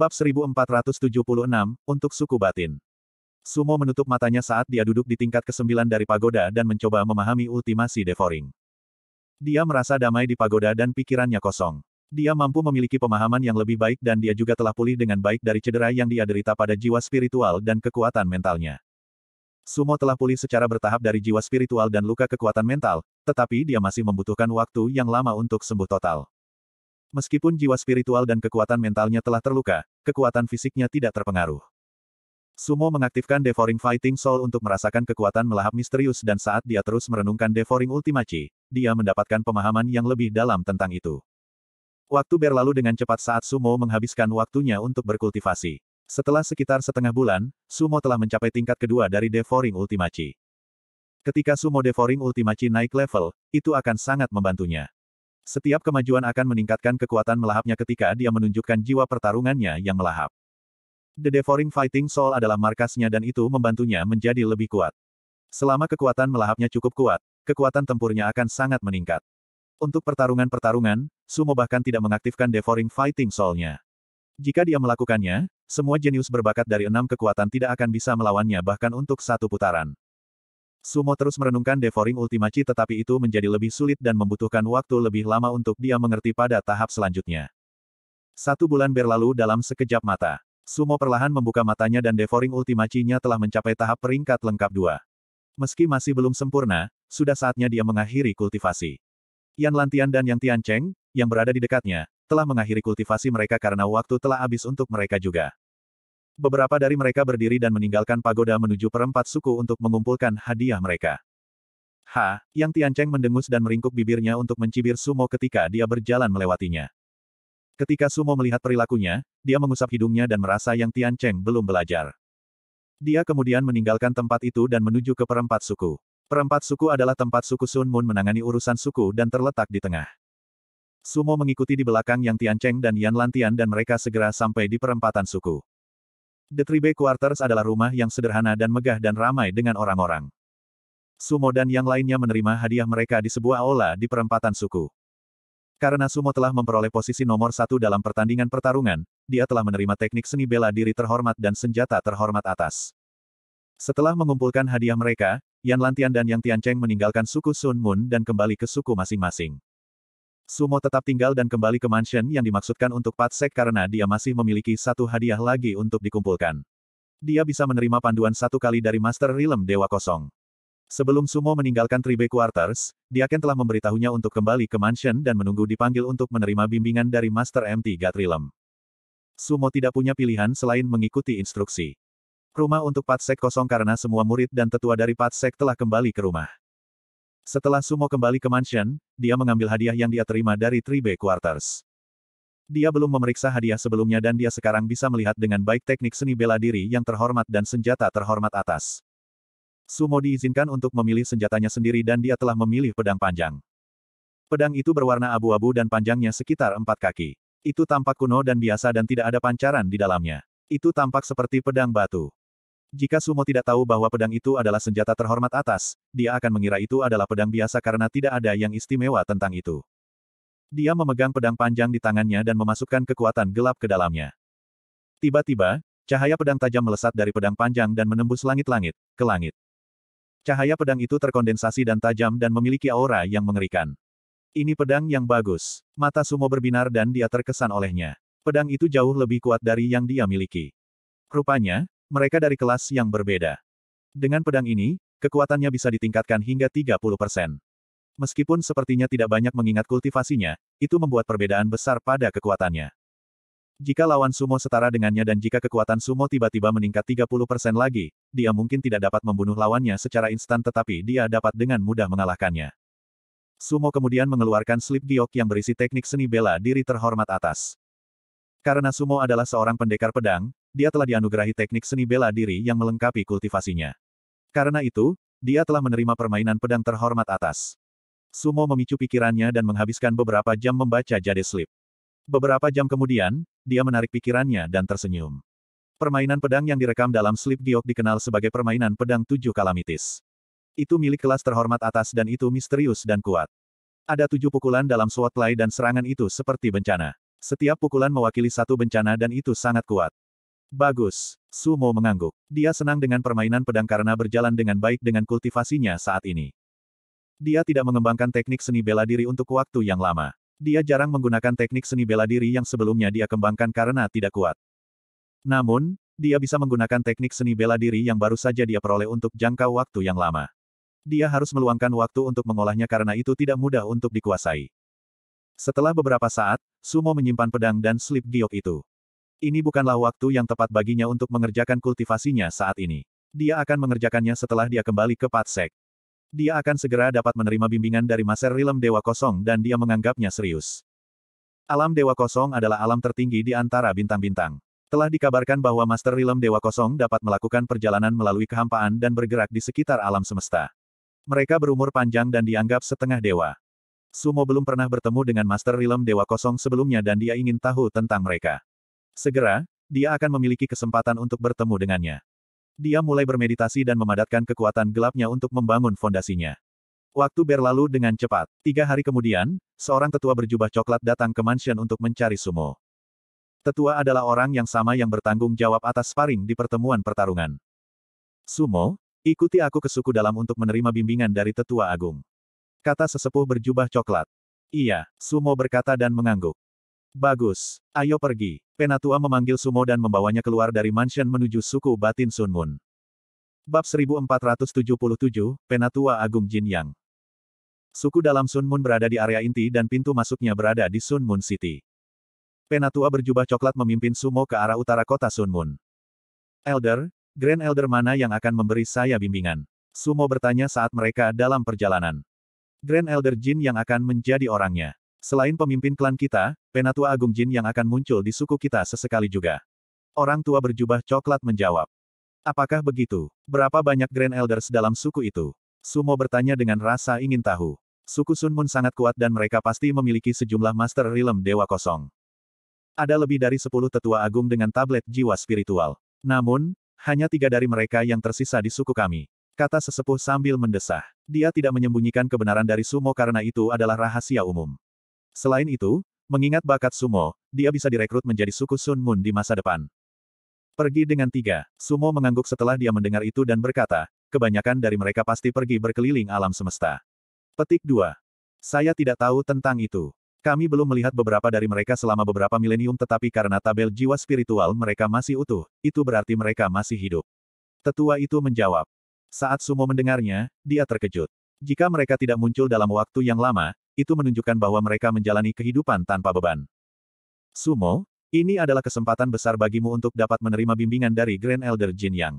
Bab 1476, untuk suku batin. Sumo menutup matanya saat dia duduk di tingkat ke-9 dari pagoda dan mencoba memahami ultimasi Devoring. Dia merasa damai di pagoda dan pikirannya kosong. Dia mampu memiliki pemahaman yang lebih baik dan dia juga telah pulih dengan baik dari cedera yang dia derita pada jiwa spiritual dan kekuatan mentalnya. Sumo telah pulih secara bertahap dari jiwa spiritual dan luka kekuatan mental, tetapi dia masih membutuhkan waktu yang lama untuk sembuh total. Meskipun jiwa spiritual dan kekuatan mentalnya telah terluka, kekuatan fisiknya tidak terpengaruh. Sumo mengaktifkan Devouring Fighting Soul untuk merasakan kekuatan melahap misterius dan saat dia terus merenungkan Devouring Ultimaci, dia mendapatkan pemahaman yang lebih dalam tentang itu. Waktu berlalu dengan cepat saat Sumo menghabiskan waktunya untuk berkultivasi. Setelah sekitar setengah bulan, Sumo telah mencapai tingkat kedua dari Devouring Ultimaci. Ketika Sumo Devouring Ultimaci naik level, itu akan sangat membantunya. Setiap kemajuan akan meningkatkan kekuatan melahapnya ketika dia menunjukkan jiwa pertarungannya yang melahap. The Devouring Fighting Soul adalah markasnya dan itu membantunya menjadi lebih kuat. Selama kekuatan melahapnya cukup kuat, kekuatan tempurnya akan sangat meningkat. Untuk pertarungan-pertarungan, Sumo bahkan tidak mengaktifkan Devouring Fighting Soul-nya. Jika dia melakukannya, semua jenius berbakat dari enam kekuatan tidak akan bisa melawannya bahkan untuk satu putaran. Sumo terus merenungkan devouring ultimaci tetapi itu menjadi lebih sulit dan membutuhkan waktu lebih lama untuk dia mengerti pada tahap selanjutnya. Satu bulan berlalu dalam sekejap mata. Sumo perlahan membuka matanya dan devouring ultimacinya telah mencapai tahap peringkat lengkap dua. Meski masih belum sempurna, sudah saatnya dia mengakhiri kultivasi. Yan Lantian dan Yang Cheng, yang berada di dekatnya, telah mengakhiri kultivasi mereka karena waktu telah habis untuk mereka juga. Beberapa dari mereka berdiri dan meninggalkan pagoda menuju perempat suku untuk mengumpulkan hadiah mereka. Ha, yang Tiancheng mendengus dan meringkuk bibirnya untuk mencibir Sumo ketika dia berjalan melewatinya. Ketika Sumo melihat perilakunya, dia mengusap hidungnya dan merasa yang Tiancheng belum belajar. Dia kemudian meninggalkan tempat itu dan menuju ke perempat suku. Perempat suku adalah tempat suku Sun Moon menangani urusan suku dan terletak di tengah. Sumo mengikuti di belakang Yang Tiancheng dan Yan Lantian dan mereka segera sampai di perempatan suku. The Tribe Quarters adalah rumah yang sederhana dan megah dan ramai dengan orang-orang. Sumo dan yang lainnya menerima hadiah mereka di sebuah aula di perempatan suku. Karena Sumo telah memperoleh posisi nomor satu dalam pertandingan pertarungan, dia telah menerima teknik seni bela diri terhormat dan senjata terhormat atas. Setelah mengumpulkan hadiah mereka, Yan Lantian dan Yang Tiancheng meninggalkan suku Sun Moon dan kembali ke suku masing-masing. Sumo tetap tinggal dan kembali ke mansion yang dimaksudkan untuk Patsek karena dia masih memiliki satu hadiah lagi untuk dikumpulkan. Dia bisa menerima panduan satu kali dari Master Realm Dewa Kosong. Sebelum Sumo meninggalkan Tribe Quarters, dia Diaken telah memberitahunya untuk kembali ke mansion dan menunggu dipanggil untuk menerima bimbingan dari Master MT God Realm. Sumo tidak punya pilihan selain mengikuti instruksi. Rumah untuk Patsek kosong karena semua murid dan tetua dari Patsek telah kembali ke rumah. Setelah Sumo kembali ke mansion, dia mengambil hadiah yang dia terima dari 3 Quarters. Dia belum memeriksa hadiah sebelumnya dan dia sekarang bisa melihat dengan baik teknik seni bela diri yang terhormat dan senjata terhormat atas. Sumo diizinkan untuk memilih senjatanya sendiri dan dia telah memilih pedang panjang. Pedang itu berwarna abu-abu dan panjangnya sekitar empat kaki. Itu tampak kuno dan biasa dan tidak ada pancaran di dalamnya. Itu tampak seperti pedang batu. Jika Sumo tidak tahu bahwa pedang itu adalah senjata terhormat atas, dia akan mengira itu adalah pedang biasa karena tidak ada yang istimewa tentang itu. Dia memegang pedang panjang di tangannya dan memasukkan kekuatan gelap ke dalamnya. Tiba-tiba, cahaya pedang tajam melesat dari pedang panjang dan menembus langit-langit, ke langit. Cahaya pedang itu terkondensasi dan tajam dan memiliki aura yang mengerikan. Ini pedang yang bagus. Mata Sumo berbinar dan dia terkesan olehnya. Pedang itu jauh lebih kuat dari yang dia miliki. Rupanya, mereka dari kelas yang berbeda. Dengan pedang ini, kekuatannya bisa ditingkatkan hingga 30%. Meskipun sepertinya tidak banyak mengingat kultivasinya, itu membuat perbedaan besar pada kekuatannya. Jika lawan sumo setara dengannya dan jika kekuatan sumo tiba-tiba meningkat 30% lagi, dia mungkin tidak dapat membunuh lawannya secara instan tetapi dia dapat dengan mudah mengalahkannya. Sumo kemudian mengeluarkan slip giok yang berisi teknik seni bela diri terhormat atas. Karena Sumo adalah seorang pendekar pedang, dia telah dianugerahi teknik seni bela diri yang melengkapi kultivasinya. Karena itu, dia telah menerima permainan pedang terhormat atas. Sumo memicu pikirannya dan menghabiskan beberapa jam membaca Jade slip. Beberapa jam kemudian, dia menarik pikirannya dan tersenyum. Permainan pedang yang direkam dalam slip Giok dikenal sebagai permainan pedang tujuh kalamitis. Itu milik kelas terhormat atas dan itu misterius dan kuat. Ada tujuh pukulan dalam swatlay dan serangan itu seperti bencana. Setiap pukulan mewakili satu bencana dan itu sangat kuat. Bagus. Sumo mengangguk. Dia senang dengan permainan pedang karena berjalan dengan baik dengan kultivasinya saat ini. Dia tidak mengembangkan teknik seni bela diri untuk waktu yang lama. Dia jarang menggunakan teknik seni bela diri yang sebelumnya dia kembangkan karena tidak kuat. Namun, dia bisa menggunakan teknik seni bela diri yang baru saja dia peroleh untuk jangka waktu yang lama. Dia harus meluangkan waktu untuk mengolahnya karena itu tidak mudah untuk dikuasai. Setelah beberapa saat, Sumo menyimpan pedang dan slip giok itu. Ini bukanlah waktu yang tepat baginya untuk mengerjakan kultivasinya saat ini. Dia akan mengerjakannya setelah dia kembali ke Patsek. Dia akan segera dapat menerima bimbingan dari Master Rilem Dewa Kosong dan dia menganggapnya serius. Alam Dewa Kosong adalah alam tertinggi di antara bintang-bintang. Telah dikabarkan bahwa Master Rilem Dewa Kosong dapat melakukan perjalanan melalui kehampaan dan bergerak di sekitar alam semesta. Mereka berumur panjang dan dianggap setengah dewa. Sumo belum pernah bertemu dengan Master Rilem Dewa Kosong sebelumnya dan dia ingin tahu tentang mereka. Segera, dia akan memiliki kesempatan untuk bertemu dengannya. Dia mulai bermeditasi dan memadatkan kekuatan gelapnya untuk membangun fondasinya. Waktu berlalu dengan cepat. Tiga hari kemudian, seorang tetua berjubah coklat datang ke mansion untuk mencari Sumo. Tetua adalah orang yang sama yang bertanggung jawab atas sparring di pertemuan pertarungan. Sumo, ikuti aku ke suku dalam untuk menerima bimbingan dari tetua agung. Kata sesepuh berjubah coklat. Iya, Sumo berkata dan mengangguk. Bagus, ayo pergi. Penatua memanggil Sumo dan membawanya keluar dari mansion menuju suku batin Sun Moon. Bab 1477, Penatua Agung Jin Yang. Suku dalam Sun Moon berada di area inti dan pintu masuknya berada di Sun Moon City. Penatua berjubah coklat memimpin Sumo ke arah utara kota Sun Moon. Elder, Grand Elder mana yang akan memberi saya bimbingan? Sumo bertanya saat mereka dalam perjalanan. Grand Elder Jin yang akan menjadi orangnya. Selain pemimpin klan kita, penatua agung Jin yang akan muncul di suku kita sesekali juga. Orang tua berjubah coklat menjawab. Apakah begitu? Berapa banyak Grand Elders dalam suku itu? Sumo bertanya dengan rasa ingin tahu. Suku Sun Moon sangat kuat dan mereka pasti memiliki sejumlah Master Realm Dewa Kosong. Ada lebih dari sepuluh tetua agung dengan tablet jiwa spiritual. Namun, hanya tiga dari mereka yang tersisa di suku kami. Kata sesepuh sambil mendesah. Dia tidak menyembunyikan kebenaran dari Sumo karena itu adalah rahasia umum. Selain itu, mengingat bakat Sumo, dia bisa direkrut menjadi suku Sun Moon di masa depan. Pergi dengan tiga, Sumo mengangguk setelah dia mendengar itu dan berkata, kebanyakan dari mereka pasti pergi berkeliling alam semesta. Petik 2. Saya tidak tahu tentang itu. Kami belum melihat beberapa dari mereka selama beberapa milenium tetapi karena tabel jiwa spiritual mereka masih utuh, itu berarti mereka masih hidup. Tetua itu menjawab. Saat Sumo mendengarnya, dia terkejut. Jika mereka tidak muncul dalam waktu yang lama, itu menunjukkan bahwa mereka menjalani kehidupan tanpa beban. Sumo, ini adalah kesempatan besar bagimu untuk dapat menerima bimbingan dari Grand Elder Jin Yang.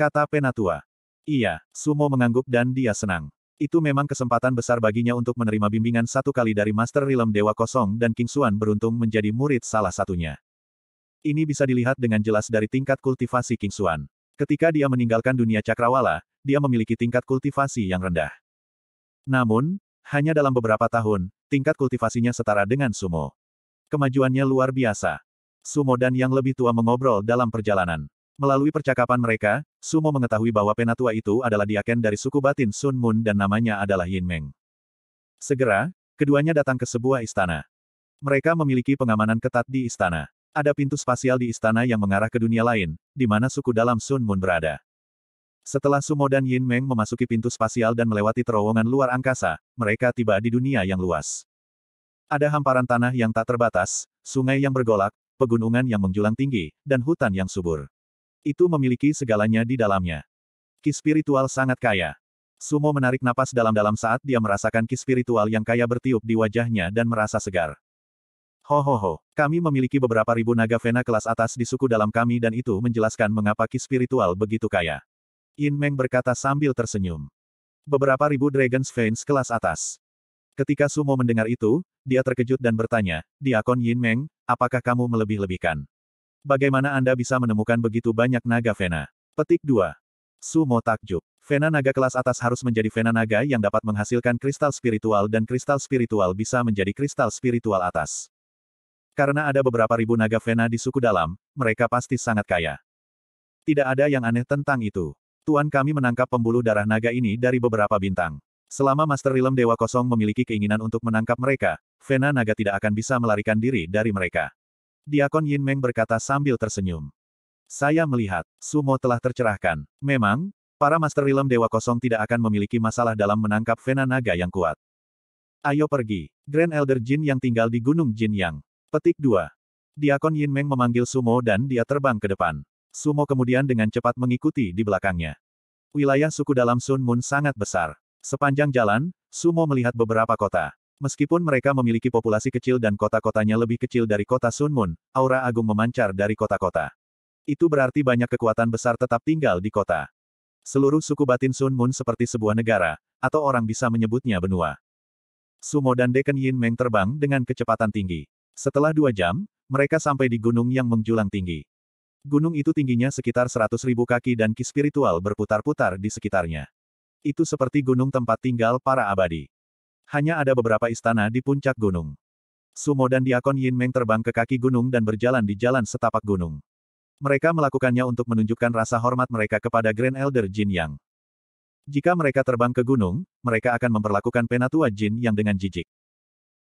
Kata Penatua. Iya, Sumo mengangguk dan dia senang. Itu memang kesempatan besar baginya untuk menerima bimbingan satu kali dari Master Rilem Dewa Kosong dan King Suan beruntung menjadi murid salah satunya. Ini bisa dilihat dengan jelas dari tingkat kultivasi King Suan. Ketika dia meninggalkan dunia cakrawala, dia memiliki tingkat kultivasi yang rendah. Namun, hanya dalam beberapa tahun, tingkat kultivasinya setara dengan sumo. Kemajuannya luar biasa. Sumo dan yang lebih tua mengobrol dalam perjalanan. Melalui percakapan mereka, Sumo mengetahui bahwa penatua itu adalah diaken dari suku batin Sun Moon dan namanya adalah Yin Meng. Segera, keduanya datang ke sebuah istana. Mereka memiliki pengamanan ketat di istana. Ada pintu spasial di istana yang mengarah ke dunia lain, di mana suku dalam Sun Moon berada. Setelah Sumo dan Yin Meng memasuki pintu spasial dan melewati terowongan luar angkasa, mereka tiba di dunia yang luas. Ada hamparan tanah yang tak terbatas, sungai yang bergolak, pegunungan yang menjulang tinggi, dan hutan yang subur. Itu memiliki segalanya di dalamnya. Ki spiritual sangat kaya. Sumo menarik napas dalam-dalam saat dia merasakan ki spiritual yang kaya bertiup di wajahnya dan merasa segar. Ho ho ho, kami memiliki beberapa ribu naga vena kelas atas di suku dalam kami dan itu menjelaskan mengapa ki spiritual begitu kaya. Yin Meng berkata sambil tersenyum. Beberapa ribu Dragon's Veins kelas atas. Ketika Sumo mendengar itu, dia terkejut dan bertanya, Diakon Yin Meng, apakah kamu melebih-lebihkan? Bagaimana Anda bisa menemukan begitu banyak naga Vena? Petik 2. Sumo takjub. Vena naga kelas atas harus menjadi Vena naga yang dapat menghasilkan kristal spiritual dan kristal spiritual bisa menjadi kristal spiritual atas. Karena ada beberapa ribu naga Vena di suku dalam, mereka pasti sangat kaya. Tidak ada yang aneh tentang itu. Tuan kami menangkap pembuluh darah naga ini dari beberapa bintang. Selama Master Rilem Dewa Kosong memiliki keinginan untuk menangkap mereka, Vena Naga tidak akan bisa melarikan diri dari mereka. Diakon Yin Meng berkata sambil tersenyum. Saya melihat, Sumo telah tercerahkan. Memang, para Master Rilem Dewa Kosong tidak akan memiliki masalah dalam menangkap Vena Naga yang kuat. Ayo pergi, Grand Elder Jin yang tinggal di Gunung Jin Yang. Petik 2. Diakon Yin Meng memanggil Sumo dan dia terbang ke depan. Sumo kemudian dengan cepat mengikuti di belakangnya. Wilayah suku dalam Sun Moon sangat besar. Sepanjang jalan, Sumo melihat beberapa kota. Meskipun mereka memiliki populasi kecil dan kota-kotanya lebih kecil dari kota Sun Moon, aura agung memancar dari kota-kota. Itu berarti banyak kekuatan besar tetap tinggal di kota. Seluruh suku batin Sun Moon seperti sebuah negara, atau orang bisa menyebutnya benua. Sumo dan Deken Yin Meng terbang dengan kecepatan tinggi. Setelah dua jam, mereka sampai di gunung yang menjulang tinggi. Gunung itu tingginya sekitar 100.000 kaki dan ki spiritual berputar-putar di sekitarnya. Itu seperti gunung tempat tinggal para abadi. Hanya ada beberapa istana di puncak gunung. Sumo dan Diakon Yin Meng terbang ke kaki gunung dan berjalan di jalan setapak gunung. Mereka melakukannya untuk menunjukkan rasa hormat mereka kepada Grand Elder Jin Yang. Jika mereka terbang ke gunung, mereka akan memperlakukan penatua Jin Yang dengan jijik.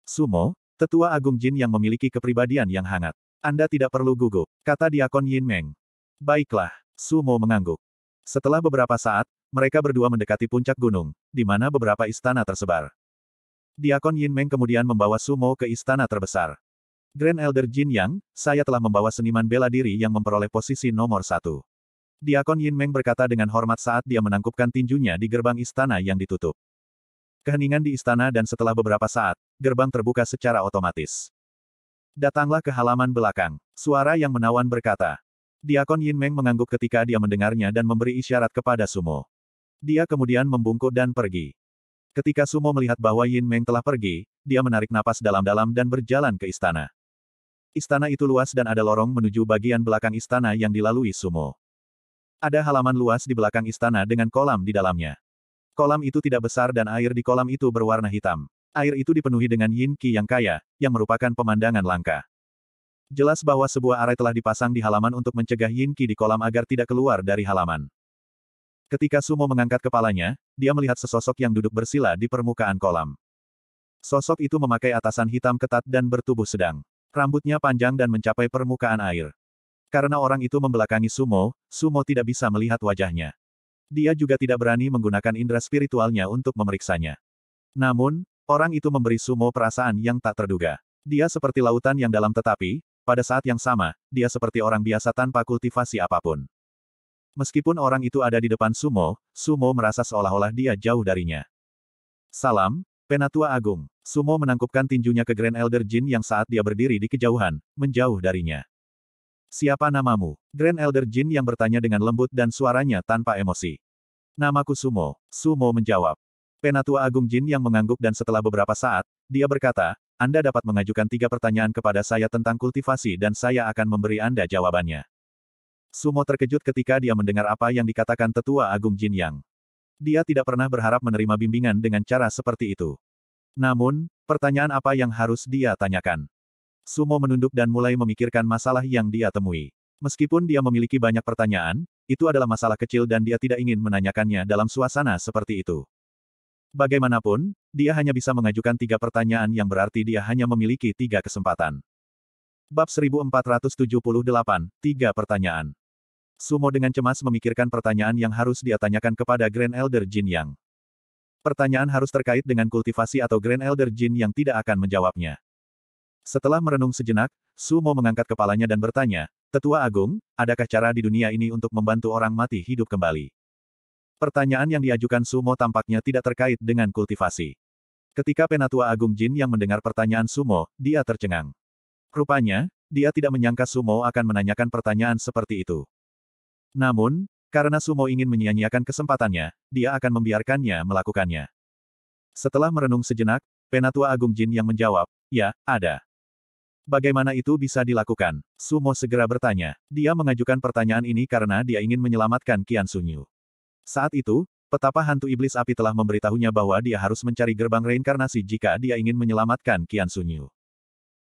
Sumo, tetua agung Jin Yang memiliki kepribadian yang hangat. Anda tidak perlu gugup, kata Diakon Yin Meng. Baiklah, Sumo mengangguk. Setelah beberapa saat, mereka berdua mendekati puncak gunung, di mana beberapa istana tersebar. Diakon Yin Meng kemudian membawa Sumo ke istana terbesar. Grand Elder Jin Yang, saya telah membawa seniman bela diri yang memperoleh posisi nomor satu. Diakon Yin Meng berkata dengan hormat saat dia menangkupkan tinjunya di gerbang istana yang ditutup. Keheningan di istana dan setelah beberapa saat, gerbang terbuka secara otomatis. Datanglah ke halaman belakang. Suara yang menawan berkata. Diakon Yin Meng mengangguk ketika dia mendengarnya dan memberi isyarat kepada Sumo. Dia kemudian membungkuk dan pergi. Ketika Sumo melihat bahwa Yin Meng telah pergi, dia menarik napas dalam-dalam dan berjalan ke istana. Istana itu luas dan ada lorong menuju bagian belakang istana yang dilalui Sumo. Ada halaman luas di belakang istana dengan kolam di dalamnya. Kolam itu tidak besar dan air di kolam itu berwarna hitam air itu dipenuhi dengan yin qi yang kaya, yang merupakan pemandangan langka. Jelas bahwa sebuah arai telah dipasang di halaman untuk mencegah yin qi di kolam agar tidak keluar dari halaman. Ketika Sumo mengangkat kepalanya, dia melihat sesosok yang duduk bersila di permukaan kolam. Sosok itu memakai atasan hitam ketat dan bertubuh sedang. Rambutnya panjang dan mencapai permukaan air. Karena orang itu membelakangi Sumo, Sumo tidak bisa melihat wajahnya. Dia juga tidak berani menggunakan indera spiritualnya untuk memeriksanya. Namun, Orang itu memberi Sumo perasaan yang tak terduga. Dia seperti lautan yang dalam tetapi, pada saat yang sama, dia seperti orang biasa tanpa kultivasi apapun. Meskipun orang itu ada di depan Sumo, Sumo merasa seolah-olah dia jauh darinya. Salam, Penatua Agung. Sumo menangkupkan tinjunya ke Grand Elder Jin yang saat dia berdiri di kejauhan, menjauh darinya. Siapa namamu? Grand Elder Jin yang bertanya dengan lembut dan suaranya tanpa emosi. Namaku Sumo. Sumo menjawab. Penatua Agung Jin yang mengangguk dan setelah beberapa saat, dia berkata, Anda dapat mengajukan tiga pertanyaan kepada saya tentang kultivasi dan saya akan memberi Anda jawabannya. Sumo terkejut ketika dia mendengar apa yang dikatakan Tetua Agung Jin Yang. Dia tidak pernah berharap menerima bimbingan dengan cara seperti itu. Namun, pertanyaan apa yang harus dia tanyakan? Sumo menunduk dan mulai memikirkan masalah yang dia temui. Meskipun dia memiliki banyak pertanyaan, itu adalah masalah kecil dan dia tidak ingin menanyakannya dalam suasana seperti itu. Bagaimanapun, dia hanya bisa mengajukan tiga pertanyaan yang berarti dia hanya memiliki tiga kesempatan. Bab 1478, Tiga Pertanyaan Sumo dengan cemas memikirkan pertanyaan yang harus dia tanyakan kepada Grand Elder Jin Yang. Pertanyaan harus terkait dengan kultivasi atau Grand Elder Jin yang tidak akan menjawabnya. Setelah merenung sejenak, Sumo mengangkat kepalanya dan bertanya, Tetua Agung, adakah cara di dunia ini untuk membantu orang mati hidup kembali? Pertanyaan yang diajukan Sumo tampaknya tidak terkait dengan kultivasi. Ketika Penatua Agung Jin yang mendengar pertanyaan Sumo, dia tercengang. Rupanya, dia tidak menyangka Sumo akan menanyakan pertanyaan seperti itu. Namun, karena Sumo ingin menyia-nyiakan kesempatannya, dia akan membiarkannya melakukannya. Setelah merenung sejenak, Penatua Agung Jin yang menjawab, ya, ada. Bagaimana itu bisa dilakukan? Sumo segera bertanya. Dia mengajukan pertanyaan ini karena dia ingin menyelamatkan Kian Sunyu. Saat itu, petapa hantu iblis api telah memberitahunya bahwa dia harus mencari gerbang reinkarnasi jika dia ingin menyelamatkan Qian Sunyu.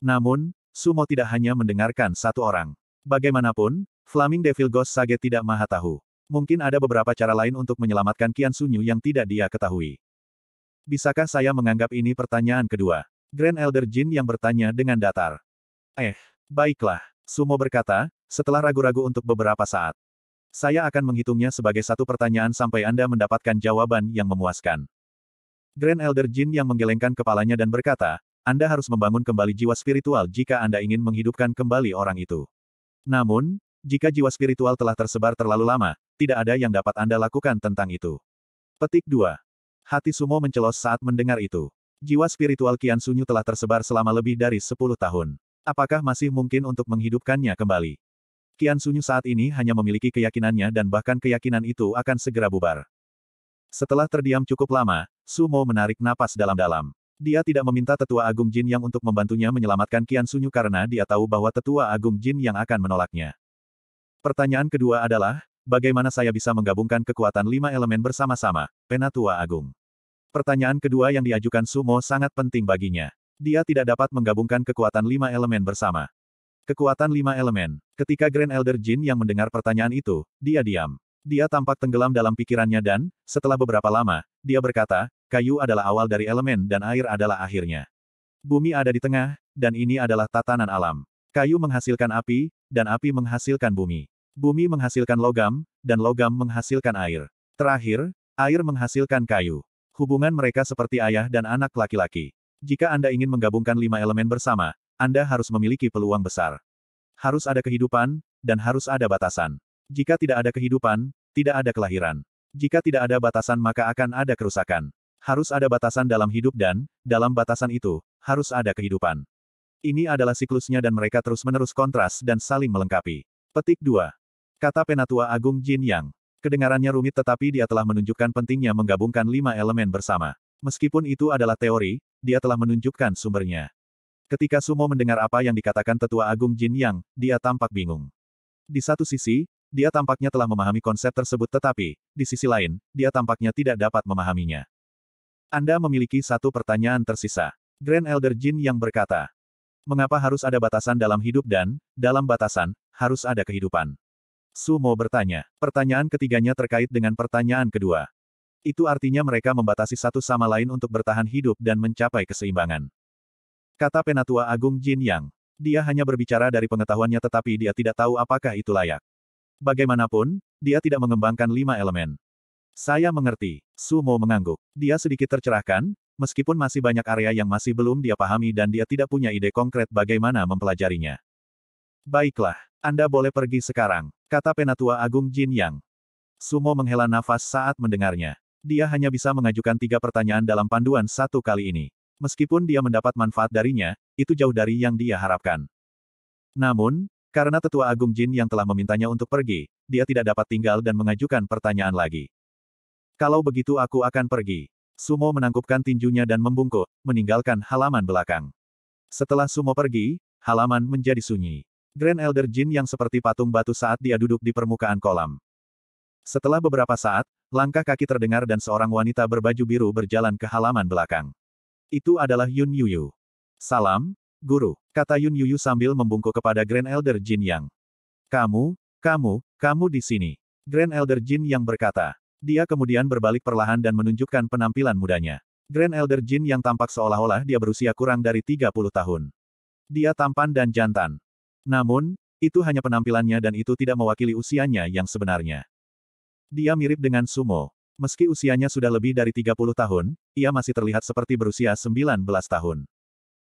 Namun, Sumo tidak hanya mendengarkan satu orang. Bagaimanapun, Flaming Devil Ghost Sage tidak maha tahu. Mungkin ada beberapa cara lain untuk menyelamatkan Qian Sunyu yang tidak dia ketahui. Bisakah saya menganggap ini pertanyaan kedua? Grand Elder Jin yang bertanya dengan datar. Eh, baiklah, Sumo berkata, setelah ragu-ragu untuk beberapa saat. Saya akan menghitungnya sebagai satu pertanyaan sampai Anda mendapatkan jawaban yang memuaskan. Grand Elder Jin yang menggelengkan kepalanya dan berkata, Anda harus membangun kembali jiwa spiritual jika Anda ingin menghidupkan kembali orang itu. Namun, jika jiwa spiritual telah tersebar terlalu lama, tidak ada yang dapat Anda lakukan tentang itu. Petik 2. Hati Sumo mencelos saat mendengar itu. Jiwa spiritual Kian Sunyu telah tersebar selama lebih dari 10 tahun. Apakah masih mungkin untuk menghidupkannya kembali? Kian Sunyu saat ini hanya memiliki keyakinannya dan bahkan keyakinan itu akan segera bubar. Setelah terdiam cukup lama, Sumo menarik napas dalam-dalam. Dia tidak meminta tetua agung Jin Yang untuk membantunya menyelamatkan Kian Sunyu karena dia tahu bahwa tetua agung Jin Yang akan menolaknya. Pertanyaan kedua adalah, bagaimana saya bisa menggabungkan kekuatan lima elemen bersama-sama, penatua agung? Pertanyaan kedua yang diajukan Sumo sangat penting baginya. Dia tidak dapat menggabungkan kekuatan lima elemen bersama. Kekuatan lima elemen. Ketika Grand Elder Jin yang mendengar pertanyaan itu, dia diam. Dia tampak tenggelam dalam pikirannya dan, setelah beberapa lama, dia berkata, kayu adalah awal dari elemen dan air adalah akhirnya. Bumi ada di tengah, dan ini adalah tatanan alam. Kayu menghasilkan api, dan api menghasilkan bumi. Bumi menghasilkan logam, dan logam menghasilkan air. Terakhir, air menghasilkan kayu. Hubungan mereka seperti ayah dan anak laki-laki. Jika Anda ingin menggabungkan lima elemen bersama, anda harus memiliki peluang besar. Harus ada kehidupan, dan harus ada batasan. Jika tidak ada kehidupan, tidak ada kelahiran. Jika tidak ada batasan maka akan ada kerusakan. Harus ada batasan dalam hidup dan, dalam batasan itu, harus ada kehidupan. Ini adalah siklusnya dan mereka terus-menerus kontras dan saling melengkapi. Petik 2. Kata Penatua Agung Jin Yang. Kedengarannya rumit tetapi dia telah menunjukkan pentingnya menggabungkan lima elemen bersama. Meskipun itu adalah teori, dia telah menunjukkan sumbernya. Ketika Sumo mendengar apa yang dikatakan Tetua Agung Jin Yang, dia tampak bingung. Di satu sisi, dia tampaknya telah memahami konsep tersebut tetapi, di sisi lain, dia tampaknya tidak dapat memahaminya. Anda memiliki satu pertanyaan tersisa. Grand Elder Jin Yang berkata, Mengapa harus ada batasan dalam hidup dan, dalam batasan, harus ada kehidupan? Sumo bertanya. Pertanyaan ketiganya terkait dengan pertanyaan kedua. Itu artinya mereka membatasi satu sama lain untuk bertahan hidup dan mencapai keseimbangan. Kata Penatua Agung Jin Yang. Dia hanya berbicara dari pengetahuannya tetapi dia tidak tahu apakah itu layak. Bagaimanapun, dia tidak mengembangkan lima elemen. Saya mengerti. Sumo mengangguk. Dia sedikit tercerahkan, meskipun masih banyak area yang masih belum dia pahami dan dia tidak punya ide konkret bagaimana mempelajarinya. Baiklah, Anda boleh pergi sekarang, kata Penatua Agung Jin Yang. Sumo menghela nafas saat mendengarnya. Dia hanya bisa mengajukan tiga pertanyaan dalam panduan satu kali ini. Meskipun dia mendapat manfaat darinya, itu jauh dari yang dia harapkan. Namun, karena tetua agung Jin yang telah memintanya untuk pergi, dia tidak dapat tinggal dan mengajukan pertanyaan lagi. Kalau begitu aku akan pergi. Sumo menangkupkan tinjunya dan membungkuk, meninggalkan halaman belakang. Setelah Sumo pergi, halaman menjadi sunyi. Grand Elder Jin yang seperti patung batu saat dia duduk di permukaan kolam. Setelah beberapa saat, langkah kaki terdengar dan seorang wanita berbaju biru berjalan ke halaman belakang. Itu adalah Yun Yuyu. Salam, guru, kata Yun Yuyu sambil membungkuk kepada Grand Elder Jin Yang. Kamu, kamu, kamu di sini. Grand Elder Jin Yang berkata. Dia kemudian berbalik perlahan dan menunjukkan penampilan mudanya. Grand Elder Jin Yang tampak seolah-olah dia berusia kurang dari 30 tahun. Dia tampan dan jantan. Namun, itu hanya penampilannya dan itu tidak mewakili usianya yang sebenarnya. Dia mirip dengan Sumo. Meski usianya sudah lebih dari 30 tahun, ia masih terlihat seperti berusia 19 tahun.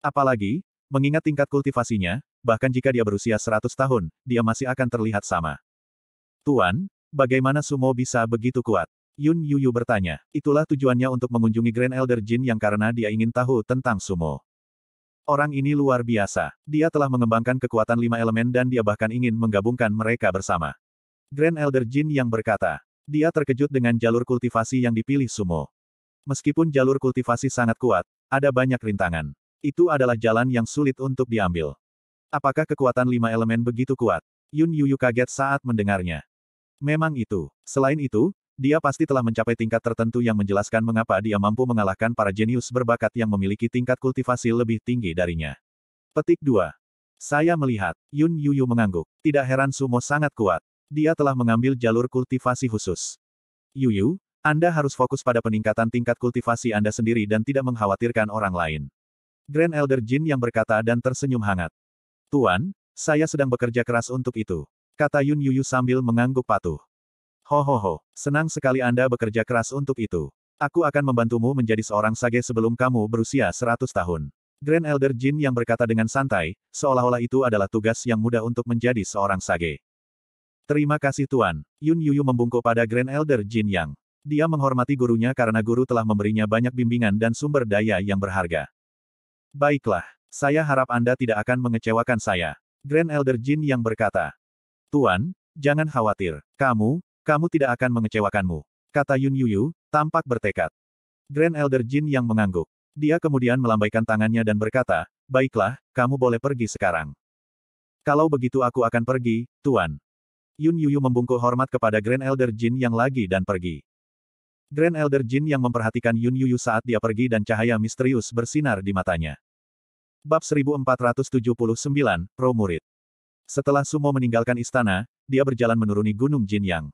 Apalagi, mengingat tingkat kultivasinya, bahkan jika dia berusia 100 tahun, dia masih akan terlihat sama. Tuan, bagaimana sumo bisa begitu kuat? Yun Yuyu bertanya. Itulah tujuannya untuk mengunjungi Grand Elder Jin yang karena dia ingin tahu tentang sumo. Orang ini luar biasa. Dia telah mengembangkan kekuatan lima elemen dan dia bahkan ingin menggabungkan mereka bersama. Grand Elder Jin yang berkata, dia terkejut dengan jalur kultivasi yang dipilih Sumo. Meskipun jalur kultivasi sangat kuat, ada banyak rintangan. Itu adalah jalan yang sulit untuk diambil. Apakah kekuatan lima elemen begitu kuat? Yun Yuyu kaget saat mendengarnya. Memang itu. Selain itu, dia pasti telah mencapai tingkat tertentu yang menjelaskan mengapa dia mampu mengalahkan para jenius berbakat yang memiliki tingkat kultivasi lebih tinggi darinya. Petik 2. Saya melihat, Yun Yuyu mengangguk. Tidak heran Sumo sangat kuat dia telah mengambil jalur kultivasi khusus. Yuyu, Anda harus fokus pada peningkatan tingkat kultivasi Anda sendiri dan tidak mengkhawatirkan orang lain. Grand Elder Jin yang berkata dan tersenyum hangat. Tuan, saya sedang bekerja keras untuk itu. Kata Yun Yuyu sambil mengangguk patuh. Ho ho ho, senang sekali Anda bekerja keras untuk itu. Aku akan membantumu menjadi seorang sage sebelum kamu berusia 100 tahun. Grand Elder Jin yang berkata dengan santai, seolah-olah itu adalah tugas yang mudah untuk menjadi seorang sage. Terima kasih Tuan. Yun Yuyu membungkuk pada Grand Elder Jin Yang. Dia menghormati gurunya karena guru telah memberinya banyak bimbingan dan sumber daya yang berharga. Baiklah, saya harap Anda tidak akan mengecewakan saya. Grand Elder Jin Yang berkata. Tuan, jangan khawatir. Kamu, kamu tidak akan mengecewakanmu. Kata Yun Yuyu, tampak bertekad. Grand Elder Jin Yang mengangguk. Dia kemudian melambaikan tangannya dan berkata, Baiklah, kamu boleh pergi sekarang. Kalau begitu aku akan pergi, Tuan. Yun Yuyu membungkuk hormat kepada Grand Elder Jin yang lagi dan pergi. Grand Elder Jin yang memperhatikan Yun Yuyu saat dia pergi dan cahaya misterius bersinar di matanya. Bab 1479, Pro Murid Setelah Sumo meninggalkan istana, dia berjalan menuruni Gunung Jin Yang.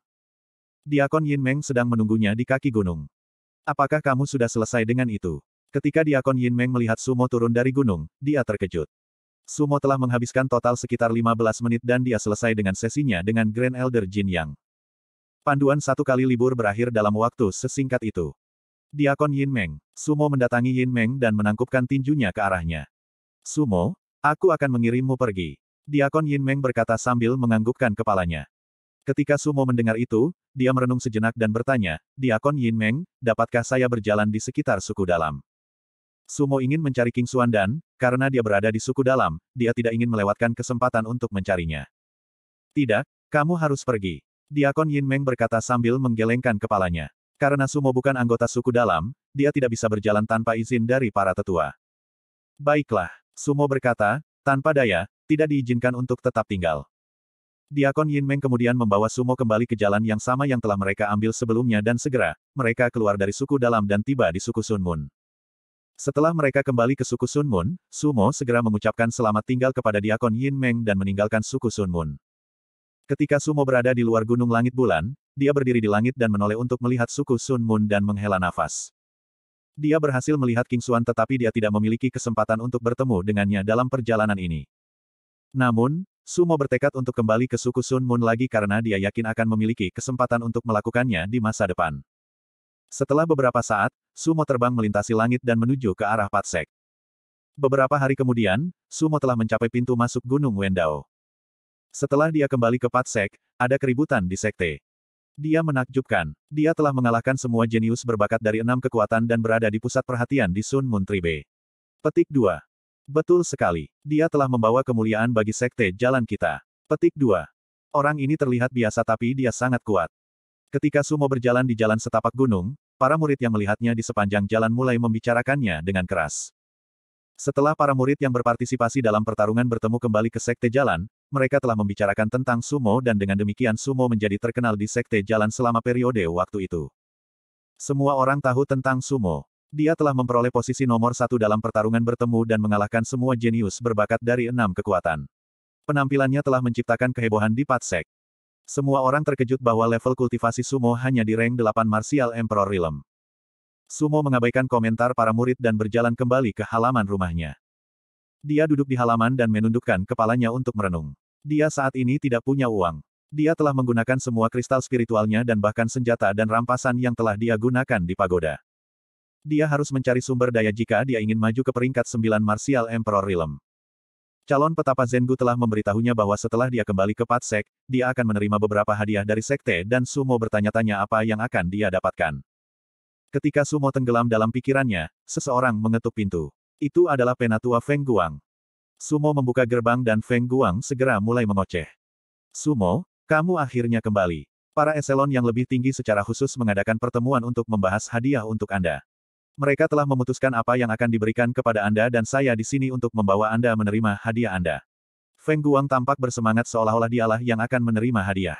Diakon Yin Meng sedang menunggunya di kaki gunung. Apakah kamu sudah selesai dengan itu? Ketika Diakon Yin Meng melihat Sumo turun dari gunung, dia terkejut. Sumo telah menghabiskan total sekitar 15 menit dan dia selesai dengan sesinya dengan Grand Elder Jin Yang. Panduan satu kali libur berakhir dalam waktu sesingkat itu. Diakon Yin Meng, Sumo mendatangi Yin Meng dan menangkupkan tinjunya ke arahnya. Sumo, aku akan mengirimmu pergi. Diakon Yin Meng berkata sambil menganggukkan kepalanya. Ketika Sumo mendengar itu, dia merenung sejenak dan bertanya, Diakon Yin Meng, dapatkah saya berjalan di sekitar suku dalam? Sumo ingin mencari King Dan, karena dia berada di suku dalam, dia tidak ingin melewatkan kesempatan untuk mencarinya. Tidak, kamu harus pergi. Diakon Yin Meng berkata sambil menggelengkan kepalanya. Karena Sumo bukan anggota suku dalam, dia tidak bisa berjalan tanpa izin dari para tetua. Baiklah, Sumo berkata, tanpa daya, tidak diizinkan untuk tetap tinggal. Diakon Yin Meng kemudian membawa Sumo kembali ke jalan yang sama yang telah mereka ambil sebelumnya dan segera, mereka keluar dari suku dalam dan tiba di suku Sun Moon. Setelah mereka kembali ke suku Sun Moon, Sumo segera mengucapkan selamat tinggal kepada Diakon Yin Meng dan meninggalkan suku Sun Moon. Ketika Sumo berada di luar gunung langit bulan, dia berdiri di langit dan menoleh untuk melihat suku Sun Moon dan menghela nafas. Dia berhasil melihat King Xuan tetapi dia tidak memiliki kesempatan untuk bertemu dengannya dalam perjalanan ini. Namun, Sumo bertekad untuk kembali ke suku Sun Moon lagi karena dia yakin akan memiliki kesempatan untuk melakukannya di masa depan. Setelah beberapa saat, Sumo terbang melintasi langit dan menuju ke arah Patsek. Beberapa hari kemudian, Sumo telah mencapai pintu masuk Gunung Wendao. Setelah dia kembali ke Patsek, ada keributan di sekte. Dia menakjubkan. Dia telah mengalahkan semua jenius berbakat dari enam kekuatan dan berada di pusat perhatian di Sun Moon Tribe. Petik 2. Betul sekali. Dia telah membawa kemuliaan bagi sekte jalan kita. Petik 2. Orang ini terlihat biasa tapi dia sangat kuat. Ketika Sumo berjalan di jalan setapak gunung, para murid yang melihatnya di sepanjang jalan mulai membicarakannya dengan keras. Setelah para murid yang berpartisipasi dalam pertarungan bertemu kembali ke Sekte Jalan, mereka telah membicarakan tentang Sumo dan dengan demikian Sumo menjadi terkenal di Sekte Jalan selama periode waktu itu. Semua orang tahu tentang Sumo. Dia telah memperoleh posisi nomor satu dalam pertarungan bertemu dan mengalahkan semua jenius berbakat dari enam kekuatan. Penampilannya telah menciptakan kehebohan di Patsek. Semua orang terkejut bahwa level kultivasi sumo hanya di rank 8 Martial Emperor Realm. Sumo mengabaikan komentar para murid dan berjalan kembali ke halaman rumahnya. Dia duduk di halaman dan menundukkan kepalanya untuk merenung. Dia saat ini tidak punya uang. Dia telah menggunakan semua kristal spiritualnya dan bahkan senjata dan rampasan yang telah dia gunakan di pagoda. Dia harus mencari sumber daya jika dia ingin maju ke peringkat 9 Martial Emperor Realm. Calon petapa Zengu telah memberitahunya bahwa setelah dia kembali ke Patsek, dia akan menerima beberapa hadiah dari sekte dan Sumo bertanya-tanya apa yang akan dia dapatkan. Ketika Sumo tenggelam dalam pikirannya, seseorang mengetuk pintu. Itu adalah penatua Feng Guang. Sumo membuka gerbang dan Feng Guang segera mulai mengoceh. Sumo, kamu akhirnya kembali. Para eselon yang lebih tinggi secara khusus mengadakan pertemuan untuk membahas hadiah untuk Anda. Mereka telah memutuskan apa yang akan diberikan kepada Anda dan saya di sini untuk membawa Anda menerima hadiah Anda. Feng Guang tampak bersemangat seolah-olah dialah yang akan menerima hadiah.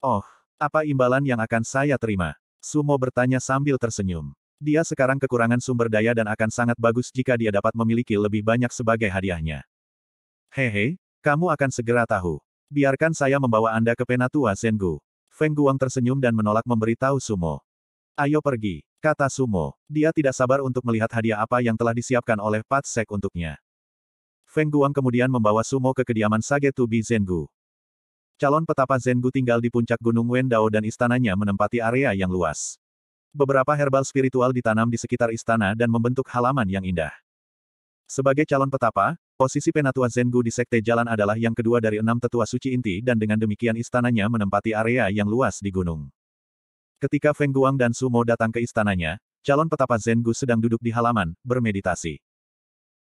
Oh, apa imbalan yang akan saya terima? Sumo bertanya sambil tersenyum. Dia sekarang kekurangan sumber daya dan akan sangat bagus jika dia dapat memiliki lebih banyak sebagai hadiahnya. Hehe, kamu akan segera tahu. Biarkan saya membawa Anda ke Penatua Sengu. Feng Guang tersenyum dan menolak memberitahu Sumo. Ayo pergi, kata Sumo. Dia tidak sabar untuk melihat hadiah apa yang telah disiapkan oleh Sek untuknya. Feng Guang kemudian membawa Sumo ke kediaman Sage Tubi Zenggu. Calon petapa Zenggu tinggal di puncak Gunung Wendao dan istananya menempati area yang luas. Beberapa herbal spiritual ditanam di sekitar istana dan membentuk halaman yang indah. Sebagai calon petapa, posisi Penatua Zenggu di Sekte Jalan adalah yang kedua dari enam tetua suci inti dan dengan demikian istananya menempati area yang luas di gunung. Ketika Feng Guang dan Sumo datang ke istananya, calon petapa Zen Gu sedang duduk di halaman, bermeditasi.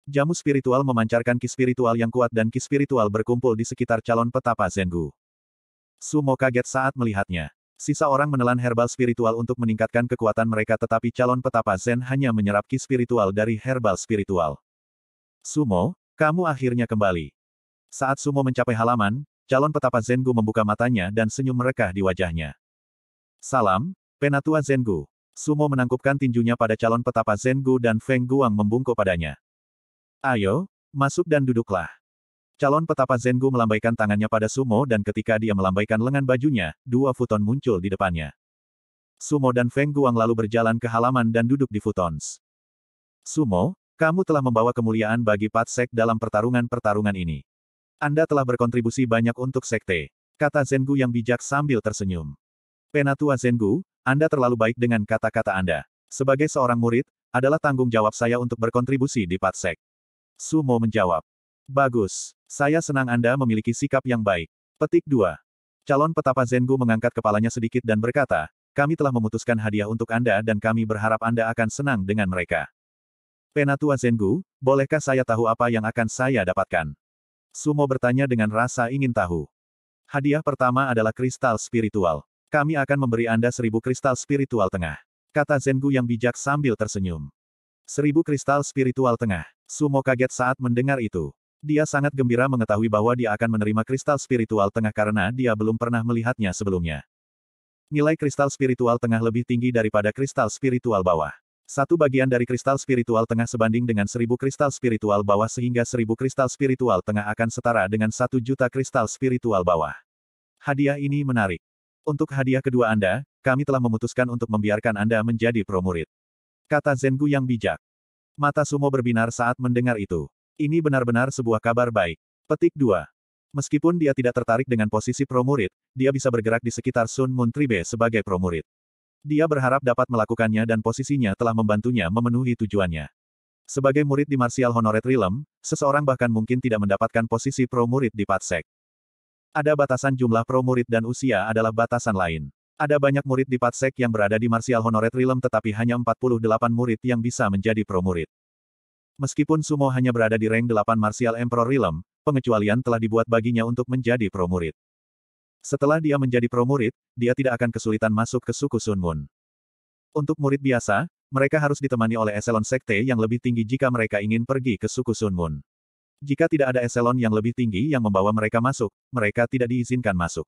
Jamu spiritual memancarkan ki spiritual yang kuat dan ki spiritual berkumpul di sekitar calon petapa Zen Gu. Sumo kaget saat melihatnya. Sisa orang menelan herbal spiritual untuk meningkatkan kekuatan mereka tetapi calon petapa Zen hanya menyerap ki spiritual dari herbal spiritual. Sumo, kamu akhirnya kembali. Saat Sumo mencapai halaman, calon petapa Zen Gu membuka matanya dan senyum merekah di wajahnya. Salam, Penatua Zengu. Sumo menangkupkan tinjunya pada calon petapa Zengu dan Feng Guang membungkuk padanya. Ayo, masuk dan duduklah. Calon petapa Zengu melambaikan tangannya pada Sumo dan ketika dia melambaikan lengan bajunya, dua futon muncul di depannya. Sumo dan Feng Guang lalu berjalan ke halaman dan duduk di futons. Sumo, kamu telah membawa kemuliaan bagi Patsek dalam pertarungan-pertarungan ini. Anda telah berkontribusi banyak untuk sekte, kata Zengu yang bijak sambil tersenyum. Penatua Zengu, Anda terlalu baik dengan kata-kata Anda. Sebagai seorang murid, adalah tanggung jawab saya untuk berkontribusi di Patsek. Sumo menjawab. Bagus. Saya senang Anda memiliki sikap yang baik. Petik 2. Calon petapa Zengu mengangkat kepalanya sedikit dan berkata, kami telah memutuskan hadiah untuk Anda dan kami berharap Anda akan senang dengan mereka. Penatua Zengu, bolehkah saya tahu apa yang akan saya dapatkan? Sumo bertanya dengan rasa ingin tahu. Hadiah pertama adalah kristal spiritual. Kami akan memberi Anda seribu kristal spiritual tengah. Kata Zengu yang bijak sambil tersenyum. Seribu kristal spiritual tengah. Sumo kaget saat mendengar itu. Dia sangat gembira mengetahui bahwa dia akan menerima kristal spiritual tengah karena dia belum pernah melihatnya sebelumnya. Nilai kristal spiritual tengah lebih tinggi daripada kristal spiritual bawah. Satu bagian dari kristal spiritual tengah sebanding dengan seribu kristal spiritual bawah sehingga seribu kristal spiritual tengah akan setara dengan satu juta kristal spiritual bawah. Hadiah ini menarik. Untuk hadiah kedua Anda, kami telah memutuskan untuk membiarkan Anda menjadi pro murid," Kata Zengu yang bijak. Mata Sumo berbinar saat mendengar itu. Ini benar-benar sebuah kabar baik. Petik 2. Meskipun dia tidak tertarik dengan posisi pro murid, dia bisa bergerak di sekitar Sun Moon Tribe sebagai murid. Dia berharap dapat melakukannya dan posisinya telah membantunya memenuhi tujuannya. Sebagai murid di Martial Honored Realm, seseorang bahkan mungkin tidak mendapatkan posisi pro murid di Patsek. Ada batasan jumlah pro murid dan usia adalah batasan lain. Ada banyak murid di Patsek yang berada di Martial Honorate Realm tetapi hanya 48 murid yang bisa menjadi pro murid. Meskipun Sumo hanya berada di rank 8 Martial Emperor Realm, pengecualian telah dibuat baginya untuk menjadi pro murid. Setelah dia menjadi pro murid, dia tidak akan kesulitan masuk ke suku Sunmun. Untuk murid biasa, mereka harus ditemani oleh eselon sekte yang lebih tinggi jika mereka ingin pergi ke suku Sunmun. Jika tidak ada eselon yang lebih tinggi yang membawa mereka masuk, mereka tidak diizinkan masuk.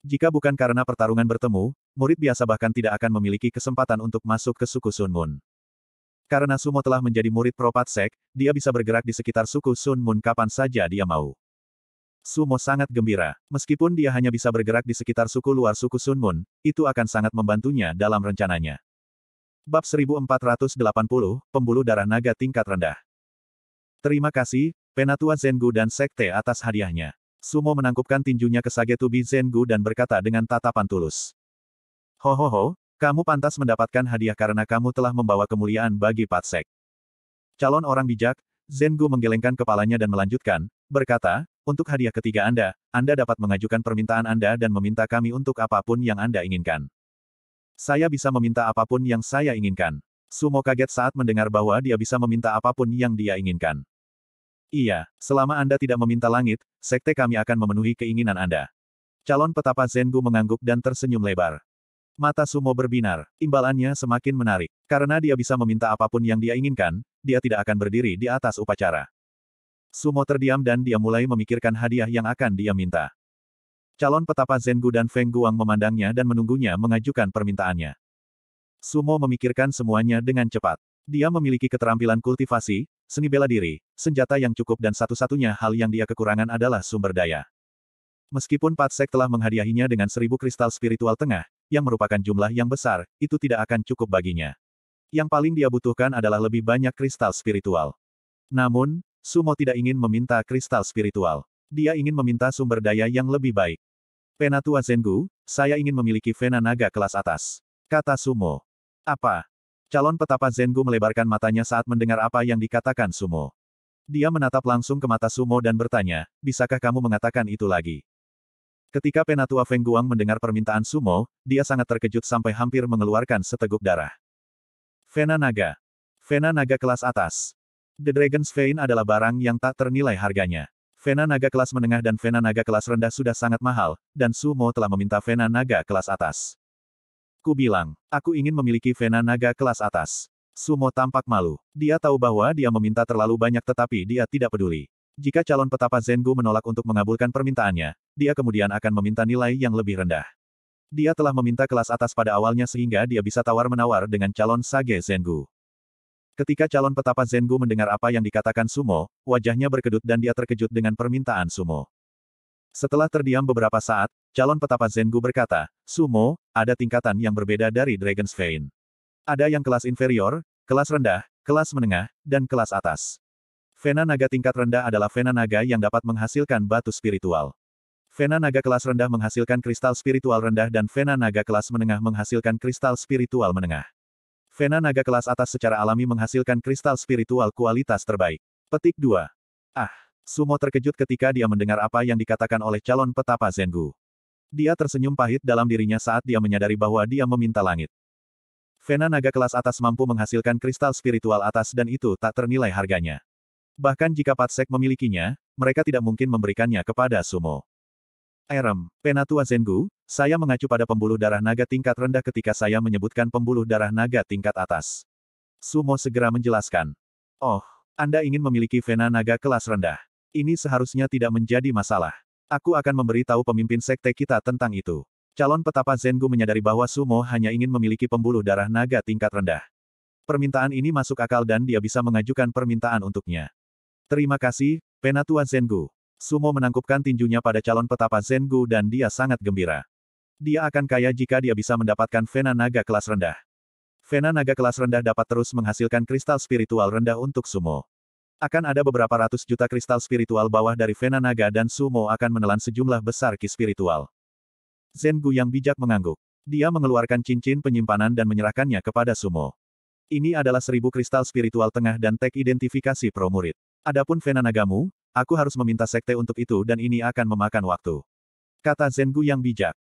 Jika bukan karena pertarungan bertemu, murid biasa bahkan tidak akan memiliki kesempatan untuk masuk ke suku Sun Moon. Karena Sumo telah menjadi murid Propat Sek, dia bisa bergerak di sekitar suku Sun Moon kapan saja dia mau. Sumo sangat gembira. Meskipun dia hanya bisa bergerak di sekitar suku luar suku Sun Moon, itu akan sangat membantunya dalam rencananya. Bab 1480, Pembuluh Darah Naga Tingkat Rendah Terima kasih, Penatua Zengu dan Sekte atas hadiahnya. Sumo menangkupkan tinjunya ke sage Sagetubi Zengu dan berkata dengan tatapan tulus. Ho ho ho, kamu pantas mendapatkan hadiah karena kamu telah membawa kemuliaan bagi Patsek. Calon orang bijak, Zengu menggelengkan kepalanya dan melanjutkan, berkata, untuk hadiah ketiga Anda, Anda dapat mengajukan permintaan Anda dan meminta kami untuk apapun yang Anda inginkan. Saya bisa meminta apapun yang saya inginkan. Sumo kaget saat mendengar bahwa dia bisa meminta apapun yang dia inginkan. Iya, selama Anda tidak meminta langit, sekte kami akan memenuhi keinginan Anda. Calon petapa Zengu mengangguk dan tersenyum lebar. Mata Sumo berbinar, imbalannya semakin menarik. Karena dia bisa meminta apapun yang dia inginkan, dia tidak akan berdiri di atas upacara. Sumo terdiam dan dia mulai memikirkan hadiah yang akan dia minta. Calon petapa Zengu dan Feng Guang memandangnya dan menunggunya mengajukan permintaannya. Sumo memikirkan semuanya dengan cepat. Dia memiliki keterampilan kultivasi, seni bela diri, senjata yang cukup dan satu-satunya hal yang dia kekurangan adalah sumber daya. Meskipun Patsek telah menghadiahinya dengan seribu kristal spiritual tengah, yang merupakan jumlah yang besar, itu tidak akan cukup baginya. Yang paling dia butuhkan adalah lebih banyak kristal spiritual. Namun, Sumo tidak ingin meminta kristal spiritual. Dia ingin meminta sumber daya yang lebih baik. Penatua Zengu, saya ingin memiliki vena naga kelas atas. Kata Sumo. Apa? Calon petapa Zengu melebarkan matanya saat mendengar apa yang dikatakan Sumo. Dia menatap langsung ke mata Sumo dan bertanya, bisakah kamu mengatakan itu lagi? Ketika Penatua Feng Guang mendengar permintaan Sumo, dia sangat terkejut sampai hampir mengeluarkan seteguk darah. Vena Naga. Vena Naga kelas atas. The Dragon's Vein adalah barang yang tak ternilai harganya. Vena Naga kelas menengah dan Vena Naga kelas rendah sudah sangat mahal, dan Sumo telah meminta Vena Naga kelas atas. Aku bilang, aku ingin memiliki vena naga kelas atas. Sumo tampak malu. Dia tahu bahwa dia meminta terlalu banyak tetapi dia tidak peduli. Jika calon petapa Zengu menolak untuk mengabulkan permintaannya, dia kemudian akan meminta nilai yang lebih rendah. Dia telah meminta kelas atas pada awalnya sehingga dia bisa tawar-menawar dengan calon Sage Zengu. Ketika calon petapa Zengu mendengar apa yang dikatakan Sumo, wajahnya berkedut dan dia terkejut dengan permintaan Sumo. Setelah terdiam beberapa saat, calon petapa Zengu berkata, Sumo, ada tingkatan yang berbeda dari Dragon's Vein. Ada yang kelas inferior, kelas rendah, kelas menengah, dan kelas atas. Vena naga tingkat rendah adalah Vena naga yang dapat menghasilkan batu spiritual. Vena naga kelas rendah menghasilkan kristal spiritual rendah dan Vena naga kelas menengah menghasilkan kristal spiritual menengah. Vena naga kelas atas secara alami menghasilkan kristal spiritual kualitas terbaik. Petik 2. Ah. Sumo terkejut ketika dia mendengar apa yang dikatakan oleh calon petapa Zengu. Dia tersenyum pahit dalam dirinya saat dia menyadari bahwa dia meminta langit. Vena naga kelas atas mampu menghasilkan kristal spiritual atas dan itu tak ternilai harganya. Bahkan jika Patsek memilikinya, mereka tidak mungkin memberikannya kepada Sumo. Erem, Penatua Zengu, saya mengacu pada pembuluh darah naga tingkat rendah ketika saya menyebutkan pembuluh darah naga tingkat atas. Sumo segera menjelaskan. Oh, Anda ingin memiliki Vena naga kelas rendah. Ini seharusnya tidak menjadi masalah. Aku akan memberitahu pemimpin sekte kita tentang itu. Calon petapa Zengu menyadari bahwa Sumo hanya ingin memiliki pembuluh darah naga tingkat rendah. Permintaan ini masuk akal dan dia bisa mengajukan permintaan untuknya. Terima kasih, Penatua Zengu. Sumo menangkupkan tinjunya pada calon petapa Zengu dan dia sangat gembira. Dia akan kaya jika dia bisa mendapatkan Vena Naga kelas rendah. Vena Naga kelas rendah dapat terus menghasilkan kristal spiritual rendah untuk Sumo. Akan ada beberapa ratus juta kristal spiritual bawah dari Vena Naga dan Sumo akan menelan sejumlah besar ki spiritual. Zen Gu yang bijak mengangguk. Dia mengeluarkan cincin penyimpanan dan menyerahkannya kepada Sumo. Ini adalah seribu kristal spiritual tengah dan tek identifikasi pro murid. Adapun Vena Nagamu, aku harus meminta sekte untuk itu dan ini akan memakan waktu. Kata Zen Gu yang bijak.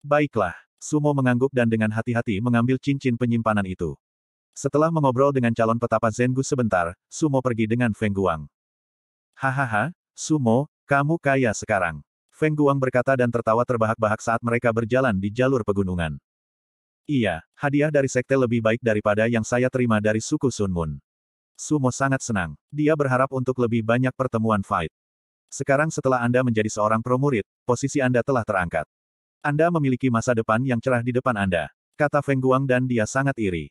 Baiklah, Sumo mengangguk dan dengan hati-hati mengambil cincin penyimpanan itu. Setelah mengobrol dengan calon petapa Zenggu sebentar, Sumo pergi dengan Feng Guang. Hahaha, Sumo, kamu kaya sekarang. Feng Guang berkata dan tertawa terbahak-bahak saat mereka berjalan di jalur pegunungan. Iya, hadiah dari sekte lebih baik daripada yang saya terima dari suku Sun Sumo sangat senang. Dia berharap untuk lebih banyak pertemuan fight. Sekarang setelah Anda menjadi seorang promurid, posisi Anda telah terangkat. Anda memiliki masa depan yang cerah di depan Anda. Kata Feng Guang dan dia sangat iri.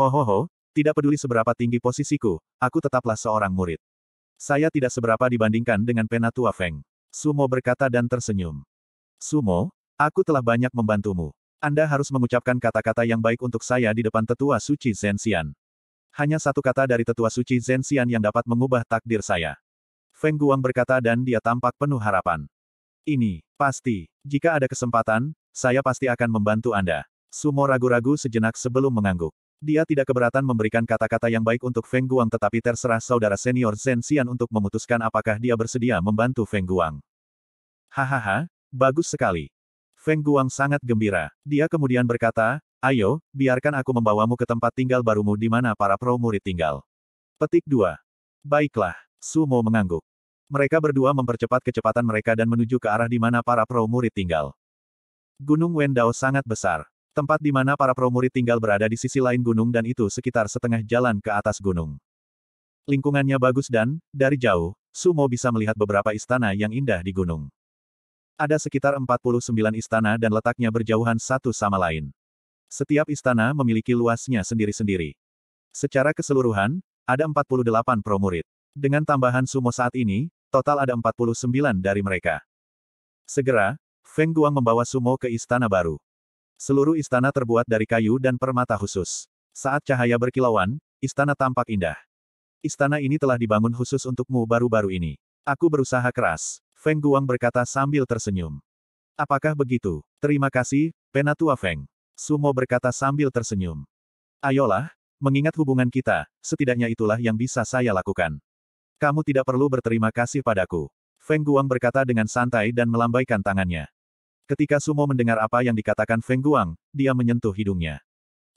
Ho ho ho, tidak peduli seberapa tinggi posisiku, aku tetaplah seorang murid. Saya tidak seberapa dibandingkan dengan penatua Feng. Sumo berkata dan tersenyum. Sumo, aku telah banyak membantumu. Anda harus mengucapkan kata-kata yang baik untuk saya di depan tetua suci Zensian. Hanya satu kata dari tetua suci Zensian yang dapat mengubah takdir saya. Feng Guang berkata dan dia tampak penuh harapan. Ini, pasti, jika ada kesempatan, saya pasti akan membantu Anda. Sumo ragu-ragu sejenak sebelum mengangguk. Dia tidak keberatan memberikan kata-kata yang baik untuk Feng Guang tetapi terserah saudara senior Zhen Xian untuk memutuskan apakah dia bersedia membantu Feng Guang. Hahaha, bagus sekali. Feng Guang sangat gembira. Dia kemudian berkata, ayo, biarkan aku membawamu ke tempat tinggal barumu di mana para pro murid tinggal. Petik 2. Baiklah, Sumo mengangguk. Mereka berdua mempercepat kecepatan mereka dan menuju ke arah di mana para pro murid tinggal. Gunung Wendao sangat besar. Tempat di mana para promurid tinggal berada di sisi lain gunung dan itu sekitar setengah jalan ke atas gunung. Lingkungannya bagus dan, dari jauh, Sumo bisa melihat beberapa istana yang indah di gunung. Ada sekitar 49 istana dan letaknya berjauhan satu sama lain. Setiap istana memiliki luasnya sendiri-sendiri. Secara keseluruhan, ada 48 pro murid. Dengan tambahan Sumo saat ini, total ada 49 dari mereka. Segera, Feng Guang membawa Sumo ke istana baru. Seluruh istana terbuat dari kayu dan permata khusus. Saat cahaya berkilauan, istana tampak indah. Istana ini telah dibangun khusus untukmu baru-baru ini. Aku berusaha keras, Feng Guang berkata sambil tersenyum. Apakah begitu? Terima kasih, Penatua Feng. Sumo berkata sambil tersenyum. Ayolah, mengingat hubungan kita, setidaknya itulah yang bisa saya lakukan. Kamu tidak perlu berterima kasih padaku. Feng Guang berkata dengan santai dan melambaikan tangannya. Ketika Sumo mendengar apa yang dikatakan Feng Guang, dia menyentuh hidungnya.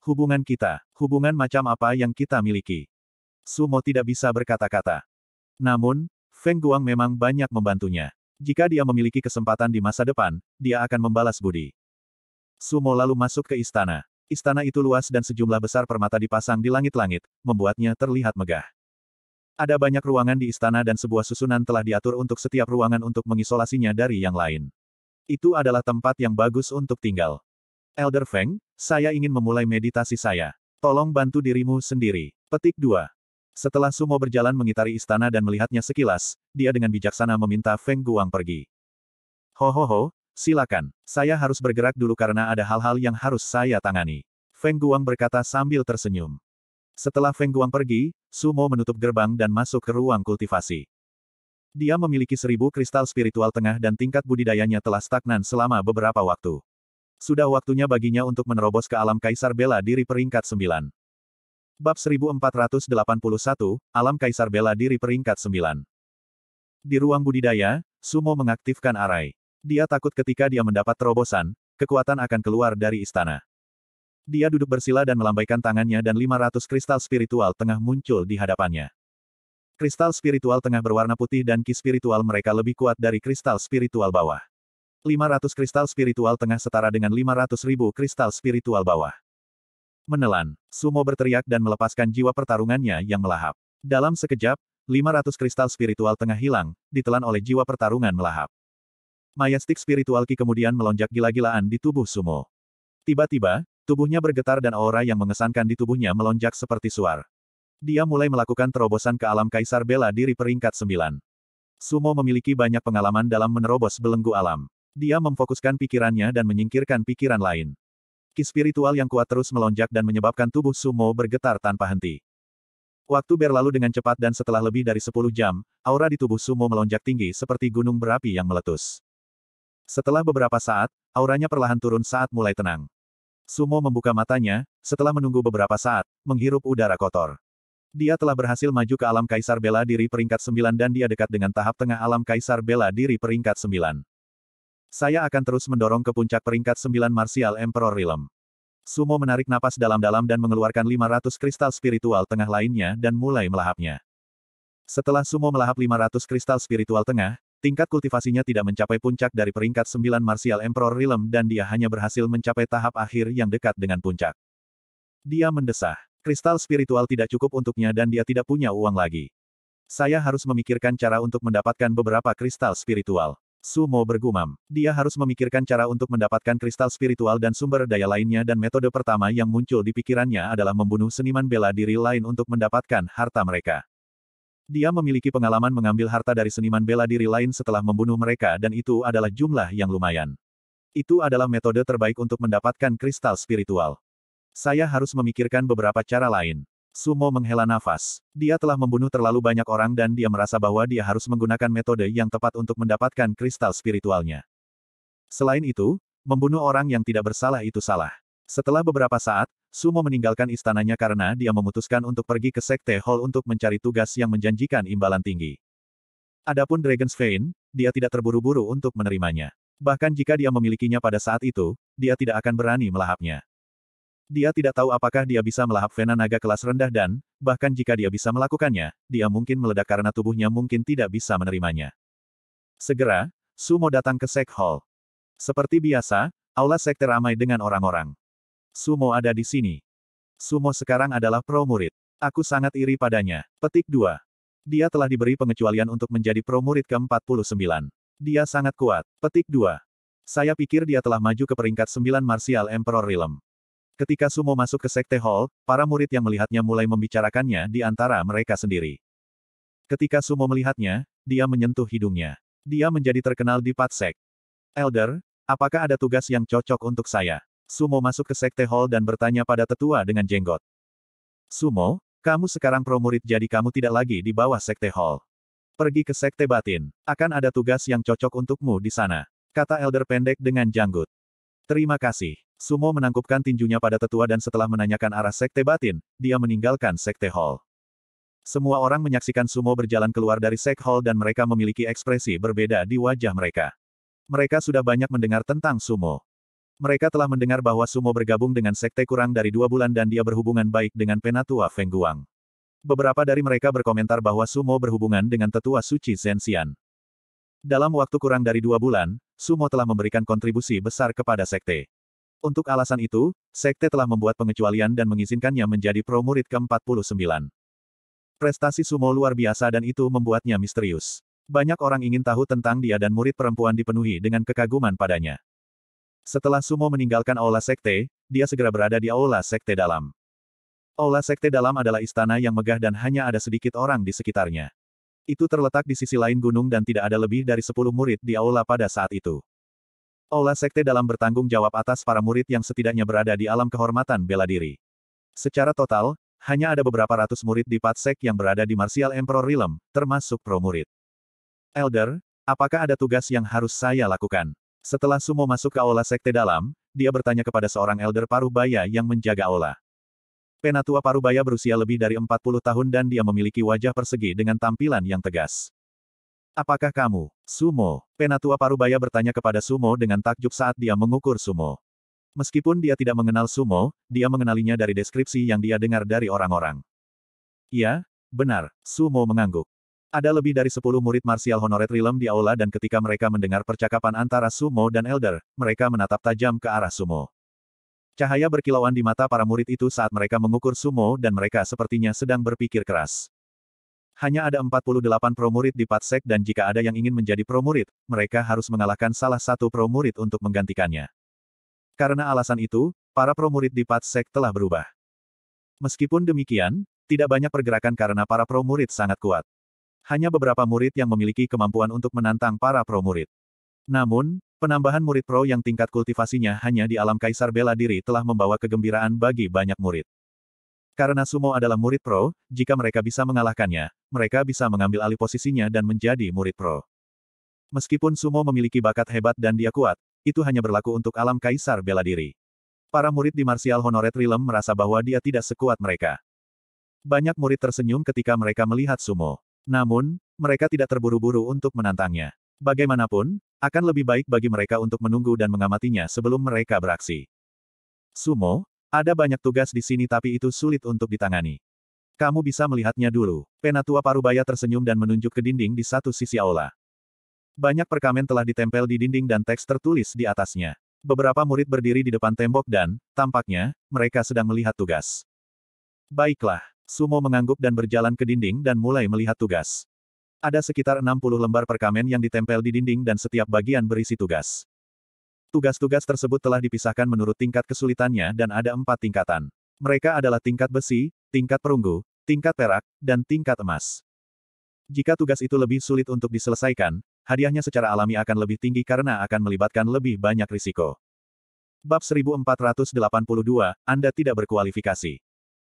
Hubungan kita, hubungan macam apa yang kita miliki. Sumo tidak bisa berkata-kata. Namun, Feng Guang memang banyak membantunya. Jika dia memiliki kesempatan di masa depan, dia akan membalas budi. Sumo lalu masuk ke istana. Istana itu luas dan sejumlah besar permata dipasang di langit-langit, membuatnya terlihat megah. Ada banyak ruangan di istana dan sebuah susunan telah diatur untuk setiap ruangan untuk mengisolasinya dari yang lain. Itu adalah tempat yang bagus untuk tinggal. Elder Feng, saya ingin memulai meditasi saya. Tolong bantu dirimu sendiri. Petik 2. Setelah Sumo berjalan mengitari istana dan melihatnya sekilas, dia dengan bijaksana meminta Feng Guang pergi. Ho ho ho, silakan. Saya harus bergerak dulu karena ada hal-hal yang harus saya tangani. Feng Guang berkata sambil tersenyum. Setelah Feng Guang pergi, Sumo menutup gerbang dan masuk ke ruang kultivasi. Dia memiliki seribu kristal spiritual tengah dan tingkat budidayanya telah stagnan selama beberapa waktu. Sudah waktunya baginya untuk menerobos ke alam Kaisar Bela Diri peringkat 9. Bab 1481, Alam Kaisar Bela Diri peringkat 9. Di ruang budidaya, Sumo mengaktifkan arai. Dia takut ketika dia mendapat terobosan, kekuatan akan keluar dari istana. Dia duduk bersila dan melambaikan tangannya dan 500 kristal spiritual tengah muncul di hadapannya. Kristal spiritual tengah berwarna putih dan ki spiritual mereka lebih kuat dari kristal spiritual bawah. 500 kristal spiritual tengah setara dengan 500 ribu kristal spiritual bawah. Menelan, Sumo berteriak dan melepaskan jiwa pertarungannya yang melahap. Dalam sekejap, 500 kristal spiritual tengah hilang, ditelan oleh jiwa pertarungan melahap. Mayastik spiritual Ki kemudian melonjak gila-gilaan di tubuh Sumo. Tiba-tiba, tubuhnya bergetar dan aura yang mengesankan di tubuhnya melonjak seperti suar dia mulai melakukan terobosan ke alam kaisar bela diri peringkat 9. Sumo memiliki banyak pengalaman dalam menerobos belenggu alam. Dia memfokuskan pikirannya dan menyingkirkan pikiran lain. Ki spiritual yang kuat terus melonjak dan menyebabkan tubuh Sumo bergetar tanpa henti. Waktu berlalu dengan cepat dan setelah lebih dari 10 jam, aura di tubuh Sumo melonjak tinggi seperti gunung berapi yang meletus. Setelah beberapa saat, auranya perlahan turun saat mulai tenang. Sumo membuka matanya, setelah menunggu beberapa saat, menghirup udara kotor. Dia telah berhasil maju ke alam kaisar bela diri peringkat 9 dan dia dekat dengan tahap tengah alam kaisar bela diri peringkat 9. Saya akan terus mendorong ke puncak peringkat 9 Martial Emperor Realm. Sumo menarik napas dalam-dalam dan mengeluarkan 500 kristal spiritual tengah lainnya dan mulai melahapnya. Setelah Sumo melahap 500 kristal spiritual tengah, tingkat kultivasinya tidak mencapai puncak dari peringkat 9 Martial Emperor Realm dan dia hanya berhasil mencapai tahap akhir yang dekat dengan puncak. Dia mendesah. Kristal spiritual tidak cukup untuknya dan dia tidak punya uang lagi. Saya harus memikirkan cara untuk mendapatkan beberapa kristal spiritual. Sumo bergumam. Dia harus memikirkan cara untuk mendapatkan kristal spiritual dan sumber daya lainnya dan metode pertama yang muncul di pikirannya adalah membunuh seniman bela diri lain untuk mendapatkan harta mereka. Dia memiliki pengalaman mengambil harta dari seniman bela diri lain setelah membunuh mereka dan itu adalah jumlah yang lumayan. Itu adalah metode terbaik untuk mendapatkan kristal spiritual. Saya harus memikirkan beberapa cara lain. Sumo menghela nafas. Dia telah membunuh terlalu banyak orang dan dia merasa bahwa dia harus menggunakan metode yang tepat untuk mendapatkan kristal spiritualnya. Selain itu, membunuh orang yang tidak bersalah itu salah. Setelah beberapa saat, Sumo meninggalkan istananya karena dia memutuskan untuk pergi ke Sekte Hall untuk mencari tugas yang menjanjikan imbalan tinggi. Adapun Dragon's Vein, dia tidak terburu-buru untuk menerimanya. Bahkan jika dia memilikinya pada saat itu, dia tidak akan berani melahapnya. Dia tidak tahu apakah dia bisa melahap vena naga kelas rendah dan, bahkan jika dia bisa melakukannya, dia mungkin meledak karena tubuhnya mungkin tidak bisa menerimanya. Segera, Sumo datang ke Sek Hall. Seperti biasa, aula sekte ramai dengan orang-orang. Sumo ada di sini. Sumo sekarang adalah pro murid. Aku sangat iri padanya. Petik 2. Dia telah diberi pengecualian untuk menjadi pro murid ke-49. Dia sangat kuat. Petik 2. Saya pikir dia telah maju ke peringkat 9 Martial Emperor Realm. Ketika Sumo masuk ke Sekte Hall, para murid yang melihatnya mulai membicarakannya di antara mereka sendiri. Ketika Sumo melihatnya, dia menyentuh hidungnya. Dia menjadi terkenal di Patsek. Elder, apakah ada tugas yang cocok untuk saya? Sumo masuk ke Sekte Hall dan bertanya pada tetua dengan jenggot. Sumo, kamu sekarang pro murid, jadi kamu tidak lagi di bawah Sekte Hall. Pergi ke Sekte Batin. Akan ada tugas yang cocok untukmu di sana. Kata Elder pendek dengan janggut. Terima kasih. Sumo menangkupkan tinjunya pada tetua dan setelah menanyakan arah sekte batin, dia meninggalkan sekte hall. Semua orang menyaksikan Sumo berjalan keluar dari sekte hall dan mereka memiliki ekspresi berbeda di wajah mereka. Mereka sudah banyak mendengar tentang Sumo. Mereka telah mendengar bahwa Sumo bergabung dengan sekte kurang dari dua bulan dan dia berhubungan baik dengan penatua Feng Guang. Beberapa dari mereka berkomentar bahwa Sumo berhubungan dengan tetua suci Zenxian. Dalam waktu kurang dari dua bulan, Sumo telah memberikan kontribusi besar kepada sekte. Untuk alasan itu, sekte telah membuat pengecualian dan mengizinkannya menjadi pro murid ke-49. Prestasi Sumo luar biasa dan itu membuatnya misterius. Banyak orang ingin tahu tentang dia dan murid perempuan dipenuhi dengan kekaguman padanya. Setelah Sumo meninggalkan Aula Sekte, dia segera berada di Aula Sekte Dalam. Aula Sekte Dalam adalah istana yang megah dan hanya ada sedikit orang di sekitarnya. Itu terletak di sisi lain gunung dan tidak ada lebih dari 10 murid di Aula pada saat itu. Aula Sekte dalam bertanggung jawab atas para murid yang setidaknya berada di alam kehormatan bela diri. Secara total, hanya ada beberapa ratus murid di Patsek yang berada di Martial Emperor Realm, termasuk pro murid. Elder, apakah ada tugas yang harus saya lakukan? Setelah Sumo masuk ke Aula Sekte dalam, dia bertanya kepada seorang Elder Parubaya yang menjaga Aula. Penatua Parubaya berusia lebih dari 40 tahun dan dia memiliki wajah persegi dengan tampilan yang tegas. Apakah kamu, Sumo? Penatua Parubaya bertanya kepada Sumo dengan takjub saat dia mengukur Sumo. Meskipun dia tidak mengenal Sumo, dia mengenalinya dari deskripsi yang dia dengar dari orang-orang. Iya, benar, Sumo mengangguk. Ada lebih dari 10 murid martial honoret Rilem di aula dan ketika mereka mendengar percakapan antara Sumo dan Elder, mereka menatap tajam ke arah Sumo. Cahaya berkilauan di mata para murid itu saat mereka mengukur Sumo dan mereka sepertinya sedang berpikir keras. Hanya ada 48 promurid di Patsek dan jika ada yang ingin menjadi promurid, mereka harus mengalahkan salah satu promurid untuk menggantikannya. Karena alasan itu, para promurid di Patsek telah berubah. Meskipun demikian, tidak banyak pergerakan karena para promurid sangat kuat. Hanya beberapa murid yang memiliki kemampuan untuk menantang para promurid. Namun, penambahan murid pro yang tingkat kultivasinya hanya di alam kaisar bela diri telah membawa kegembiraan bagi banyak murid. Karena Sumo adalah murid pro, jika mereka bisa mengalahkannya, mereka bisa mengambil alih posisinya dan menjadi murid pro. Meskipun Sumo memiliki bakat hebat dan dia kuat, itu hanya berlaku untuk alam kaisar bela diri. Para murid di Martial Honored Rilem merasa bahwa dia tidak sekuat mereka. Banyak murid tersenyum ketika mereka melihat Sumo. Namun, mereka tidak terburu-buru untuk menantangnya. Bagaimanapun, akan lebih baik bagi mereka untuk menunggu dan mengamatinya sebelum mereka beraksi. Sumo, ada banyak tugas di sini tapi itu sulit untuk ditangani. Kamu bisa melihatnya dulu. Penatua Parubaya tersenyum dan menunjuk ke dinding di satu sisi aula. Banyak perkamen telah ditempel di dinding dan teks tertulis di atasnya. Beberapa murid berdiri di depan tembok dan, tampaknya, mereka sedang melihat tugas. Baiklah, Sumo mengangguk dan berjalan ke dinding dan mulai melihat tugas. Ada sekitar 60 lembar perkamen yang ditempel di dinding dan setiap bagian berisi tugas. Tugas-tugas tersebut telah dipisahkan menurut tingkat kesulitannya dan ada empat tingkatan. Mereka adalah tingkat besi, tingkat perunggu, tingkat perak, dan tingkat emas. Jika tugas itu lebih sulit untuk diselesaikan, hadiahnya secara alami akan lebih tinggi karena akan melibatkan lebih banyak risiko. Bab 1482, Anda tidak berkualifikasi.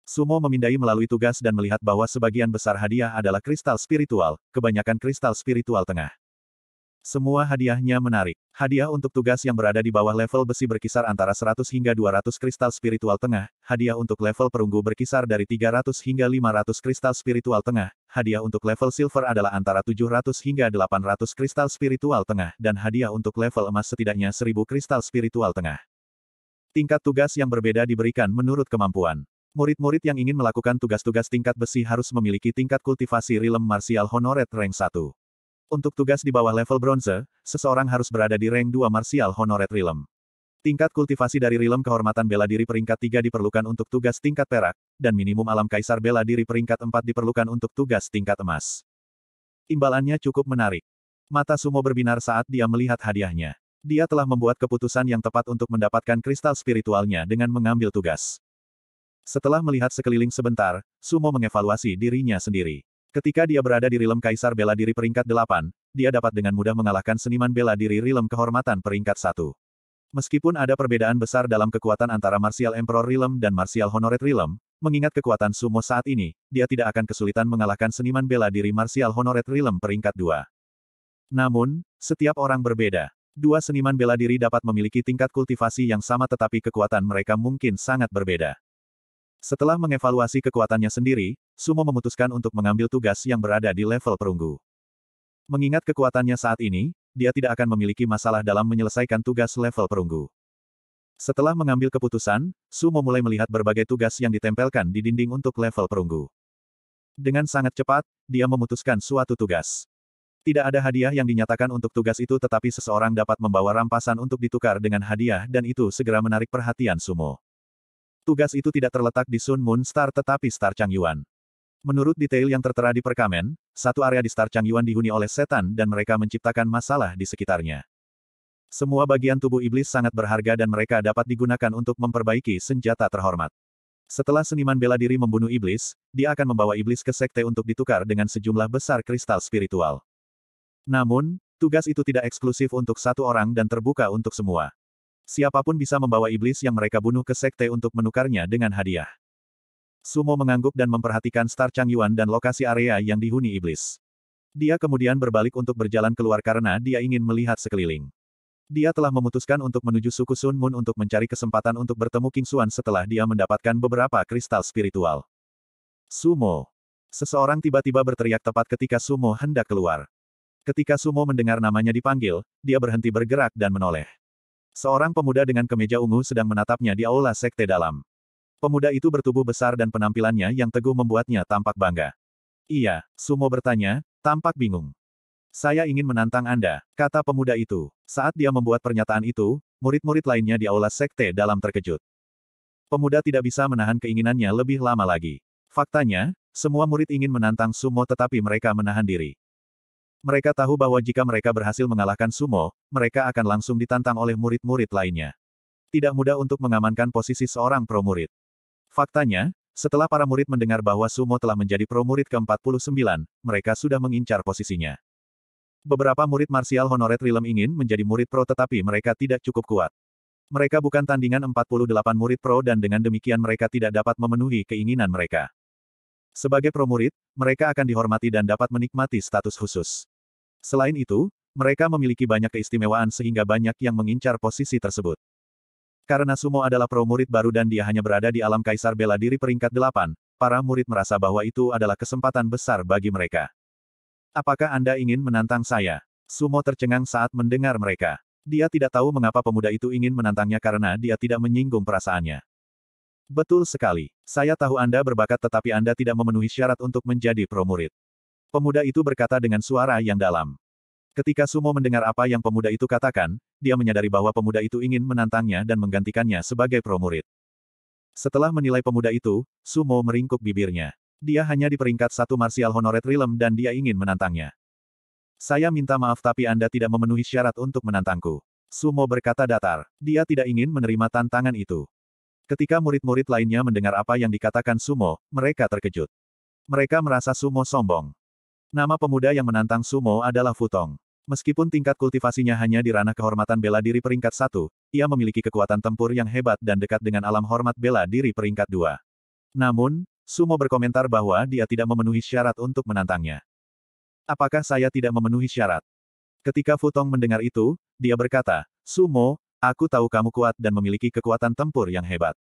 Sumo memindai melalui tugas dan melihat bahwa sebagian besar hadiah adalah kristal spiritual, kebanyakan kristal spiritual tengah. Semua hadiahnya menarik. Hadiah untuk tugas yang berada di bawah level besi berkisar antara 100 hingga 200 kristal spiritual tengah, hadiah untuk level perunggu berkisar dari 300 hingga 500 kristal spiritual tengah, hadiah untuk level silver adalah antara 700 hingga 800 kristal spiritual tengah, dan hadiah untuk level emas setidaknya 1000 kristal spiritual tengah. Tingkat tugas yang berbeda diberikan menurut kemampuan. Murid-murid yang ingin melakukan tugas-tugas tingkat besi harus memiliki tingkat kultivasi rilem martial honoret rank 1. Untuk tugas di bawah level bronze, seseorang harus berada di rank 2 Martial Honored Realm. Tingkat kultivasi dari Realm kehormatan bela diri peringkat 3 diperlukan untuk tugas tingkat perak, dan minimum alam kaisar bela diri peringkat 4 diperlukan untuk tugas tingkat emas. Imbalannya cukup menarik. Mata Sumo berbinar saat dia melihat hadiahnya. Dia telah membuat keputusan yang tepat untuk mendapatkan kristal spiritualnya dengan mengambil tugas. Setelah melihat sekeliling sebentar, Sumo mengevaluasi dirinya sendiri. Ketika dia berada di rilem kaisar bela diri peringkat 8, dia dapat dengan mudah mengalahkan seniman bela diri rilem kehormatan peringkat 1. Meskipun ada perbedaan besar dalam kekuatan antara Martial Emperor Rilem dan Martial Honoret Rilem, mengingat kekuatan sumo saat ini, dia tidak akan kesulitan mengalahkan seniman bela diri Martial Honoret Rilem peringkat 2. Namun, setiap orang berbeda. Dua seniman bela diri dapat memiliki tingkat kultivasi yang sama tetapi kekuatan mereka mungkin sangat berbeda. Setelah mengevaluasi kekuatannya sendiri, Sumo memutuskan untuk mengambil tugas yang berada di level perunggu. Mengingat kekuatannya saat ini, dia tidak akan memiliki masalah dalam menyelesaikan tugas level perunggu. Setelah mengambil keputusan, Sumo mulai melihat berbagai tugas yang ditempelkan di dinding untuk level perunggu. Dengan sangat cepat, dia memutuskan suatu tugas. Tidak ada hadiah yang dinyatakan untuk tugas itu tetapi seseorang dapat membawa rampasan untuk ditukar dengan hadiah dan itu segera menarik perhatian Sumo. Tugas itu tidak terletak di Sun Moon Star tetapi Star Chang Yuan. Menurut detail yang tertera di perkamen, satu area di Star Chang Yuan dihuni oleh setan dan mereka menciptakan masalah di sekitarnya. Semua bagian tubuh iblis sangat berharga dan mereka dapat digunakan untuk memperbaiki senjata terhormat. Setelah seniman bela diri membunuh iblis, dia akan membawa iblis ke sekte untuk ditukar dengan sejumlah besar kristal spiritual. Namun, tugas itu tidak eksklusif untuk satu orang dan terbuka untuk semua. Siapapun bisa membawa iblis yang mereka bunuh ke sekte untuk menukarnya dengan hadiah. Sumo mengangguk dan memperhatikan Star Chang Yuan dan lokasi area yang dihuni iblis. Dia kemudian berbalik untuk berjalan keluar karena dia ingin melihat sekeliling. Dia telah memutuskan untuk menuju suku Sun Moon untuk mencari kesempatan untuk bertemu King Xuan setelah dia mendapatkan beberapa kristal spiritual. Sumo. Seseorang tiba-tiba berteriak tepat ketika Sumo hendak keluar. Ketika Sumo mendengar namanya dipanggil, dia berhenti bergerak dan menoleh. Seorang pemuda dengan kemeja ungu sedang menatapnya di aula sekte dalam. Pemuda itu bertubuh besar dan penampilannya yang teguh membuatnya tampak bangga. Iya, Sumo bertanya, tampak bingung. Saya ingin menantang Anda, kata pemuda itu. Saat dia membuat pernyataan itu, murid-murid lainnya di aula sekte dalam terkejut. Pemuda tidak bisa menahan keinginannya lebih lama lagi. Faktanya, semua murid ingin menantang Sumo tetapi mereka menahan diri. Mereka tahu bahwa jika mereka berhasil mengalahkan Sumo, mereka akan langsung ditantang oleh murid-murid lainnya. Tidak mudah untuk mengamankan posisi seorang pro murid. Faktanya, setelah para murid mendengar bahwa Sumo telah menjadi pro murid ke-49, mereka sudah mengincar posisinya. Beberapa murid martial honoret Rilem ingin menjadi murid pro tetapi mereka tidak cukup kuat. Mereka bukan tandingan 48 murid pro dan dengan demikian mereka tidak dapat memenuhi keinginan mereka. Sebagai pro murid, mereka akan dihormati dan dapat menikmati status khusus. Selain itu, mereka memiliki banyak keistimewaan sehingga banyak yang mengincar posisi tersebut. Karena Sumo adalah pro murid baru dan dia hanya berada di alam kaisar bela diri peringkat delapan, para murid merasa bahwa itu adalah kesempatan besar bagi mereka. Apakah Anda ingin menantang saya? Sumo tercengang saat mendengar mereka. Dia tidak tahu mengapa pemuda itu ingin menantangnya karena dia tidak menyinggung perasaannya. Betul sekali. Saya tahu Anda berbakat tetapi Anda tidak memenuhi syarat untuk menjadi pro murid. Pemuda itu berkata dengan suara yang dalam. Ketika Sumo mendengar apa yang pemuda itu katakan, dia menyadari bahwa pemuda itu ingin menantangnya dan menggantikannya sebagai promurid. Setelah menilai pemuda itu, Sumo meringkuk bibirnya. Dia hanya di peringkat satu martial honoret realm dan dia ingin menantangnya. Saya minta maaf tapi Anda tidak memenuhi syarat untuk menantangku. Sumo berkata datar. Dia tidak ingin menerima tantangan itu. Ketika murid-murid lainnya mendengar apa yang dikatakan Sumo, mereka terkejut. Mereka merasa Sumo sombong. Nama pemuda yang menantang Sumo adalah Futong. Meskipun tingkat kultivasinya hanya di ranah kehormatan bela diri peringkat satu, ia memiliki kekuatan tempur yang hebat dan dekat dengan alam hormat bela diri peringkat dua. Namun, Sumo berkomentar bahwa dia tidak memenuhi syarat untuk menantangnya. Apakah saya tidak memenuhi syarat? Ketika Futong mendengar itu, dia berkata, Sumo, aku tahu kamu kuat dan memiliki kekuatan tempur yang hebat.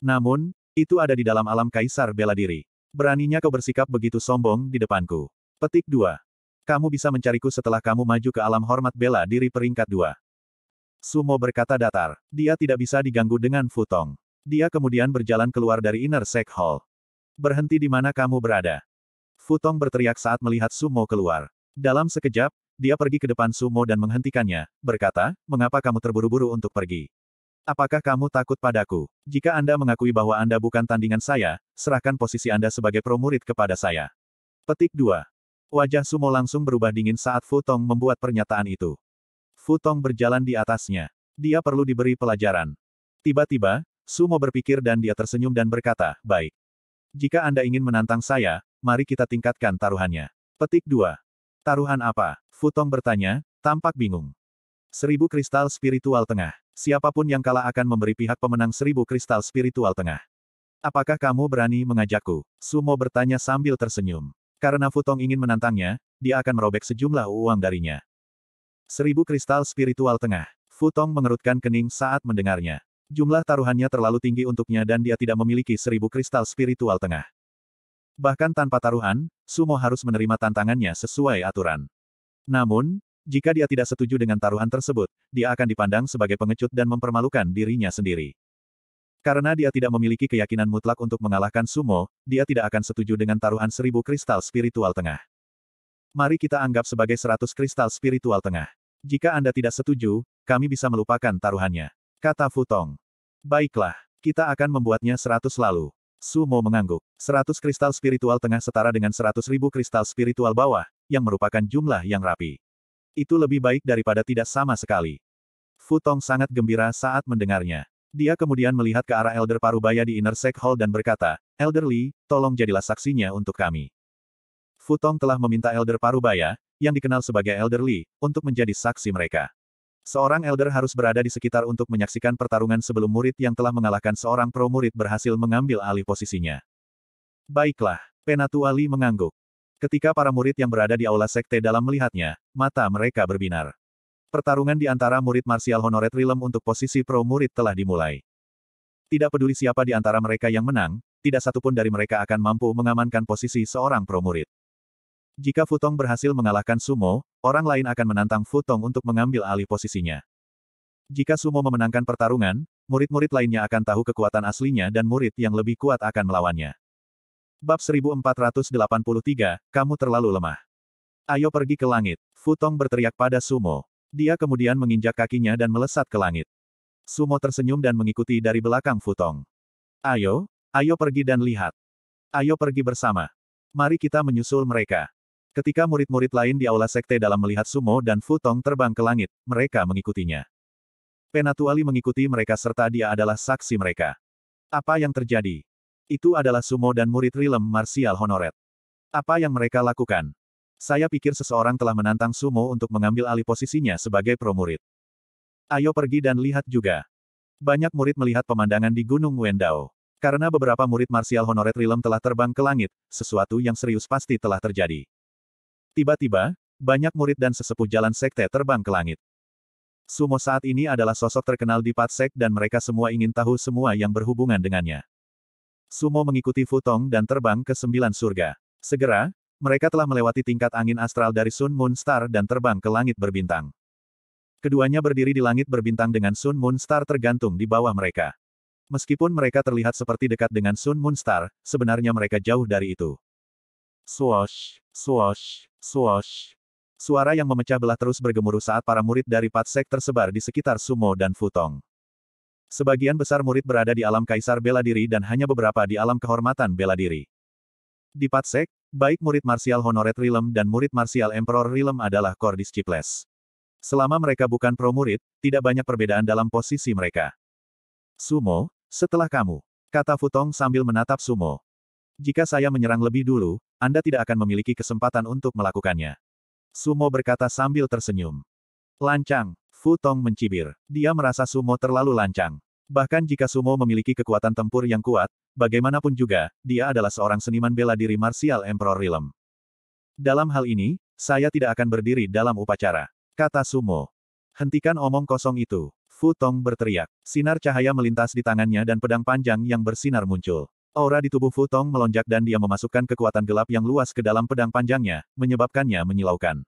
Namun, itu ada di dalam alam kaisar bela diri. Beraninya kau bersikap begitu sombong di depanku. Petik 2. Kamu bisa mencariku setelah kamu maju ke alam hormat bela diri peringkat dua. Sumo berkata datar. Dia tidak bisa diganggu dengan futong. Dia kemudian berjalan keluar dari inner Sec hall. Berhenti di mana kamu berada. Futong berteriak saat melihat Sumo keluar. Dalam sekejap, dia pergi ke depan Sumo dan menghentikannya, berkata, mengapa kamu terburu-buru untuk pergi? Apakah kamu takut padaku? Jika Anda mengakui bahwa Anda bukan tandingan saya, serahkan posisi Anda sebagai promurid kepada saya. Petik 2. Wajah Sumo langsung berubah dingin saat Futong membuat pernyataan itu. Futong berjalan di atasnya. Dia perlu diberi pelajaran. Tiba-tiba, Sumo berpikir dan dia tersenyum dan berkata, baik. Jika Anda ingin menantang saya, mari kita tingkatkan taruhannya. Petik 2. Taruhan apa? Futong bertanya, tampak bingung. Seribu kristal spiritual tengah. Siapapun yang kalah akan memberi pihak pemenang seribu kristal spiritual tengah. Apakah kamu berani mengajakku? Sumo bertanya sambil tersenyum. Karena Futong ingin menantangnya, dia akan merobek sejumlah uang darinya. Seribu kristal spiritual tengah. Futong mengerutkan kening saat mendengarnya. Jumlah taruhannya terlalu tinggi untuknya dan dia tidak memiliki seribu kristal spiritual tengah. Bahkan tanpa taruhan, Sumo harus menerima tantangannya sesuai aturan. Namun, jika dia tidak setuju dengan taruhan tersebut, dia akan dipandang sebagai pengecut dan mempermalukan dirinya sendiri. Karena dia tidak memiliki keyakinan mutlak untuk mengalahkan sumo, dia tidak akan setuju dengan taruhan seribu kristal spiritual tengah. Mari kita anggap sebagai seratus kristal spiritual tengah. Jika Anda tidak setuju, kami bisa melupakan taruhannya. Kata Futong. Baiklah, kita akan membuatnya seratus lalu. Sumo mengangguk. Seratus kristal spiritual tengah setara dengan seratus ribu kristal spiritual bawah, yang merupakan jumlah yang rapi. Itu lebih baik daripada tidak sama sekali. Futong sangat gembira saat mendengarnya. Dia kemudian melihat ke arah Elder Parubaya di Inner Sect Hall dan berkata, Elder Lee, tolong jadilah saksinya untuk kami. Futong telah meminta Elder Parubaya, yang dikenal sebagai Elder Lee, untuk menjadi saksi mereka. Seorang Elder harus berada di sekitar untuk menyaksikan pertarungan sebelum murid yang telah mengalahkan seorang pro murid berhasil mengambil alih posisinya. Baiklah, Penatua Lee mengangguk. Ketika para murid yang berada di aula sekte dalam melihatnya, mata mereka berbinar. Pertarungan di antara murid marsial honoret Rilem untuk posisi pro murid telah dimulai. Tidak peduli siapa di antara mereka yang menang, tidak satupun dari mereka akan mampu mengamankan posisi seorang pro murid. Jika Futong berhasil mengalahkan Sumo, orang lain akan menantang Futong untuk mengambil alih posisinya. Jika Sumo memenangkan pertarungan, murid-murid lainnya akan tahu kekuatan aslinya dan murid yang lebih kuat akan melawannya. Bab 1483, kamu terlalu lemah. Ayo pergi ke langit, Futong berteriak pada Sumo. Dia kemudian menginjak kakinya dan melesat ke langit. Sumo tersenyum dan mengikuti dari belakang Futong. Ayo, ayo pergi dan lihat. Ayo pergi bersama. Mari kita menyusul mereka. Ketika murid-murid lain di aula sekte dalam melihat Sumo dan Futong terbang ke langit, mereka mengikutinya. Penatuali mengikuti mereka serta dia adalah saksi mereka. Apa yang terjadi? Itu adalah Sumo dan murid Rilem Martial Honoret. Apa yang mereka lakukan? Saya pikir seseorang telah menantang Sumo untuk mengambil alih posisinya sebagai pro murid. Ayo pergi dan lihat juga. Banyak murid melihat pemandangan di Gunung Wendao. Karena beberapa murid Martial Honored Realm telah terbang ke langit, sesuatu yang serius pasti telah terjadi. Tiba-tiba, banyak murid dan sesepuh jalan sekte terbang ke langit. Sumo saat ini adalah sosok terkenal di Patsek dan mereka semua ingin tahu semua yang berhubungan dengannya. Sumo mengikuti Futong dan terbang ke sembilan surga. Segera, mereka telah melewati tingkat angin astral dari Sun Moon Star dan terbang ke langit berbintang. Keduanya berdiri di langit berbintang dengan Sun Moon Star tergantung di bawah mereka. Meskipun mereka terlihat seperti dekat dengan Sun Moon Star, sebenarnya mereka jauh dari itu. Swash, swash, swash. Suara yang memecah belah terus bergemuruh saat para murid dari Patsek tersebar di sekitar Sumo dan Futong. Sebagian besar murid berada di alam kaisar bela diri dan hanya beberapa di alam kehormatan bela diri. Di Patsek, Baik murid marsial honoret Rilem dan murid marsial Emperor Rilem adalah core disciples. Selama mereka bukan pro-murid, tidak banyak perbedaan dalam posisi mereka. Sumo, setelah kamu. Kata Futong sambil menatap Sumo. Jika saya menyerang lebih dulu, Anda tidak akan memiliki kesempatan untuk melakukannya. Sumo berkata sambil tersenyum. Lancang, Futong mencibir. Dia merasa Sumo terlalu lancang. Bahkan jika Sumo memiliki kekuatan tempur yang kuat, bagaimanapun juga, dia adalah seorang seniman bela diri martial Emperor Realm. Dalam hal ini, saya tidak akan berdiri dalam upacara. Kata Sumo. Hentikan omong kosong itu. Fu Tong berteriak. Sinar cahaya melintas di tangannya dan pedang panjang yang bersinar muncul. Aura di tubuh Fu Tong melonjak dan dia memasukkan kekuatan gelap yang luas ke dalam pedang panjangnya, menyebabkannya menyilaukan.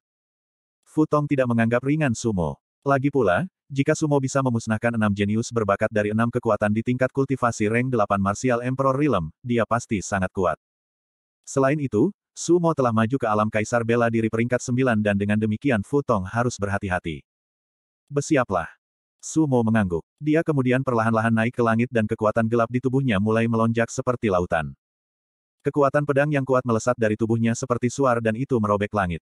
Fu Tong tidak menganggap ringan Sumo. Lagi pula, jika Sumo bisa memusnahkan enam jenius berbakat dari enam kekuatan di tingkat kultivasi rank 8 Martial Emperor Realm, dia pasti sangat kuat. Selain itu, Sumo telah maju ke alam Kaisar Bela diri peringkat 9 dan dengan demikian Futong harus berhati-hati. Besiaplah. Sumo mengangguk. Dia kemudian perlahan-lahan naik ke langit dan kekuatan gelap di tubuhnya mulai melonjak seperti lautan. Kekuatan pedang yang kuat melesat dari tubuhnya seperti suar dan itu merobek langit.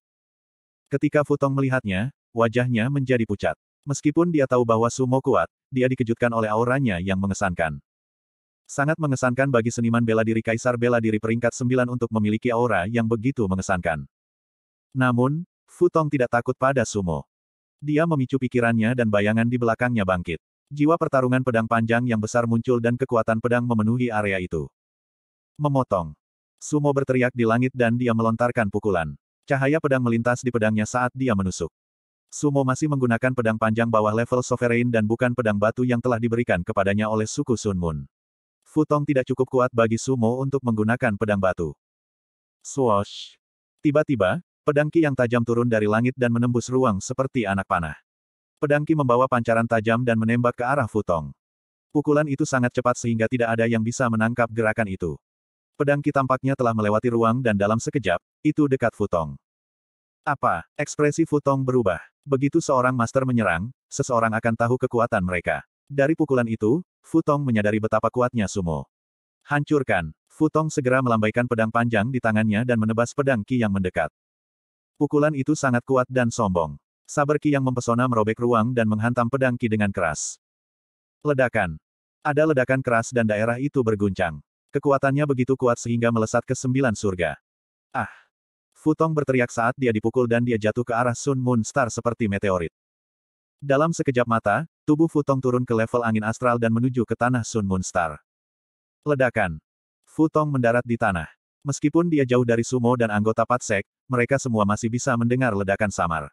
Ketika Futong melihatnya, wajahnya menjadi pucat. Meskipun dia tahu bahwa Sumo kuat, dia dikejutkan oleh auranya yang mengesankan. Sangat mengesankan bagi seniman bela diri Kaisar bela diri peringkat 9 untuk memiliki aura yang begitu mengesankan. Namun, Futong tidak takut pada Sumo. Dia memicu pikirannya dan bayangan di belakangnya bangkit. Jiwa pertarungan pedang panjang yang besar muncul dan kekuatan pedang memenuhi area itu. Memotong. Sumo berteriak di langit dan dia melontarkan pukulan. Cahaya pedang melintas di pedangnya saat dia menusuk. Sumo masih menggunakan pedang panjang bawah level Sovereign dan bukan pedang batu yang telah diberikan kepadanya oleh suku Sun Moon. Futong tidak cukup kuat bagi Sumo untuk menggunakan pedang batu. Swoosh! Tiba-tiba, pedang Ki yang tajam turun dari langit dan menembus ruang seperti anak panah. Pedang Ki membawa pancaran tajam dan menembak ke arah Futong. Pukulan itu sangat cepat sehingga tidak ada yang bisa menangkap gerakan itu. Pedang Ki tampaknya telah melewati ruang dan dalam sekejap, itu dekat Futong. Apa? Ekspresi Futong berubah. Begitu seorang master menyerang, seseorang akan tahu kekuatan mereka. Dari pukulan itu, Futong menyadari betapa kuatnya sumo. Hancurkan. Futong segera melambaikan pedang panjang di tangannya dan menebas pedang Ki yang mendekat. Pukulan itu sangat kuat dan sombong. Saber Ki yang mempesona merobek ruang dan menghantam pedang Ki dengan keras. Ledakan. Ada ledakan keras dan daerah itu berguncang. Kekuatannya begitu kuat sehingga melesat ke sembilan surga. Ah! Futong berteriak saat dia dipukul dan dia jatuh ke arah Sun Moon Star seperti meteorit. Dalam sekejap mata, tubuh Futong turun ke level angin astral dan menuju ke tanah Sun Moon Star. Ledakan. Futong mendarat di tanah. Meskipun dia jauh dari Sumo dan anggota Patsek, mereka semua masih bisa mendengar ledakan samar.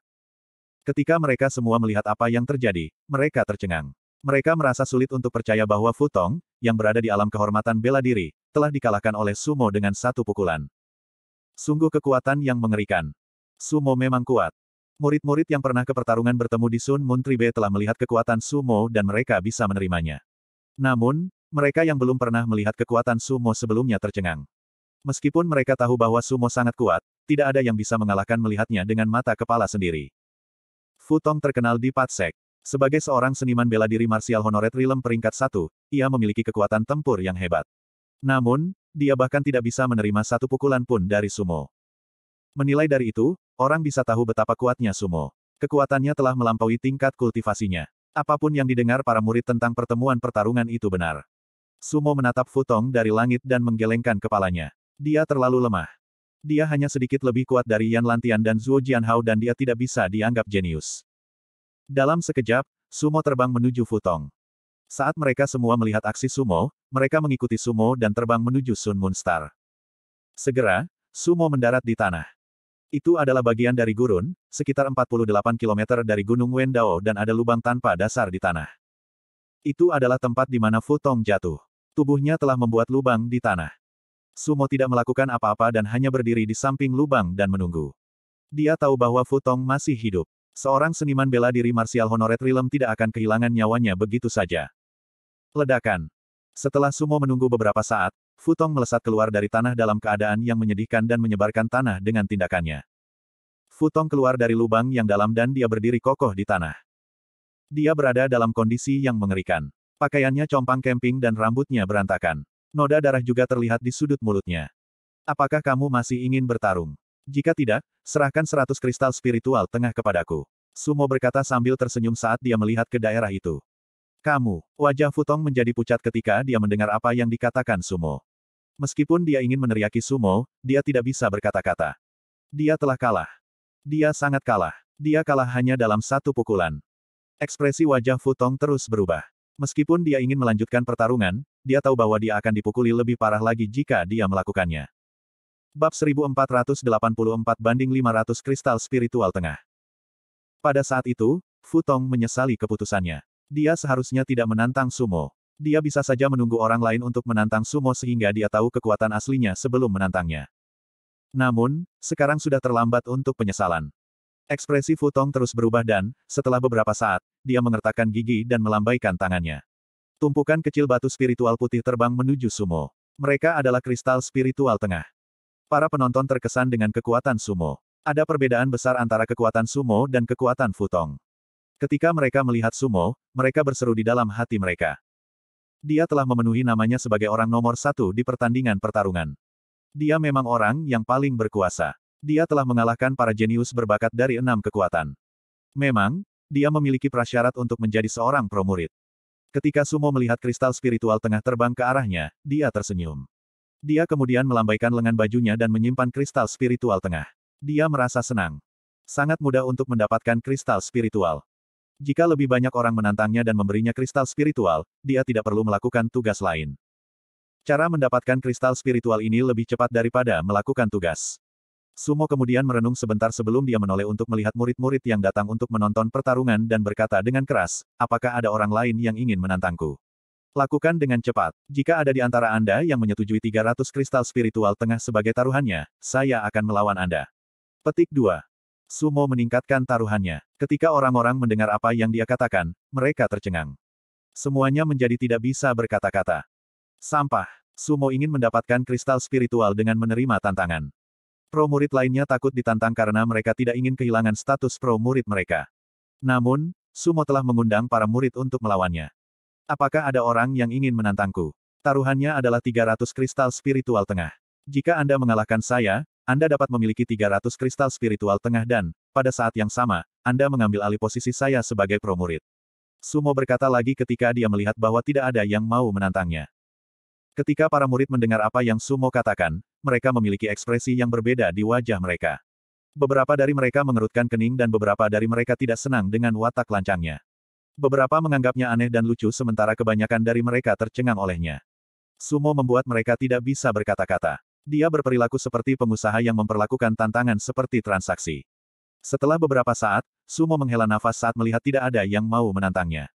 Ketika mereka semua melihat apa yang terjadi, mereka tercengang. Mereka merasa sulit untuk percaya bahwa Futong, yang berada di alam kehormatan bela diri, telah dikalahkan oleh Sumo dengan satu pukulan. Sungguh kekuatan yang mengerikan. Sumo memang kuat. Murid-murid yang pernah ke pertarungan bertemu di Sun Moon Tribe telah melihat kekuatan sumo dan mereka bisa menerimanya. Namun, mereka yang belum pernah melihat kekuatan sumo sebelumnya tercengang. Meskipun mereka tahu bahwa sumo sangat kuat, tidak ada yang bisa mengalahkan melihatnya dengan mata kepala sendiri. Futong terkenal di Patsek. Sebagai seorang seniman bela diri Martial honoret Rilem peringkat satu, ia memiliki kekuatan tempur yang hebat. Namun, dia bahkan tidak bisa menerima satu pukulan pun dari sumo. Menilai dari itu, orang bisa tahu betapa kuatnya sumo. Kekuatannya telah melampaui tingkat kultivasinya. Apapun yang didengar para murid tentang pertemuan pertarungan itu benar. Sumo menatap Futong dari langit dan menggelengkan kepalanya. Dia terlalu lemah. Dia hanya sedikit lebih kuat dari Yan Lantian dan Zhuo Jianhao dan dia tidak bisa dianggap jenius. Dalam sekejap, Sumo terbang menuju Futong. Saat mereka semua melihat aksi Sumo, mereka mengikuti Sumo dan terbang menuju Sun Moon Star. Segera, Sumo mendarat di tanah. Itu adalah bagian dari gurun, sekitar 48 km dari Gunung Wendao dan ada lubang tanpa dasar di tanah. Itu adalah tempat di mana Futong jatuh. Tubuhnya telah membuat lubang di tanah. Sumo tidak melakukan apa-apa dan hanya berdiri di samping lubang dan menunggu. Dia tahu bahwa Futong masih hidup. Seorang seniman bela diri Martial honoret Rilem tidak akan kehilangan nyawanya begitu saja. Ledakan. Setelah Sumo menunggu beberapa saat, Futong melesat keluar dari tanah dalam keadaan yang menyedihkan dan menyebarkan tanah dengan tindakannya. Futong keluar dari lubang yang dalam dan dia berdiri kokoh di tanah. Dia berada dalam kondisi yang mengerikan. Pakaiannya compang kemping dan rambutnya berantakan. Noda darah juga terlihat di sudut mulutnya. Apakah kamu masih ingin bertarung? Jika tidak, serahkan seratus kristal spiritual tengah kepadaku. Sumo berkata sambil tersenyum saat dia melihat ke daerah itu. Kamu, wajah Futong menjadi pucat ketika dia mendengar apa yang dikatakan Sumo. Meskipun dia ingin meneriaki Sumo, dia tidak bisa berkata-kata. Dia telah kalah. Dia sangat kalah. Dia kalah hanya dalam satu pukulan. Ekspresi wajah Futong terus berubah. Meskipun dia ingin melanjutkan pertarungan, dia tahu bahwa dia akan dipukuli lebih parah lagi jika dia melakukannya. Bab 1484 banding 500 Kristal Spiritual Tengah Pada saat itu, Futong menyesali keputusannya. Dia seharusnya tidak menantang sumo. Dia bisa saja menunggu orang lain untuk menantang sumo sehingga dia tahu kekuatan aslinya sebelum menantangnya. Namun, sekarang sudah terlambat untuk penyesalan. Ekspresi Futong terus berubah dan, setelah beberapa saat, dia mengertakkan gigi dan melambaikan tangannya. Tumpukan kecil batu spiritual putih terbang menuju sumo. Mereka adalah kristal spiritual tengah. Para penonton terkesan dengan kekuatan sumo. Ada perbedaan besar antara kekuatan sumo dan kekuatan Futong. Ketika mereka melihat Sumo, mereka berseru di dalam hati mereka. Dia telah memenuhi namanya sebagai orang nomor satu di pertandingan pertarungan. Dia memang orang yang paling berkuasa. Dia telah mengalahkan para jenius berbakat dari enam kekuatan. Memang, dia memiliki prasyarat untuk menjadi seorang promurid. Ketika Sumo melihat kristal spiritual tengah terbang ke arahnya, dia tersenyum. Dia kemudian melambaikan lengan bajunya dan menyimpan kristal spiritual tengah. Dia merasa senang. Sangat mudah untuk mendapatkan kristal spiritual. Jika lebih banyak orang menantangnya dan memberinya kristal spiritual, dia tidak perlu melakukan tugas lain. Cara mendapatkan kristal spiritual ini lebih cepat daripada melakukan tugas. Sumo kemudian merenung sebentar sebelum dia menoleh untuk melihat murid-murid yang datang untuk menonton pertarungan dan berkata dengan keras, apakah ada orang lain yang ingin menantangku? Lakukan dengan cepat. Jika ada di antara Anda yang menyetujui 300 kristal spiritual tengah sebagai taruhannya, saya akan melawan Anda. Petik 2. Sumo meningkatkan taruhannya. Ketika orang-orang mendengar apa yang dia katakan, mereka tercengang. Semuanya menjadi tidak bisa berkata-kata. Sampah. Sumo ingin mendapatkan kristal spiritual dengan menerima tantangan. Pro murid lainnya takut ditantang karena mereka tidak ingin kehilangan status pro murid mereka. Namun, Sumo telah mengundang para murid untuk melawannya. Apakah ada orang yang ingin menantangku? Taruhannya adalah 300 kristal spiritual tengah. Jika Anda mengalahkan saya, anda dapat memiliki 300 kristal spiritual tengah dan, pada saat yang sama, Anda mengambil alih posisi saya sebagai promurid. Sumo berkata lagi ketika dia melihat bahwa tidak ada yang mau menantangnya. Ketika para murid mendengar apa yang Sumo katakan, mereka memiliki ekspresi yang berbeda di wajah mereka. Beberapa dari mereka mengerutkan kening dan beberapa dari mereka tidak senang dengan watak lancangnya. Beberapa menganggapnya aneh dan lucu sementara kebanyakan dari mereka tercengang olehnya. Sumo membuat mereka tidak bisa berkata-kata. Dia berperilaku seperti pengusaha yang memperlakukan tantangan seperti transaksi. Setelah beberapa saat, Sumo menghela nafas saat melihat tidak ada yang mau menantangnya.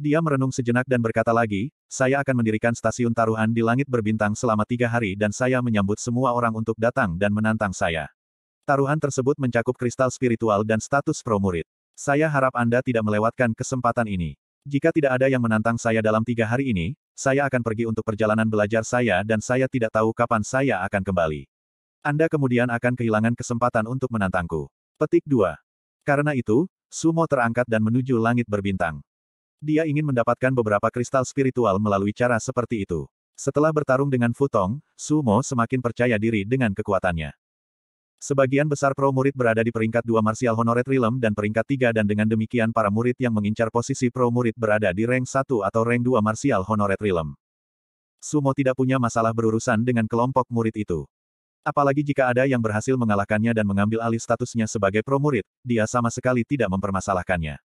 Dia merenung sejenak dan berkata lagi, saya akan mendirikan stasiun taruhan di langit berbintang selama tiga hari dan saya menyambut semua orang untuk datang dan menantang saya. Taruhan tersebut mencakup kristal spiritual dan status pro murid. Saya harap Anda tidak melewatkan kesempatan ini. Jika tidak ada yang menantang saya dalam tiga hari ini, saya akan pergi untuk perjalanan belajar saya dan saya tidak tahu kapan saya akan kembali. Anda kemudian akan kehilangan kesempatan untuk menantangku. Petik 2. Karena itu, Sumo terangkat dan menuju langit berbintang. Dia ingin mendapatkan beberapa kristal spiritual melalui cara seperti itu. Setelah bertarung dengan Futong, Sumo semakin percaya diri dengan kekuatannya. Sebagian besar pro murid berada di peringkat 2 Martial Honored Realm dan peringkat 3 dan dengan demikian para murid yang mengincar posisi pro murid berada di rank 1 atau rank 2 Martial Honored Realm. Sumo tidak punya masalah berurusan dengan kelompok murid itu. Apalagi jika ada yang berhasil mengalahkannya dan mengambil alih statusnya sebagai pro murid, dia sama sekali tidak mempermasalahkannya.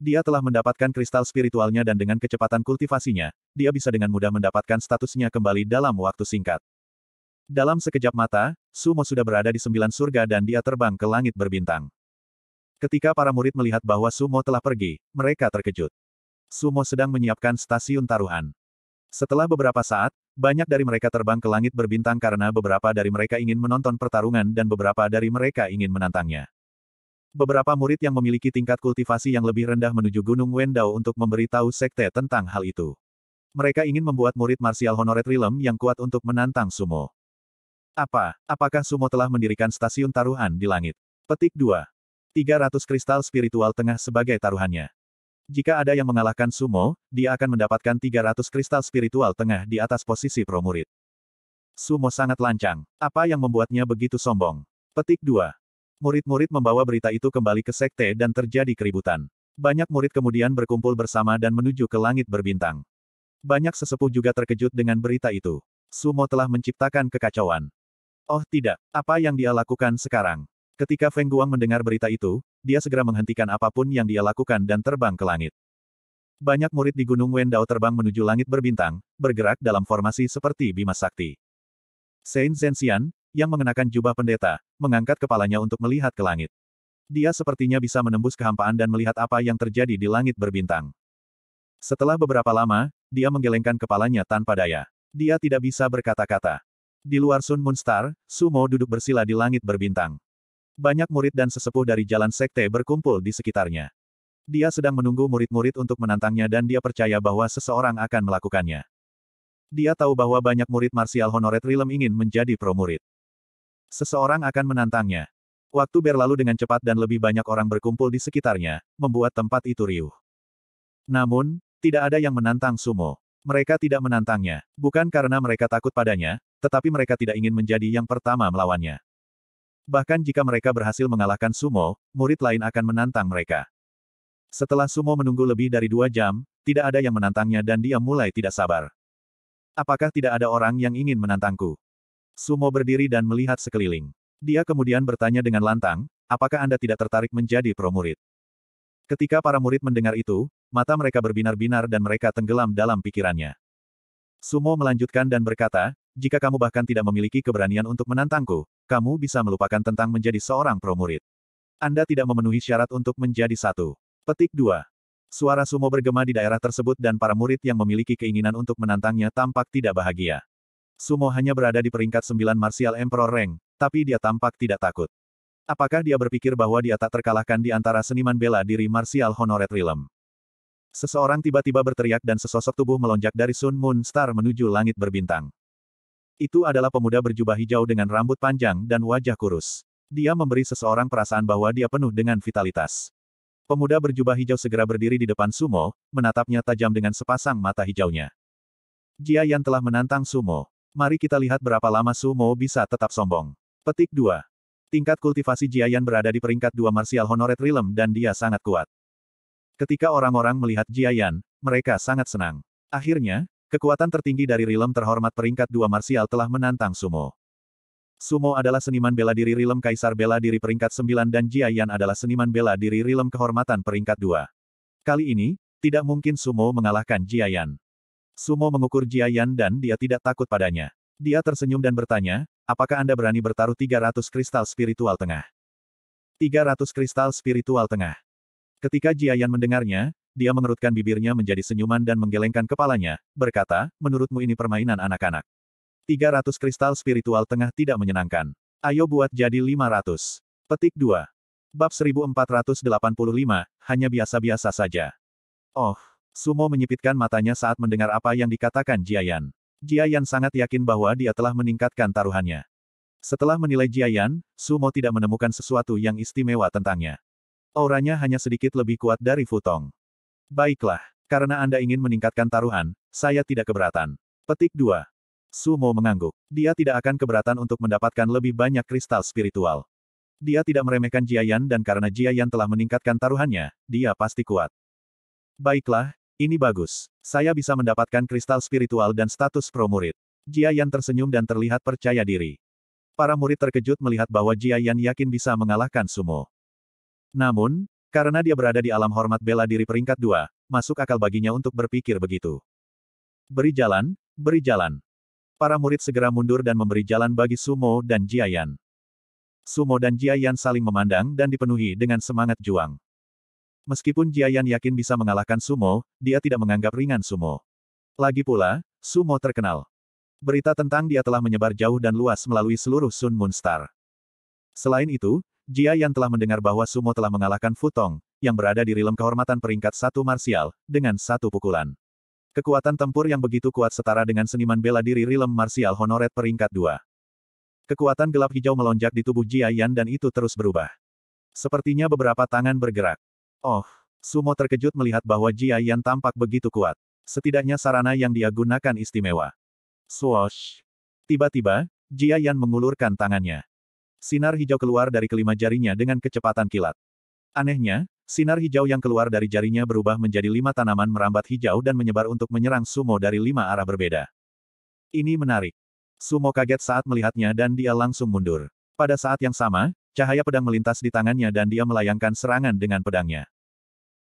Dia telah mendapatkan kristal spiritualnya dan dengan kecepatan kultivasinya, dia bisa dengan mudah mendapatkan statusnya kembali dalam waktu singkat. Dalam sekejap mata, Sumo sudah berada di sembilan surga dan dia terbang ke langit berbintang. Ketika para murid melihat bahwa Sumo telah pergi, mereka terkejut. Sumo sedang menyiapkan stasiun taruhan. Setelah beberapa saat, banyak dari mereka terbang ke langit berbintang karena beberapa dari mereka ingin menonton pertarungan dan beberapa dari mereka ingin menantangnya. Beberapa murid yang memiliki tingkat kultivasi yang lebih rendah menuju Gunung Wendao untuk memberitahu sekte tentang hal itu. Mereka ingin membuat murid martial honoret Rilem yang kuat untuk menantang Sumo. Apa, apakah Sumo telah mendirikan stasiun taruhan di langit? Petik 2. 300 kristal spiritual tengah sebagai taruhannya. Jika ada yang mengalahkan Sumo, dia akan mendapatkan 300 kristal spiritual tengah di atas posisi pro murid. Sumo sangat lancang. Apa yang membuatnya begitu sombong? Petik 2. Murid-murid membawa berita itu kembali ke sekte dan terjadi keributan. Banyak murid kemudian berkumpul bersama dan menuju ke langit berbintang. Banyak sesepuh juga terkejut dengan berita itu. Sumo telah menciptakan kekacauan. Oh tidak, apa yang dia lakukan sekarang? Ketika Feng Guang mendengar berita itu, dia segera menghentikan apapun yang dia lakukan dan terbang ke langit. Banyak murid di Gunung Wendao terbang menuju langit berbintang, bergerak dalam formasi seperti Bima Sakti. Saint Zhenxian, yang mengenakan jubah pendeta, mengangkat kepalanya untuk melihat ke langit. Dia sepertinya bisa menembus kehampaan dan melihat apa yang terjadi di langit berbintang. Setelah beberapa lama, dia menggelengkan kepalanya tanpa daya. Dia tidak bisa berkata-kata. Di luar Sun Moonstar, Sumo duduk bersila di langit berbintang. Banyak murid dan sesepuh dari jalan sekte berkumpul di sekitarnya. Dia sedang menunggu murid-murid untuk menantangnya dan dia percaya bahwa seseorang akan melakukannya. Dia tahu bahwa banyak murid martial honoret Rilem ingin menjadi pro murid. Seseorang akan menantangnya. Waktu berlalu dengan cepat dan lebih banyak orang berkumpul di sekitarnya, membuat tempat itu riuh. Namun, tidak ada yang menantang Sumo. Mereka tidak menantangnya, bukan karena mereka takut padanya, tetapi mereka tidak ingin menjadi yang pertama melawannya. Bahkan jika mereka berhasil mengalahkan Sumo, murid lain akan menantang mereka. Setelah Sumo menunggu lebih dari dua jam, tidak ada yang menantangnya dan dia mulai tidak sabar. Apakah tidak ada orang yang ingin menantangku? Sumo berdiri dan melihat sekeliling. Dia kemudian bertanya dengan lantang, apakah Anda tidak tertarik menjadi pro murid? Ketika para murid mendengar itu, mata mereka berbinar-binar dan mereka tenggelam dalam pikirannya. Sumo melanjutkan dan berkata, jika kamu bahkan tidak memiliki keberanian untuk menantangku, kamu bisa melupakan tentang menjadi seorang pro murid. Anda tidak memenuhi syarat untuk menjadi satu. Petik dua. Suara sumo bergema di daerah tersebut dan para murid yang memiliki keinginan untuk menantangnya tampak tidak bahagia. Sumo hanya berada di peringkat sembilan Martial Emperor Reng, tapi dia tampak tidak takut. Apakah dia berpikir bahwa dia tak terkalahkan di antara seniman bela diri Martial Honored Realm? Seseorang tiba-tiba berteriak dan sesosok tubuh melonjak dari Sun Moon Star menuju langit berbintang. Itu adalah pemuda berjubah hijau dengan rambut panjang dan wajah kurus. Dia memberi seseorang perasaan bahwa dia penuh dengan vitalitas. Pemuda berjubah hijau segera berdiri di depan Sumo, menatapnya tajam dengan sepasang mata hijaunya. Jia Yan telah menantang Sumo. Mari kita lihat berapa lama Sumo bisa tetap sombong. Petik 2. Tingkat kultivasi Jia Yan berada di peringkat 2 Martial Honored Realm dan dia sangat kuat. Ketika orang-orang melihat Jia Yan, mereka sangat senang. Akhirnya, Kekuatan tertinggi dari Rilem terhormat peringkat dua Marsial telah menantang Sumo. Sumo adalah seniman bela diri Rilem Kaisar bela diri peringkat sembilan dan Jiayan adalah seniman bela diri Rilem kehormatan peringkat dua. Kali ini, tidak mungkin Sumo mengalahkan Jiayan. Sumo mengukur Jiayan dan dia tidak takut padanya. Dia tersenyum dan bertanya, apakah Anda berani bertaruh 300 kristal spiritual tengah? 300 kristal spiritual tengah. Ketika Jiayan mendengarnya, dia mengerutkan bibirnya menjadi senyuman dan menggelengkan kepalanya, berkata, menurutmu ini permainan anak-anak. 300 kristal spiritual tengah tidak menyenangkan. Ayo buat jadi 500. Petik 2. Bab 1485, hanya biasa-biasa saja. Oh, Sumo menyipitkan matanya saat mendengar apa yang dikatakan Jiayan. Jiayan sangat yakin bahwa dia telah meningkatkan taruhannya. Setelah menilai Jiayan, Sumo tidak menemukan sesuatu yang istimewa tentangnya. Auranya hanya sedikit lebih kuat dari Futong. Baiklah, karena Anda ingin meningkatkan taruhan, saya tidak keberatan. Petik 2. Sumo mengangguk. Dia tidak akan keberatan untuk mendapatkan lebih banyak kristal spiritual. Dia tidak meremehkan Jiayan dan karena Jiayan telah meningkatkan taruhannya, dia pasti kuat. Baiklah, ini bagus. Saya bisa mendapatkan kristal spiritual dan status pro murid. Jiayan tersenyum dan terlihat percaya diri. Para murid terkejut melihat bahwa Jiayan yakin bisa mengalahkan Sumo. Namun, karena dia berada di alam hormat bela diri peringkat dua, masuk akal baginya untuk berpikir begitu. Beri jalan, beri jalan. Para murid segera mundur dan memberi jalan bagi Sumo dan Jiayan. Sumo dan Jiayan saling memandang dan dipenuhi dengan semangat juang. Meskipun Jiayan yakin bisa mengalahkan Sumo, dia tidak menganggap ringan Sumo. Lagi pula, Sumo terkenal. Berita tentang dia telah menyebar jauh dan luas melalui seluruh Sun Moon Star. Selain itu, Jia Yan telah mendengar bahwa Sumo telah mengalahkan Futong, yang berada di Rilem kehormatan peringkat satu marsial, dengan satu pukulan. Kekuatan tempur yang begitu kuat setara dengan seniman bela diri Rilem marsial honoret peringkat dua. Kekuatan gelap hijau melonjak di tubuh Jia Yan dan itu terus berubah. Sepertinya beberapa tangan bergerak. Oh, Sumo terkejut melihat bahwa Jia Yan tampak begitu kuat. Setidaknya sarana yang dia gunakan istimewa. Swoosh. Tiba-tiba, Jia Yan mengulurkan tangannya sinar hijau keluar dari kelima jarinya dengan kecepatan kilat. Anehnya, sinar hijau yang keluar dari jarinya berubah menjadi lima tanaman merambat hijau dan menyebar untuk menyerang Sumo dari lima arah berbeda. Ini menarik. Sumo kaget saat melihatnya dan dia langsung mundur. Pada saat yang sama, cahaya pedang melintas di tangannya dan dia melayangkan serangan dengan pedangnya.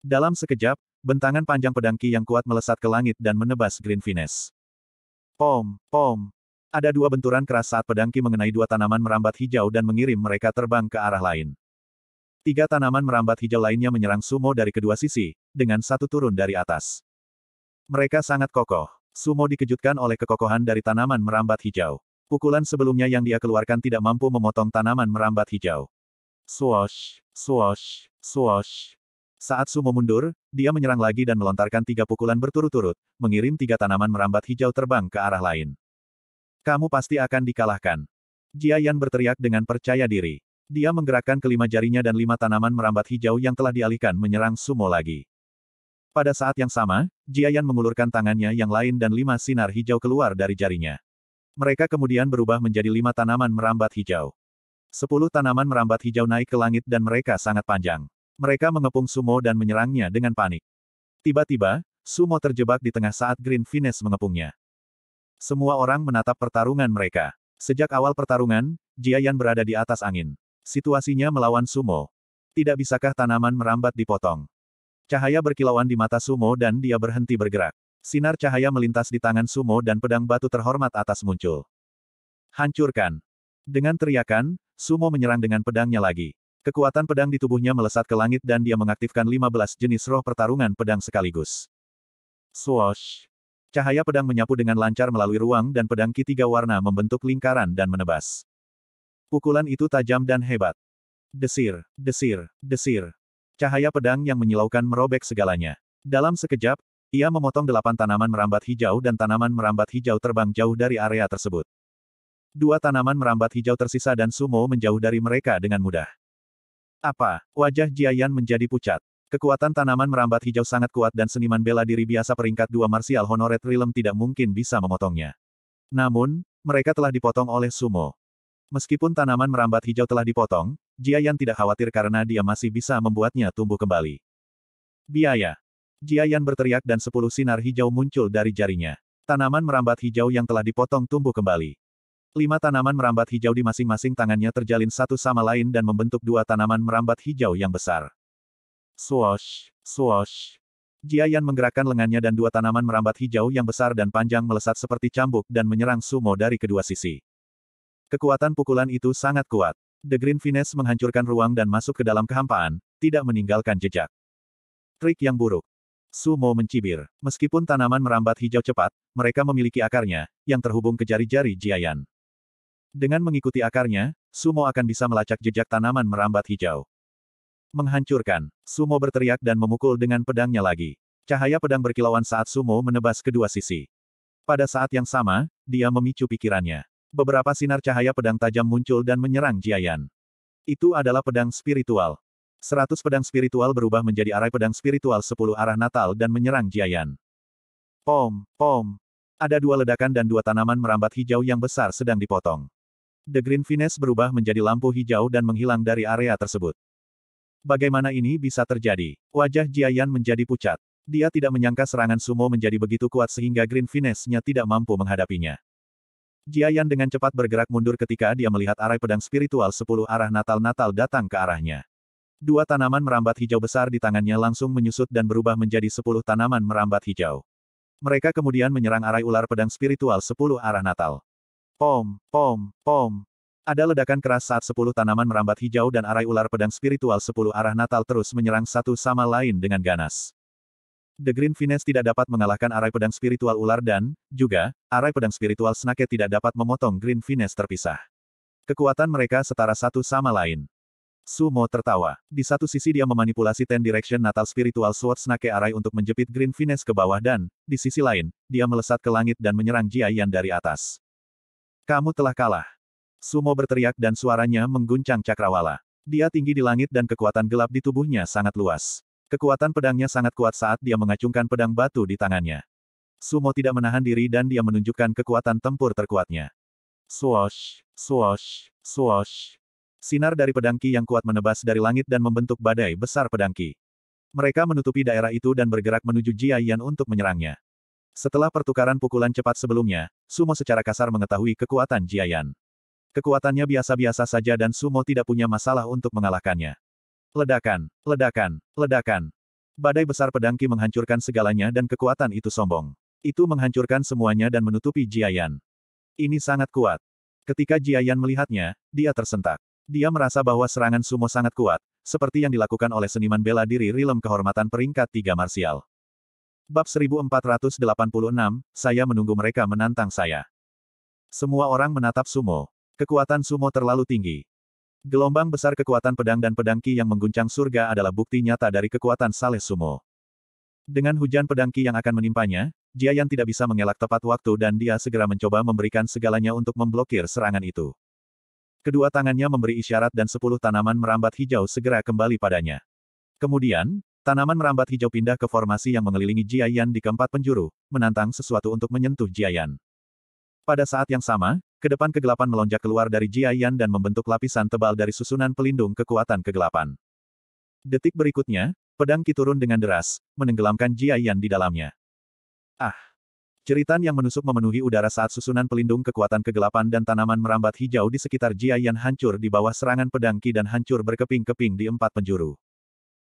Dalam sekejap, bentangan panjang pedang Ki yang kuat melesat ke langit dan menebas Green Finesse. Pom, pom, ada dua benturan keras saat pedangki mengenai dua tanaman merambat hijau dan mengirim mereka terbang ke arah lain. Tiga tanaman merambat hijau lainnya menyerang Sumo dari kedua sisi, dengan satu turun dari atas. Mereka sangat kokoh. Sumo dikejutkan oleh kekokohan dari tanaman merambat hijau. Pukulan sebelumnya yang dia keluarkan tidak mampu memotong tanaman merambat hijau. Swash, swash, swash. Saat Sumo mundur, dia menyerang lagi dan melontarkan tiga pukulan berturut-turut, mengirim tiga tanaman merambat hijau terbang ke arah lain. Kamu pasti akan dikalahkan. Jia Yan berteriak dengan percaya diri. Dia menggerakkan kelima jarinya dan lima tanaman merambat hijau yang telah dialihkan menyerang Sumo lagi. Pada saat yang sama, Jia Yan mengulurkan tangannya yang lain dan lima sinar hijau keluar dari jarinya. Mereka kemudian berubah menjadi lima tanaman merambat hijau. Sepuluh tanaman merambat hijau naik ke langit dan mereka sangat panjang. Mereka mengepung Sumo dan menyerangnya dengan panik. Tiba-tiba, Sumo terjebak di tengah saat Green Venus mengepungnya. Semua orang menatap pertarungan mereka. Sejak awal pertarungan, Jia Yan berada di atas angin. Situasinya melawan Sumo. Tidak bisakah tanaman merambat dipotong? Cahaya berkilauan di mata Sumo dan dia berhenti bergerak. Sinar cahaya melintas di tangan Sumo dan pedang batu terhormat atas muncul. Hancurkan. Dengan teriakan, Sumo menyerang dengan pedangnya lagi. Kekuatan pedang di tubuhnya melesat ke langit dan dia mengaktifkan 15 jenis roh pertarungan pedang sekaligus. Swoosh. Cahaya pedang menyapu dengan lancar melalui ruang dan pedang ki tiga warna membentuk lingkaran dan menebas. Pukulan itu tajam dan hebat. Desir, desir, desir. Cahaya pedang yang menyilaukan merobek segalanya. Dalam sekejap, ia memotong delapan tanaman merambat hijau dan tanaman merambat hijau terbang jauh dari area tersebut. Dua tanaman merambat hijau tersisa dan Sumo menjauh dari mereka dengan mudah. Apa? Wajah Jiayan menjadi pucat. Kekuatan tanaman merambat hijau sangat kuat dan seniman bela diri biasa peringkat dua martial honoret realm tidak mungkin bisa memotongnya. Namun, mereka telah dipotong oleh sumo. Meskipun tanaman merambat hijau telah dipotong, Jia Yan tidak khawatir karena dia masih bisa membuatnya tumbuh kembali. Biaya. Jia Yan berteriak dan sepuluh sinar hijau muncul dari jarinya. Tanaman merambat hijau yang telah dipotong tumbuh kembali. Lima tanaman merambat hijau di masing-masing tangannya terjalin satu sama lain dan membentuk dua tanaman merambat hijau yang besar. Swash, swash. Yan menggerakkan lengannya dan dua tanaman merambat hijau yang besar dan panjang melesat seperti cambuk dan menyerang Sumo dari kedua sisi. Kekuatan pukulan itu sangat kuat. The Green Finesse menghancurkan ruang dan masuk ke dalam kehampaan, tidak meninggalkan jejak. Trik yang buruk. Sumo mencibir. Meskipun tanaman merambat hijau cepat, mereka memiliki akarnya, yang terhubung ke jari-jari Jia Yan. Dengan mengikuti akarnya, Sumo akan bisa melacak jejak tanaman merambat hijau. Menghancurkan. Sumo berteriak dan memukul dengan pedangnya lagi. Cahaya pedang berkilauan saat Sumo menebas kedua sisi. Pada saat yang sama, dia memicu pikirannya. Beberapa sinar cahaya pedang tajam muncul dan menyerang Jiayan. Itu adalah pedang spiritual. Seratus pedang spiritual berubah menjadi arai pedang spiritual sepuluh arah natal dan menyerang Jiayan. Pom, pom. Ada dua ledakan dan dua tanaman merambat hijau yang besar sedang dipotong. The Green Finesse berubah menjadi lampu hijau dan menghilang dari area tersebut. Bagaimana ini bisa terjadi? Wajah Jiayan menjadi pucat. Dia tidak menyangka serangan sumo menjadi begitu kuat sehingga Green Finesse-nya tidak mampu menghadapinya. Jiayan dengan cepat bergerak mundur ketika dia melihat arai pedang spiritual sepuluh arah natal-natal datang ke arahnya. Dua tanaman merambat hijau besar di tangannya langsung menyusut dan berubah menjadi sepuluh tanaman merambat hijau. Mereka kemudian menyerang arai ular pedang spiritual sepuluh arah natal. Pom, pom, pom, ada ledakan keras saat sepuluh tanaman merambat hijau dan arai ular pedang spiritual sepuluh arah Natal terus menyerang satu sama lain dengan ganas. The Green Finesse tidak dapat mengalahkan arai pedang spiritual ular dan, juga, arai pedang spiritual Snake tidak dapat memotong Green Finesse terpisah. Kekuatan mereka setara satu sama lain. Sumo tertawa. Di satu sisi dia memanipulasi Ten Direction Natal Spiritual Sword Snake Arai untuk menjepit Green Finesse ke bawah dan, di sisi lain, dia melesat ke langit dan menyerang Jia Yan dari atas. Kamu telah kalah. Sumo berteriak dan suaranya mengguncang cakrawala. Dia tinggi di langit dan kekuatan gelap di tubuhnya sangat luas. Kekuatan pedangnya sangat kuat saat dia mengacungkan pedang batu di tangannya. Sumo tidak menahan diri dan dia menunjukkan kekuatan tempur terkuatnya. Swash, swash, swash. Sinar dari pedangki yang kuat menebas dari langit dan membentuk badai besar pedangki. Mereka menutupi daerah itu dan bergerak menuju Jia Yan untuk menyerangnya. Setelah pertukaran pukulan cepat sebelumnya, Sumo secara kasar mengetahui kekuatan Jiayan. Kekuatannya biasa-biasa saja dan Sumo tidak punya masalah untuk mengalahkannya. Ledakan, ledakan, ledakan. Badai besar pedangki menghancurkan segalanya dan kekuatan itu sombong. Itu menghancurkan semuanya dan menutupi Jiayan. Ini sangat kuat. Ketika Jiayan melihatnya, dia tersentak. Dia merasa bahwa serangan sumo sangat kuat, seperti yang dilakukan oleh seniman bela diri Rilem kehormatan peringkat tiga marsial. Bab 1486, saya menunggu mereka menantang saya. Semua orang menatap sumo. Kekuatan sumo terlalu tinggi. Gelombang besar kekuatan pedang dan pedangki yang mengguncang surga adalah bukti nyata dari kekuatan Sales Sumo. Dengan hujan pedangki yang akan menimpanya, Jia Yan tidak bisa mengelak tepat waktu dan dia segera mencoba memberikan segalanya untuk memblokir serangan itu. Kedua tangannya memberi isyarat dan sepuluh tanaman merambat hijau segera kembali padanya. Kemudian, tanaman merambat hijau pindah ke formasi yang mengelilingi Jia Yan di keempat penjuru, menantang sesuatu untuk menyentuh Jia Yan. Pada saat yang sama, Kedepan kegelapan melonjak keluar dari Jiayan dan membentuk lapisan tebal dari susunan pelindung kekuatan kegelapan. Detik berikutnya, pedang Ki turun dengan deras, menenggelamkan Jiayan di dalamnya. Ah! Ceritan yang menusuk memenuhi udara saat susunan pelindung kekuatan kegelapan dan tanaman merambat hijau di sekitar Jiayan hancur di bawah serangan pedang Ki dan hancur berkeping-keping di empat penjuru.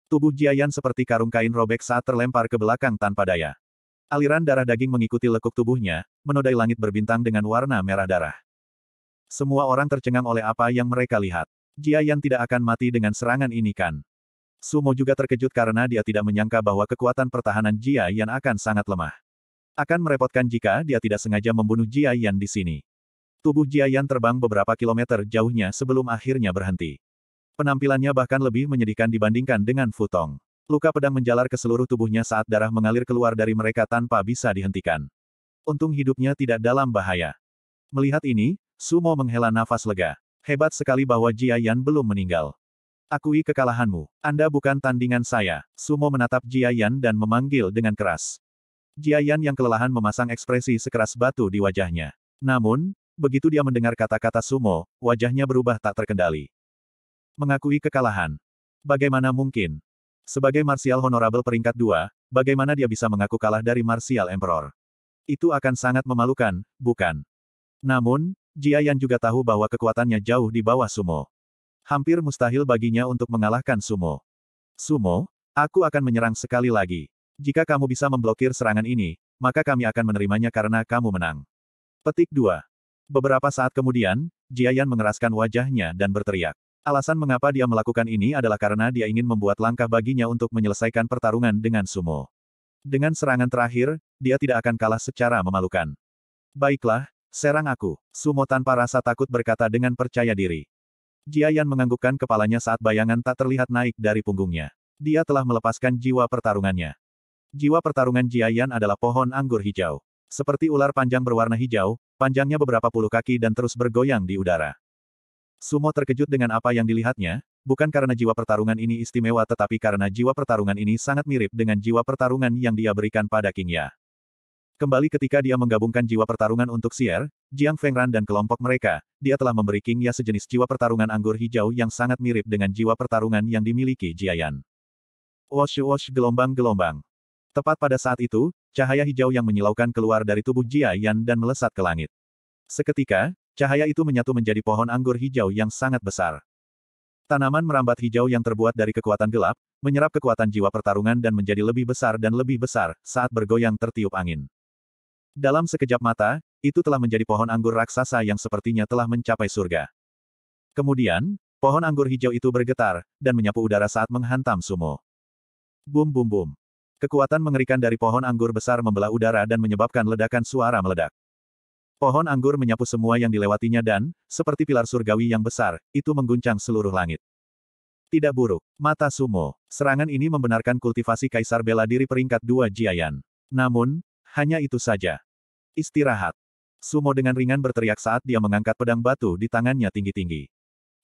Tubuh Jiayan seperti karung kain robek saat terlempar ke belakang tanpa daya. Aliran darah daging mengikuti lekuk tubuhnya, menodai langit berbintang dengan warna merah darah. Semua orang tercengang oleh apa yang mereka lihat. Jia Yan tidak akan mati dengan serangan ini kan. Sumo juga terkejut karena dia tidak menyangka bahwa kekuatan pertahanan Jia Yan akan sangat lemah. Akan merepotkan jika dia tidak sengaja membunuh Jia Yan di sini. Tubuh Jia Yan terbang beberapa kilometer jauhnya sebelum akhirnya berhenti. Penampilannya bahkan lebih menyedihkan dibandingkan dengan Futong. Luka pedang menjalar ke seluruh tubuhnya saat darah mengalir keluar dari mereka tanpa bisa dihentikan. Untung hidupnya tidak dalam bahaya. Melihat ini, Sumo menghela nafas lega. Hebat sekali bahwa Jia Yan belum meninggal. Akui kekalahanmu. Anda bukan tandingan saya. Sumo menatap Jia Yan dan memanggil dengan keras. Jia Yan yang kelelahan memasang ekspresi sekeras batu di wajahnya. Namun, begitu dia mendengar kata-kata Sumo, wajahnya berubah tak terkendali. Mengakui kekalahan. Bagaimana mungkin? Sebagai Martial Honorable peringkat 2, bagaimana dia bisa mengaku kalah dari Martial Emperor? Itu akan sangat memalukan, bukan? Namun, Jia Yan juga tahu bahwa kekuatannya jauh di bawah Sumo. Hampir mustahil baginya untuk mengalahkan Sumo. Sumo, aku akan menyerang sekali lagi. Jika kamu bisa memblokir serangan ini, maka kami akan menerimanya karena kamu menang. Petik 2. Beberapa saat kemudian, Jia Yan mengeraskan wajahnya dan berteriak. Alasan mengapa dia melakukan ini adalah karena dia ingin membuat langkah baginya untuk menyelesaikan pertarungan dengan sumo. Dengan serangan terakhir, dia tidak akan kalah secara memalukan. Baiklah, serang aku. Sumo tanpa rasa takut berkata dengan percaya diri. Jiayan menganggukkan kepalanya saat bayangan tak terlihat naik dari punggungnya. Dia telah melepaskan jiwa pertarungannya. Jiwa pertarungan Jiayan adalah pohon anggur hijau. Seperti ular panjang berwarna hijau, panjangnya beberapa puluh kaki dan terus bergoyang di udara. Sumo terkejut dengan apa yang dilihatnya, bukan karena jiwa pertarungan ini istimewa tetapi karena jiwa pertarungan ini sangat mirip dengan jiwa pertarungan yang dia berikan pada King Ya. Kembali ketika dia menggabungkan jiwa pertarungan untuk Sier, Jiang Fengran dan kelompok mereka, dia telah memberi King Ya sejenis jiwa pertarungan anggur hijau yang sangat mirip dengan jiwa pertarungan yang dimiliki Jiayan. Wash-wash gelombang-gelombang. Tepat pada saat itu, cahaya hijau yang menyilaukan keluar dari tubuh Jiayan dan melesat ke langit. Seketika, Cahaya itu menyatu menjadi pohon anggur hijau yang sangat besar. Tanaman merambat hijau yang terbuat dari kekuatan gelap, menyerap kekuatan jiwa pertarungan dan menjadi lebih besar dan lebih besar saat bergoyang tertiup angin. Dalam sekejap mata, itu telah menjadi pohon anggur raksasa yang sepertinya telah mencapai surga. Kemudian, pohon anggur hijau itu bergetar, dan menyapu udara saat menghantam sumo. Bum bum bum. Kekuatan mengerikan dari pohon anggur besar membelah udara dan menyebabkan ledakan suara meledak. Pohon anggur menyapu semua yang dilewatinya dan, seperti pilar surgawi yang besar, itu mengguncang seluruh langit. Tidak buruk. Mata Sumo. Serangan ini membenarkan kultivasi Kaisar Bela Diri peringkat dua Jiayan. Namun, hanya itu saja. Istirahat. Sumo dengan ringan berteriak saat dia mengangkat pedang batu di tangannya tinggi-tinggi.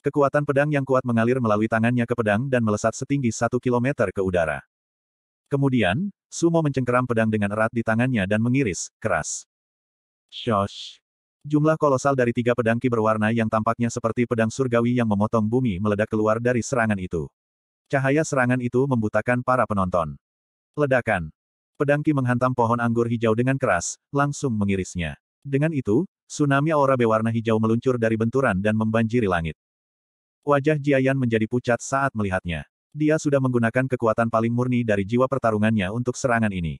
Kekuatan pedang yang kuat mengalir melalui tangannya ke pedang dan melesat setinggi satu kilometer ke udara. Kemudian, Sumo mencengkeram pedang dengan erat di tangannya dan mengiris, keras. Shosh. Jumlah kolosal dari tiga pedang ki berwarna yang tampaknya seperti pedang surgawi yang memotong bumi meledak keluar dari serangan itu. Cahaya serangan itu membutakan para penonton. Ledakan. Pedang ki menghantam pohon anggur hijau dengan keras, langsung mengirisnya. Dengan itu, tsunami aura berwarna hijau meluncur dari benturan dan membanjiri langit. Wajah Jiayan menjadi pucat saat melihatnya. Dia sudah menggunakan kekuatan paling murni dari jiwa pertarungannya untuk serangan ini.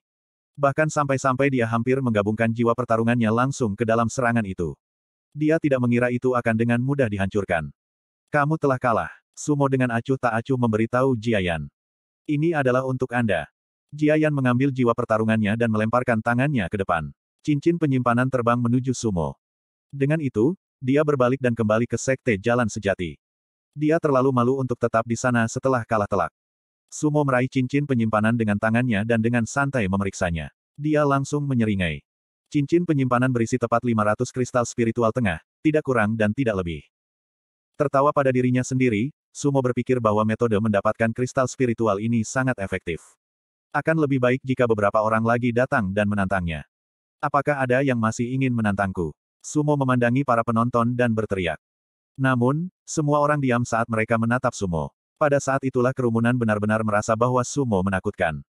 Bahkan sampai-sampai dia hampir menggabungkan jiwa pertarungannya langsung ke dalam serangan itu. Dia tidak mengira itu akan dengan mudah dihancurkan. Kamu telah kalah. Sumo dengan acuh tak acuh memberitahu Jiayan. Ini adalah untuk Anda. Jiayan mengambil jiwa pertarungannya dan melemparkan tangannya ke depan. Cincin penyimpanan terbang menuju Sumo. Dengan itu, dia berbalik dan kembali ke sekte jalan sejati. Dia terlalu malu untuk tetap di sana setelah kalah telak. Sumo meraih cincin penyimpanan dengan tangannya dan dengan santai memeriksanya. Dia langsung menyeringai. Cincin penyimpanan berisi tepat 500 kristal spiritual tengah, tidak kurang dan tidak lebih. Tertawa pada dirinya sendiri, Sumo berpikir bahwa metode mendapatkan kristal spiritual ini sangat efektif. Akan lebih baik jika beberapa orang lagi datang dan menantangnya. Apakah ada yang masih ingin menantangku? Sumo memandangi para penonton dan berteriak. Namun, semua orang diam saat mereka menatap Sumo. Pada saat itulah kerumunan benar-benar merasa bahwa sumo menakutkan.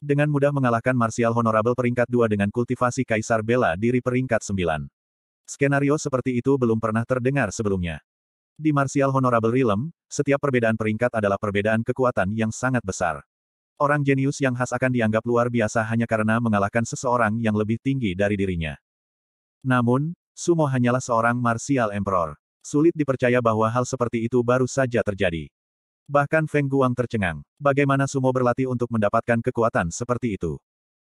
Dengan mudah mengalahkan Martial Honorable peringkat 2 dengan kultivasi Kaisar Bela diri peringkat 9. Skenario seperti itu belum pernah terdengar sebelumnya. Di Martial Honorable Realm, setiap perbedaan peringkat adalah perbedaan kekuatan yang sangat besar. Orang jenius yang khas akan dianggap luar biasa hanya karena mengalahkan seseorang yang lebih tinggi dari dirinya. Namun, Sumo hanyalah seorang Martial Emperor. Sulit dipercaya bahwa hal seperti itu baru saja terjadi. Bahkan Feng Guang tercengang. Bagaimana Sumo berlatih untuk mendapatkan kekuatan seperti itu?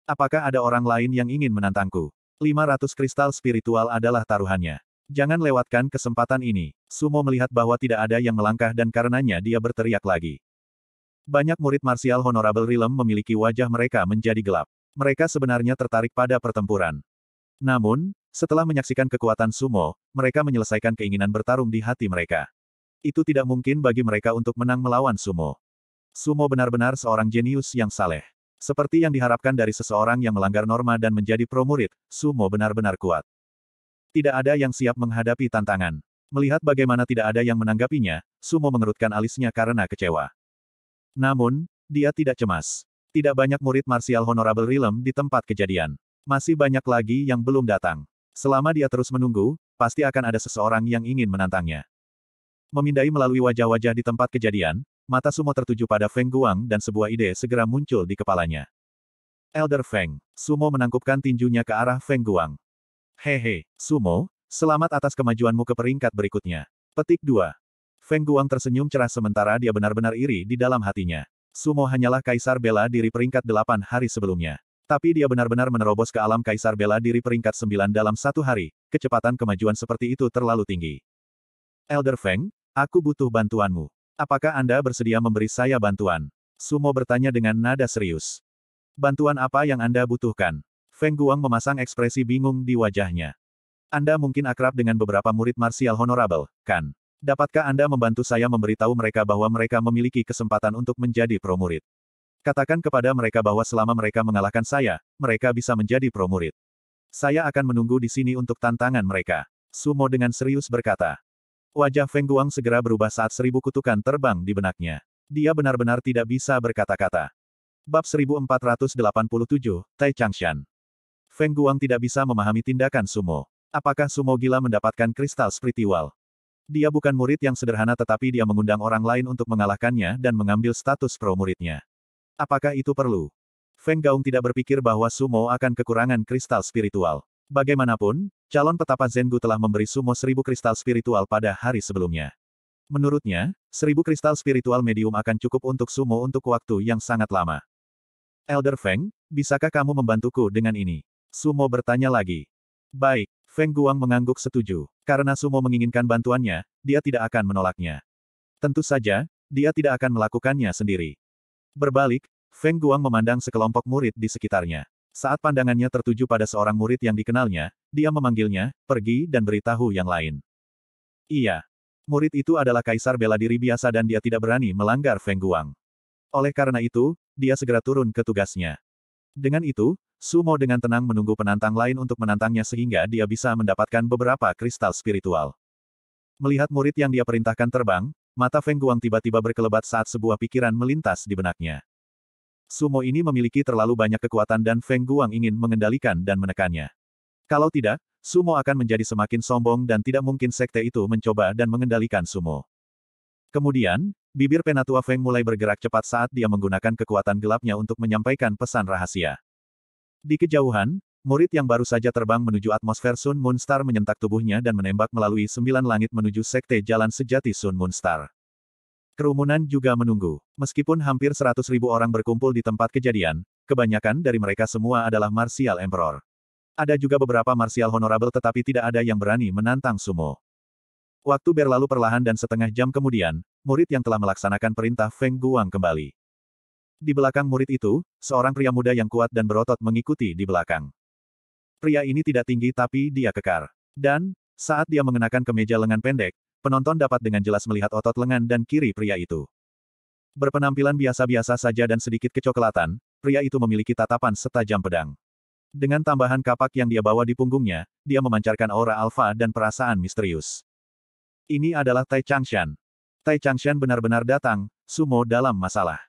Apakah ada orang lain yang ingin menantangku? 500 kristal spiritual adalah taruhannya. Jangan lewatkan kesempatan ini. Sumo melihat bahwa tidak ada yang melangkah dan karenanya dia berteriak lagi. Banyak murid martial honorable Rilem memiliki wajah mereka menjadi gelap. Mereka sebenarnya tertarik pada pertempuran. Namun, setelah menyaksikan kekuatan Sumo, mereka menyelesaikan keinginan bertarung di hati mereka. Itu tidak mungkin bagi mereka untuk menang melawan Sumo. Sumo benar-benar seorang jenius yang saleh. Seperti yang diharapkan dari seseorang yang melanggar norma dan menjadi promurid, Sumo benar-benar kuat. Tidak ada yang siap menghadapi tantangan. Melihat bagaimana tidak ada yang menanggapinya, Sumo mengerutkan alisnya karena kecewa. Namun, dia tidak cemas. Tidak banyak murid Martial Honorable Realm di tempat kejadian. Masih banyak lagi yang belum datang. Selama dia terus menunggu, pasti akan ada seseorang yang ingin menantangnya. Memindai melalui wajah-wajah di tempat kejadian, mata Sumo tertuju pada Feng Guang dan sebuah ide segera muncul di kepalanya. Elder Feng, Sumo menangkupkan tinjunya ke arah Feng Guang. Hehe, Sumo, selamat atas kemajuanmu ke peringkat berikutnya. Petik 2. Feng Guang tersenyum cerah sementara dia benar-benar iri di dalam hatinya. Sumo hanyalah kaisar bela diri peringkat 8 hari sebelumnya. Tapi dia benar-benar menerobos ke alam kaisar bela diri peringkat 9 dalam satu hari, kecepatan kemajuan seperti itu terlalu tinggi. Elder Feng, Aku butuh bantuanmu. Apakah Anda bersedia memberi saya bantuan? Sumo bertanya dengan nada serius. Bantuan apa yang Anda butuhkan? Feng Guang memasang ekspresi bingung di wajahnya. Anda mungkin akrab dengan beberapa murid martial honorable, kan? Dapatkah Anda membantu saya memberitahu mereka bahwa mereka memiliki kesempatan untuk menjadi pro murid? Katakan kepada mereka bahwa selama mereka mengalahkan saya, mereka bisa menjadi pro murid. Saya akan menunggu di sini untuk tantangan mereka. Sumo dengan serius berkata. Wajah Feng Guang segera berubah saat seribu kutukan terbang di benaknya. Dia benar-benar tidak bisa berkata-kata. Bab 1487, Tai Changshan. Feng Guang tidak bisa memahami tindakan Sumo. Apakah Sumo gila mendapatkan kristal spiritual? Dia bukan murid yang sederhana tetapi dia mengundang orang lain untuk mengalahkannya dan mengambil status pro muridnya. Apakah itu perlu? Feng Gaung tidak berpikir bahwa Sumo akan kekurangan kristal spiritual. Bagaimanapun, calon petapa Zengu telah memberi sumo seribu kristal spiritual pada hari sebelumnya. Menurutnya, seribu kristal spiritual medium akan cukup untuk sumo untuk waktu yang sangat lama. Elder Feng, bisakah kamu membantuku dengan ini? Sumo bertanya lagi. Baik, Feng Guang mengangguk setuju. Karena Sumo menginginkan bantuannya, dia tidak akan menolaknya. Tentu saja, dia tidak akan melakukannya sendiri. Berbalik, Feng Guang memandang sekelompok murid di sekitarnya. Saat pandangannya tertuju pada seorang murid yang dikenalnya, dia memanggilnya, pergi dan beritahu yang lain. Iya. Murid itu adalah kaisar bela diri biasa dan dia tidak berani melanggar Feng Guang. Oleh karena itu, dia segera turun ke tugasnya. Dengan itu, Sumo dengan tenang menunggu penantang lain untuk menantangnya sehingga dia bisa mendapatkan beberapa kristal spiritual. Melihat murid yang dia perintahkan terbang, mata Feng Guang tiba-tiba berkelebat saat sebuah pikiran melintas di benaknya. Sumo ini memiliki terlalu banyak kekuatan dan Feng Guang ingin mengendalikan dan menekannya. Kalau tidak, Sumo akan menjadi semakin sombong dan tidak mungkin sekte itu mencoba dan mengendalikan Sumo. Kemudian, bibir penatua Feng mulai bergerak cepat saat dia menggunakan kekuatan gelapnya untuk menyampaikan pesan rahasia. Di kejauhan, Murid yang baru saja terbang menuju atmosfer Sun Moon menyentak tubuhnya dan menembak melalui sembilan langit menuju sekte jalan sejati Sun Moon Kerumunan juga menunggu. Meskipun hampir 100 ribu orang berkumpul di tempat kejadian, kebanyakan dari mereka semua adalah Martial Emperor. Ada juga beberapa Martial Honorable tetapi tidak ada yang berani menantang Sumo. Waktu berlalu perlahan dan setengah jam kemudian, murid yang telah melaksanakan perintah Feng Guang kembali. Di belakang murid itu, seorang pria muda yang kuat dan berotot mengikuti di belakang. Pria ini tidak tinggi tapi dia kekar. Dan, saat dia mengenakan kemeja lengan pendek, penonton dapat dengan jelas melihat otot lengan dan kiri pria itu. Berpenampilan biasa-biasa saja dan sedikit kecoklatan, pria itu memiliki tatapan setajam pedang. Dengan tambahan kapak yang dia bawa di punggungnya, dia memancarkan aura alfa dan perasaan misterius. Ini adalah Tai Changshan. Tai Changshan benar-benar datang, sumo dalam masalah.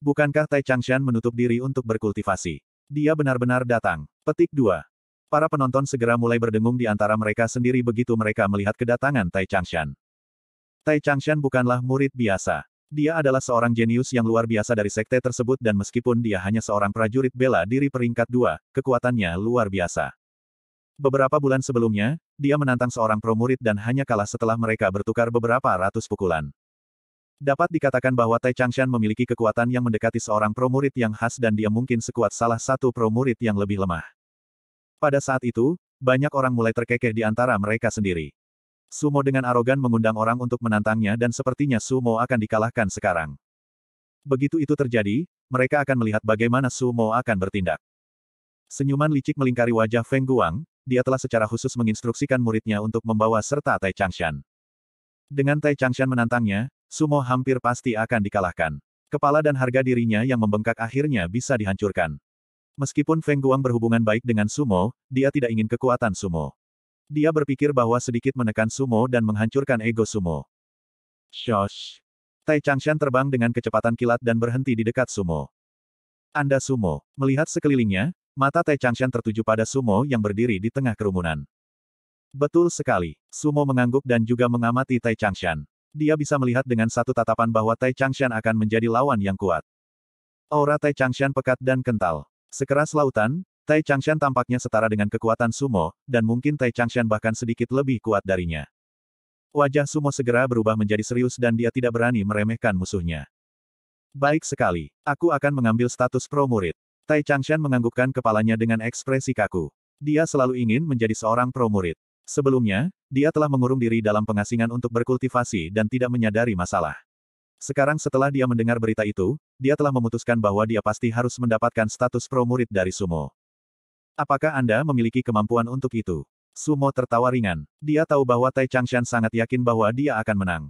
Bukankah Tai Changshan menutup diri untuk berkultivasi? Dia benar-benar datang. Petik 2. Para penonton segera mulai berdengung di antara mereka sendiri begitu mereka melihat kedatangan Tai Changshan. Tai Changshan bukanlah murid biasa. Dia adalah seorang jenius yang luar biasa dari sekte tersebut dan meskipun dia hanya seorang prajurit bela diri peringkat dua, kekuatannya luar biasa. Beberapa bulan sebelumnya, dia menantang seorang pro murid dan hanya kalah setelah mereka bertukar beberapa ratus pukulan. Dapat dikatakan bahwa Tai Changshan memiliki kekuatan yang mendekati seorang pro murid yang khas dan dia mungkin sekuat salah satu pro murid yang lebih lemah. Pada saat itu, banyak orang mulai terkekeh di antara mereka sendiri. Sumo dengan arogan mengundang orang untuk menantangnya dan sepertinya Sumo akan dikalahkan sekarang. Begitu itu terjadi, mereka akan melihat bagaimana Sumo akan bertindak. Senyuman licik melingkari wajah Feng Guang, dia telah secara khusus menginstruksikan muridnya untuk membawa serta Tai Changshan. Dengan Tai Changshan menantangnya, Sumo hampir pasti akan dikalahkan. Kepala dan harga dirinya yang membengkak akhirnya bisa dihancurkan. Meskipun Feng Guang berhubungan baik dengan Sumo, dia tidak ingin kekuatan Sumo. Dia berpikir bahwa sedikit menekan Sumo dan menghancurkan ego Sumo. Shosh! Tai Changshan terbang dengan kecepatan kilat dan berhenti di dekat Sumo. Anda Sumo, melihat sekelilingnya, mata Tai Changshan tertuju pada Sumo yang berdiri di tengah kerumunan. Betul sekali, Sumo mengangguk dan juga mengamati Tai Changshan. Dia bisa melihat dengan satu tatapan bahwa Tai Changshan akan menjadi lawan yang kuat. Aura Tai Changshan pekat dan kental. Sekeras lautan, Tai Changshan tampaknya setara dengan kekuatan sumo, dan mungkin Tai Changshan bahkan sedikit lebih kuat darinya. Wajah sumo segera berubah menjadi serius dan dia tidak berani meremehkan musuhnya. Baik sekali, aku akan mengambil status pro murid. Tai Changshan menganggukkan kepalanya dengan ekspresi kaku. Dia selalu ingin menjadi seorang pro murid. Sebelumnya, dia telah mengurung diri dalam pengasingan untuk berkultivasi dan tidak menyadari masalah. Sekarang setelah dia mendengar berita itu, dia telah memutuskan bahwa dia pasti harus mendapatkan status pro murid dari Sumo. Apakah Anda memiliki kemampuan untuk itu? Sumo tertawa ringan. Dia tahu bahwa Tai Changshan sangat yakin bahwa dia akan menang.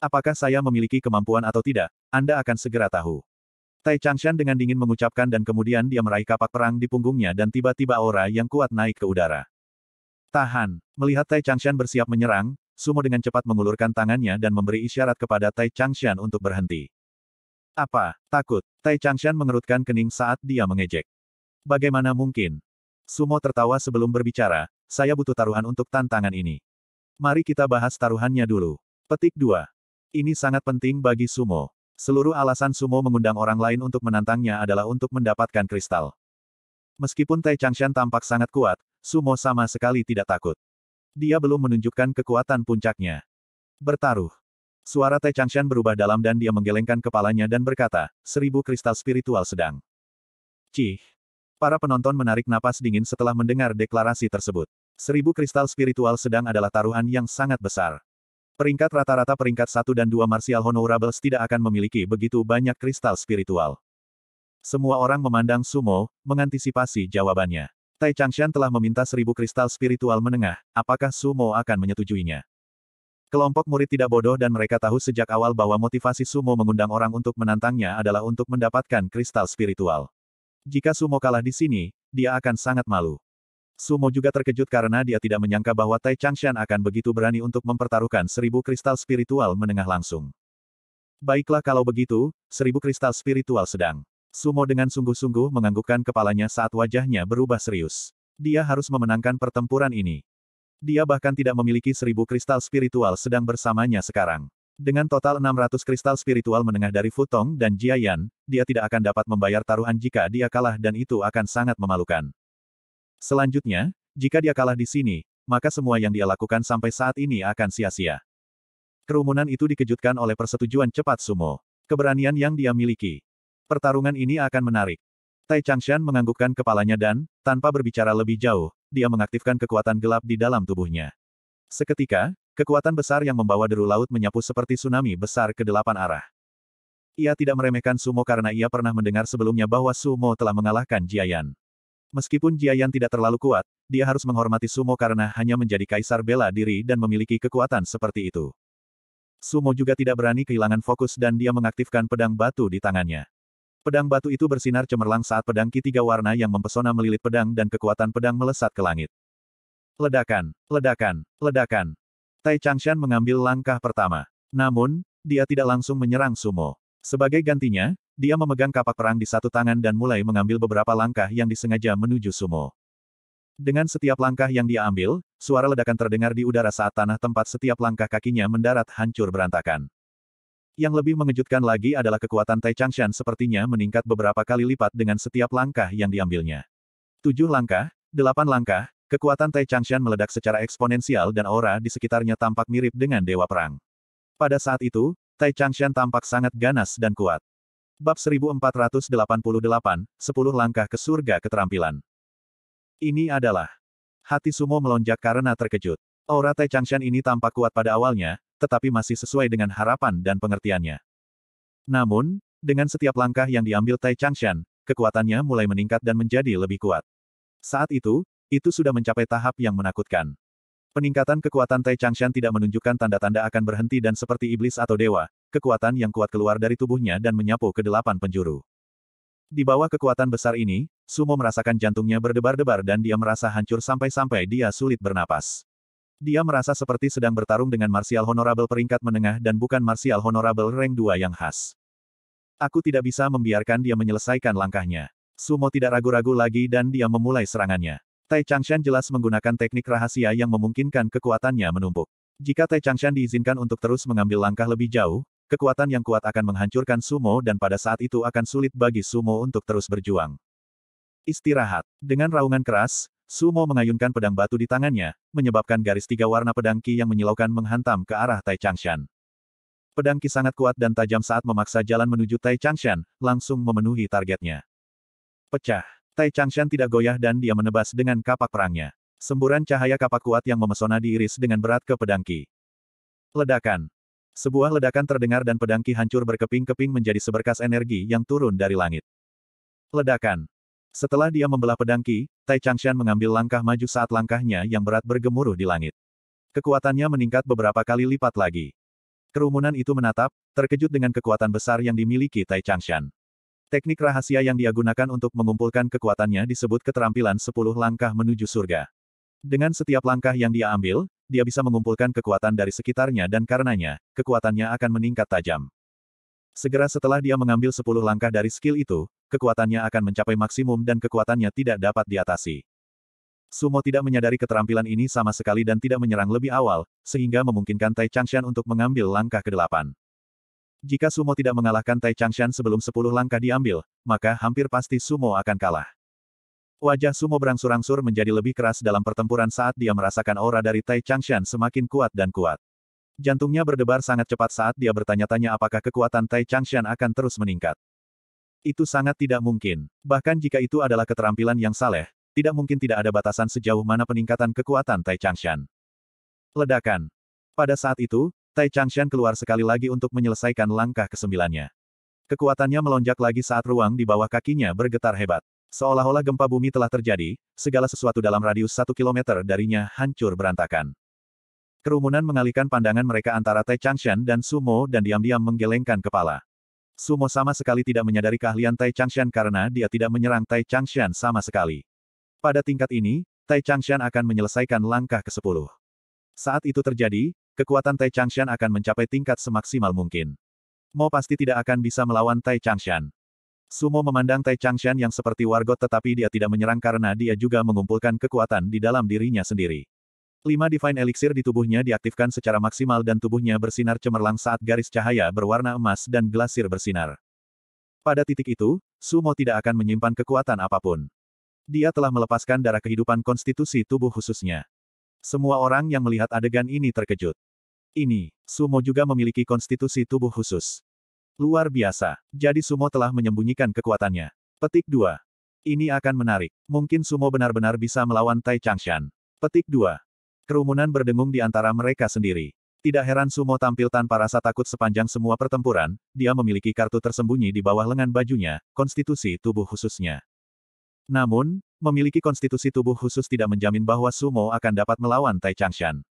Apakah saya memiliki kemampuan atau tidak, Anda akan segera tahu. Tai Changshan dengan dingin mengucapkan dan kemudian dia meraih kapak perang di punggungnya dan tiba-tiba aura yang kuat naik ke udara. Tahan. Melihat Tai Changshan bersiap menyerang, Sumo dengan cepat mengulurkan tangannya dan memberi isyarat kepada Tai Changshan untuk berhenti. Apa, takut? Tai Changshan mengerutkan kening saat dia mengejek. Bagaimana mungkin? Sumo tertawa sebelum berbicara, saya butuh taruhan untuk tantangan ini. Mari kita bahas taruhannya dulu. Petik 2. Ini sangat penting bagi Sumo. Seluruh alasan Sumo mengundang orang lain untuk menantangnya adalah untuk mendapatkan kristal. Meskipun Tai Changshan tampak sangat kuat, Sumo sama sekali tidak takut. Dia belum menunjukkan kekuatan puncaknya. Bertaruh. Suara Te Changshan berubah dalam dan dia menggelengkan kepalanya dan berkata, seribu kristal spiritual sedang. Cih. Para penonton menarik napas dingin setelah mendengar deklarasi tersebut. Seribu kristal spiritual sedang adalah taruhan yang sangat besar. Peringkat rata-rata peringkat 1 dan 2 Martial Honorables tidak akan memiliki begitu banyak kristal spiritual. Semua orang memandang Sumo, mengantisipasi jawabannya. Tai Changshan telah meminta seribu kristal spiritual menengah, apakah Sumo akan menyetujuinya? Kelompok murid tidak bodoh dan mereka tahu sejak awal bahwa motivasi Sumo mengundang orang untuk menantangnya adalah untuk mendapatkan kristal spiritual. Jika Sumo kalah di sini, dia akan sangat malu. Sumo juga terkejut karena dia tidak menyangka bahwa Tai Changshan akan begitu berani untuk mempertaruhkan seribu kristal spiritual menengah langsung. Baiklah kalau begitu, seribu kristal spiritual sedang. Sumo dengan sungguh-sungguh menganggukkan kepalanya saat wajahnya berubah serius. Dia harus memenangkan pertempuran ini. Dia bahkan tidak memiliki seribu kristal spiritual sedang bersamanya sekarang. Dengan total 600 kristal spiritual menengah dari Futong dan Jiayan, dia tidak akan dapat membayar taruhan jika dia kalah dan itu akan sangat memalukan. Selanjutnya, jika dia kalah di sini, maka semua yang dia lakukan sampai saat ini akan sia-sia. Kerumunan itu dikejutkan oleh persetujuan cepat sumo. Keberanian yang dia miliki. Pertarungan ini akan menarik. Tai Changshan menganggukkan kepalanya dan, tanpa berbicara lebih jauh, dia mengaktifkan kekuatan gelap di dalam tubuhnya. Seketika, kekuatan besar yang membawa deru laut menyapu seperti tsunami besar ke delapan arah. Ia tidak meremehkan Sumo karena ia pernah mendengar sebelumnya bahwa Sumo telah mengalahkan Jiayan. Meskipun Jiayan tidak terlalu kuat, dia harus menghormati Sumo karena hanya menjadi kaisar bela diri dan memiliki kekuatan seperti itu. Sumo juga tidak berani kehilangan fokus dan dia mengaktifkan pedang batu di tangannya. Pedang batu itu bersinar cemerlang saat pedang ki tiga warna yang mempesona melilit pedang dan kekuatan pedang melesat ke langit. Ledakan, ledakan, ledakan. Tai Changshan mengambil langkah pertama. Namun, dia tidak langsung menyerang Sumo. Sebagai gantinya, dia memegang kapak perang di satu tangan dan mulai mengambil beberapa langkah yang disengaja menuju Sumo. Dengan setiap langkah yang dia ambil, suara ledakan terdengar di udara saat tanah tempat setiap langkah kakinya mendarat hancur berantakan. Yang lebih mengejutkan lagi adalah kekuatan Tai Changshan sepertinya meningkat beberapa kali lipat dengan setiap langkah yang diambilnya. Tujuh langkah, delapan langkah, kekuatan Tai Changshan meledak secara eksponensial dan aura di sekitarnya tampak mirip dengan Dewa Perang. Pada saat itu, Tai Changshan tampak sangat ganas dan kuat. Bab 1488, 10 langkah ke surga keterampilan. Ini adalah Hati Sumo melonjak karena terkejut. Aura Tai Changshan ini tampak kuat pada awalnya, tetapi masih sesuai dengan harapan dan pengertiannya. Namun, dengan setiap langkah yang diambil Tai Changshan, kekuatannya mulai meningkat dan menjadi lebih kuat. Saat itu, itu sudah mencapai tahap yang menakutkan. Peningkatan kekuatan Tai Changshan tidak menunjukkan tanda-tanda akan berhenti dan seperti iblis atau dewa, kekuatan yang kuat keluar dari tubuhnya dan menyapu ke delapan penjuru. Di bawah kekuatan besar ini, Sumo merasakan jantungnya berdebar-debar dan dia merasa hancur sampai-sampai dia sulit bernapas. Dia merasa seperti sedang bertarung dengan Martial Honorable peringkat menengah dan bukan Martial Honorable rank 2 yang khas. Aku tidak bisa membiarkan dia menyelesaikan langkahnya. Sumo tidak ragu-ragu lagi dan dia memulai serangannya. Tai Changshan jelas menggunakan teknik rahasia yang memungkinkan kekuatannya menumpuk. Jika Tai Changshan diizinkan untuk terus mengambil langkah lebih jauh, kekuatan yang kuat akan menghancurkan Sumo dan pada saat itu akan sulit bagi Sumo untuk terus berjuang. Istirahat. Dengan raungan keras, Sumo mengayunkan pedang batu di tangannya, menyebabkan garis tiga warna pedang Qi yang menyilaukan menghantam ke arah Tai Changshan. Pedang Qi sangat kuat dan tajam saat memaksa jalan menuju Tai Changshan, langsung memenuhi targetnya. Pecah. Tai Changshan tidak goyah dan dia menebas dengan kapak perangnya. Semburan cahaya kapak kuat yang memesona diiris dengan berat ke pedang Qi. Ledakan. Sebuah ledakan terdengar dan pedang Qi hancur berkeping-keping menjadi seberkas energi yang turun dari langit. Ledakan. Setelah dia membelah pedang Qi, Tai Changshan mengambil langkah maju saat langkahnya yang berat bergemuruh di langit. Kekuatannya meningkat beberapa kali lipat lagi. Kerumunan itu menatap, terkejut dengan kekuatan besar yang dimiliki Tai Changshan. Teknik rahasia yang dia gunakan untuk mengumpulkan kekuatannya disebut keterampilan 10 langkah menuju surga. Dengan setiap langkah yang dia ambil, dia bisa mengumpulkan kekuatan dari sekitarnya dan karenanya, kekuatannya akan meningkat tajam. Segera setelah dia mengambil 10 langkah dari skill itu, kekuatannya akan mencapai maksimum dan kekuatannya tidak dapat diatasi. Sumo tidak menyadari keterampilan ini sama sekali dan tidak menyerang lebih awal, sehingga memungkinkan Tai Changshan untuk mengambil langkah ke-8. Jika Sumo tidak mengalahkan Tai Changshan sebelum 10 langkah diambil, maka hampir pasti Sumo akan kalah. Wajah Sumo berangsur-angsur menjadi lebih keras dalam pertempuran saat dia merasakan aura dari Tai Changshan semakin kuat dan kuat. Jantungnya berdebar sangat cepat saat dia bertanya-tanya apakah kekuatan Tai Changshan akan terus meningkat. Itu sangat tidak mungkin. Bahkan jika itu adalah keterampilan yang saleh, tidak mungkin tidak ada batasan sejauh mana peningkatan kekuatan Tai Changshan. Ledakan. Pada saat itu, Tai Changshan keluar sekali lagi untuk menyelesaikan langkah kesembilannya. Kekuatannya melonjak lagi saat ruang di bawah kakinya bergetar hebat. Seolah-olah gempa bumi telah terjadi, segala sesuatu dalam radius satu kilometer darinya hancur berantakan. Kerumunan mengalihkan pandangan mereka antara Tai Changshan dan Sumo dan diam-diam menggelengkan kepala. Sumo sama sekali tidak menyadari keahlian Tai Changshan karena dia tidak menyerang Tai Changshan sama sekali. Pada tingkat ini, Tai Changshan akan menyelesaikan langkah ke-10. Saat itu terjadi, kekuatan Tai Changshan akan mencapai tingkat semaksimal mungkin. Mo pasti tidak akan bisa melawan Tai Changshan. Sumo memandang Tai Changshan yang seperti wargot tetapi dia tidak menyerang karena dia juga mengumpulkan kekuatan di dalam dirinya sendiri. Lima Divine Elixir di tubuhnya diaktifkan secara maksimal dan tubuhnya bersinar cemerlang saat garis cahaya berwarna emas dan glasir bersinar. Pada titik itu, Sumo tidak akan menyimpan kekuatan apapun. Dia telah melepaskan darah kehidupan konstitusi tubuh khususnya. Semua orang yang melihat adegan ini terkejut. Ini, Sumo juga memiliki konstitusi tubuh khusus. Luar biasa, jadi Sumo telah menyembunyikan kekuatannya. Petik 2. Ini akan menarik. Mungkin Sumo benar-benar bisa melawan Tai Changshan. Petik 2. Kerumunan berdengung di antara mereka sendiri. Tidak heran Sumo tampil tanpa rasa takut sepanjang semua pertempuran, dia memiliki kartu tersembunyi di bawah lengan bajunya, konstitusi tubuh khususnya. Namun, memiliki konstitusi tubuh khusus tidak menjamin bahwa Sumo akan dapat melawan Tai Changshan.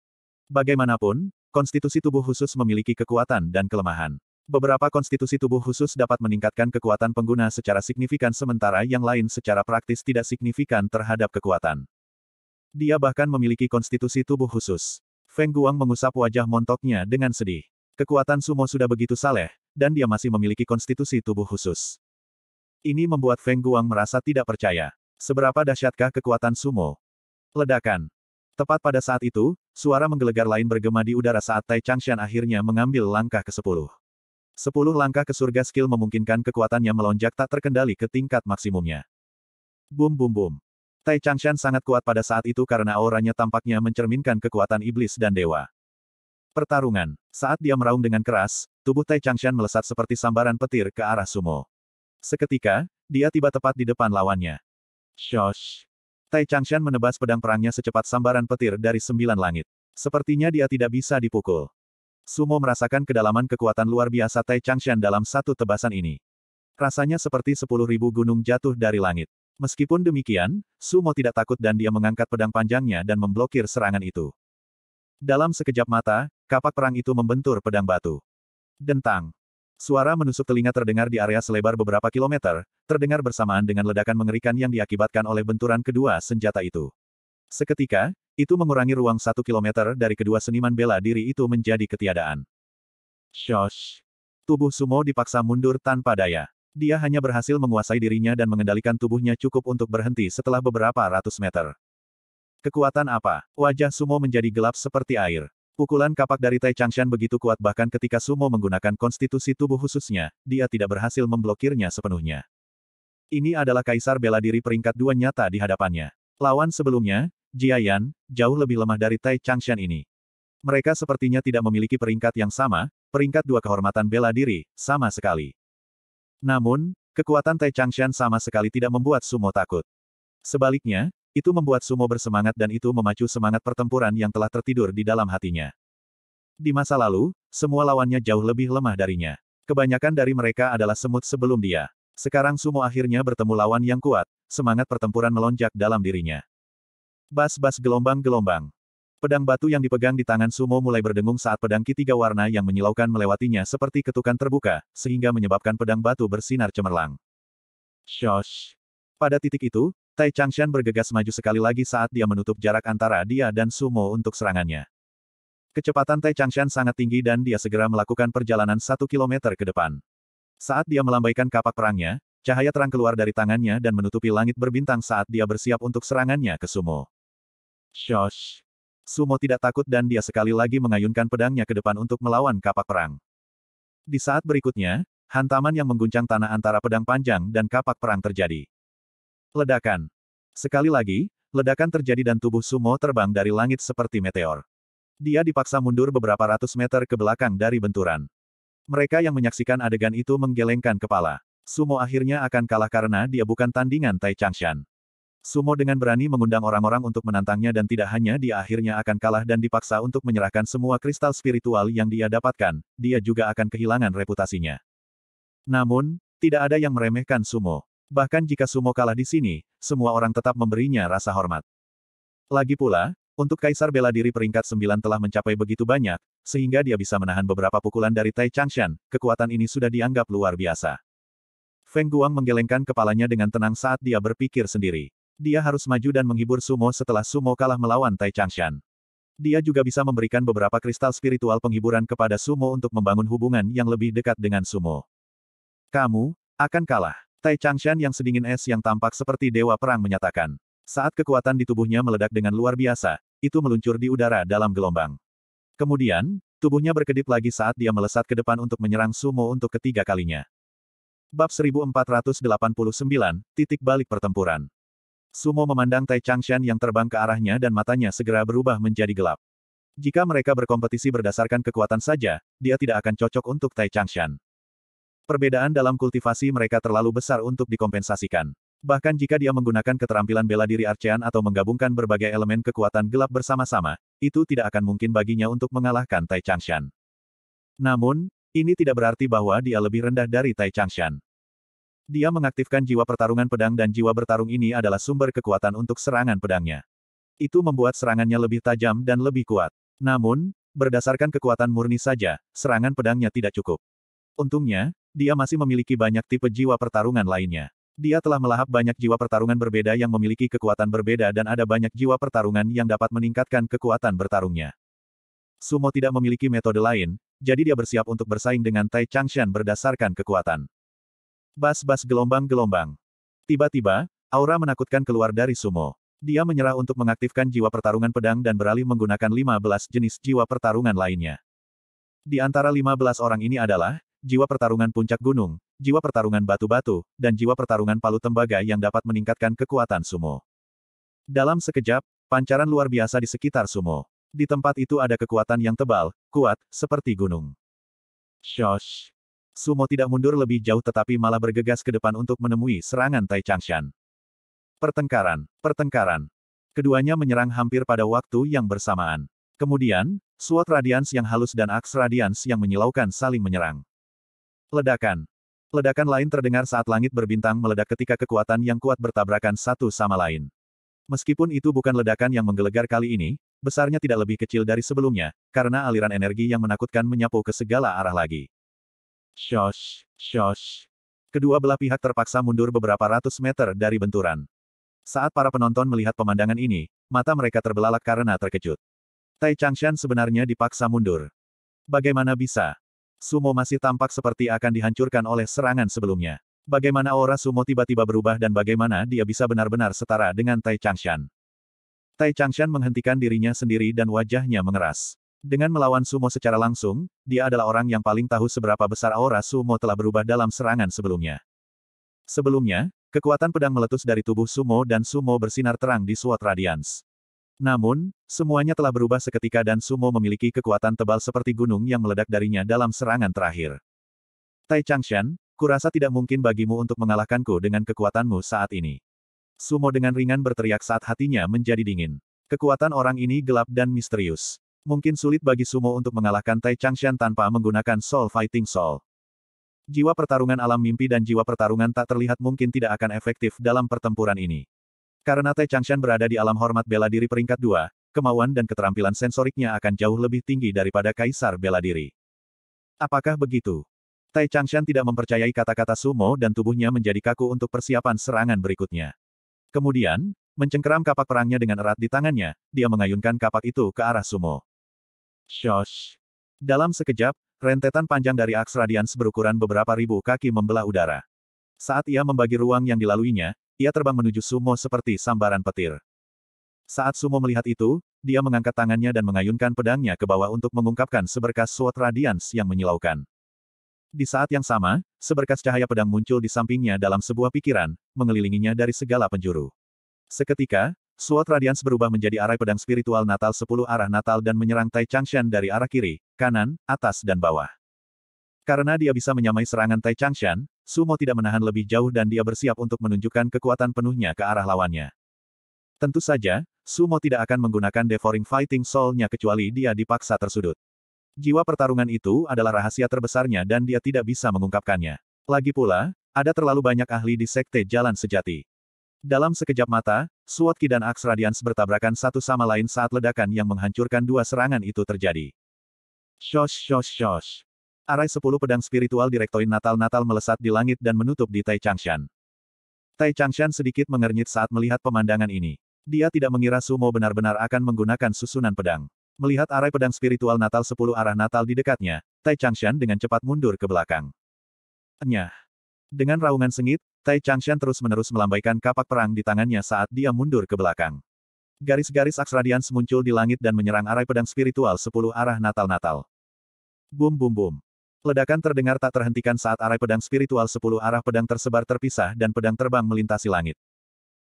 Bagaimanapun, konstitusi tubuh khusus memiliki kekuatan dan kelemahan. Beberapa konstitusi tubuh khusus dapat meningkatkan kekuatan pengguna secara signifikan sementara yang lain secara praktis tidak signifikan terhadap kekuatan. Dia bahkan memiliki konstitusi tubuh khusus. Feng Guang mengusap wajah montoknya dengan sedih. Kekuatan sumo sudah begitu saleh, dan dia masih memiliki konstitusi tubuh khusus. Ini membuat Feng Guang merasa tidak percaya. Seberapa dahsyatkah kekuatan sumo? Ledakan. Tepat pada saat itu, suara menggelegar lain bergema di udara saat Tai Changshan akhirnya mengambil langkah ke-10. Sepuluh langkah ke surga skill memungkinkan kekuatannya melonjak tak terkendali ke tingkat maksimumnya. Bum bum bum. Tai Changshan sangat kuat pada saat itu karena auranya tampaknya mencerminkan kekuatan iblis dan dewa. Pertarungan. Saat dia meraung dengan keras, tubuh Tai Changshan melesat seperti sambaran petir ke arah sumo. Seketika, dia tiba tepat di depan lawannya. Shosh. Tai Changshan menebas pedang perangnya secepat sambaran petir dari sembilan langit. Sepertinya dia tidak bisa dipukul. Sumo merasakan kedalaman kekuatan luar biasa Tai Changshan dalam satu tebasan ini. Rasanya seperti sepuluh ribu gunung jatuh dari langit. Meskipun demikian, Sumo tidak takut dan dia mengangkat pedang panjangnya dan memblokir serangan itu. Dalam sekejap mata, kapak perang itu membentur pedang batu. Dentang. Suara menusuk telinga terdengar di area selebar beberapa kilometer, terdengar bersamaan dengan ledakan mengerikan yang diakibatkan oleh benturan kedua senjata itu. Seketika, itu mengurangi ruang satu kilometer dari kedua seniman bela diri itu menjadi ketiadaan. Shosh. Tubuh Sumo dipaksa mundur tanpa daya. Dia hanya berhasil menguasai dirinya dan mengendalikan tubuhnya cukup untuk berhenti setelah beberapa ratus meter. Kekuatan apa? Wajah Sumo menjadi gelap seperti air. Pukulan kapak dari Tai Changshan begitu kuat bahkan ketika Sumo menggunakan konstitusi tubuh khususnya, dia tidak berhasil memblokirnya sepenuhnya. Ini adalah kaisar bela diri peringkat dua nyata di hadapannya. Lawan sebelumnya, Jia Yan, jauh lebih lemah dari Tai Changshan ini. Mereka sepertinya tidak memiliki peringkat yang sama, peringkat dua kehormatan bela diri, sama sekali. Namun, kekuatan Tai Changshan sama sekali tidak membuat Sumo takut. Sebaliknya, itu membuat Sumo bersemangat dan itu memacu semangat pertempuran yang telah tertidur di dalam hatinya. Di masa lalu, semua lawannya jauh lebih lemah darinya. Kebanyakan dari mereka adalah semut sebelum dia. Sekarang Sumo akhirnya bertemu lawan yang kuat, semangat pertempuran melonjak dalam dirinya. Bas-bas gelombang-gelombang. Pedang batu yang dipegang di tangan Sumo mulai berdengung saat pedang tiga warna yang menyilaukan melewatinya seperti ketukan terbuka, sehingga menyebabkan pedang batu bersinar cemerlang. Shosh! Pada titik itu, Tai Changshan bergegas maju sekali lagi saat dia menutup jarak antara dia dan Sumo untuk serangannya. Kecepatan Tai Changshan sangat tinggi dan dia segera melakukan perjalanan satu kilometer ke depan. Saat dia melambaikan kapak perangnya, cahaya terang keluar dari tangannya dan menutupi langit berbintang saat dia bersiap untuk serangannya ke Sumo. Shosh! Sumo tidak takut dan dia sekali lagi mengayunkan pedangnya ke depan untuk melawan kapak perang. Di saat berikutnya, hantaman yang mengguncang tanah antara pedang panjang dan kapak perang terjadi. Ledakan. Sekali lagi, ledakan terjadi dan tubuh Sumo terbang dari langit seperti meteor. Dia dipaksa mundur beberapa ratus meter ke belakang dari benturan. Mereka yang menyaksikan adegan itu menggelengkan kepala. Sumo akhirnya akan kalah karena dia bukan tandingan Tai Changshan. Sumo dengan berani mengundang orang-orang untuk menantangnya dan tidak hanya dia akhirnya akan kalah dan dipaksa untuk menyerahkan semua kristal spiritual yang dia dapatkan, dia juga akan kehilangan reputasinya. Namun, tidak ada yang meremehkan Sumo. Bahkan jika Sumo kalah di sini, semua orang tetap memberinya rasa hormat. Lagi pula, untuk Kaisar bela diri peringkat 9 telah mencapai begitu banyak, sehingga dia bisa menahan beberapa pukulan dari Tai Changshan, kekuatan ini sudah dianggap luar biasa. Feng Guang menggelengkan kepalanya dengan tenang saat dia berpikir sendiri. Dia harus maju dan menghibur Sumo setelah Sumo kalah melawan Tai Changshan. Dia juga bisa memberikan beberapa kristal spiritual penghiburan kepada Sumo untuk membangun hubungan yang lebih dekat dengan Sumo. Kamu, akan kalah. Tai Changshan yang sedingin es yang tampak seperti dewa perang menyatakan. Saat kekuatan di tubuhnya meledak dengan luar biasa, itu meluncur di udara dalam gelombang. Kemudian, tubuhnya berkedip lagi saat dia melesat ke depan untuk menyerang Sumo untuk ketiga kalinya. Bab 1489, titik balik pertempuran. Sumo memandang Tai Changshan yang terbang ke arahnya dan matanya segera berubah menjadi gelap. Jika mereka berkompetisi berdasarkan kekuatan saja, dia tidak akan cocok untuk Tai Changshan. Perbedaan dalam kultivasi mereka terlalu besar untuk dikompensasikan. Bahkan jika dia menggunakan keterampilan bela diri Arcean atau menggabungkan berbagai elemen kekuatan gelap bersama-sama, itu tidak akan mungkin baginya untuk mengalahkan Tai Changshan. Namun, ini tidak berarti bahwa dia lebih rendah dari Tai Changshan. Dia mengaktifkan jiwa pertarungan pedang dan jiwa bertarung ini adalah sumber kekuatan untuk serangan pedangnya. Itu membuat serangannya lebih tajam dan lebih kuat. Namun, berdasarkan kekuatan murni saja, serangan pedangnya tidak cukup. Untungnya, dia masih memiliki banyak tipe jiwa pertarungan lainnya. Dia telah melahap banyak jiwa pertarungan berbeda yang memiliki kekuatan berbeda dan ada banyak jiwa pertarungan yang dapat meningkatkan kekuatan bertarungnya. Sumo tidak memiliki metode lain, jadi dia bersiap untuk bersaing dengan Tai Changshan berdasarkan kekuatan. Bas-bas gelombang-gelombang. Tiba-tiba, aura menakutkan keluar dari sumo. Dia menyerah untuk mengaktifkan jiwa pertarungan pedang dan beralih menggunakan 15 jenis jiwa pertarungan lainnya. Di antara 15 orang ini adalah, jiwa pertarungan puncak gunung, jiwa pertarungan batu-batu, dan jiwa pertarungan palu tembaga yang dapat meningkatkan kekuatan sumo. Dalam sekejap, pancaran luar biasa di sekitar sumo. Di tempat itu ada kekuatan yang tebal, kuat, seperti gunung. Shosh. Sumo tidak mundur lebih jauh tetapi malah bergegas ke depan untuk menemui serangan Tai Changshan. Pertengkaran, pertengkaran. Keduanya menyerang hampir pada waktu yang bersamaan. Kemudian, suat radians yang halus dan Aks radians yang menyilaukan saling menyerang. Ledakan. Ledakan lain terdengar saat langit berbintang meledak ketika kekuatan yang kuat bertabrakan satu sama lain. Meskipun itu bukan ledakan yang menggelegar kali ini, besarnya tidak lebih kecil dari sebelumnya, karena aliran energi yang menakutkan menyapu ke segala arah lagi. Shosh, shosh. Kedua belah pihak terpaksa mundur beberapa ratus meter dari benturan. Saat para penonton melihat pemandangan ini, mata mereka terbelalak karena terkejut. Tai Changshan sebenarnya dipaksa mundur. Bagaimana bisa? Sumo masih tampak seperti akan dihancurkan oleh serangan sebelumnya. Bagaimana aura Sumo tiba-tiba berubah dan bagaimana dia bisa benar-benar setara dengan Tai Changshan? Tai Changshan menghentikan dirinya sendiri dan wajahnya mengeras. Dengan melawan sumo secara langsung, dia adalah orang yang paling tahu seberapa besar aura sumo telah berubah dalam serangan sebelumnya. Sebelumnya, kekuatan pedang meletus dari tubuh sumo dan sumo bersinar terang di SWOT Radiance. Namun, semuanya telah berubah seketika dan sumo memiliki kekuatan tebal seperti gunung yang meledak darinya dalam serangan terakhir. Tai Changshan, kurasa tidak mungkin bagimu untuk mengalahkanku dengan kekuatanmu saat ini. Sumo dengan ringan berteriak saat hatinya menjadi dingin. Kekuatan orang ini gelap dan misterius. Mungkin sulit bagi Sumo untuk mengalahkan Tai Changshan tanpa menggunakan Soul Fighting Soul. Jiwa pertarungan alam mimpi dan jiwa pertarungan tak terlihat mungkin tidak akan efektif dalam pertempuran ini. Karena Tai Changshan berada di alam hormat bela diri peringkat 2, kemauan dan keterampilan sensoriknya akan jauh lebih tinggi daripada Kaisar bela diri. Apakah begitu? Tai Changshan tidak mempercayai kata-kata Sumo dan tubuhnya menjadi kaku untuk persiapan serangan berikutnya. Kemudian, mencengkeram kapak perangnya dengan erat di tangannya, dia mengayunkan kapak itu ke arah Sumo. Shosh. Dalam sekejap, rentetan panjang dari aks radians berukuran beberapa ribu kaki membelah udara. Saat ia membagi ruang yang dilaluinya, ia terbang menuju Sumo seperti sambaran petir. Saat Sumo melihat itu, dia mengangkat tangannya dan mengayunkan pedangnya ke bawah untuk mengungkapkan seberkas suot radians yang menyilaukan. Di saat yang sama, seberkas cahaya pedang muncul di sampingnya dalam sebuah pikiran, mengelilinginya dari segala penjuru. Seketika, Suat Radiance berubah menjadi arai pedang spiritual Natal 10 arah Natal dan menyerang Tai Changshan dari arah kiri, kanan, atas dan bawah. Karena dia bisa menyamai serangan Tai Changshan, Sumo tidak menahan lebih jauh dan dia bersiap untuk menunjukkan kekuatan penuhnya ke arah lawannya. Tentu saja, Sumo tidak akan menggunakan Devouring Fighting Soul-nya kecuali dia dipaksa tersudut. Jiwa pertarungan itu adalah rahasia terbesarnya dan dia tidak bisa mengungkapkannya. Lagi pula, ada terlalu banyak ahli di Sekte Jalan Sejati. Dalam sekejap mata, Suat Ki dan Aks Radians bertabrakan satu sama lain saat ledakan yang menghancurkan dua serangan itu terjadi. Shosh shosh shosh. Arai sepuluh pedang spiritual Direktoin Natal-Natal melesat di langit dan menutup di Tai Changshan. Tai Changshan sedikit mengernyit saat melihat pemandangan ini. Dia tidak mengira Sumo benar-benar akan menggunakan susunan pedang. Melihat arai pedang spiritual Natal sepuluh arah Natal di dekatnya, Tai Changshan dengan cepat mundur ke belakang. Enyah. Dengan raungan sengit, Tai Changshan terus-menerus melambaikan kapak perang di tangannya saat dia mundur ke belakang. Garis-garis aks muncul di langit dan menyerang arai pedang spiritual sepuluh arah natal-natal. Bum bum bum. Ledakan terdengar tak terhentikan saat arai pedang spiritual sepuluh arah pedang tersebar terpisah dan pedang terbang melintasi langit.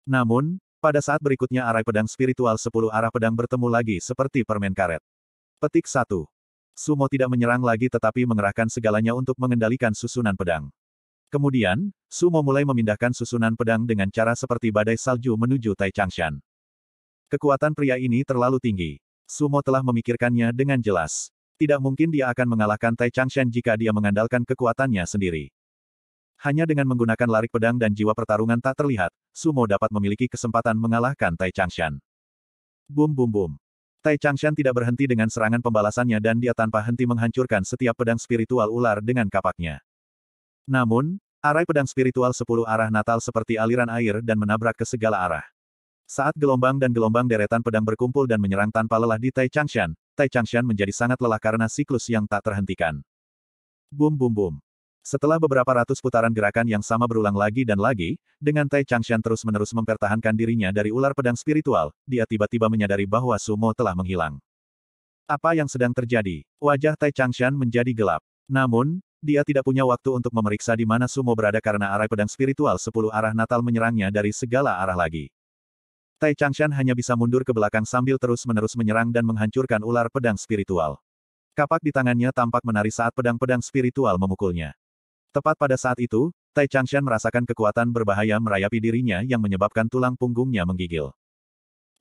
Namun, pada saat berikutnya arai pedang spiritual sepuluh arah pedang bertemu lagi seperti permen karet. Petik satu. Sumo tidak menyerang lagi tetapi mengerahkan segalanya untuk mengendalikan susunan pedang. Kemudian, Sumo mulai memindahkan susunan pedang dengan cara seperti badai salju menuju Tai Changshan. Kekuatan pria ini terlalu tinggi. Sumo telah memikirkannya dengan jelas. Tidak mungkin dia akan mengalahkan Tai Changshan jika dia mengandalkan kekuatannya sendiri. Hanya dengan menggunakan larik pedang dan jiwa pertarungan tak terlihat, Sumo dapat memiliki kesempatan mengalahkan Tai Changshan. Bum bum bum. Tai Changshan tidak berhenti dengan serangan pembalasannya dan dia tanpa henti menghancurkan setiap pedang spiritual ular dengan kapaknya. Namun, arai pedang spiritual sepuluh arah natal seperti aliran air dan menabrak ke segala arah. Saat gelombang dan gelombang deretan pedang berkumpul dan menyerang tanpa lelah di Tai Changshan, Tai Changshan menjadi sangat lelah karena siklus yang tak terhentikan. Bum bum bum. Setelah beberapa ratus putaran gerakan yang sama berulang lagi dan lagi, dengan Tai Changshan terus-menerus mempertahankan dirinya dari ular pedang spiritual, dia tiba-tiba menyadari bahwa Sumo telah menghilang. Apa yang sedang terjadi? Wajah Tai Changshan menjadi gelap. Namun, dia tidak punya waktu untuk memeriksa di mana Sumo berada karena arai pedang spiritual sepuluh arah Natal menyerangnya dari segala arah lagi. Tai Changshan hanya bisa mundur ke belakang sambil terus-menerus menyerang dan menghancurkan ular pedang spiritual. Kapak di tangannya tampak menari saat pedang-pedang spiritual memukulnya. Tepat pada saat itu, Tai Changshan merasakan kekuatan berbahaya merayapi dirinya yang menyebabkan tulang punggungnya menggigil.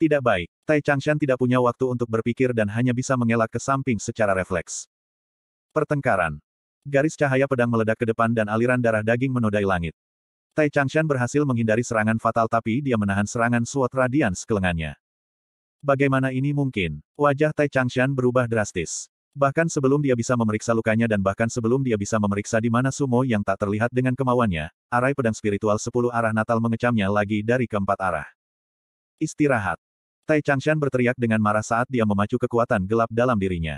Tidak baik, Tai Changshan tidak punya waktu untuk berpikir dan hanya bisa mengelak ke samping secara refleks. Pertengkaran Garis cahaya pedang meledak ke depan dan aliran darah daging menodai langit. Tai Changshan berhasil menghindari serangan fatal tapi dia menahan serangan Suot Radiance ke lengannya. Bagaimana ini mungkin? Wajah Tai Changshan berubah drastis. Bahkan sebelum dia bisa memeriksa lukanya dan bahkan sebelum dia bisa memeriksa di mana sumo yang tak terlihat dengan kemauannya, arai pedang spiritual sepuluh arah natal mengecamnya lagi dari keempat arah. Istirahat. Tai Changshan berteriak dengan marah saat dia memacu kekuatan gelap dalam dirinya.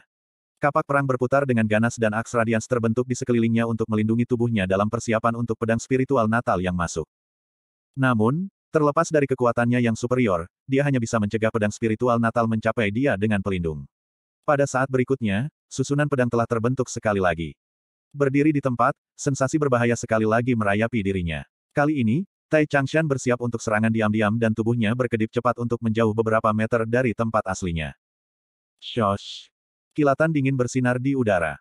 Kapak perang berputar dengan ganas dan aks radians terbentuk di sekelilingnya untuk melindungi tubuhnya dalam persiapan untuk pedang spiritual natal yang masuk. Namun, terlepas dari kekuatannya yang superior, dia hanya bisa mencegah pedang spiritual natal mencapai dia dengan pelindung. Pada saat berikutnya, susunan pedang telah terbentuk sekali lagi. Berdiri di tempat, sensasi berbahaya sekali lagi merayapi dirinya. Kali ini, Tai Changshan bersiap untuk serangan diam-diam dan tubuhnya berkedip cepat untuk menjauh beberapa meter dari tempat aslinya. Shosh! kilatan dingin bersinar di udara.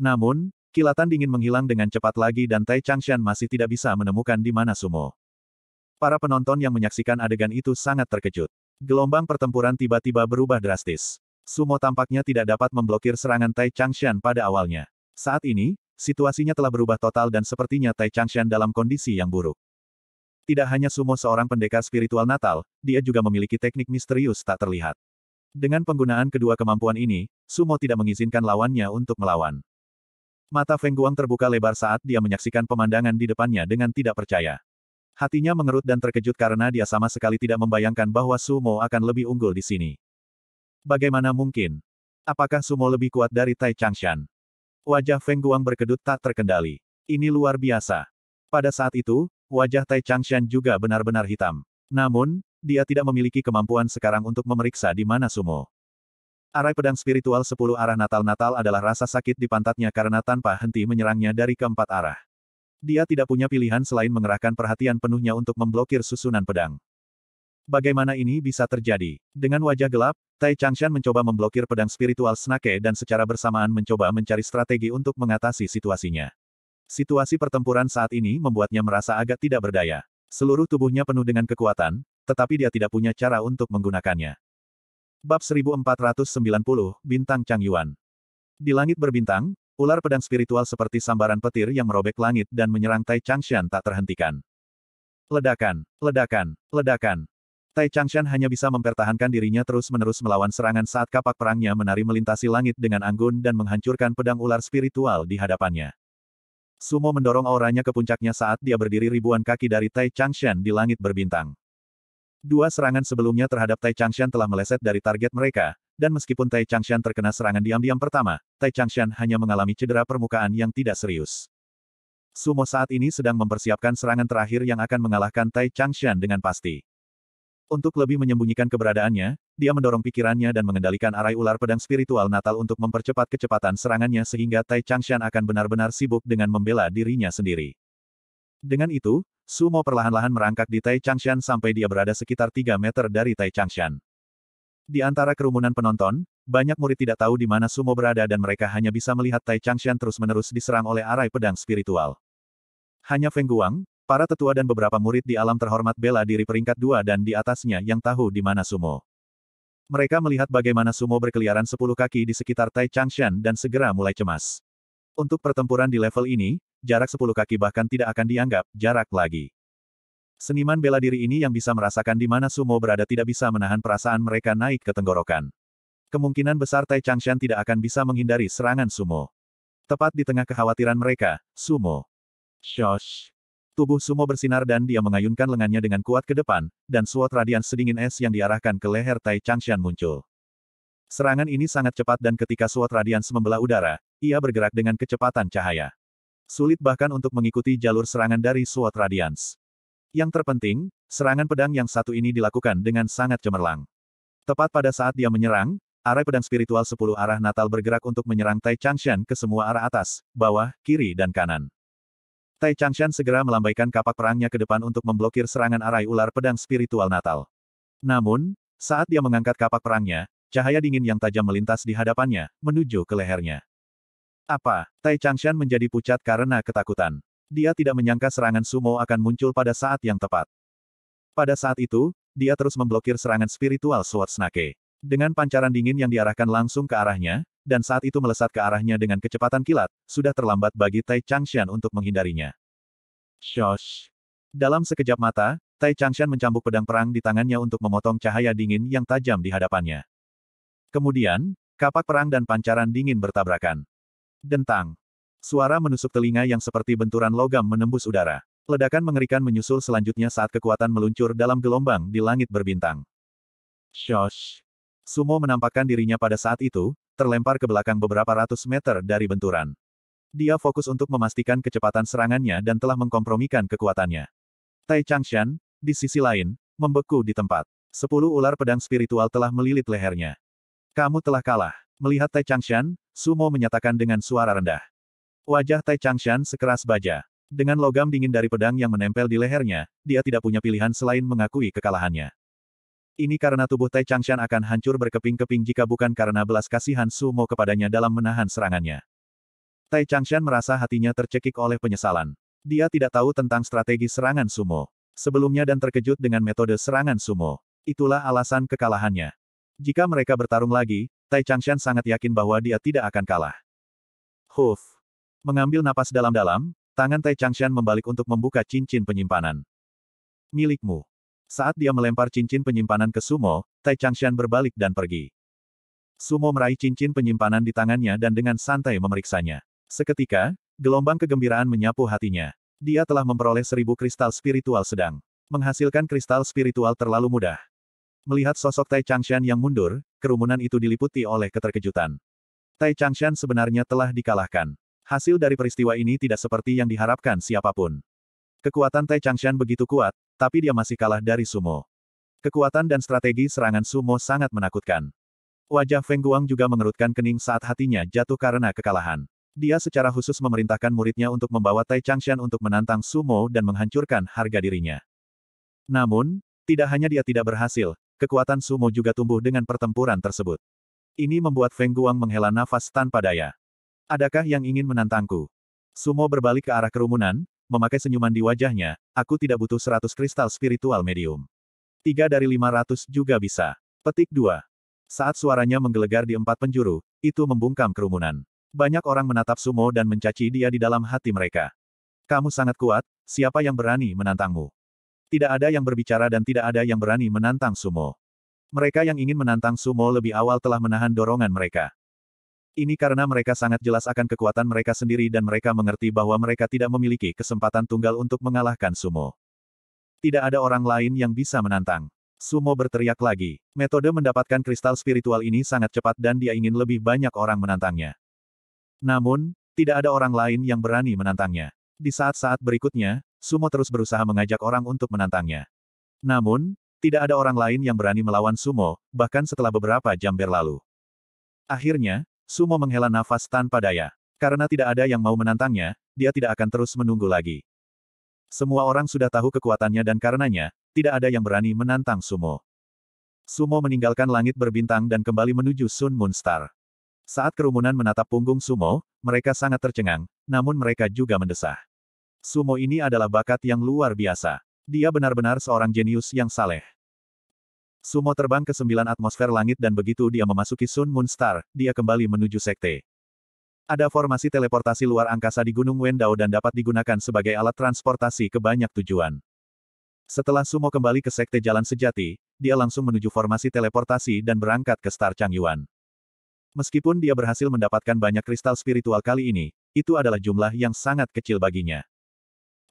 Namun, kilatan dingin menghilang dengan cepat lagi dan Tai Changshan masih tidak bisa menemukan di mana sumo. Para penonton yang menyaksikan adegan itu sangat terkejut. Gelombang pertempuran tiba-tiba berubah drastis. Sumo tampaknya tidak dapat memblokir serangan Tai Changshan pada awalnya. Saat ini, situasinya telah berubah total dan sepertinya Tai Changshan dalam kondisi yang buruk. Tidak hanya Sumo seorang pendekar spiritual Natal, dia juga memiliki teknik misterius tak terlihat. Dengan penggunaan kedua kemampuan ini, Sumo tidak mengizinkan lawannya untuk melawan. Mata Feng Guang terbuka lebar saat dia menyaksikan pemandangan di depannya dengan tidak percaya. Hatinya mengerut dan terkejut karena dia sama sekali tidak membayangkan bahwa Sumo akan lebih unggul di sini. Bagaimana mungkin? Apakah Sumo lebih kuat dari Tai Changshan? Wajah Feng Guang berkedut tak terkendali. Ini luar biasa. Pada saat itu, wajah Tai Changshan juga benar-benar hitam. Namun, dia tidak memiliki kemampuan sekarang untuk memeriksa di mana sumo. Arai pedang spiritual sepuluh arah natal-natal adalah rasa sakit di pantatnya karena tanpa henti menyerangnya dari keempat arah. Dia tidak punya pilihan selain mengerahkan perhatian penuhnya untuk memblokir susunan pedang. Bagaimana ini bisa terjadi? Dengan wajah gelap, Tai Changshan mencoba memblokir pedang spiritual Snake dan secara bersamaan mencoba mencari strategi untuk mengatasi situasinya. Situasi pertempuran saat ini membuatnya merasa agak tidak berdaya. Seluruh tubuhnya penuh dengan kekuatan, tetapi dia tidak punya cara untuk menggunakannya. Bab 1490, Bintang Chang Yuan. Di langit berbintang, ular pedang spiritual seperti sambaran petir yang merobek langit dan menyerang Tai Changshan tak terhentikan. Ledakan, ledakan, ledakan. Tai Changshan hanya bisa mempertahankan dirinya terus-menerus melawan serangan saat kapak perangnya menari melintasi langit dengan anggun dan menghancurkan pedang ular spiritual di hadapannya. Sumo mendorong auranya ke puncaknya saat dia berdiri ribuan kaki dari Tai Changshan di langit berbintang. Dua serangan sebelumnya terhadap Tai Changshan telah meleset dari target mereka, dan meskipun Tai Changshan terkena serangan diam-diam pertama, Tai Changshan hanya mengalami cedera permukaan yang tidak serius. Sumo saat ini sedang mempersiapkan serangan terakhir yang akan mengalahkan Tai Changshan dengan pasti. Untuk lebih menyembunyikan keberadaannya, dia mendorong pikirannya dan mengendalikan arai ular pedang spiritual Natal untuk mempercepat kecepatan serangannya sehingga Tai Changshan akan benar-benar sibuk dengan membela dirinya sendiri. Dengan itu, Sumo perlahan-lahan merangkak di Tai Changshan sampai dia berada sekitar 3 meter dari Tai Changshan. Di antara kerumunan penonton, banyak murid tidak tahu di mana Sumo berada dan mereka hanya bisa melihat Tai Changshan terus-menerus diserang oleh arai pedang spiritual. Hanya Feng Guang, para tetua dan beberapa murid di alam terhormat bela diri peringkat dua dan di atasnya yang tahu di mana Sumo. Mereka melihat bagaimana Sumo berkeliaran sepuluh kaki di sekitar Tai Changshan dan segera mulai cemas. Untuk pertempuran di level ini, jarak sepuluh kaki bahkan tidak akan dianggap jarak lagi. Seniman bela diri ini yang bisa merasakan di mana sumo berada tidak bisa menahan perasaan mereka naik ke tenggorokan. Kemungkinan besar Tai Changshan tidak akan bisa menghindari serangan sumo. Tepat di tengah kekhawatiran mereka, sumo. Shosh. Tubuh sumo bersinar dan dia mengayunkan lengannya dengan kuat ke depan, dan suot radian sedingin es yang diarahkan ke leher Tai Changshan muncul. Serangan ini sangat cepat dan ketika suot radian membelah udara, ia bergerak dengan kecepatan cahaya. Sulit bahkan untuk mengikuti jalur serangan dari suatu Radiance. Yang terpenting, serangan pedang yang satu ini dilakukan dengan sangat cemerlang. Tepat pada saat dia menyerang, arai pedang spiritual sepuluh arah natal bergerak untuk menyerang Tai Changshan ke semua arah atas, bawah, kiri dan kanan. Tai Changshan segera melambaikan kapak perangnya ke depan untuk memblokir serangan arai ular pedang spiritual Natal. Namun, saat dia mengangkat kapak perangnya, cahaya dingin yang tajam melintas di hadapannya, menuju ke lehernya. Apa? Tai Changshan menjadi pucat karena ketakutan. Dia tidak menyangka serangan sumo akan muncul pada saat yang tepat. Pada saat itu, dia terus memblokir serangan spiritual Sword Snake. Dengan pancaran dingin yang diarahkan langsung ke arahnya, dan saat itu melesat ke arahnya dengan kecepatan kilat, sudah terlambat bagi Tai Changshan untuk menghindarinya. Shosh! Dalam sekejap mata, Tai Changshan mencambuk pedang perang di tangannya untuk memotong cahaya dingin yang tajam di hadapannya. Kemudian, kapak perang dan pancaran dingin bertabrakan. Dentang. Suara menusuk telinga yang seperti benturan logam menembus udara. Ledakan mengerikan menyusul selanjutnya saat kekuatan meluncur dalam gelombang di langit berbintang. Shosh. Sumo menampakkan dirinya pada saat itu, terlempar ke belakang beberapa ratus meter dari benturan. Dia fokus untuk memastikan kecepatan serangannya dan telah mengkompromikan kekuatannya. Tai Changshan, di sisi lain, membeku di tempat. Sepuluh ular pedang spiritual telah melilit lehernya. Kamu telah kalah. Melihat Tai Changshan, Sumo menyatakan dengan suara rendah. Wajah Tai Changshan sekeras baja. Dengan logam dingin dari pedang yang menempel di lehernya, dia tidak punya pilihan selain mengakui kekalahannya. Ini karena tubuh Tai Changshan akan hancur berkeping-keping jika bukan karena belas kasihan Sumo kepadanya dalam menahan serangannya. Tai Changshan merasa hatinya tercekik oleh penyesalan. Dia tidak tahu tentang strategi serangan Sumo. Sebelumnya dan terkejut dengan metode serangan Sumo. Itulah alasan kekalahannya. Jika mereka bertarung lagi, Tai Changshan sangat yakin bahwa dia tidak akan kalah. Huf. Mengambil napas dalam-dalam, tangan Tai Changshan membalik untuk membuka cincin penyimpanan. Milikmu. Saat dia melempar cincin penyimpanan ke Sumo, Tai Changshan berbalik dan pergi. Sumo meraih cincin penyimpanan di tangannya dan dengan santai memeriksanya. Seketika, gelombang kegembiraan menyapu hatinya. Dia telah memperoleh seribu kristal spiritual sedang. Menghasilkan kristal spiritual terlalu mudah. Melihat sosok Tai Changshan yang mundur, kerumunan itu diliputi oleh keterkejutan. Tai Changshan sebenarnya telah dikalahkan. Hasil dari peristiwa ini tidak seperti yang diharapkan siapapun. Kekuatan Tai Changshan begitu kuat, tapi dia masih kalah dari sumo. Kekuatan dan strategi serangan sumo sangat menakutkan. Wajah Feng Guang juga mengerutkan kening saat hatinya jatuh karena kekalahan. Dia secara khusus memerintahkan muridnya untuk membawa Tai Changshan untuk menantang sumo dan menghancurkan harga dirinya. Namun, tidak hanya dia tidak berhasil, Kekuatan sumo juga tumbuh dengan pertempuran tersebut. Ini membuat Feng Guang menghela nafas tanpa daya. Adakah yang ingin menantangku? Sumo berbalik ke arah kerumunan, memakai senyuman di wajahnya, aku tidak butuh 100 kristal spiritual medium. Tiga dari 500 juga bisa. Petik 2. Saat suaranya menggelegar di empat penjuru, itu membungkam kerumunan. Banyak orang menatap Sumo dan mencaci dia di dalam hati mereka. Kamu sangat kuat, siapa yang berani menantangmu? Tidak ada yang berbicara dan tidak ada yang berani menantang Sumo. Mereka yang ingin menantang Sumo lebih awal telah menahan dorongan mereka. Ini karena mereka sangat jelas akan kekuatan mereka sendiri dan mereka mengerti bahwa mereka tidak memiliki kesempatan tunggal untuk mengalahkan Sumo. Tidak ada orang lain yang bisa menantang. Sumo berteriak lagi. Metode mendapatkan kristal spiritual ini sangat cepat dan dia ingin lebih banyak orang menantangnya. Namun, tidak ada orang lain yang berani menantangnya. Di saat-saat berikutnya, Sumo terus berusaha mengajak orang untuk menantangnya. Namun, tidak ada orang lain yang berani melawan Sumo, bahkan setelah beberapa jam berlalu. Akhirnya, Sumo menghela nafas tanpa daya. Karena tidak ada yang mau menantangnya, dia tidak akan terus menunggu lagi. Semua orang sudah tahu kekuatannya dan karenanya, tidak ada yang berani menantang Sumo. Sumo meninggalkan langit berbintang dan kembali menuju Sun Moon Star. Saat kerumunan menatap punggung Sumo, mereka sangat tercengang, namun mereka juga mendesah. Sumo ini adalah bakat yang luar biasa. Dia benar-benar seorang jenius yang saleh. Sumo terbang ke sembilan atmosfer langit dan begitu dia memasuki Sun Moon Star, dia kembali menuju sekte. Ada formasi teleportasi luar angkasa di Gunung Wendao dan dapat digunakan sebagai alat transportasi ke banyak tujuan. Setelah Sumo kembali ke Sekte Jalan Sejati, dia langsung menuju formasi teleportasi dan berangkat ke Star Changyuan. Meskipun dia berhasil mendapatkan banyak kristal spiritual kali ini, itu adalah jumlah yang sangat kecil baginya.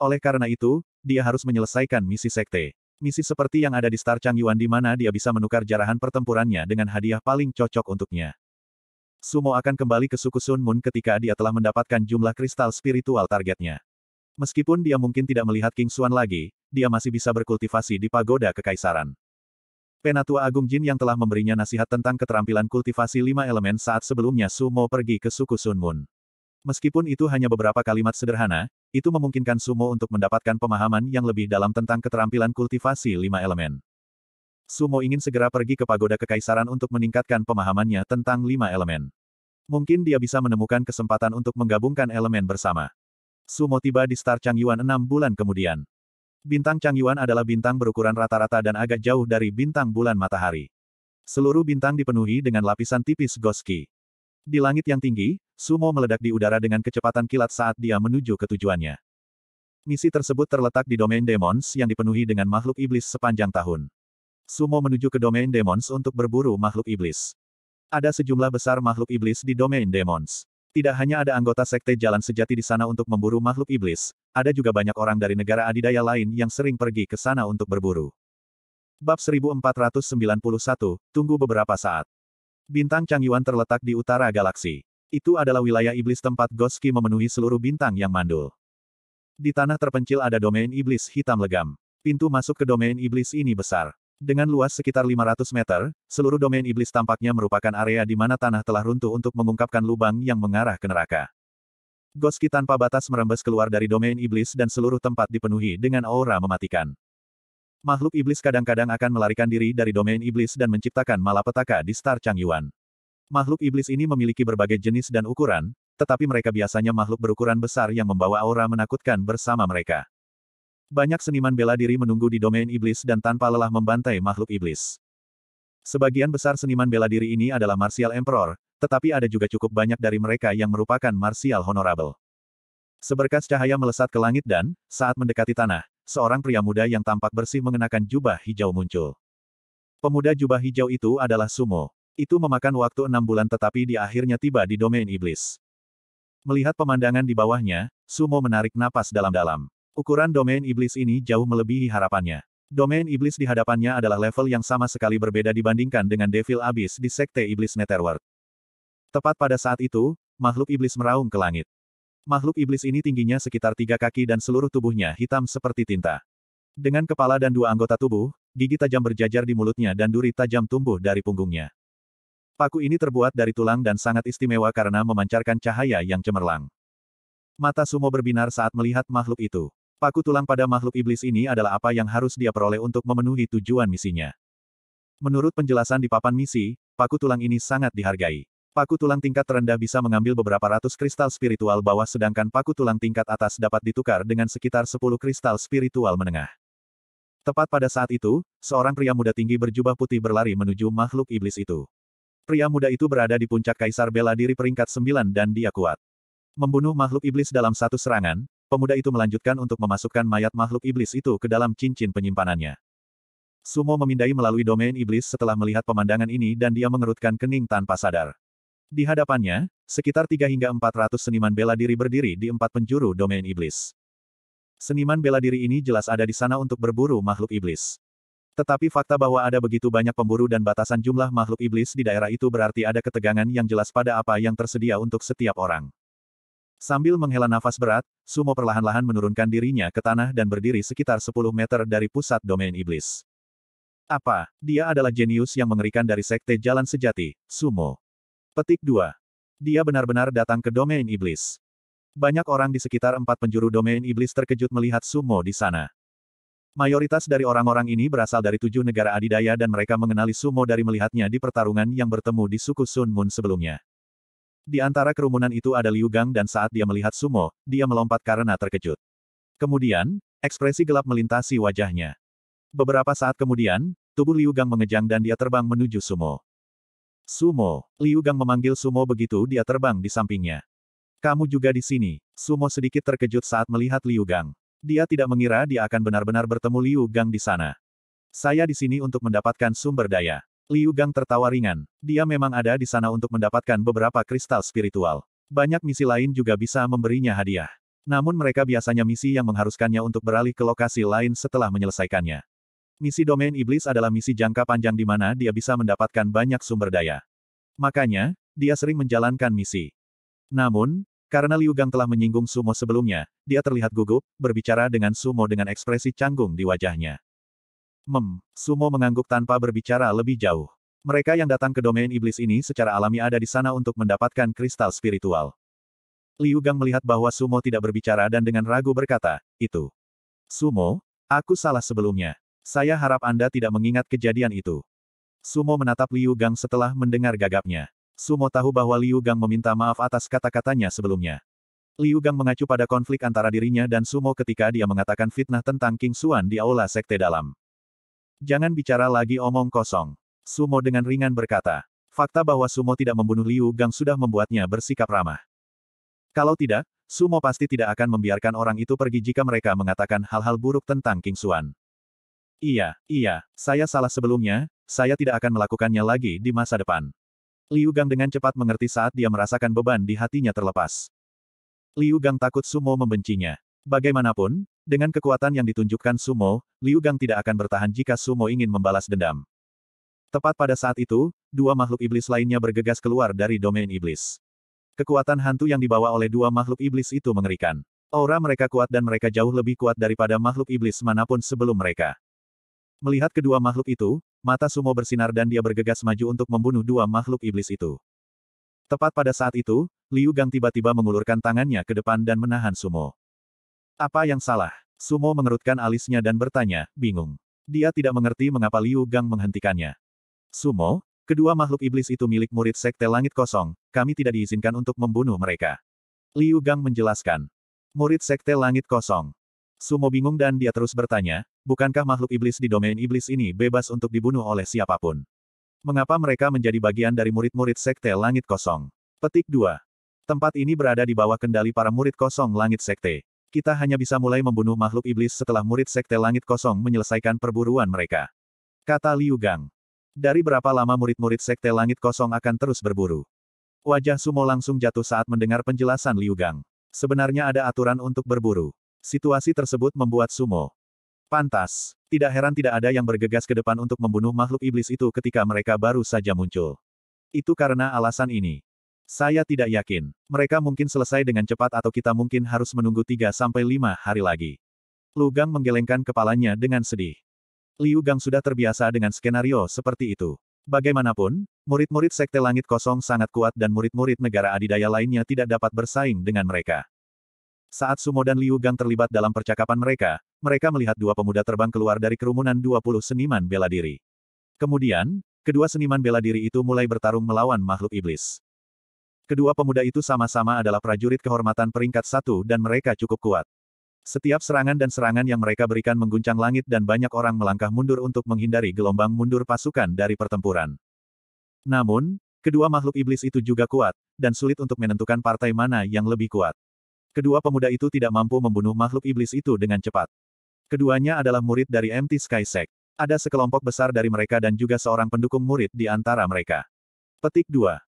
Oleh karena itu, dia harus menyelesaikan misi sekte. Misi seperti yang ada di Star Chang Yuan di mana dia bisa menukar jarahan pertempurannya dengan hadiah paling cocok untuknya. Sumo akan kembali ke suku Sun Moon ketika dia telah mendapatkan jumlah kristal spiritual targetnya. Meskipun dia mungkin tidak melihat King Xuan lagi, dia masih bisa berkultivasi di pagoda kekaisaran. Penatua Agung Jin yang telah memberinya nasihat tentang keterampilan kultivasi lima elemen saat sebelumnya Sumo pergi ke suku Sun Moon. Meskipun itu hanya beberapa kalimat sederhana, itu memungkinkan Sumo untuk mendapatkan pemahaman yang lebih dalam tentang keterampilan kultivasi lima elemen. Sumo ingin segera pergi ke pagoda kekaisaran untuk meningkatkan pemahamannya tentang lima elemen. Mungkin dia bisa menemukan kesempatan untuk menggabungkan elemen bersama. Sumo tiba di Star Changyuan enam bulan kemudian. Bintang Changyuan adalah bintang berukuran rata-rata dan agak jauh dari bintang bulan matahari. Seluruh bintang dipenuhi dengan lapisan tipis goski. Di langit yang tinggi, Sumo meledak di udara dengan kecepatan kilat saat dia menuju ke tujuannya. Misi tersebut terletak di domain demons yang dipenuhi dengan makhluk iblis sepanjang tahun. Sumo menuju ke domain demons untuk berburu makhluk iblis. Ada sejumlah besar makhluk iblis di domain demons. Tidak hanya ada anggota Sekte Jalan Sejati di sana untuk memburu makhluk iblis, ada juga banyak orang dari negara adidaya lain yang sering pergi ke sana untuk berburu. Bab 1491, tunggu beberapa saat. Bintang Changyuan terletak di utara galaksi. Itu adalah wilayah iblis tempat Goski memenuhi seluruh bintang yang mandul. Di tanah terpencil ada domain iblis hitam legam. Pintu masuk ke domain iblis ini besar. Dengan luas sekitar 500 meter, seluruh domain iblis tampaknya merupakan area di mana tanah telah runtuh untuk mengungkapkan lubang yang mengarah ke neraka. Goski tanpa batas merembes keluar dari domain iblis dan seluruh tempat dipenuhi dengan aura mematikan makhluk iblis kadang-kadang akan melarikan diri dari domain iblis dan menciptakan malapetaka di Star Chang Yuan. Makhluk iblis ini memiliki berbagai jenis dan ukuran, tetapi mereka biasanya makhluk berukuran besar yang membawa aura menakutkan bersama mereka. Banyak seniman bela diri menunggu di domain iblis dan tanpa lelah membantai makhluk iblis. Sebagian besar seniman bela diri ini adalah martial emperor, tetapi ada juga cukup banyak dari mereka yang merupakan martial honorable. Seberkas cahaya melesat ke langit dan, saat mendekati tanah, seorang pria muda yang tampak bersih mengenakan jubah hijau muncul. Pemuda jubah hijau itu adalah Sumo. Itu memakan waktu enam bulan tetapi di akhirnya tiba di domain iblis. Melihat pemandangan di bawahnya, Sumo menarik napas dalam-dalam. Ukuran domain iblis ini jauh melebihi harapannya. Domain iblis di hadapannya adalah level yang sama sekali berbeda dibandingkan dengan Devil Abyss di Sekte Iblis Netherworld. Tepat pada saat itu, makhluk iblis meraung ke langit. Makhluk iblis ini tingginya sekitar tiga kaki dan seluruh tubuhnya hitam seperti tinta. Dengan kepala dan dua anggota tubuh, gigi tajam berjajar di mulutnya dan duri tajam tumbuh dari punggungnya. Paku ini terbuat dari tulang dan sangat istimewa karena memancarkan cahaya yang cemerlang. Mata Sumo berbinar saat melihat makhluk itu. Paku tulang pada makhluk iblis ini adalah apa yang harus dia peroleh untuk memenuhi tujuan misinya. Menurut penjelasan di papan misi, paku tulang ini sangat dihargai. Paku tulang tingkat terendah bisa mengambil beberapa ratus kristal spiritual bawah sedangkan paku tulang tingkat atas dapat ditukar dengan sekitar 10 kristal spiritual menengah. Tepat pada saat itu, seorang pria muda tinggi berjubah putih berlari menuju makhluk iblis itu. Pria muda itu berada di puncak kaisar bela diri peringkat 9 dan dia kuat. Membunuh makhluk iblis dalam satu serangan, pemuda itu melanjutkan untuk memasukkan mayat makhluk iblis itu ke dalam cincin penyimpanannya. Sumo memindai melalui domain iblis setelah melihat pemandangan ini dan dia mengerutkan kening tanpa sadar. Di hadapannya, sekitar 3 hingga 400 seniman bela diri berdiri di empat penjuru domain iblis. Seniman bela diri ini jelas ada di sana untuk berburu makhluk iblis. Tetapi fakta bahwa ada begitu banyak pemburu dan batasan jumlah makhluk iblis di daerah itu berarti ada ketegangan yang jelas pada apa yang tersedia untuk setiap orang. Sambil menghela nafas berat, Sumo perlahan-lahan menurunkan dirinya ke tanah dan berdiri sekitar 10 meter dari pusat domain iblis. Apa? Dia adalah jenius yang mengerikan dari sekte jalan sejati, Sumo. Petik 2. Dia benar-benar datang ke domain iblis. Banyak orang di sekitar empat penjuru domain iblis terkejut melihat Sumo di sana. Mayoritas dari orang-orang ini berasal dari tujuh negara adidaya dan mereka mengenali Sumo dari melihatnya di pertarungan yang bertemu di suku Sun Moon sebelumnya. Di antara kerumunan itu ada Liu Gang dan saat dia melihat Sumo, dia melompat karena terkejut. Kemudian, ekspresi gelap melintasi wajahnya. Beberapa saat kemudian, tubuh Liu Gang mengejang dan dia terbang menuju Sumo. Sumo, Liu Gang memanggil Sumo begitu dia terbang di sampingnya. Kamu juga di sini, Sumo sedikit terkejut saat melihat Liu Gang. Dia tidak mengira dia akan benar-benar bertemu Liu Gang di sana. Saya di sini untuk mendapatkan sumber daya. Liu Gang tertawa ringan. Dia memang ada di sana untuk mendapatkan beberapa kristal spiritual. Banyak misi lain juga bisa memberinya hadiah. Namun mereka biasanya misi yang mengharuskannya untuk beralih ke lokasi lain setelah menyelesaikannya. Misi domain iblis adalah misi jangka panjang di mana dia bisa mendapatkan banyak sumber daya. Makanya, dia sering menjalankan misi. Namun, karena Liu Gang telah menyinggung Sumo sebelumnya, dia terlihat gugup, berbicara dengan Sumo dengan ekspresi canggung di wajahnya. Mem, Sumo mengangguk tanpa berbicara lebih jauh. Mereka yang datang ke domain iblis ini secara alami ada di sana untuk mendapatkan kristal spiritual. Liu Gang melihat bahwa Sumo tidak berbicara dan dengan ragu berkata, itu. Sumo, aku salah sebelumnya. Saya harap Anda tidak mengingat kejadian itu. Sumo menatap Liu Gang setelah mendengar gagapnya. Sumo tahu bahwa Liu Gang meminta maaf atas kata-katanya sebelumnya. Liu Gang mengacu pada konflik antara dirinya dan Sumo ketika dia mengatakan fitnah tentang King Xuan di aula sekte dalam. Jangan bicara lagi omong kosong. Sumo dengan ringan berkata. Fakta bahwa Sumo tidak membunuh Liu Gang sudah membuatnya bersikap ramah. Kalau tidak, Sumo pasti tidak akan membiarkan orang itu pergi jika mereka mengatakan hal-hal buruk tentang King Xuan. Iya, iya, saya salah sebelumnya, saya tidak akan melakukannya lagi di masa depan. Liu Gang dengan cepat mengerti saat dia merasakan beban di hatinya terlepas. Liu Gang takut Sumo membencinya. Bagaimanapun, dengan kekuatan yang ditunjukkan Sumo, Liu Gang tidak akan bertahan jika Sumo ingin membalas dendam. Tepat pada saat itu, dua makhluk iblis lainnya bergegas keluar dari domain iblis. Kekuatan hantu yang dibawa oleh dua makhluk iblis itu mengerikan. Aura mereka kuat dan mereka jauh lebih kuat daripada makhluk iblis manapun sebelum mereka. Melihat kedua makhluk itu, mata Sumo bersinar dan dia bergegas maju untuk membunuh dua makhluk iblis itu. Tepat pada saat itu, Liu Gang tiba-tiba mengulurkan tangannya ke depan dan menahan Sumo. Apa yang salah? Sumo mengerutkan alisnya dan bertanya, bingung. Dia tidak mengerti mengapa Liu Gang menghentikannya. Sumo, kedua makhluk iblis itu milik murid Sekte Langit Kosong, kami tidak diizinkan untuk membunuh mereka. Liu Gang menjelaskan. Murid Sekte Langit Kosong. Sumo bingung dan dia terus bertanya, bukankah makhluk iblis di domain iblis ini bebas untuk dibunuh oleh siapapun? Mengapa mereka menjadi bagian dari murid-murid Sekte Langit Kosong? Petik 2. Tempat ini berada di bawah kendali para murid kosong Langit Sekte. Kita hanya bisa mulai membunuh makhluk iblis setelah murid Sekte Langit Kosong menyelesaikan perburuan mereka. Kata Liu Gang. Dari berapa lama murid-murid Sekte Langit Kosong akan terus berburu? Wajah Sumo langsung jatuh saat mendengar penjelasan Liu Gang. Sebenarnya ada aturan untuk berburu. Situasi tersebut membuat Sumo Pantas. Tidak heran tidak ada yang bergegas ke depan untuk membunuh makhluk iblis itu ketika mereka baru saja muncul. Itu karena alasan ini. Saya tidak yakin. Mereka mungkin selesai dengan cepat atau kita mungkin harus menunggu 3-5 hari lagi. Lu Gang menggelengkan kepalanya dengan sedih. Liu Gang sudah terbiasa dengan skenario seperti itu. Bagaimanapun, murid-murid Sekte Langit Kosong sangat kuat dan murid-murid negara adidaya lainnya tidak dapat bersaing dengan mereka. Saat Sumo dan Liu Gang terlibat dalam percakapan mereka, mereka melihat dua pemuda terbang keluar dari kerumunan 20 seniman bela diri. Kemudian, kedua seniman bela diri itu mulai bertarung melawan makhluk iblis. Kedua pemuda itu sama-sama adalah prajurit kehormatan peringkat satu dan mereka cukup kuat. Setiap serangan dan serangan yang mereka berikan mengguncang langit dan banyak orang melangkah mundur untuk menghindari gelombang mundur pasukan dari pertempuran. Namun, kedua makhluk iblis itu juga kuat, dan sulit untuk menentukan partai mana yang lebih kuat. Kedua pemuda itu tidak mampu membunuh makhluk iblis itu dengan cepat. Keduanya adalah murid dari MT Sky Sect. Ada sekelompok besar dari mereka dan juga seorang pendukung murid di antara mereka. Petik 2.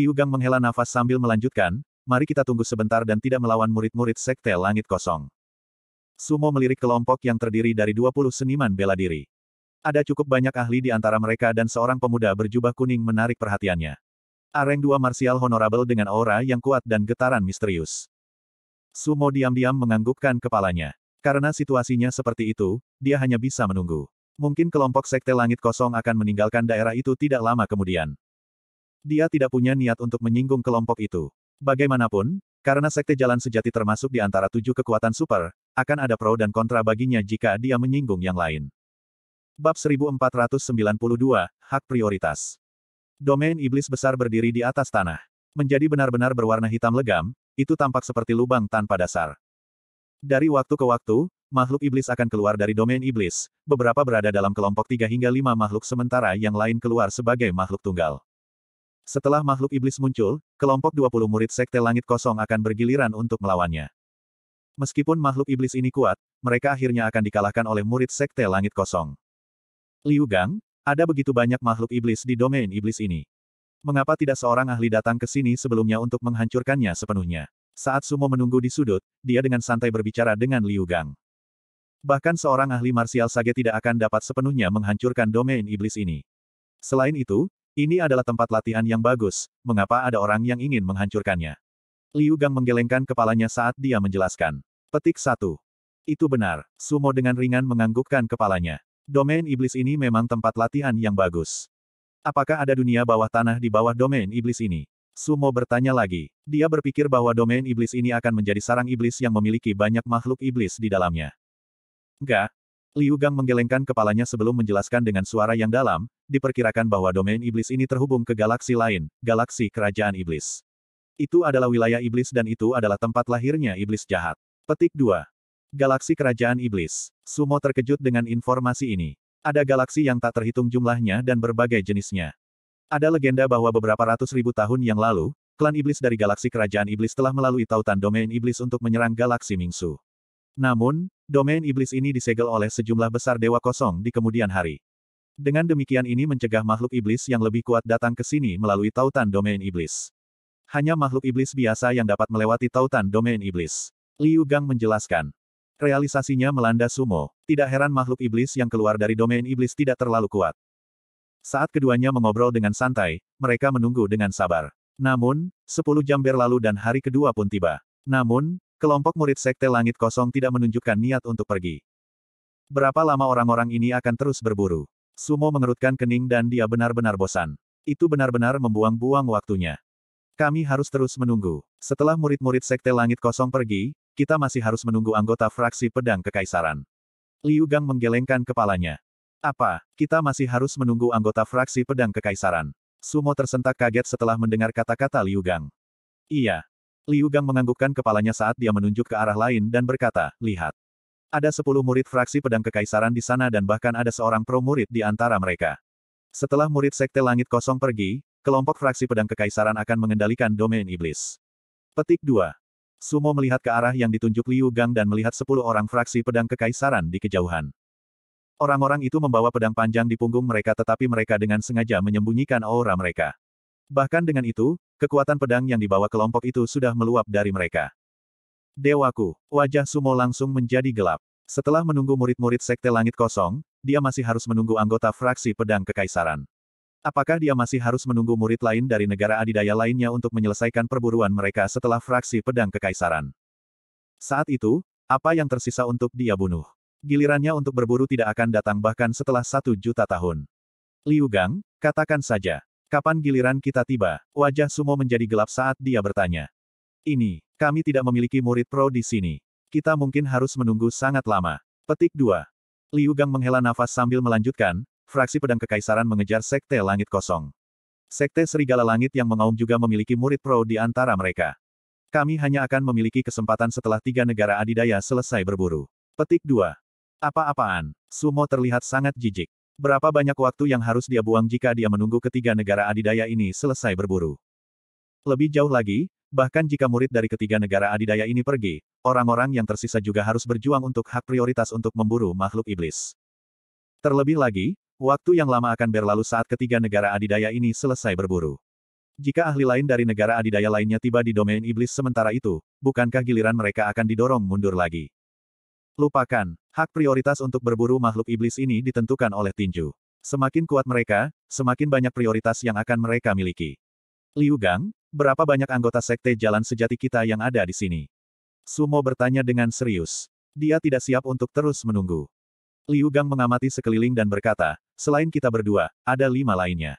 Liu Gang menghela nafas sambil melanjutkan, mari kita tunggu sebentar dan tidak melawan murid-murid Sekte Langit Kosong. Sumo melirik kelompok yang terdiri dari 20 seniman bela diri. Ada cukup banyak ahli di antara mereka dan seorang pemuda berjubah kuning menarik perhatiannya. Areng dua marsial honorable dengan aura yang kuat dan getaran misterius. Sumo diam-diam menganggukkan kepalanya. Karena situasinya seperti itu, dia hanya bisa menunggu. Mungkin kelompok sekte langit kosong akan meninggalkan daerah itu tidak lama kemudian. Dia tidak punya niat untuk menyinggung kelompok itu. Bagaimanapun, karena sekte jalan sejati termasuk di antara tujuh kekuatan super, akan ada pro dan kontra baginya jika dia menyinggung yang lain. Bab 1492, Hak Prioritas Domain Iblis Besar berdiri di atas tanah. Menjadi benar-benar berwarna hitam legam, itu tampak seperti lubang tanpa dasar. Dari waktu ke waktu, makhluk iblis akan keluar dari domain iblis, beberapa berada dalam kelompok 3 hingga lima makhluk sementara yang lain keluar sebagai makhluk tunggal. Setelah makhluk iblis muncul, kelompok 20 murid sekte langit kosong akan bergiliran untuk melawannya. Meskipun makhluk iblis ini kuat, mereka akhirnya akan dikalahkan oleh murid sekte langit kosong. Liu Gang, ada begitu banyak makhluk iblis di domain iblis ini. Mengapa tidak seorang ahli datang ke sini sebelumnya untuk menghancurkannya sepenuhnya? Saat Sumo menunggu di sudut, dia dengan santai berbicara dengan Liu Gang. Bahkan seorang ahli marsial sage tidak akan dapat sepenuhnya menghancurkan domain iblis ini. Selain itu, ini adalah tempat latihan yang bagus, mengapa ada orang yang ingin menghancurkannya? Liu Gang menggelengkan kepalanya saat dia menjelaskan. Petik satu. Itu benar, Sumo dengan ringan menganggukkan kepalanya. Domain iblis ini memang tempat latihan yang bagus. Apakah ada dunia bawah tanah di bawah domain iblis ini? Sumo bertanya lagi. Dia berpikir bahwa domain iblis ini akan menjadi sarang iblis yang memiliki banyak makhluk iblis di dalamnya. Enggak. Liu Gang menggelengkan kepalanya sebelum menjelaskan dengan suara yang dalam, diperkirakan bahwa domain iblis ini terhubung ke galaksi lain, galaksi kerajaan iblis. Itu adalah wilayah iblis dan itu adalah tempat lahirnya iblis jahat. Petik 2. Galaksi Kerajaan Iblis. Sumo terkejut dengan informasi ini. Ada galaksi yang tak terhitung jumlahnya dan berbagai jenisnya. Ada legenda bahwa beberapa ratus ribu tahun yang lalu, klan iblis dari galaksi kerajaan iblis telah melalui tautan domain iblis untuk menyerang galaksi Mingsu. Namun, domain iblis ini disegel oleh sejumlah besar dewa kosong di kemudian hari. Dengan demikian ini mencegah makhluk iblis yang lebih kuat datang ke sini melalui tautan domain iblis. Hanya makhluk iblis biasa yang dapat melewati tautan domain iblis. Liu Gang menjelaskan. Realisasinya melanda Sumo, tidak heran makhluk iblis yang keluar dari domain iblis tidak terlalu kuat. Saat keduanya mengobrol dengan santai, mereka menunggu dengan sabar. Namun, 10 jam berlalu dan hari kedua pun tiba. Namun, kelompok murid sekte langit kosong tidak menunjukkan niat untuk pergi. Berapa lama orang-orang ini akan terus berburu? Sumo mengerutkan kening dan dia benar-benar bosan. Itu benar-benar membuang-buang waktunya. Kami harus terus menunggu. Setelah murid-murid Sekte Langit Kosong pergi, kita masih harus menunggu anggota fraksi Pedang Kekaisaran. Liu Gang menggelengkan kepalanya. Apa, kita masih harus menunggu anggota fraksi Pedang Kekaisaran? Sumo tersentak kaget setelah mendengar kata-kata Liu Gang. Iya. Liu Gang menganggukkan kepalanya saat dia menunjuk ke arah lain dan berkata, lihat. Ada sepuluh murid fraksi pedang kekaisaran di sana dan bahkan ada seorang pro murid di antara mereka. Setelah murid sekte langit kosong pergi, Kelompok fraksi pedang kekaisaran akan mengendalikan domain iblis. Petik 2. Sumo melihat ke arah yang ditunjuk Liu Gang dan melihat sepuluh orang fraksi pedang kekaisaran di kejauhan. Orang-orang itu membawa pedang panjang di punggung mereka tetapi mereka dengan sengaja menyembunyikan aura mereka. Bahkan dengan itu, kekuatan pedang yang dibawa kelompok itu sudah meluap dari mereka. Dewaku, wajah Sumo langsung menjadi gelap. Setelah menunggu murid-murid Sekte Langit Kosong, dia masih harus menunggu anggota fraksi pedang kekaisaran. Apakah dia masih harus menunggu murid lain dari negara adidaya lainnya untuk menyelesaikan perburuan mereka setelah fraksi pedang kekaisaran? Saat itu, apa yang tersisa untuk dia bunuh? Gilirannya untuk berburu tidak akan datang bahkan setelah satu juta tahun. Liu Gang, katakan saja. Kapan giliran kita tiba? Wajah Sumo menjadi gelap saat dia bertanya. Ini, kami tidak memiliki murid pro di sini. Kita mungkin harus menunggu sangat lama. Petik 2. Liu Gang menghela nafas sambil melanjutkan, fraksi pedang kekaisaran mengejar Sekte Langit Kosong. Sekte Serigala Langit yang mengaum juga memiliki murid pro di antara mereka. Kami hanya akan memiliki kesempatan setelah tiga negara adidaya selesai berburu. Petik 2. Apa-apaan? Sumo terlihat sangat jijik. Berapa banyak waktu yang harus dia buang jika dia menunggu ketiga negara adidaya ini selesai berburu? Lebih jauh lagi, bahkan jika murid dari ketiga negara adidaya ini pergi, orang-orang yang tersisa juga harus berjuang untuk hak prioritas untuk memburu makhluk iblis. Terlebih lagi, Waktu yang lama akan berlalu saat ketiga negara adidaya ini selesai berburu. Jika ahli lain dari negara adidaya lainnya tiba di domain iblis sementara itu, bukankah giliran mereka akan didorong mundur lagi? Lupakan, hak prioritas untuk berburu makhluk iblis ini ditentukan oleh tinju. Semakin kuat mereka, semakin banyak prioritas yang akan mereka miliki. Liu Gang, berapa banyak anggota sekte jalan sejati kita yang ada di sini? Sumo bertanya dengan serius. Dia tidak siap untuk terus menunggu. Liu Gang mengamati sekeliling dan berkata, selain kita berdua, ada lima lainnya.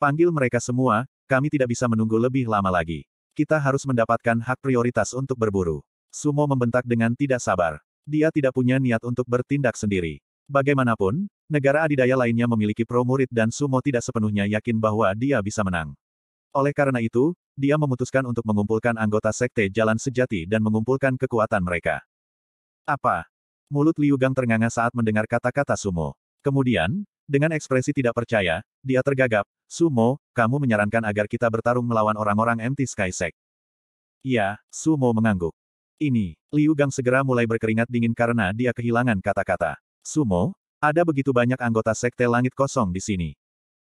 Panggil mereka semua, kami tidak bisa menunggu lebih lama lagi. Kita harus mendapatkan hak prioritas untuk berburu. Sumo membentak dengan tidak sabar. Dia tidak punya niat untuk bertindak sendiri. Bagaimanapun, negara adidaya lainnya memiliki pro murid dan Sumo tidak sepenuhnya yakin bahwa dia bisa menang. Oleh karena itu, dia memutuskan untuk mengumpulkan anggota sekte jalan sejati dan mengumpulkan kekuatan mereka. Apa Mulut Liu Gang ternganga saat mendengar kata-kata Sumo. Kemudian, dengan ekspresi tidak percaya, dia tergagap, Sumo, kamu menyarankan agar kita bertarung melawan orang-orang anti Sky Sect. Iya, Sumo mengangguk. Ini, Liu Gang segera mulai berkeringat dingin karena dia kehilangan kata-kata. Sumo, ada begitu banyak anggota Sekte Langit Kosong di sini.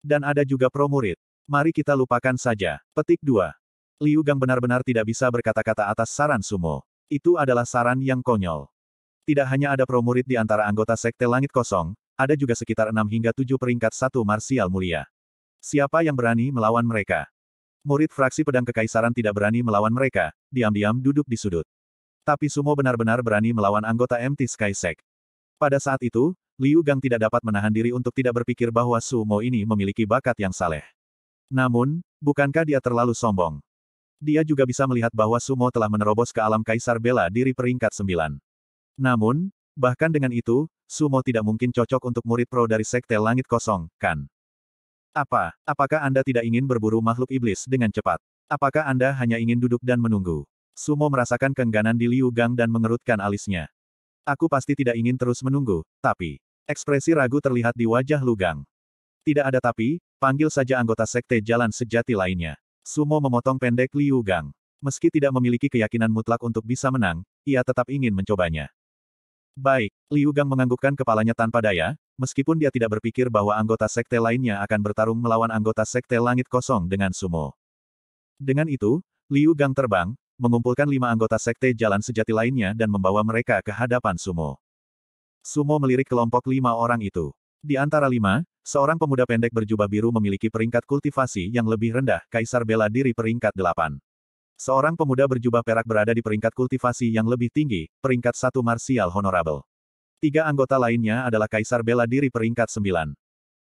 Dan ada juga pro murid. Mari kita lupakan saja. Petik 2. Liu Gang benar-benar tidak bisa berkata-kata atas saran Sumo. Itu adalah saran yang konyol. Tidak hanya ada pro murid di antara anggota Sekte Langit Kosong, ada juga sekitar enam hingga tujuh peringkat satu marsial mulia. Siapa yang berani melawan mereka? Murid fraksi pedang kekaisaran tidak berani melawan mereka, diam-diam duduk di sudut. Tapi Sumo benar-benar berani melawan anggota MT Sky Sek. Pada saat itu, Liu Gang tidak dapat menahan diri untuk tidak berpikir bahwa Sumo ini memiliki bakat yang saleh. Namun, bukankah dia terlalu sombong? Dia juga bisa melihat bahwa Sumo telah menerobos ke alam kaisar bela diri peringkat sembilan. Namun, bahkan dengan itu, Sumo tidak mungkin cocok untuk murid pro dari Sekte Langit Kosong, kan? Apa, apakah Anda tidak ingin berburu makhluk iblis dengan cepat? Apakah Anda hanya ingin duduk dan menunggu? Sumo merasakan kengganan di Liu Gang dan mengerutkan alisnya. Aku pasti tidak ingin terus menunggu, tapi... Ekspresi ragu terlihat di wajah Gang. Tidak ada tapi, panggil saja anggota sekte jalan sejati lainnya. Sumo memotong pendek Liu Gang. Meski tidak memiliki keyakinan mutlak untuk bisa menang, ia tetap ingin mencobanya. Baik, Liu Gang menganggukkan kepalanya tanpa daya, meskipun dia tidak berpikir bahwa anggota sekte lainnya akan bertarung melawan anggota sekte langit kosong dengan sumo. Dengan itu, Liu Gang terbang, mengumpulkan lima anggota sekte jalan sejati lainnya dan membawa mereka ke hadapan sumo. Sumo melirik kelompok lima orang itu. Di antara lima, seorang pemuda pendek berjubah biru memiliki peringkat kultivasi yang lebih rendah Kaisar Bela Diri peringkat delapan. Seorang pemuda berjubah perak berada di peringkat kultivasi yang lebih tinggi, peringkat satu marsial honorable. Tiga anggota lainnya adalah Kaisar Bela Diri peringkat sembilan.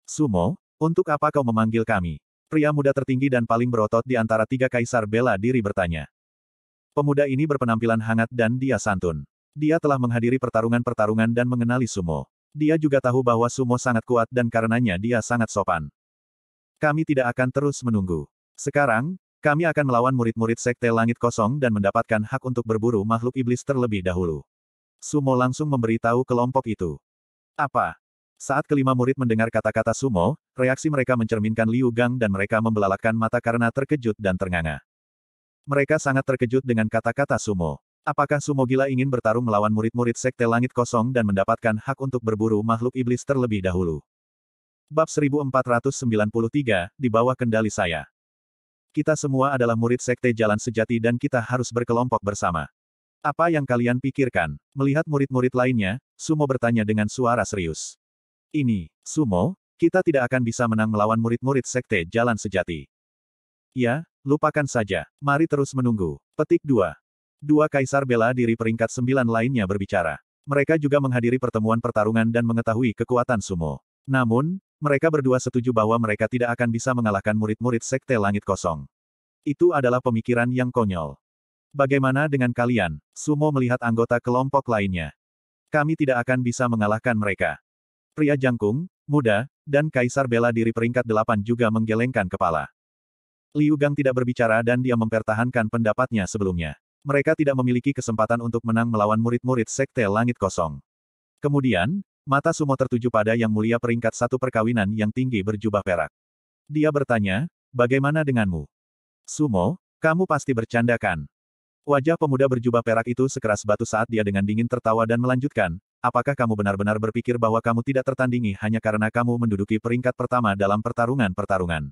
Sumo, untuk apa kau memanggil kami? Pria muda tertinggi dan paling berotot di antara tiga Kaisar Bela Diri bertanya. Pemuda ini berpenampilan hangat dan dia santun. Dia telah menghadiri pertarungan-pertarungan dan mengenali sumo. Dia juga tahu bahwa sumo sangat kuat dan karenanya dia sangat sopan. Kami tidak akan terus menunggu. Sekarang, kami akan melawan murid-murid Sekte Langit Kosong dan mendapatkan hak untuk berburu makhluk iblis terlebih dahulu. Sumo langsung memberitahu kelompok itu. Apa? Saat kelima murid mendengar kata-kata Sumo, reaksi mereka mencerminkan Liu Gang dan mereka membelalakkan mata karena terkejut dan ternganga. Mereka sangat terkejut dengan kata-kata Sumo. Apakah Sumo gila ingin bertarung melawan murid-murid Sekte Langit Kosong dan mendapatkan hak untuk berburu makhluk iblis terlebih dahulu? Bab 1493, di bawah kendali saya. Kita semua adalah murid sekte jalan sejati dan kita harus berkelompok bersama. Apa yang kalian pikirkan? Melihat murid-murid lainnya, Sumo bertanya dengan suara serius. Ini, Sumo, kita tidak akan bisa menang melawan murid-murid sekte jalan sejati. Ya, lupakan saja. Mari terus menunggu. Petik 2. Dua kaisar bela diri peringkat sembilan lainnya berbicara. Mereka juga menghadiri pertemuan pertarungan dan mengetahui kekuatan Sumo. Namun, mereka berdua setuju bahwa mereka tidak akan bisa mengalahkan murid-murid Sekte Langit Kosong. Itu adalah pemikiran yang konyol. Bagaimana dengan kalian? Sumo melihat anggota kelompok lainnya. Kami tidak akan bisa mengalahkan mereka. Pria jangkung, muda, dan kaisar bela diri peringkat delapan juga menggelengkan kepala. Liu Gang tidak berbicara dan dia mempertahankan pendapatnya sebelumnya. Mereka tidak memiliki kesempatan untuk menang melawan murid-murid Sekte Langit Kosong. Kemudian, Mata Sumo tertuju pada yang mulia peringkat satu perkawinan yang tinggi berjubah perak. Dia bertanya, bagaimana denganmu? Sumo, kamu pasti bercanda kan? Wajah pemuda berjubah perak itu sekeras batu saat dia dengan dingin tertawa dan melanjutkan, apakah kamu benar-benar berpikir bahwa kamu tidak tertandingi hanya karena kamu menduduki peringkat pertama dalam pertarungan-pertarungan?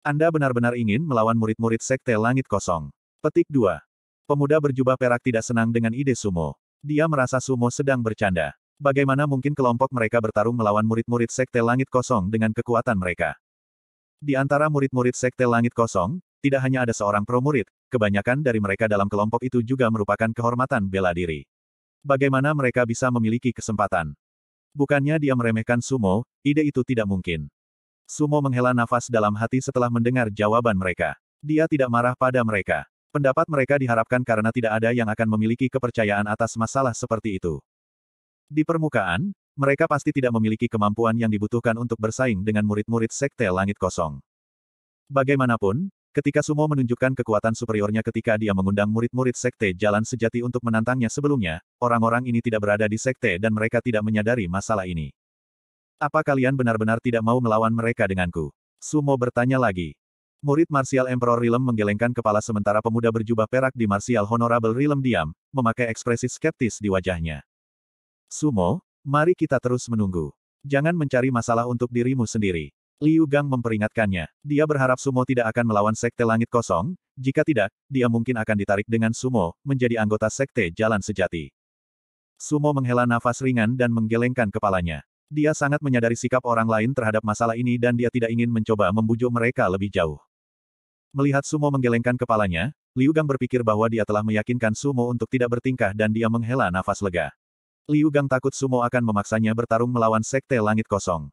Anda benar-benar ingin melawan murid-murid Sekte Langit Kosong. Petik 2. Pemuda berjubah perak tidak senang dengan ide Sumo. Dia merasa Sumo sedang bercanda. Bagaimana mungkin kelompok mereka bertarung melawan murid-murid Sekte Langit Kosong dengan kekuatan mereka? Di antara murid-murid Sekte Langit Kosong, tidak hanya ada seorang pro murid, kebanyakan dari mereka dalam kelompok itu juga merupakan kehormatan bela diri. Bagaimana mereka bisa memiliki kesempatan? Bukannya dia meremehkan Sumo, ide itu tidak mungkin. Sumo menghela nafas dalam hati setelah mendengar jawaban mereka. Dia tidak marah pada mereka. Pendapat mereka diharapkan karena tidak ada yang akan memiliki kepercayaan atas masalah seperti itu. Di permukaan, mereka pasti tidak memiliki kemampuan yang dibutuhkan untuk bersaing dengan murid-murid Sekte Langit Kosong. Bagaimanapun, ketika Sumo menunjukkan kekuatan superiornya ketika dia mengundang murid-murid Sekte Jalan Sejati untuk menantangnya sebelumnya, orang-orang ini tidak berada di Sekte dan mereka tidak menyadari masalah ini. Apa kalian benar-benar tidak mau melawan mereka denganku? Sumo bertanya lagi. Murid Martial Emperor Rilem menggelengkan kepala sementara pemuda berjubah perak di Martial Honorable Rilem diam, memakai ekspresi skeptis di wajahnya. Sumo, mari kita terus menunggu. Jangan mencari masalah untuk dirimu sendiri. Liu Gang memperingatkannya. Dia berharap Sumo tidak akan melawan Sekte Langit Kosong, jika tidak, dia mungkin akan ditarik dengan Sumo, menjadi anggota Sekte Jalan Sejati. Sumo menghela nafas ringan dan menggelengkan kepalanya. Dia sangat menyadari sikap orang lain terhadap masalah ini dan dia tidak ingin mencoba membujuk mereka lebih jauh. Melihat Sumo menggelengkan kepalanya, Liu Gang berpikir bahwa dia telah meyakinkan Sumo untuk tidak bertingkah dan dia menghela nafas lega. Liu Gang takut Sumo akan memaksanya bertarung melawan Sekte Langit Kosong.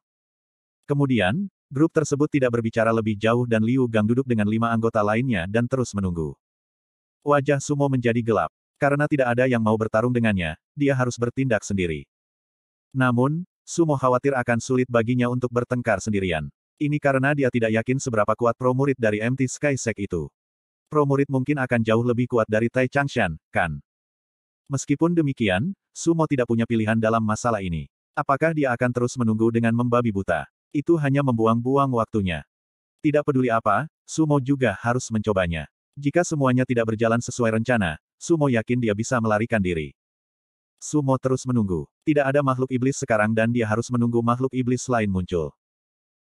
Kemudian, grup tersebut tidak berbicara lebih jauh dan Liu Gang duduk dengan lima anggota lainnya dan terus menunggu. Wajah Sumo menjadi gelap. Karena tidak ada yang mau bertarung dengannya, dia harus bertindak sendiri. Namun, Sumo khawatir akan sulit baginya untuk bertengkar sendirian. Ini karena dia tidak yakin seberapa kuat Pro Murid dari MT Sky Sek itu. Murid mungkin akan jauh lebih kuat dari Tai Changshan, kan? Meskipun demikian, Sumo tidak punya pilihan dalam masalah ini. Apakah dia akan terus menunggu dengan membabi buta? Itu hanya membuang-buang waktunya. Tidak peduli apa, Sumo juga harus mencobanya. Jika semuanya tidak berjalan sesuai rencana, Sumo yakin dia bisa melarikan diri. Sumo terus menunggu. Tidak ada makhluk iblis sekarang dan dia harus menunggu makhluk iblis lain muncul.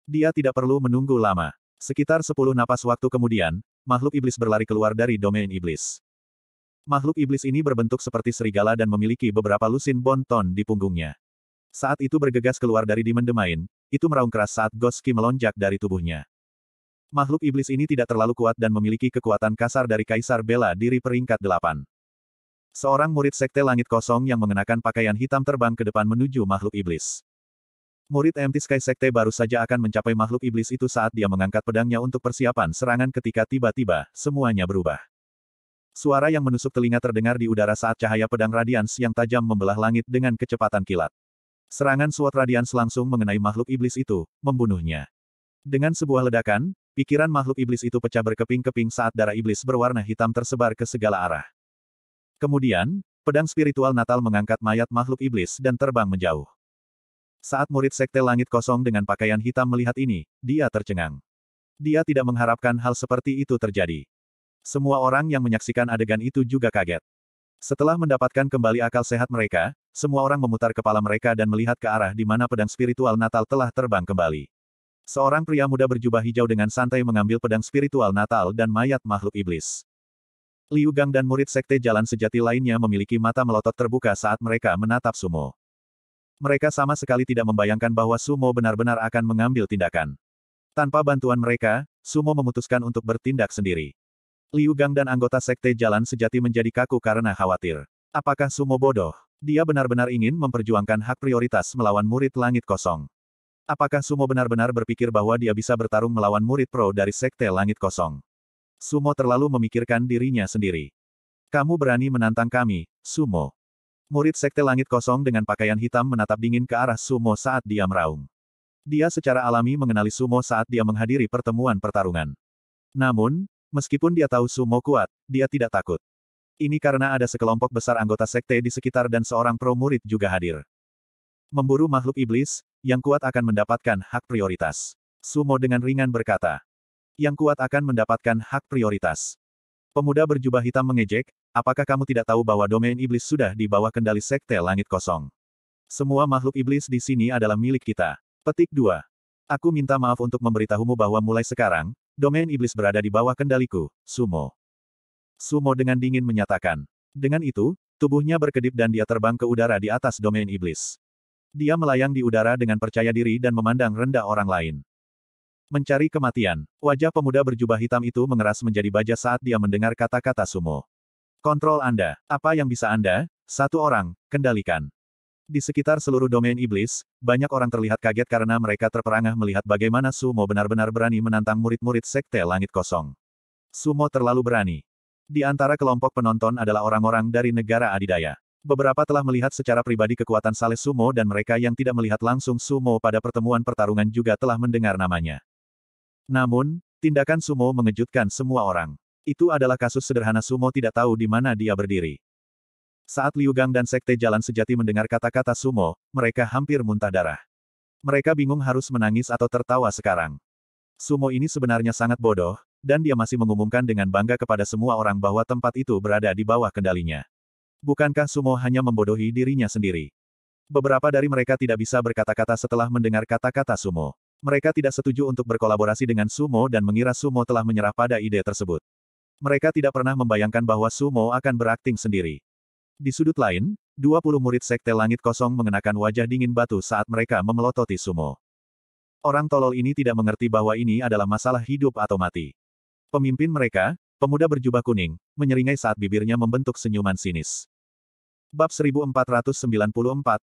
Dia tidak perlu menunggu lama. Sekitar sepuluh napas waktu kemudian, makhluk iblis berlari keluar dari domain iblis. Makhluk iblis ini berbentuk seperti serigala dan memiliki beberapa lusin bonton di punggungnya. Saat itu bergegas keluar dari Demon Demain, itu meraung keras saat Goski melonjak dari tubuhnya. Makhluk iblis ini tidak terlalu kuat dan memiliki kekuatan kasar dari Kaisar Bela diri peringkat delapan. Seorang murid Sekte Langit Kosong yang mengenakan pakaian hitam terbang ke depan menuju makhluk iblis. Murid MT Sky Sekte baru saja akan mencapai makhluk iblis itu saat dia mengangkat pedangnya untuk persiapan serangan ketika tiba-tiba, semuanya berubah. Suara yang menusuk telinga terdengar di udara saat cahaya pedang Radians yang tajam membelah langit dengan kecepatan kilat. Serangan suat Radians langsung mengenai makhluk iblis itu, membunuhnya. Dengan sebuah ledakan, pikiran makhluk iblis itu pecah berkeping-keping saat darah iblis berwarna hitam tersebar ke segala arah. Kemudian, pedang spiritual Natal mengangkat mayat makhluk iblis dan terbang menjauh. Saat murid Sekte Langit Kosong dengan pakaian hitam melihat ini, dia tercengang. Dia tidak mengharapkan hal seperti itu terjadi. Semua orang yang menyaksikan adegan itu juga kaget. Setelah mendapatkan kembali akal sehat mereka, semua orang memutar kepala mereka dan melihat ke arah di mana pedang spiritual Natal telah terbang kembali. Seorang pria muda berjubah hijau dengan santai mengambil pedang spiritual Natal dan mayat makhluk iblis. Liu Gang dan murid sekte jalan sejati lainnya memiliki mata melotot terbuka saat mereka menatap Sumo. Mereka sama sekali tidak membayangkan bahwa Sumo benar-benar akan mengambil tindakan. Tanpa bantuan mereka, Sumo memutuskan untuk bertindak sendiri. Liu Gang dan anggota Sekte Jalan Sejati menjadi kaku karena khawatir. Apakah Sumo bodoh? Dia benar-benar ingin memperjuangkan hak prioritas melawan murid langit kosong. Apakah Sumo benar-benar berpikir bahwa dia bisa bertarung melawan murid pro dari Sekte Langit Kosong? Sumo terlalu memikirkan dirinya sendiri. Kamu berani menantang kami, Sumo. Murid Sekte Langit Kosong dengan pakaian hitam menatap dingin ke arah Sumo saat dia meraung. Dia secara alami mengenali Sumo saat dia menghadiri pertemuan pertarungan. Namun, Meskipun dia tahu Sumo kuat, dia tidak takut. Ini karena ada sekelompok besar anggota sekte di sekitar dan seorang pro murid juga hadir. Memburu makhluk iblis, yang kuat akan mendapatkan hak prioritas. Sumo dengan ringan berkata. Yang kuat akan mendapatkan hak prioritas. Pemuda berjubah hitam mengejek, apakah kamu tidak tahu bahwa domain iblis sudah di bawah kendali sekte langit kosong? Semua makhluk iblis di sini adalah milik kita. Petik 2. Aku minta maaf untuk memberitahumu bahwa mulai sekarang, domain iblis berada di bawah kendaliku, Sumo. Sumo dengan dingin menyatakan. Dengan itu, tubuhnya berkedip dan dia terbang ke udara di atas domain iblis. Dia melayang di udara dengan percaya diri dan memandang rendah orang lain. Mencari kematian, wajah pemuda berjubah hitam itu mengeras menjadi baja saat dia mendengar kata-kata sumo. Kontrol Anda, apa yang bisa Anda, satu orang, kendalikan. Di sekitar seluruh domain iblis, banyak orang terlihat kaget karena mereka terperangah melihat bagaimana Sumo benar-benar berani menantang murid-murid Sekte Langit Kosong. Sumo terlalu berani. Di antara kelompok penonton adalah orang-orang dari negara adidaya. Beberapa telah melihat secara pribadi kekuatan Saleh Sumo dan mereka yang tidak melihat langsung Sumo pada pertemuan pertarungan juga telah mendengar namanya. Namun, tindakan Sumo mengejutkan semua orang. Itu adalah kasus sederhana Sumo tidak tahu di mana dia berdiri. Saat Liu Gang dan Sekte Jalan Sejati mendengar kata-kata Sumo, mereka hampir muntah darah. Mereka bingung harus menangis atau tertawa sekarang. Sumo ini sebenarnya sangat bodoh, dan dia masih mengumumkan dengan bangga kepada semua orang bahwa tempat itu berada di bawah kendalinya. Bukankah Sumo hanya membodohi dirinya sendiri? Beberapa dari mereka tidak bisa berkata-kata setelah mendengar kata-kata Sumo. Mereka tidak setuju untuk berkolaborasi dengan Sumo dan mengira Sumo telah menyerah pada ide tersebut. Mereka tidak pernah membayangkan bahwa Sumo akan berakting sendiri. Di sudut lain, 20 murid sekte langit kosong mengenakan wajah dingin batu saat mereka memelototi sumo. Orang tolol ini tidak mengerti bahwa ini adalah masalah hidup atau mati. Pemimpin mereka, pemuda berjubah kuning, menyeringai saat bibirnya membentuk senyuman sinis. Bab 1494,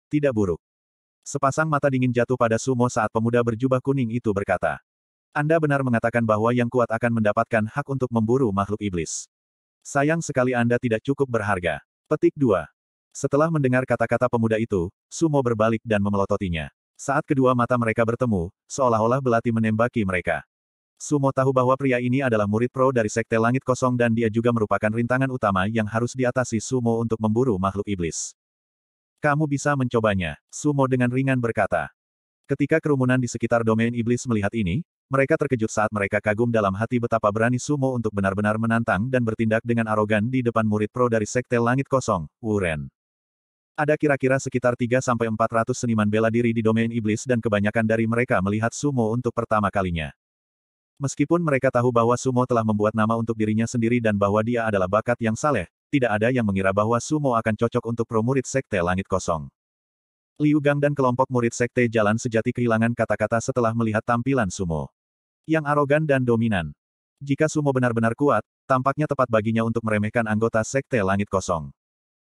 tidak buruk. Sepasang mata dingin jatuh pada sumo saat pemuda berjubah kuning itu berkata. Anda benar mengatakan bahwa yang kuat akan mendapatkan hak untuk memburu makhluk iblis. Sayang sekali Anda tidak cukup berharga. Petik 2. Setelah mendengar kata-kata pemuda itu, Sumo berbalik dan memelototinya. Saat kedua mata mereka bertemu, seolah-olah belati menembaki mereka. Sumo tahu bahwa pria ini adalah murid pro dari Sekte Langit Kosong dan dia juga merupakan rintangan utama yang harus diatasi Sumo untuk memburu makhluk iblis. Kamu bisa mencobanya, Sumo dengan ringan berkata. Ketika kerumunan di sekitar domain iblis melihat ini, mereka terkejut saat mereka kagum dalam hati betapa berani Sumo untuk benar-benar menantang dan bertindak dengan arogan di depan murid pro dari Sekte Langit Kosong, Wuren. Ada kira-kira sekitar 3-400 seniman bela diri di domain iblis dan kebanyakan dari mereka melihat Sumo untuk pertama kalinya. Meskipun mereka tahu bahwa Sumo telah membuat nama untuk dirinya sendiri dan bahwa dia adalah bakat yang saleh, tidak ada yang mengira bahwa Sumo akan cocok untuk pro murid Sekte Langit Kosong. Liu Gang dan kelompok murid Sekte Jalan Sejati kehilangan kata-kata setelah melihat tampilan Sumo yang arogan dan dominan. Jika Sumo benar-benar kuat, tampaknya tepat baginya untuk meremehkan anggota Sekte Langit Kosong.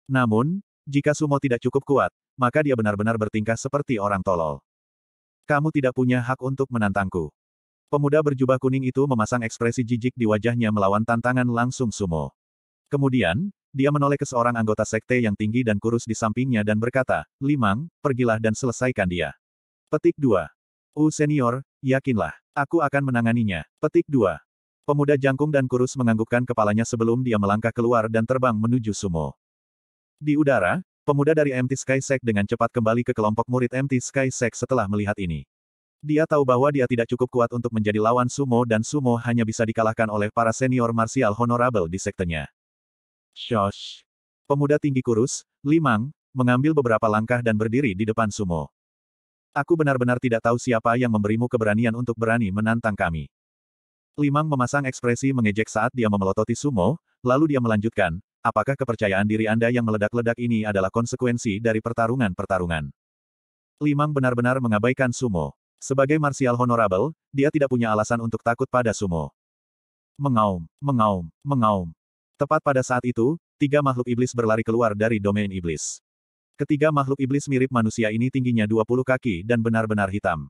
Namun, jika Sumo tidak cukup kuat, maka dia benar-benar bertingkah seperti orang tolol. Kamu tidak punya hak untuk menantangku. Pemuda berjubah kuning itu memasang ekspresi jijik di wajahnya melawan tantangan langsung Sumo. Kemudian, dia menoleh ke seorang anggota sekte yang tinggi dan kurus di sampingnya dan berkata, Limang, pergilah dan selesaikan dia. Petik 2. U oh, senior, yakinlah. Aku akan menanganinya. Petik 2. Pemuda jangkung dan kurus menganggukkan kepalanya sebelum dia melangkah keluar dan terbang menuju sumo. Di udara, pemuda dari MT Sky Sek dengan cepat kembali ke kelompok murid MT Sky Sek setelah melihat ini. Dia tahu bahwa dia tidak cukup kuat untuk menjadi lawan sumo dan sumo hanya bisa dikalahkan oleh para senior martial honorable di sektenya. Shosh. Pemuda tinggi kurus, Limang, mengambil beberapa langkah dan berdiri di depan sumo. Aku benar-benar tidak tahu siapa yang memberimu keberanian untuk berani menantang kami. Limang memasang ekspresi mengejek saat dia memelototi Sumo, lalu dia melanjutkan, apakah kepercayaan diri Anda yang meledak-ledak ini adalah konsekuensi dari pertarungan-pertarungan? Limang benar-benar mengabaikan Sumo. Sebagai marsial honorable, dia tidak punya alasan untuk takut pada Sumo. Mengaum, mengaum, mengaum. Tepat pada saat itu, tiga makhluk iblis berlari keluar dari domain iblis. Ketiga makhluk iblis mirip manusia ini tingginya 20 kaki dan benar-benar hitam.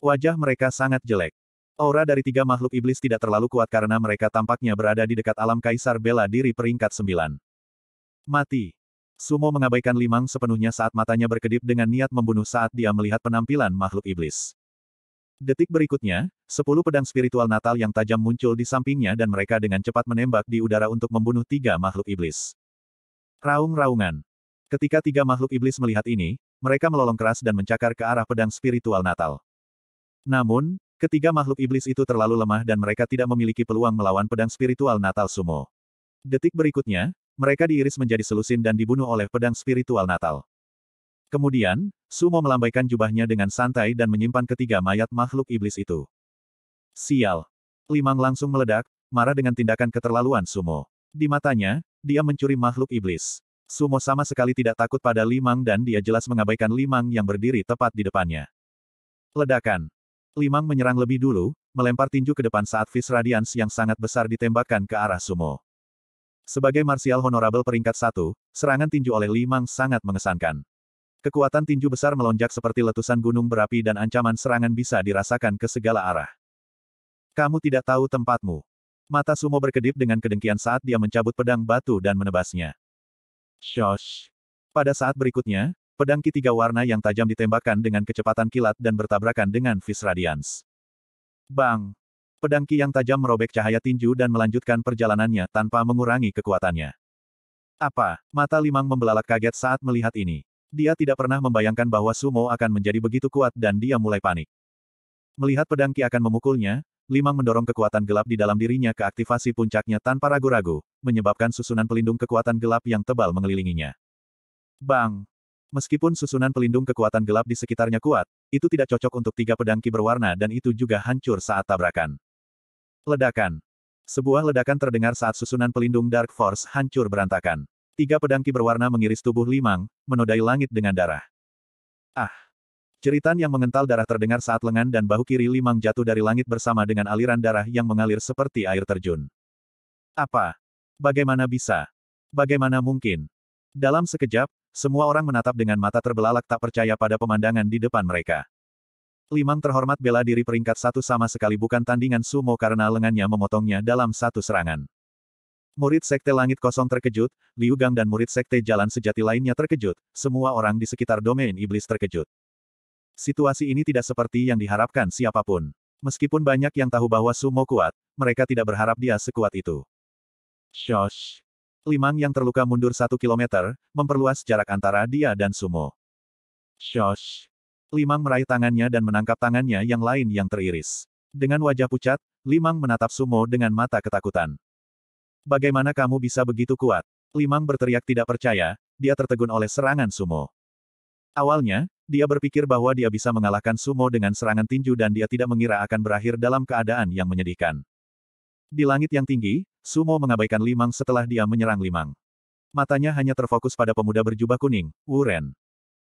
Wajah mereka sangat jelek. Aura dari tiga makhluk iblis tidak terlalu kuat karena mereka tampaknya berada di dekat alam kaisar bela diri peringkat sembilan. Mati. Sumo mengabaikan Limang sepenuhnya saat matanya berkedip dengan niat membunuh saat dia melihat penampilan makhluk iblis. Detik berikutnya, sepuluh pedang spiritual Natal yang tajam muncul di sampingnya dan mereka dengan cepat menembak di udara untuk membunuh tiga makhluk iblis. Raung-raungan. Ketika tiga makhluk iblis melihat ini, mereka melolong keras dan mencakar ke arah pedang spiritual Natal. Namun, ketiga makhluk iblis itu terlalu lemah dan mereka tidak memiliki peluang melawan pedang spiritual Natal Sumo. Detik berikutnya, mereka diiris menjadi selusin dan dibunuh oleh pedang spiritual Natal. Kemudian, Sumo melambaikan jubahnya dengan santai dan menyimpan ketiga mayat makhluk iblis itu. Sial. Limang langsung meledak, marah dengan tindakan keterlaluan Sumo. Di matanya, dia mencuri makhluk iblis. Sumo sama sekali tidak takut pada Limang dan dia jelas mengabaikan Limang yang berdiri tepat di depannya. Ledakan. Limang menyerang lebih dulu, melempar tinju ke depan saat vis Radiance yang sangat besar ditembakkan ke arah Sumo. Sebagai martial honorable peringkat satu, serangan tinju oleh Limang sangat mengesankan. Kekuatan tinju besar melonjak seperti letusan gunung berapi dan ancaman serangan bisa dirasakan ke segala arah. Kamu tidak tahu tempatmu. Mata Sumo berkedip dengan kedengkian saat dia mencabut pedang batu dan menebasnya. Shosh. Pada saat berikutnya, pedang ki tiga warna yang tajam ditembakkan dengan kecepatan kilat dan bertabrakan dengan vis radians. Bang! Pedang ki yang tajam merobek cahaya tinju dan melanjutkan perjalanannya tanpa mengurangi kekuatannya. Apa? Mata Limang membelalak kaget saat melihat ini. Dia tidak pernah membayangkan bahwa sumo akan menjadi begitu kuat dan dia mulai panik. Melihat pedang ki akan memukulnya, Limang mendorong kekuatan gelap di dalam dirinya ke aktivasi puncaknya tanpa ragu-ragu, menyebabkan susunan pelindung kekuatan gelap yang tebal mengelilinginya. Bang! Meskipun susunan pelindung kekuatan gelap di sekitarnya kuat, itu tidak cocok untuk tiga pedangki berwarna dan itu juga hancur saat tabrakan. Ledakan. Sebuah ledakan terdengar saat susunan pelindung Dark Force hancur berantakan. Tiga pedangki berwarna mengiris tubuh Limang, menodai langit dengan darah. Ah! Ceritan yang mengental darah terdengar saat lengan dan bahu kiri Limang jatuh dari langit bersama dengan aliran darah yang mengalir seperti air terjun. Apa? Bagaimana bisa? Bagaimana mungkin? Dalam sekejap, semua orang menatap dengan mata terbelalak tak percaya pada pemandangan di depan mereka. Limang terhormat bela diri peringkat satu sama sekali bukan tandingan sumo karena lengannya memotongnya dalam satu serangan. Murid Sekte Langit Kosong terkejut, Liu Gang dan murid Sekte Jalan Sejati lainnya terkejut, semua orang di sekitar domain iblis terkejut. Situasi ini tidak seperti yang diharapkan siapapun. Meskipun banyak yang tahu bahwa Sumo kuat, mereka tidak berharap dia sekuat itu. Shosh. Limang yang terluka mundur satu kilometer, memperluas jarak antara dia dan Sumo. Shosh. Limang meraih tangannya dan menangkap tangannya yang lain yang teriris. Dengan wajah pucat, Limang menatap Sumo dengan mata ketakutan. Bagaimana kamu bisa begitu kuat? Limang berteriak tidak percaya, dia tertegun oleh serangan Sumo. Awalnya, dia berpikir bahwa dia bisa mengalahkan Sumo dengan serangan tinju dan dia tidak mengira akan berakhir dalam keadaan yang menyedihkan. Di langit yang tinggi, Sumo mengabaikan Limang setelah dia menyerang Limang. Matanya hanya terfokus pada pemuda berjubah kuning, Wuren.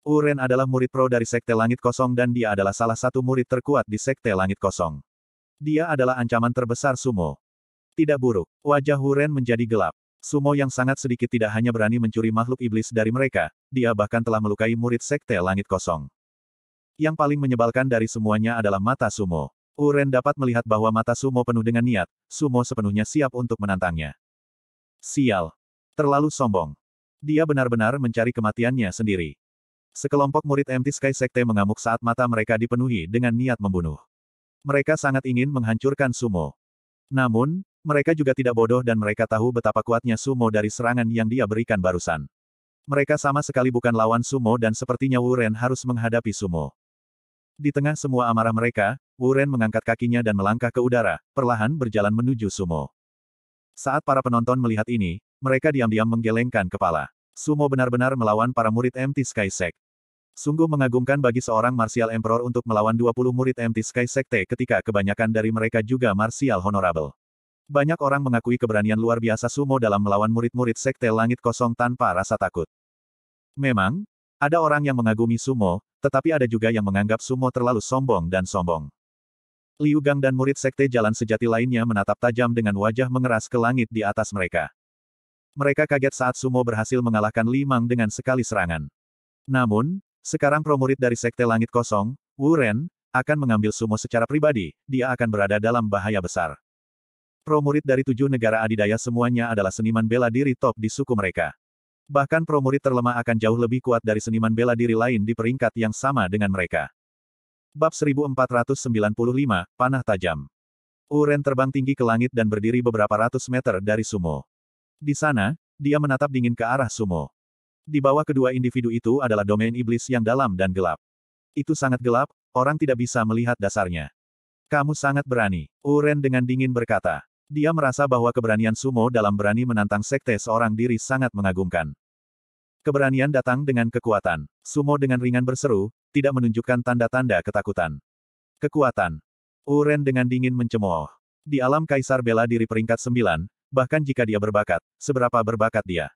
Wuren adalah murid pro dari Sekte Langit Kosong dan dia adalah salah satu murid terkuat di Sekte Langit Kosong. Dia adalah ancaman terbesar Sumo. Tidak buruk, wajah Wuren menjadi gelap. Sumo yang sangat sedikit tidak hanya berani mencuri makhluk iblis dari mereka, dia bahkan telah melukai murid sekte langit kosong. Yang paling menyebalkan dari semuanya adalah mata Sumo. Uren dapat melihat bahwa mata Sumo penuh dengan niat, Sumo sepenuhnya siap untuk menantangnya. Sial. Terlalu sombong. Dia benar-benar mencari kematiannya sendiri. Sekelompok murid Empty Sky Sekte mengamuk saat mata mereka dipenuhi dengan niat membunuh. Mereka sangat ingin menghancurkan Sumo. Namun, mereka juga tidak bodoh dan mereka tahu betapa kuatnya sumo dari serangan yang dia berikan barusan. Mereka sama sekali bukan lawan sumo dan sepertinya Wuren harus menghadapi sumo. Di tengah semua amarah mereka, Wuren mengangkat kakinya dan melangkah ke udara, perlahan berjalan menuju sumo. Saat para penonton melihat ini, mereka diam-diam menggelengkan kepala. Sumo benar-benar melawan para murid MT Sky Sect. Sungguh mengagumkan bagi seorang Martial Emperor untuk melawan 20 murid MT Sky Sekte ketika kebanyakan dari mereka juga Martial Honorable. Banyak orang mengakui keberanian luar biasa Sumo dalam melawan murid-murid Sekte Langit Kosong tanpa rasa takut. Memang, ada orang yang mengagumi Sumo, tetapi ada juga yang menganggap Sumo terlalu sombong dan sombong. Liu Gang dan murid Sekte Jalan Sejati lainnya menatap tajam dengan wajah mengeras ke langit di atas mereka. Mereka kaget saat Sumo berhasil mengalahkan Limang dengan sekali serangan. Namun, sekarang pro murid dari Sekte Langit Kosong, Wu Ren, akan mengambil Sumo secara pribadi, dia akan berada dalam bahaya besar. Pro murid dari tujuh negara adidaya semuanya adalah seniman bela diri top di suku mereka. Bahkan pro murid terlemah akan jauh lebih kuat dari seniman bela diri lain di peringkat yang sama dengan mereka. Bab 1495, Panah Tajam. Uren terbang tinggi ke langit dan berdiri beberapa ratus meter dari sumo. Di sana, dia menatap dingin ke arah sumo. Di bawah kedua individu itu adalah domain iblis yang dalam dan gelap. Itu sangat gelap, orang tidak bisa melihat dasarnya. Kamu sangat berani, Uren dengan dingin berkata. Dia merasa bahwa keberanian Sumo dalam berani menantang sekte seorang diri sangat mengagumkan. Keberanian datang dengan kekuatan. Sumo dengan ringan berseru, tidak menunjukkan tanda-tanda ketakutan. Kekuatan. Uren dengan dingin mencemooh. Di alam kaisar bela diri peringkat sembilan, bahkan jika dia berbakat, seberapa berbakat dia.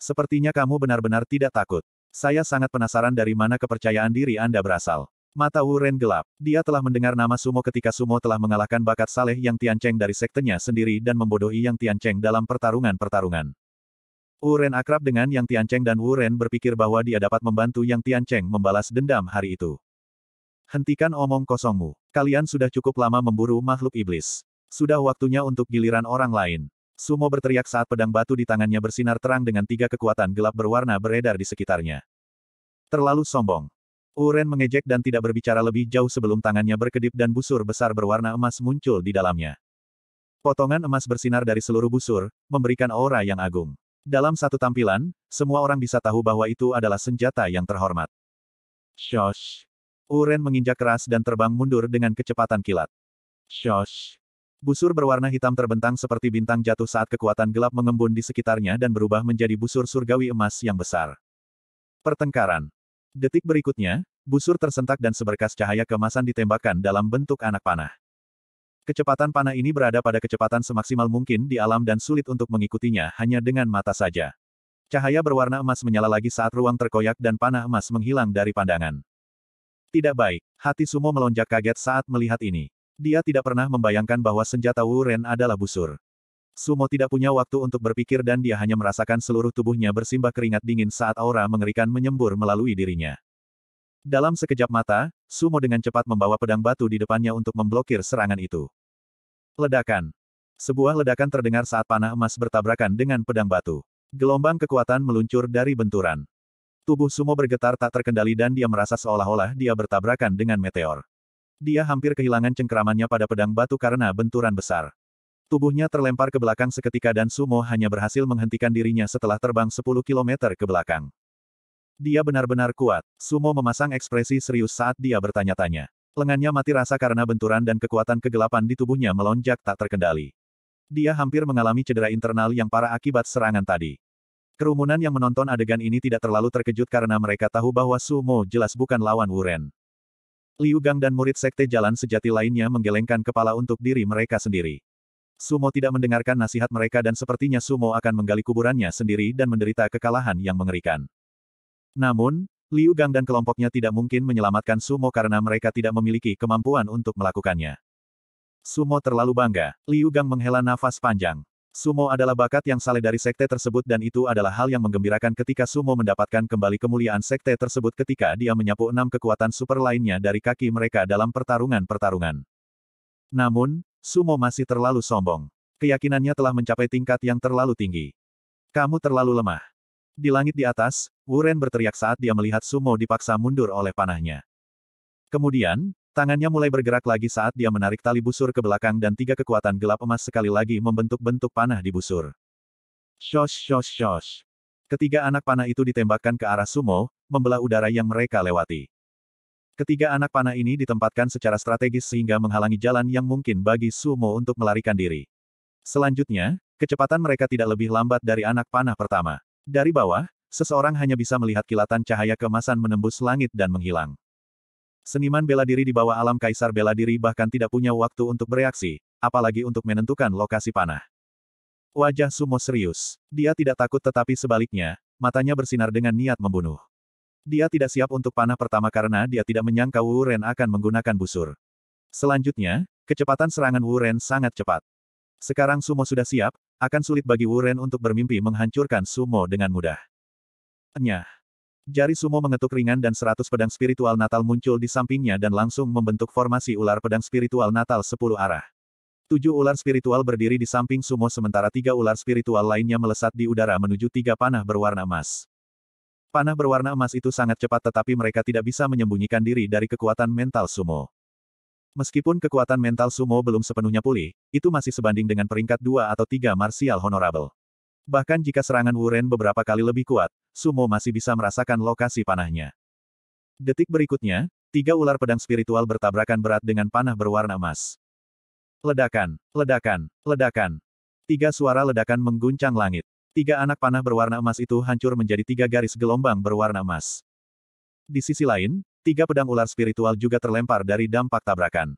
Sepertinya kamu benar-benar tidak takut. Saya sangat penasaran dari mana kepercayaan diri Anda berasal. Mata Wu Ren gelap. Dia telah mendengar nama Sumo ketika Sumo telah mengalahkan bakat Saleh Yang Tiancheng dari sektenya sendiri dan membodohi Yang Tiancheng dalam pertarungan-pertarungan. Wu Ren akrab dengan Yang Tiancheng dan Wu Ren berpikir bahwa dia dapat membantu Yang Tiancheng membalas dendam hari itu. Hentikan omong kosongmu. Kalian sudah cukup lama memburu makhluk iblis. Sudah waktunya untuk giliran orang lain. Sumo berteriak saat pedang batu di tangannya bersinar terang dengan tiga kekuatan gelap berwarna beredar di sekitarnya. Terlalu sombong. Uren mengejek dan tidak berbicara lebih jauh sebelum tangannya berkedip dan busur besar berwarna emas muncul di dalamnya. Potongan emas bersinar dari seluruh busur, memberikan aura yang agung. Dalam satu tampilan, semua orang bisa tahu bahwa itu adalah senjata yang terhormat. Shosh. Uren menginjak keras dan terbang mundur dengan kecepatan kilat. Shosh. Busur berwarna hitam terbentang seperti bintang jatuh saat kekuatan gelap mengembun di sekitarnya dan berubah menjadi busur surgawi emas yang besar. Pertengkaran. Detik berikutnya, busur tersentak dan seberkas cahaya kemasan ditembakkan dalam bentuk anak panah. Kecepatan panah ini berada pada kecepatan semaksimal mungkin di alam dan sulit untuk mengikutinya hanya dengan mata saja. Cahaya berwarna emas menyala lagi saat ruang terkoyak dan panah emas menghilang dari pandangan. Tidak baik, hati Sumo melonjak kaget saat melihat ini. Dia tidak pernah membayangkan bahwa senjata Wu Ren adalah busur. Sumo tidak punya waktu untuk berpikir dan dia hanya merasakan seluruh tubuhnya bersimbah keringat dingin saat aura mengerikan menyembur melalui dirinya. Dalam sekejap mata, Sumo dengan cepat membawa pedang batu di depannya untuk memblokir serangan itu. Ledakan. Sebuah ledakan terdengar saat panah emas bertabrakan dengan pedang batu. Gelombang kekuatan meluncur dari benturan. Tubuh Sumo bergetar tak terkendali dan dia merasa seolah-olah dia bertabrakan dengan meteor. Dia hampir kehilangan cengkeramannya pada pedang batu karena benturan besar. Tubuhnya terlempar ke belakang seketika dan Sumo hanya berhasil menghentikan dirinya setelah terbang 10 km ke belakang. Dia benar-benar kuat. Sumo memasang ekspresi serius saat dia bertanya-tanya. Lengannya mati rasa karena benturan dan kekuatan kegelapan di tubuhnya melonjak tak terkendali. Dia hampir mengalami cedera internal yang parah akibat serangan tadi. Kerumunan yang menonton adegan ini tidak terlalu terkejut karena mereka tahu bahwa Sumo jelas bukan lawan Wuren. Liu Gang dan murid sekte jalan sejati lainnya menggelengkan kepala untuk diri mereka sendiri. Sumo tidak mendengarkan nasihat mereka dan sepertinya Sumo akan menggali kuburannya sendiri dan menderita kekalahan yang mengerikan. Namun, Liu Gang dan kelompoknya tidak mungkin menyelamatkan Sumo karena mereka tidak memiliki kemampuan untuk melakukannya. Sumo terlalu bangga. Liu Gang menghela nafas panjang. Sumo adalah bakat yang saleh dari sekte tersebut dan itu adalah hal yang menggembirakan ketika Sumo mendapatkan kembali kemuliaan sekte tersebut ketika dia menyapu enam kekuatan super lainnya dari kaki mereka dalam pertarungan-pertarungan. Namun, Sumo masih terlalu sombong. Keyakinannya telah mencapai tingkat yang terlalu tinggi. Kamu terlalu lemah. Di langit di atas, Wuren berteriak saat dia melihat Sumo dipaksa mundur oleh panahnya. Kemudian, tangannya mulai bergerak lagi saat dia menarik tali busur ke belakang dan tiga kekuatan gelap emas sekali lagi membentuk bentuk panah di busur. Shosh shosh shosh. Ketiga anak panah itu ditembakkan ke arah Sumo, membelah udara yang mereka lewati. Ketiga anak panah ini ditempatkan secara strategis sehingga menghalangi jalan yang mungkin bagi Sumo untuk melarikan diri. Selanjutnya, kecepatan mereka tidak lebih lambat dari anak panah pertama. Dari bawah, seseorang hanya bisa melihat kilatan cahaya kemasan menembus langit dan menghilang. Seniman bela diri di bawah alam kaisar bela diri bahkan tidak punya waktu untuk bereaksi, apalagi untuk menentukan lokasi panah. Wajah Sumo serius. Dia tidak takut tetapi sebaliknya, matanya bersinar dengan niat membunuh. Dia tidak siap untuk panah pertama karena dia tidak menyangka Wu Ren akan menggunakan busur. Selanjutnya, kecepatan serangan Wu Ren sangat cepat. Sekarang Sumo sudah siap, akan sulit bagi Wu Ren untuk bermimpi menghancurkan Sumo dengan mudah. Nyah. Jari Sumo mengetuk ringan dan seratus pedang spiritual Natal muncul di sampingnya dan langsung membentuk formasi ular pedang spiritual Natal sepuluh arah. Tujuh ular spiritual berdiri di samping Sumo sementara tiga ular spiritual lainnya melesat di udara menuju tiga panah berwarna emas. Panah berwarna emas itu sangat cepat tetapi mereka tidak bisa menyembunyikan diri dari kekuatan mental sumo. Meskipun kekuatan mental sumo belum sepenuhnya pulih, itu masih sebanding dengan peringkat dua atau tiga martial honorable. Bahkan jika serangan Wuren beberapa kali lebih kuat, Sumo masih bisa merasakan lokasi panahnya. Detik berikutnya, tiga ular pedang spiritual bertabrakan berat dengan panah berwarna emas. Ledakan, ledakan, ledakan. Tiga suara ledakan mengguncang langit. Tiga anak panah berwarna emas itu hancur menjadi tiga garis gelombang berwarna emas. Di sisi lain, tiga pedang ular spiritual juga terlempar dari dampak tabrakan.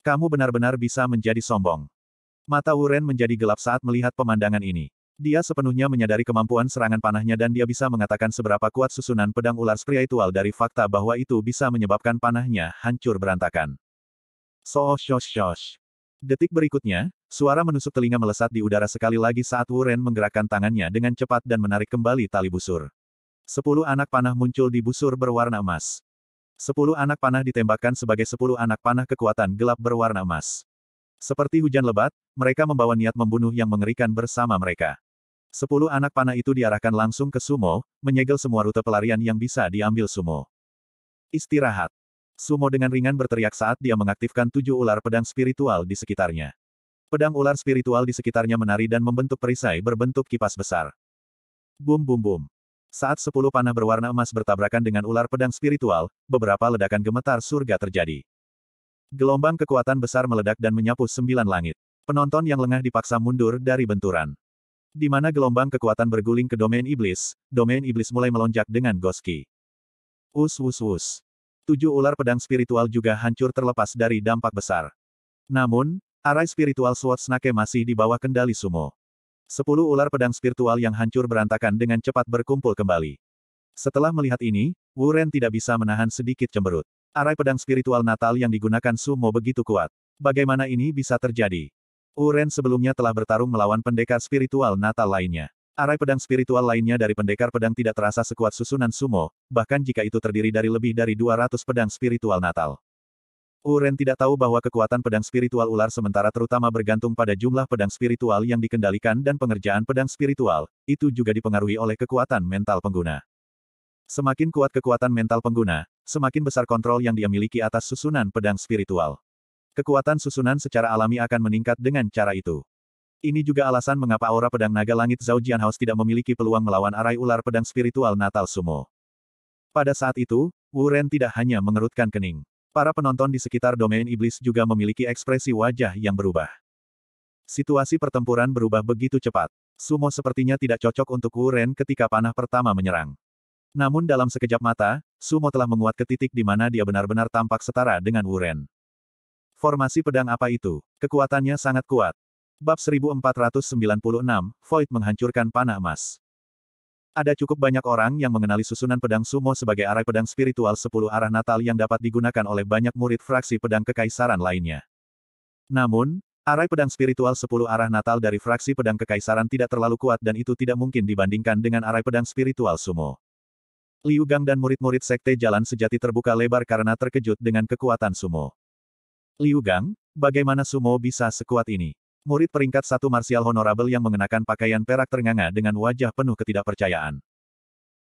Kamu benar-benar bisa menjadi sombong. Mata Wuren menjadi gelap saat melihat pemandangan ini. Dia sepenuhnya menyadari kemampuan serangan panahnya dan dia bisa mengatakan seberapa kuat susunan pedang ular spiritual dari fakta bahwa itu bisa menyebabkan panahnya hancur berantakan. So, shosh shosh. Detik berikutnya, suara menusuk telinga melesat di udara sekali lagi saat Wu Ren menggerakkan tangannya dengan cepat dan menarik kembali tali busur. Sepuluh anak panah muncul di busur berwarna emas. Sepuluh anak panah ditembakkan sebagai sepuluh anak panah kekuatan gelap berwarna emas. Seperti hujan lebat, mereka membawa niat membunuh yang mengerikan bersama mereka. Sepuluh anak panah itu diarahkan langsung ke Sumo, menyegel semua rute pelarian yang bisa diambil Sumo. Istirahat. Sumo dengan ringan berteriak saat dia mengaktifkan tujuh ular pedang spiritual di sekitarnya. Pedang ular spiritual di sekitarnya menari dan membentuk perisai berbentuk kipas besar. Bum bum bum. Saat sepuluh panah berwarna emas bertabrakan dengan ular pedang spiritual, beberapa ledakan gemetar surga terjadi. Gelombang kekuatan besar meledak dan menyapu sembilan langit. Penonton yang lengah dipaksa mundur dari benturan. Di mana gelombang kekuatan berguling ke domain iblis, domain iblis mulai melonjak dengan goski. Us us us. Tujuh ular pedang spiritual juga hancur terlepas dari dampak besar. Namun, arai spiritual Sword Snake masih di bawah kendali Sumo. Sepuluh ular pedang spiritual yang hancur berantakan dengan cepat berkumpul kembali. Setelah melihat ini, Wu Ren tidak bisa menahan sedikit cemberut. Arai pedang spiritual Natal yang digunakan Sumo begitu kuat. Bagaimana ini bisa terjadi? Uren sebelumnya telah bertarung melawan pendekar spiritual Natal lainnya. Arai pedang spiritual lainnya dari pendekar pedang tidak terasa sekuat susunan sumo, bahkan jika itu terdiri dari lebih dari 200 pedang spiritual natal. Uren tidak tahu bahwa kekuatan pedang spiritual ular sementara terutama bergantung pada jumlah pedang spiritual yang dikendalikan dan pengerjaan pedang spiritual, itu juga dipengaruhi oleh kekuatan mental pengguna. Semakin kuat kekuatan mental pengguna, semakin besar kontrol yang dia miliki atas susunan pedang spiritual. Kekuatan susunan secara alami akan meningkat dengan cara itu. Ini juga alasan mengapa aura pedang naga langit Zhao Jianhaus tidak memiliki peluang melawan arai ular pedang spiritual Natal Sumo. Pada saat itu, Wu Ren tidak hanya mengerutkan kening. Para penonton di sekitar domain iblis juga memiliki ekspresi wajah yang berubah. Situasi pertempuran berubah begitu cepat. Sumo sepertinya tidak cocok untuk Wu Ren ketika panah pertama menyerang. Namun dalam sekejap mata, Sumo telah menguat ke titik di mana dia benar-benar tampak setara dengan Wu Ren. Formasi pedang apa itu? Kekuatannya sangat kuat. Bab 1496, Void menghancurkan panah emas. Ada cukup banyak orang yang mengenali susunan pedang sumo sebagai arai pedang spiritual 10 arah natal yang dapat digunakan oleh banyak murid fraksi pedang kekaisaran lainnya. Namun, arai pedang spiritual 10 arah natal dari fraksi pedang kekaisaran tidak terlalu kuat dan itu tidak mungkin dibandingkan dengan arai pedang spiritual sumo. Liu Gang dan murid-murid sekte jalan sejati terbuka lebar karena terkejut dengan kekuatan sumo. Liu Gang, bagaimana sumo bisa sekuat ini? Murid peringkat satu Martial Honorable yang mengenakan pakaian perak ternganga dengan wajah penuh ketidakpercayaan.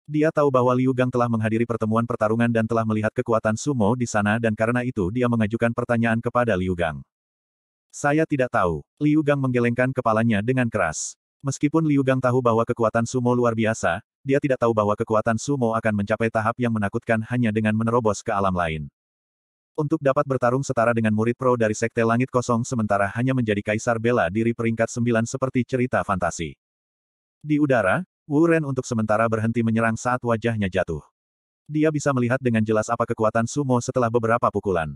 Dia tahu bahwa Liu Gang telah menghadiri pertemuan pertarungan dan telah melihat kekuatan sumo di sana dan karena itu dia mengajukan pertanyaan kepada Liu Gang. Saya tidak tahu. Liu Gang menggelengkan kepalanya dengan keras. Meskipun Liu Gang tahu bahwa kekuatan sumo luar biasa, dia tidak tahu bahwa kekuatan sumo akan mencapai tahap yang menakutkan hanya dengan menerobos ke alam lain untuk dapat bertarung setara dengan murid pro dari Sekte Langit Kosong sementara hanya menjadi kaisar bela diri peringkat sembilan seperti cerita fantasi. Di udara, Wu Ren untuk sementara berhenti menyerang saat wajahnya jatuh. Dia bisa melihat dengan jelas apa kekuatan sumo setelah beberapa pukulan.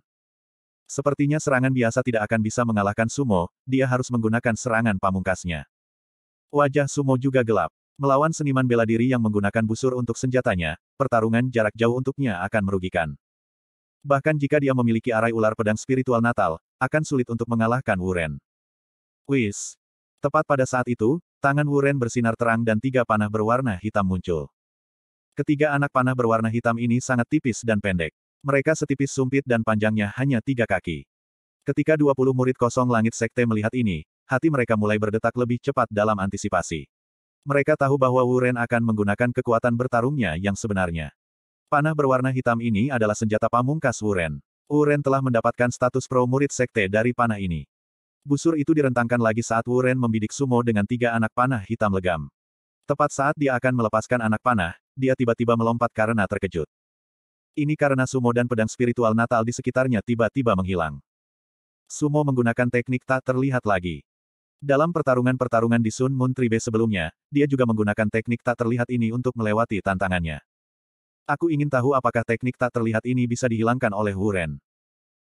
Sepertinya serangan biasa tidak akan bisa mengalahkan sumo, dia harus menggunakan serangan pamungkasnya. Wajah sumo juga gelap. Melawan seniman bela diri yang menggunakan busur untuk senjatanya, pertarungan jarak jauh untuknya akan merugikan. Bahkan jika dia memiliki arai ular pedang spiritual natal, akan sulit untuk mengalahkan Wuren. Wis. Tepat pada saat itu, tangan Wuren bersinar terang dan tiga panah berwarna hitam muncul. Ketiga anak panah berwarna hitam ini sangat tipis dan pendek. Mereka setipis sumpit dan panjangnya hanya tiga kaki. Ketika 20 murid kosong langit sekte melihat ini, hati mereka mulai berdetak lebih cepat dalam antisipasi. Mereka tahu bahwa Wuren akan menggunakan kekuatan bertarungnya yang sebenarnya. Panah berwarna hitam ini adalah senjata pamungkas Wuren. Wuren telah mendapatkan status pro murid sekte dari panah ini. Busur itu direntangkan lagi saat Wuren membidik sumo dengan tiga anak panah hitam legam. Tepat saat dia akan melepaskan anak panah, dia tiba-tiba melompat karena terkejut. Ini karena sumo dan pedang spiritual natal di sekitarnya tiba-tiba menghilang. Sumo menggunakan teknik tak terlihat lagi. Dalam pertarungan-pertarungan di Sun Moon Tribe sebelumnya, dia juga menggunakan teknik tak terlihat ini untuk melewati tantangannya. Aku ingin tahu apakah teknik tak terlihat ini bisa dihilangkan oleh Huren.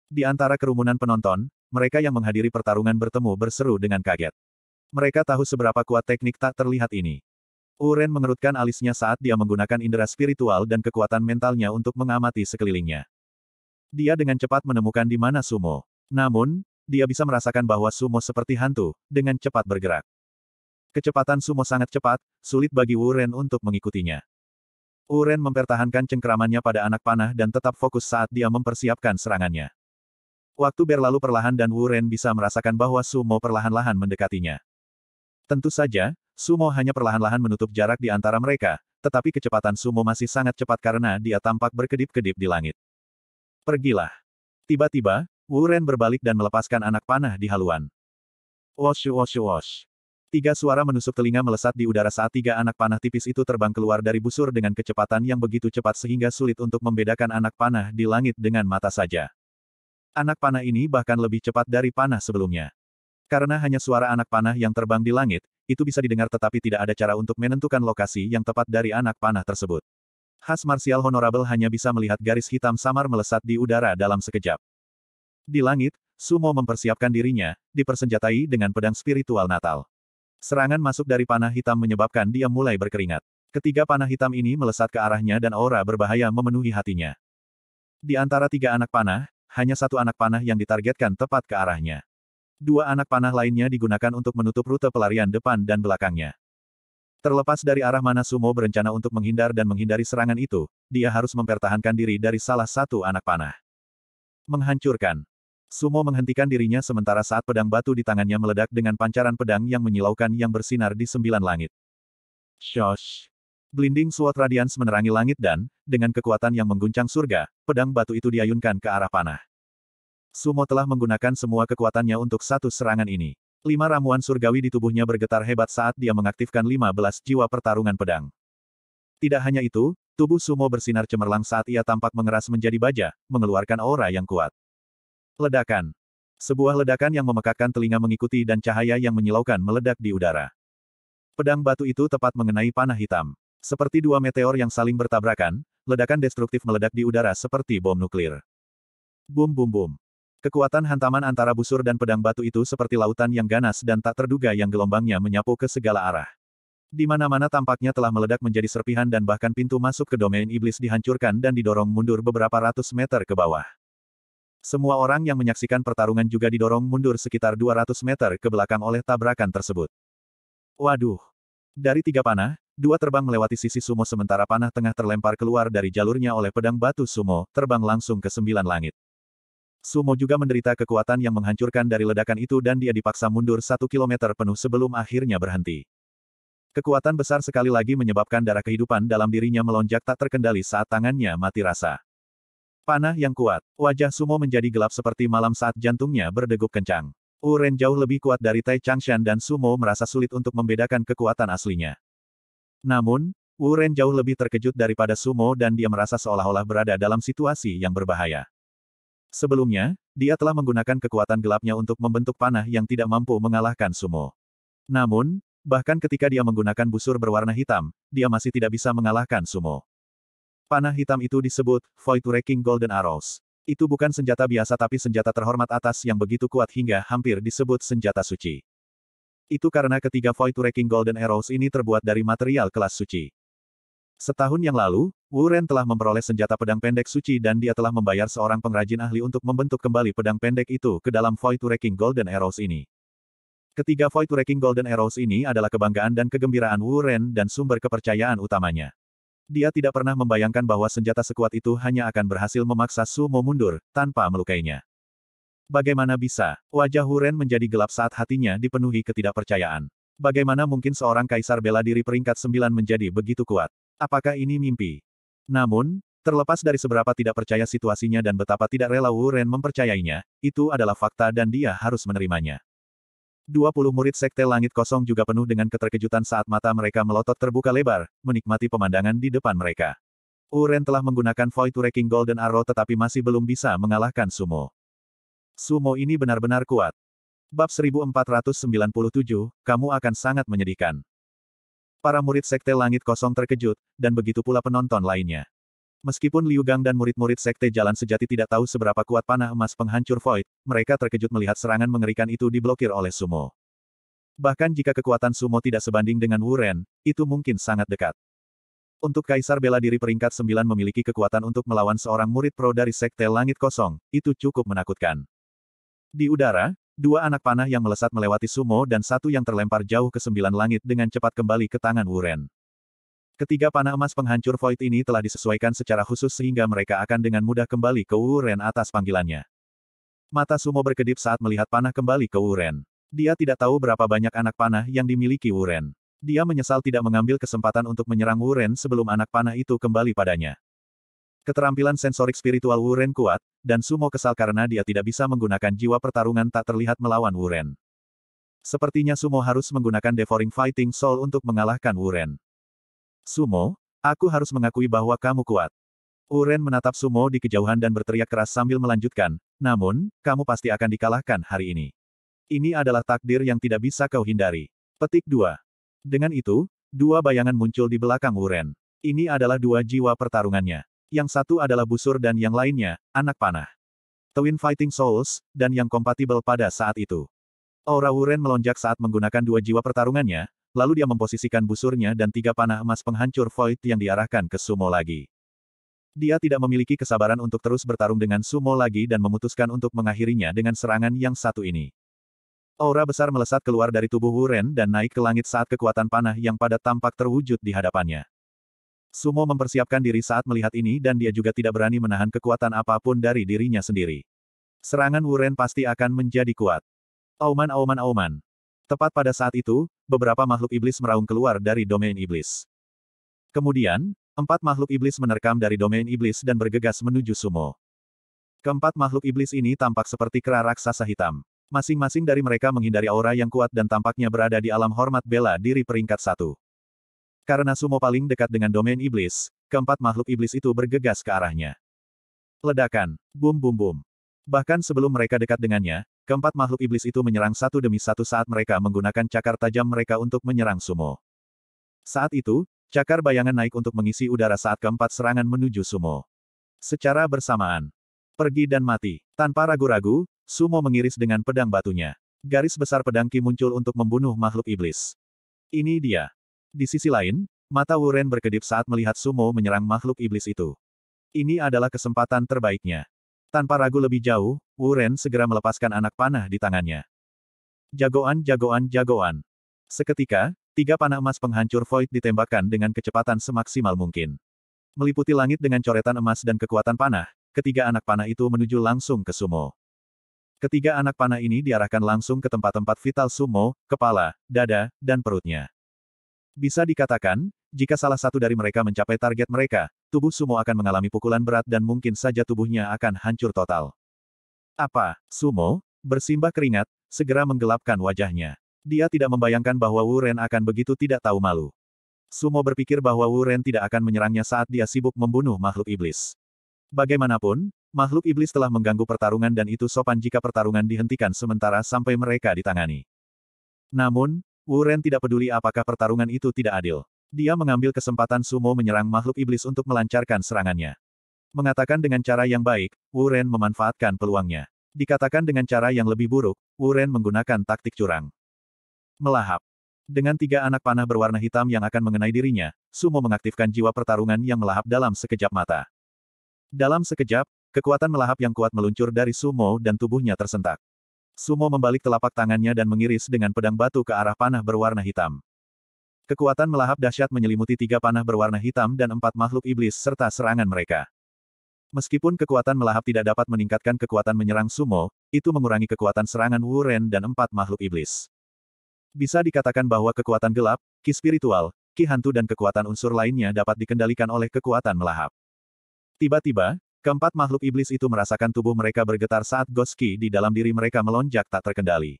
Di antara kerumunan penonton, mereka yang menghadiri pertarungan bertemu berseru dengan kaget. Mereka tahu seberapa kuat teknik tak terlihat ini. Wuren mengerutkan alisnya saat dia menggunakan indera spiritual dan kekuatan mentalnya untuk mengamati sekelilingnya. Dia dengan cepat menemukan di mana Sumo. Namun, dia bisa merasakan bahwa Sumo seperti hantu, dengan cepat bergerak. Kecepatan Sumo sangat cepat, sulit bagi Wuren untuk mengikutinya. Uren mempertahankan cengkeramannya pada anak panah dan tetap fokus saat dia mempersiapkan serangannya. Waktu berlalu perlahan dan Uren bisa merasakan bahwa Sumo perlahan-lahan mendekatinya. Tentu saja, Sumo hanya perlahan-lahan menutup jarak di antara mereka, tetapi kecepatan Sumo masih sangat cepat karena dia tampak berkedip-kedip di langit. Pergilah. Tiba-tiba, Wuren berbalik dan melepaskan anak panah di haluan. Wosh, wosh, wosh. Tiga suara menusuk telinga melesat di udara saat tiga anak panah tipis itu terbang keluar dari busur dengan kecepatan yang begitu cepat sehingga sulit untuk membedakan anak panah di langit dengan mata saja. Anak panah ini bahkan lebih cepat dari panah sebelumnya. Karena hanya suara anak panah yang terbang di langit, itu bisa didengar tetapi tidak ada cara untuk menentukan lokasi yang tepat dari anak panah tersebut. Khas Martial Honorable hanya bisa melihat garis hitam samar melesat di udara dalam sekejap. Di langit, Sumo mempersiapkan dirinya, dipersenjatai dengan pedang spiritual Natal. Serangan masuk dari panah hitam menyebabkan dia mulai berkeringat. Ketiga panah hitam ini melesat ke arahnya dan aura berbahaya memenuhi hatinya. Di antara tiga anak panah, hanya satu anak panah yang ditargetkan tepat ke arahnya. Dua anak panah lainnya digunakan untuk menutup rute pelarian depan dan belakangnya. Terlepas dari arah mana Sumo berencana untuk menghindar dan menghindari serangan itu, dia harus mempertahankan diri dari salah satu anak panah. Menghancurkan. Sumo menghentikan dirinya sementara saat pedang batu di tangannya meledak dengan pancaran pedang yang menyilaukan yang bersinar di sembilan langit. Shosh! Blinding Sword radians menerangi langit dan, dengan kekuatan yang mengguncang surga, pedang batu itu diayunkan ke arah panah. Sumo telah menggunakan semua kekuatannya untuk satu serangan ini. Lima ramuan surgawi di tubuhnya bergetar hebat saat dia mengaktifkan lima belas jiwa pertarungan pedang. Tidak hanya itu, tubuh Sumo bersinar cemerlang saat ia tampak mengeras menjadi baja, mengeluarkan aura yang kuat. Ledakan. Sebuah ledakan yang memekakkan telinga mengikuti dan cahaya yang menyilaukan meledak di udara. Pedang batu itu tepat mengenai panah hitam. Seperti dua meteor yang saling bertabrakan, ledakan destruktif meledak di udara seperti bom nuklir. Bum bum bum. Kekuatan hantaman antara busur dan pedang batu itu seperti lautan yang ganas dan tak terduga yang gelombangnya menyapu ke segala arah. Di mana-mana tampaknya telah meledak menjadi serpihan dan bahkan pintu masuk ke domain iblis dihancurkan dan didorong mundur beberapa ratus meter ke bawah. Semua orang yang menyaksikan pertarungan juga didorong mundur sekitar 200 meter ke belakang oleh tabrakan tersebut. Waduh! Dari tiga panah, dua terbang melewati sisi sumo sementara panah tengah terlempar keluar dari jalurnya oleh pedang batu sumo, terbang langsung ke sembilan langit. Sumo juga menderita kekuatan yang menghancurkan dari ledakan itu dan dia dipaksa mundur satu kilometer penuh sebelum akhirnya berhenti. Kekuatan besar sekali lagi menyebabkan darah kehidupan dalam dirinya melonjak tak terkendali saat tangannya mati rasa. Panah yang kuat, wajah Sumo menjadi gelap seperti malam saat jantungnya berdegup kencang. Uren jauh lebih kuat dari Tai Changshan dan Sumo merasa sulit untuk membedakan kekuatan aslinya. Namun, Uren jauh lebih terkejut daripada Sumo dan dia merasa seolah-olah berada dalam situasi yang berbahaya. Sebelumnya, dia telah menggunakan kekuatan gelapnya untuk membentuk panah yang tidak mampu mengalahkan Sumo. Namun, bahkan ketika dia menggunakan busur berwarna hitam, dia masih tidak bisa mengalahkan Sumo. Panah hitam itu disebut Void Wrecking Golden Arrows. Itu bukan senjata biasa tapi senjata terhormat atas yang begitu kuat hingga hampir disebut senjata suci. Itu karena ketiga Void Wrecking Golden Arrows ini terbuat dari material kelas suci. Setahun yang lalu, Wu Ren telah memperoleh senjata pedang pendek suci dan dia telah membayar seorang pengrajin ahli untuk membentuk kembali pedang pendek itu ke dalam Void Wrecking Golden Arrows ini. Ketiga Void Wrecking Golden Arrows ini adalah kebanggaan dan kegembiraan Wu Ren dan sumber kepercayaan utamanya. Dia tidak pernah membayangkan bahwa senjata sekuat itu hanya akan berhasil memaksa Su Mo mundur, tanpa melukainya. Bagaimana bisa? Wajah Huren menjadi gelap saat hatinya dipenuhi ketidakpercayaan. Bagaimana mungkin seorang kaisar bela diri peringkat sembilan menjadi begitu kuat? Apakah ini mimpi? Namun, terlepas dari seberapa tidak percaya situasinya dan betapa tidak rela Ren mempercayainya, itu adalah fakta dan dia harus menerimanya. 20 murid Sekte Langit Kosong juga penuh dengan keterkejutan saat mata mereka melotot terbuka lebar, menikmati pemandangan di depan mereka. Uren telah menggunakan Void Wrecking Golden Arrow tetapi masih belum bisa mengalahkan Sumo. Sumo ini benar-benar kuat. Bab 1497, kamu akan sangat menyedihkan. Para murid Sekte Langit Kosong terkejut, dan begitu pula penonton lainnya. Meskipun Liu Gang dan murid-murid Sekte Jalan Sejati tidak tahu seberapa kuat panah emas penghancur Void, mereka terkejut melihat serangan mengerikan itu diblokir oleh Sumo. Bahkan jika kekuatan Sumo tidak sebanding dengan Wu Ren, itu mungkin sangat dekat. Untuk Kaisar Bela Diri peringkat 9 memiliki kekuatan untuk melawan seorang murid pro dari Sekte Langit Kosong, itu cukup menakutkan. Di udara, dua anak panah yang melesat melewati Sumo dan satu yang terlempar jauh ke sembilan langit dengan cepat kembali ke tangan Wu Ren. Ketiga panah emas penghancur void ini telah disesuaikan secara khusus sehingga mereka akan dengan mudah kembali ke Wuren atas panggilannya. Mata Sumo berkedip saat melihat panah kembali ke Wuren. Dia tidak tahu berapa banyak anak panah yang dimiliki Wuren. Dia menyesal tidak mengambil kesempatan untuk menyerang Wuren sebelum anak panah itu kembali padanya. Keterampilan sensorik spiritual Wuren kuat, dan Sumo kesal karena dia tidak bisa menggunakan jiwa pertarungan tak terlihat melawan Wuren. Sepertinya Sumo harus menggunakan Devouring Fighting Soul untuk mengalahkan Wuren. Sumo, aku harus mengakui bahwa kamu kuat. Uren menatap Sumo di kejauhan dan berteriak keras sambil melanjutkan, namun, kamu pasti akan dikalahkan hari ini. Ini adalah takdir yang tidak bisa kau hindari. Petik 2. Dengan itu, dua bayangan muncul di belakang Uren. Ini adalah dua jiwa pertarungannya. Yang satu adalah busur dan yang lainnya, anak panah. Twin Fighting Souls, dan yang kompatibel pada saat itu. Aura Uren melonjak saat menggunakan dua jiwa pertarungannya, lalu dia memposisikan busurnya dan tiga panah emas penghancur void yang diarahkan ke sumo lagi. Dia tidak memiliki kesabaran untuk terus bertarung dengan sumo lagi dan memutuskan untuk mengakhirinya dengan serangan yang satu ini. Aura besar melesat keluar dari tubuh Wuren dan naik ke langit saat kekuatan panah yang pada tampak terwujud di hadapannya. Sumo mempersiapkan diri saat melihat ini dan dia juga tidak berani menahan kekuatan apapun dari dirinya sendiri. Serangan Wuren pasti akan menjadi kuat. Auman auman auman. Tepat pada saat itu, beberapa makhluk iblis meraung keluar dari domain iblis. Kemudian, empat makhluk iblis menerkam dari domain iblis dan bergegas menuju sumo. Keempat makhluk iblis ini tampak seperti kera raksasa hitam. Masing-masing dari mereka menghindari aura yang kuat dan tampaknya berada di alam hormat bela diri peringkat satu. Karena sumo paling dekat dengan domain iblis, keempat makhluk iblis itu bergegas ke arahnya. Ledakan, bum bum bum. Bahkan sebelum mereka dekat dengannya, Keempat makhluk iblis itu menyerang satu demi satu saat mereka menggunakan cakar tajam mereka untuk menyerang Sumo. Saat itu, cakar bayangan naik untuk mengisi udara saat keempat serangan menuju Sumo. Secara bersamaan. Pergi dan mati. Tanpa ragu-ragu, Sumo mengiris dengan pedang batunya. Garis besar pedang Ki muncul untuk membunuh makhluk iblis. Ini dia. Di sisi lain, mata Wuren berkedip saat melihat Sumo menyerang makhluk iblis itu. Ini adalah kesempatan terbaiknya. Tanpa ragu lebih jauh, Wuren segera melepaskan anak panah di tangannya. Jagoan, jagoan, jagoan. Seketika, tiga panah emas penghancur void ditembakkan dengan kecepatan semaksimal mungkin. Meliputi langit dengan coretan emas dan kekuatan panah, ketiga anak panah itu menuju langsung ke sumo. Ketiga anak panah ini diarahkan langsung ke tempat-tempat vital sumo, kepala, dada, dan perutnya. Bisa dikatakan, jika salah satu dari mereka mencapai target mereka, tubuh Sumo akan mengalami pukulan berat dan mungkin saja tubuhnya akan hancur total. Apa? Sumo? Bersimbah keringat, segera menggelapkan wajahnya. Dia tidak membayangkan bahwa Wu Ren akan begitu tidak tahu malu. Sumo berpikir bahwa Wu Ren tidak akan menyerangnya saat dia sibuk membunuh makhluk iblis. Bagaimanapun, makhluk iblis telah mengganggu pertarungan dan itu sopan jika pertarungan dihentikan sementara sampai mereka ditangani. Namun, Wu Ren tidak peduli apakah pertarungan itu tidak adil. Dia mengambil kesempatan Sumo menyerang makhluk iblis untuk melancarkan serangannya. Mengatakan dengan cara yang baik, Wu memanfaatkan peluangnya. Dikatakan dengan cara yang lebih buruk, Wu menggunakan taktik curang. Melahap. Dengan tiga anak panah berwarna hitam yang akan mengenai dirinya, Sumo mengaktifkan jiwa pertarungan yang melahap dalam sekejap mata. Dalam sekejap, kekuatan melahap yang kuat meluncur dari Sumo dan tubuhnya tersentak. Sumo membalik telapak tangannya dan mengiris dengan pedang batu ke arah panah berwarna hitam. Kekuatan melahap dahsyat menyelimuti tiga panah berwarna hitam dan empat makhluk iblis serta serangan mereka. Meskipun kekuatan melahap tidak dapat meningkatkan kekuatan menyerang sumo, itu mengurangi kekuatan serangan Wu Ren dan empat makhluk iblis. Bisa dikatakan bahwa kekuatan gelap, ki spiritual, ki hantu dan kekuatan unsur lainnya dapat dikendalikan oleh kekuatan melahap. Tiba-tiba, keempat makhluk iblis itu merasakan tubuh mereka bergetar saat goski di dalam diri mereka melonjak tak terkendali.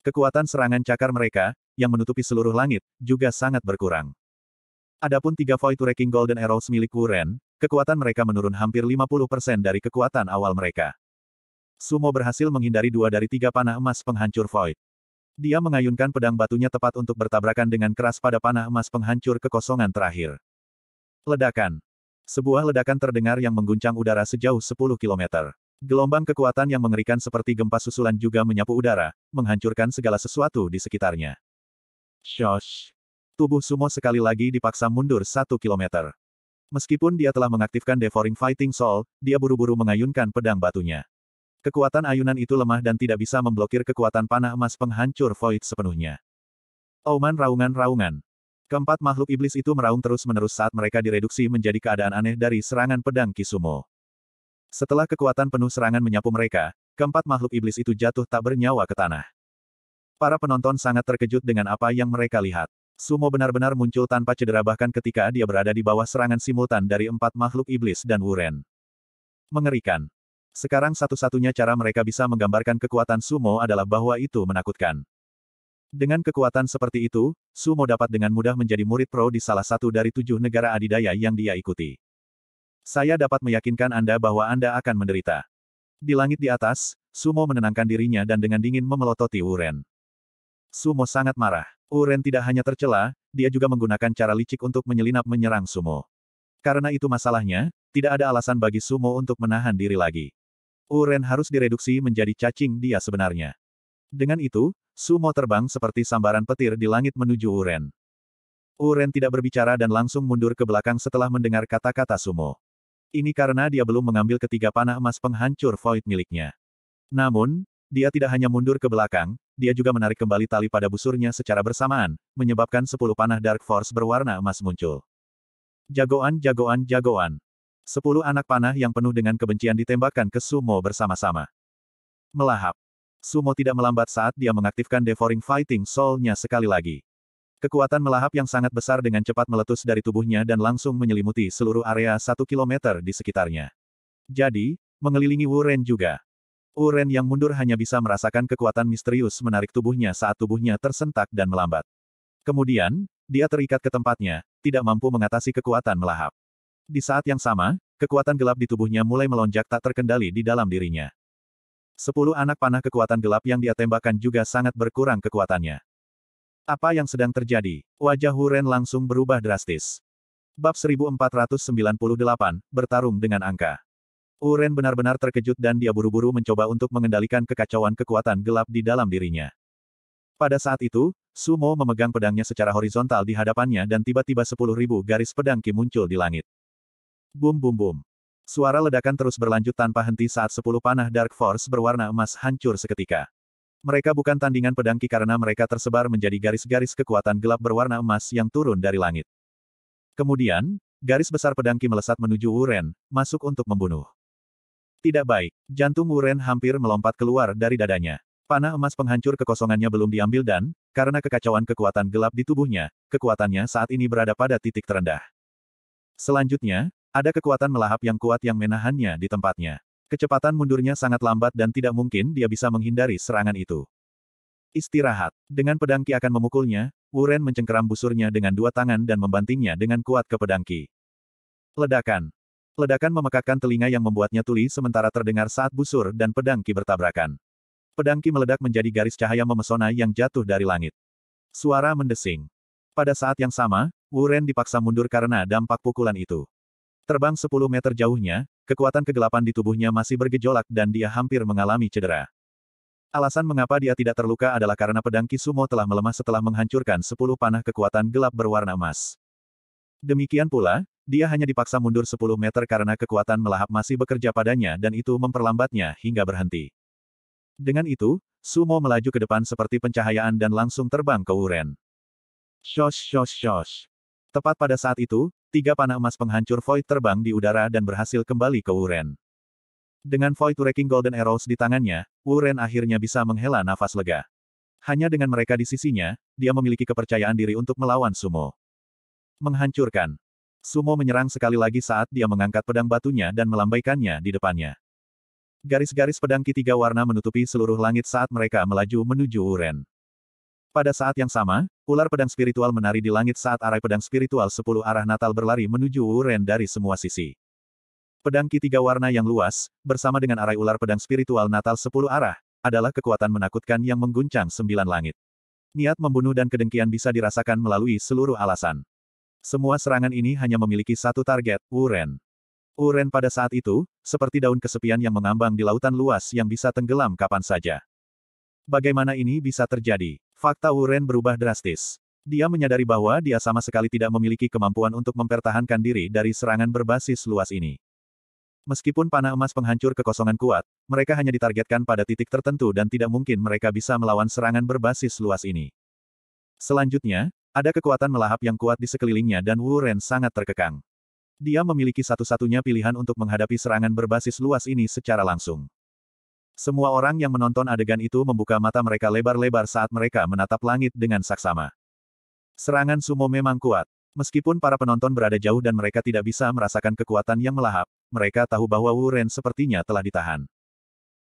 Kekuatan serangan cakar mereka, yang menutupi seluruh langit, juga sangat berkurang. Adapun tiga Void Wrecking Golden Arrows milik Wu Ren, kekuatan mereka menurun hampir 50% dari kekuatan awal mereka. Sumo berhasil menghindari dua dari tiga panah emas penghancur Void. Dia mengayunkan pedang batunya tepat untuk bertabrakan dengan keras pada panah emas penghancur kekosongan terakhir. Ledakan. Sebuah ledakan terdengar yang mengguncang udara sejauh 10 kilometer. Gelombang kekuatan yang mengerikan seperti gempa susulan juga menyapu udara, menghancurkan segala sesuatu di sekitarnya. Shosh! Tubuh Sumo sekali lagi dipaksa mundur satu kilometer. Meskipun dia telah mengaktifkan Devouring Fighting Soul, dia buru-buru mengayunkan pedang batunya. Kekuatan ayunan itu lemah dan tidak bisa memblokir kekuatan panah emas penghancur void sepenuhnya. Auman raungan-raungan. Keempat makhluk iblis itu meraung terus-menerus saat mereka direduksi menjadi keadaan aneh dari serangan pedang Kisumo. Setelah kekuatan penuh serangan menyapu mereka, keempat makhluk iblis itu jatuh tak bernyawa ke tanah. Para penonton sangat terkejut dengan apa yang mereka lihat. Sumo benar-benar muncul tanpa cedera bahkan ketika dia berada di bawah serangan simultan dari empat makhluk iblis dan Wuren. Mengerikan. Sekarang satu-satunya cara mereka bisa menggambarkan kekuatan Sumo adalah bahwa itu menakutkan. Dengan kekuatan seperti itu, Sumo dapat dengan mudah menjadi murid pro di salah satu dari tujuh negara adidaya yang dia ikuti. Saya dapat meyakinkan Anda bahwa Anda akan menderita. Di langit di atas, Sumo menenangkan dirinya dan dengan dingin memelototi Wuren. Sumo sangat marah. Uren tidak hanya tercela, dia juga menggunakan cara licik untuk menyelinap menyerang Sumo. Karena itu masalahnya, tidak ada alasan bagi Sumo untuk menahan diri lagi. Uren harus direduksi menjadi cacing dia sebenarnya. Dengan itu, Sumo terbang seperti sambaran petir di langit menuju Uren. Uren tidak berbicara dan langsung mundur ke belakang setelah mendengar kata-kata Sumo. Ini karena dia belum mengambil ketiga panah emas penghancur void miliknya. Namun, dia tidak hanya mundur ke belakang, dia juga menarik kembali tali pada busurnya secara bersamaan, menyebabkan sepuluh panah Dark Force berwarna emas muncul. Jagoan, jagoan, jagoan. Sepuluh anak panah yang penuh dengan kebencian ditembakkan ke Sumo bersama-sama. Melahap. Sumo tidak melambat saat dia mengaktifkan Devouring Fighting Soul-nya sekali lagi. Kekuatan melahap yang sangat besar dengan cepat meletus dari tubuhnya dan langsung menyelimuti seluruh area satu kilometer di sekitarnya. Jadi, mengelilingi Wuren juga. Uren yang mundur hanya bisa merasakan kekuatan misterius menarik tubuhnya saat tubuhnya tersentak dan melambat. Kemudian, dia terikat ke tempatnya, tidak mampu mengatasi kekuatan melahap. Di saat yang sama, kekuatan gelap di tubuhnya mulai melonjak tak terkendali di dalam dirinya. Sepuluh anak panah kekuatan gelap yang dia tembakkan juga sangat berkurang kekuatannya. Apa yang sedang terjadi? Wajah Huren langsung berubah drastis. Bab 1498, bertarung dengan angka. Uren benar-benar terkejut dan dia buru-buru mencoba untuk mengendalikan kekacauan kekuatan gelap di dalam dirinya. Pada saat itu, Sumo memegang pedangnya secara horizontal di hadapannya dan tiba-tiba sepuluh ribu garis pedang Ki muncul di langit. Bum bum bum. Suara ledakan terus berlanjut tanpa henti saat sepuluh panah Dark Force berwarna emas hancur seketika. Mereka bukan tandingan pedang Ki karena mereka tersebar menjadi garis-garis kekuatan gelap berwarna emas yang turun dari langit. Kemudian, garis besar pedang Ki melesat menuju Uren, masuk untuk membunuh. Tidak baik. Jantung Wuren hampir melompat keluar dari dadanya. Panah emas penghancur kekosongannya belum diambil dan, karena kekacauan kekuatan gelap di tubuhnya, kekuatannya saat ini berada pada titik terendah. Selanjutnya, ada kekuatan melahap yang kuat yang menahannya di tempatnya. Kecepatan mundurnya sangat lambat dan tidak mungkin dia bisa menghindari serangan itu. Istirahat. Dengan pedangki akan memukulnya, Wuren mencengkeram busurnya dengan dua tangan dan membantingnya dengan kuat ke pedangki. Ledakan. Ledakan memekakkan telinga yang membuatnya tuli sementara terdengar saat busur dan pedang Ki bertabrakan. Pedang Ki meledak menjadi garis cahaya memesona yang jatuh dari langit. Suara mendesing. Pada saat yang sama, Wu Ren dipaksa mundur karena dampak pukulan itu. Terbang 10 meter jauhnya, kekuatan kegelapan di tubuhnya masih bergejolak dan dia hampir mengalami cedera. Alasan mengapa dia tidak terluka adalah karena pedang Kisumo telah melemah setelah menghancurkan 10 panah kekuatan gelap berwarna emas. Demikian pula, dia hanya dipaksa mundur 10 meter karena kekuatan melahap masih bekerja padanya dan itu memperlambatnya hingga berhenti. Dengan itu, Sumo melaju ke depan seperti pencahayaan dan langsung terbang ke Uren. Shosh shosh shosh. Tepat pada saat itu, tiga panah emas penghancur Void terbang di udara dan berhasil kembali ke Uren. Dengan Void Wrecking Golden Arrows di tangannya, Wuren akhirnya bisa menghela nafas lega. Hanya dengan mereka di sisinya, dia memiliki kepercayaan diri untuk melawan Sumo. Menghancurkan. Sumo menyerang sekali lagi saat dia mengangkat pedang batunya dan melambaikannya di depannya. Garis-garis pedang ketiga warna menutupi seluruh langit saat mereka melaju menuju Uren. Pada saat yang sama, ular pedang spiritual menari di langit saat arai pedang spiritual sepuluh arah Natal berlari menuju Uren dari semua sisi. Pedang ketiga warna yang luas, bersama dengan arai ular pedang spiritual Natal sepuluh arah, adalah kekuatan menakutkan yang mengguncang sembilan langit. Niat membunuh dan kedengkian bisa dirasakan melalui seluruh alasan. Semua serangan ini hanya memiliki satu target, Wuren. Wuren pada saat itu, seperti daun kesepian yang mengambang di lautan luas yang bisa tenggelam kapan saja. Bagaimana ini bisa terjadi? Fakta Wuren berubah drastis. Dia menyadari bahwa dia sama sekali tidak memiliki kemampuan untuk mempertahankan diri dari serangan berbasis luas ini. Meskipun panah emas penghancur kekosongan kuat, mereka hanya ditargetkan pada titik tertentu dan tidak mungkin mereka bisa melawan serangan berbasis luas ini. Selanjutnya, ada kekuatan melahap yang kuat di sekelilingnya dan Wu Ren sangat terkekang. Dia memiliki satu-satunya pilihan untuk menghadapi serangan berbasis luas ini secara langsung. Semua orang yang menonton adegan itu membuka mata mereka lebar-lebar saat mereka menatap langit dengan saksama. Serangan sumo memang kuat. Meskipun para penonton berada jauh dan mereka tidak bisa merasakan kekuatan yang melahap, mereka tahu bahwa Wu Ren sepertinya telah ditahan.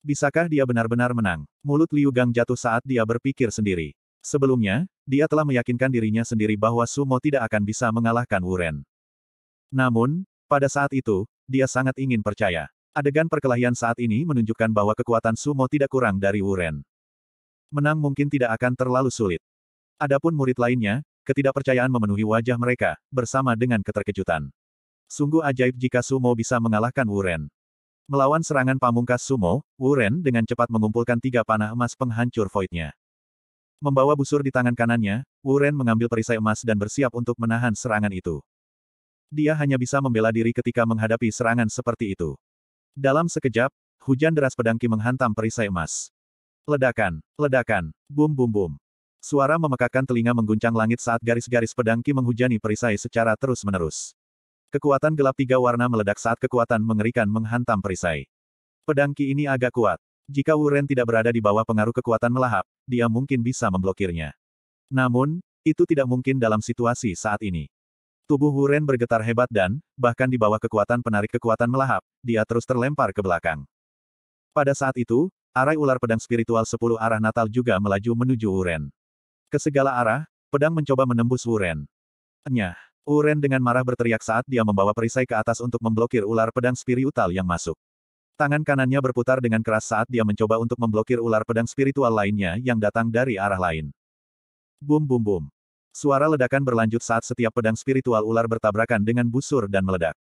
Bisakah dia benar-benar menang? Mulut Liu Gang jatuh saat dia berpikir sendiri. Sebelumnya, dia telah meyakinkan dirinya sendiri bahwa Sumo tidak akan bisa mengalahkan Wuren. Namun, pada saat itu, dia sangat ingin percaya. Adegan perkelahian saat ini menunjukkan bahwa kekuatan Sumo tidak kurang dari Wuren. Menang mungkin tidak akan terlalu sulit. Adapun murid lainnya, ketidakpercayaan memenuhi wajah mereka, bersama dengan keterkejutan. Sungguh ajaib jika Sumo bisa mengalahkan Wuren. Melawan serangan pamungkas Sumo, Wuren dengan cepat mengumpulkan tiga panah emas penghancur voidnya. Membawa busur di tangan kanannya, Wu Ren mengambil perisai emas dan bersiap untuk menahan serangan itu. Dia hanya bisa membela diri ketika menghadapi serangan seperti itu. Dalam sekejap, hujan deras pedangki menghantam perisai emas. Ledakan, ledakan, bum bum bum. Suara memekakan telinga mengguncang langit saat garis-garis pedangki menghujani perisai secara terus-menerus. Kekuatan gelap tiga warna meledak saat kekuatan mengerikan menghantam perisai. Pedangki ini agak kuat. Jika Wuren tidak berada di bawah pengaruh kekuatan melahap, dia mungkin bisa memblokirnya. Namun, itu tidak mungkin dalam situasi saat ini. Tubuh Wuren bergetar hebat dan, bahkan di bawah kekuatan penarik kekuatan melahap, dia terus terlempar ke belakang. Pada saat itu, arai ular pedang spiritual sepuluh arah Natal juga melaju menuju Wuren. Ke segala arah, pedang mencoba menembus Wuren. Enyah, Wuren dengan marah berteriak saat dia membawa perisai ke atas untuk memblokir ular pedang spiritual yang masuk. Tangan kanannya berputar dengan keras saat dia mencoba untuk memblokir ular pedang spiritual lainnya yang datang dari arah lain. Bum bum bum. Suara ledakan berlanjut saat setiap pedang spiritual ular bertabrakan dengan busur dan meledak.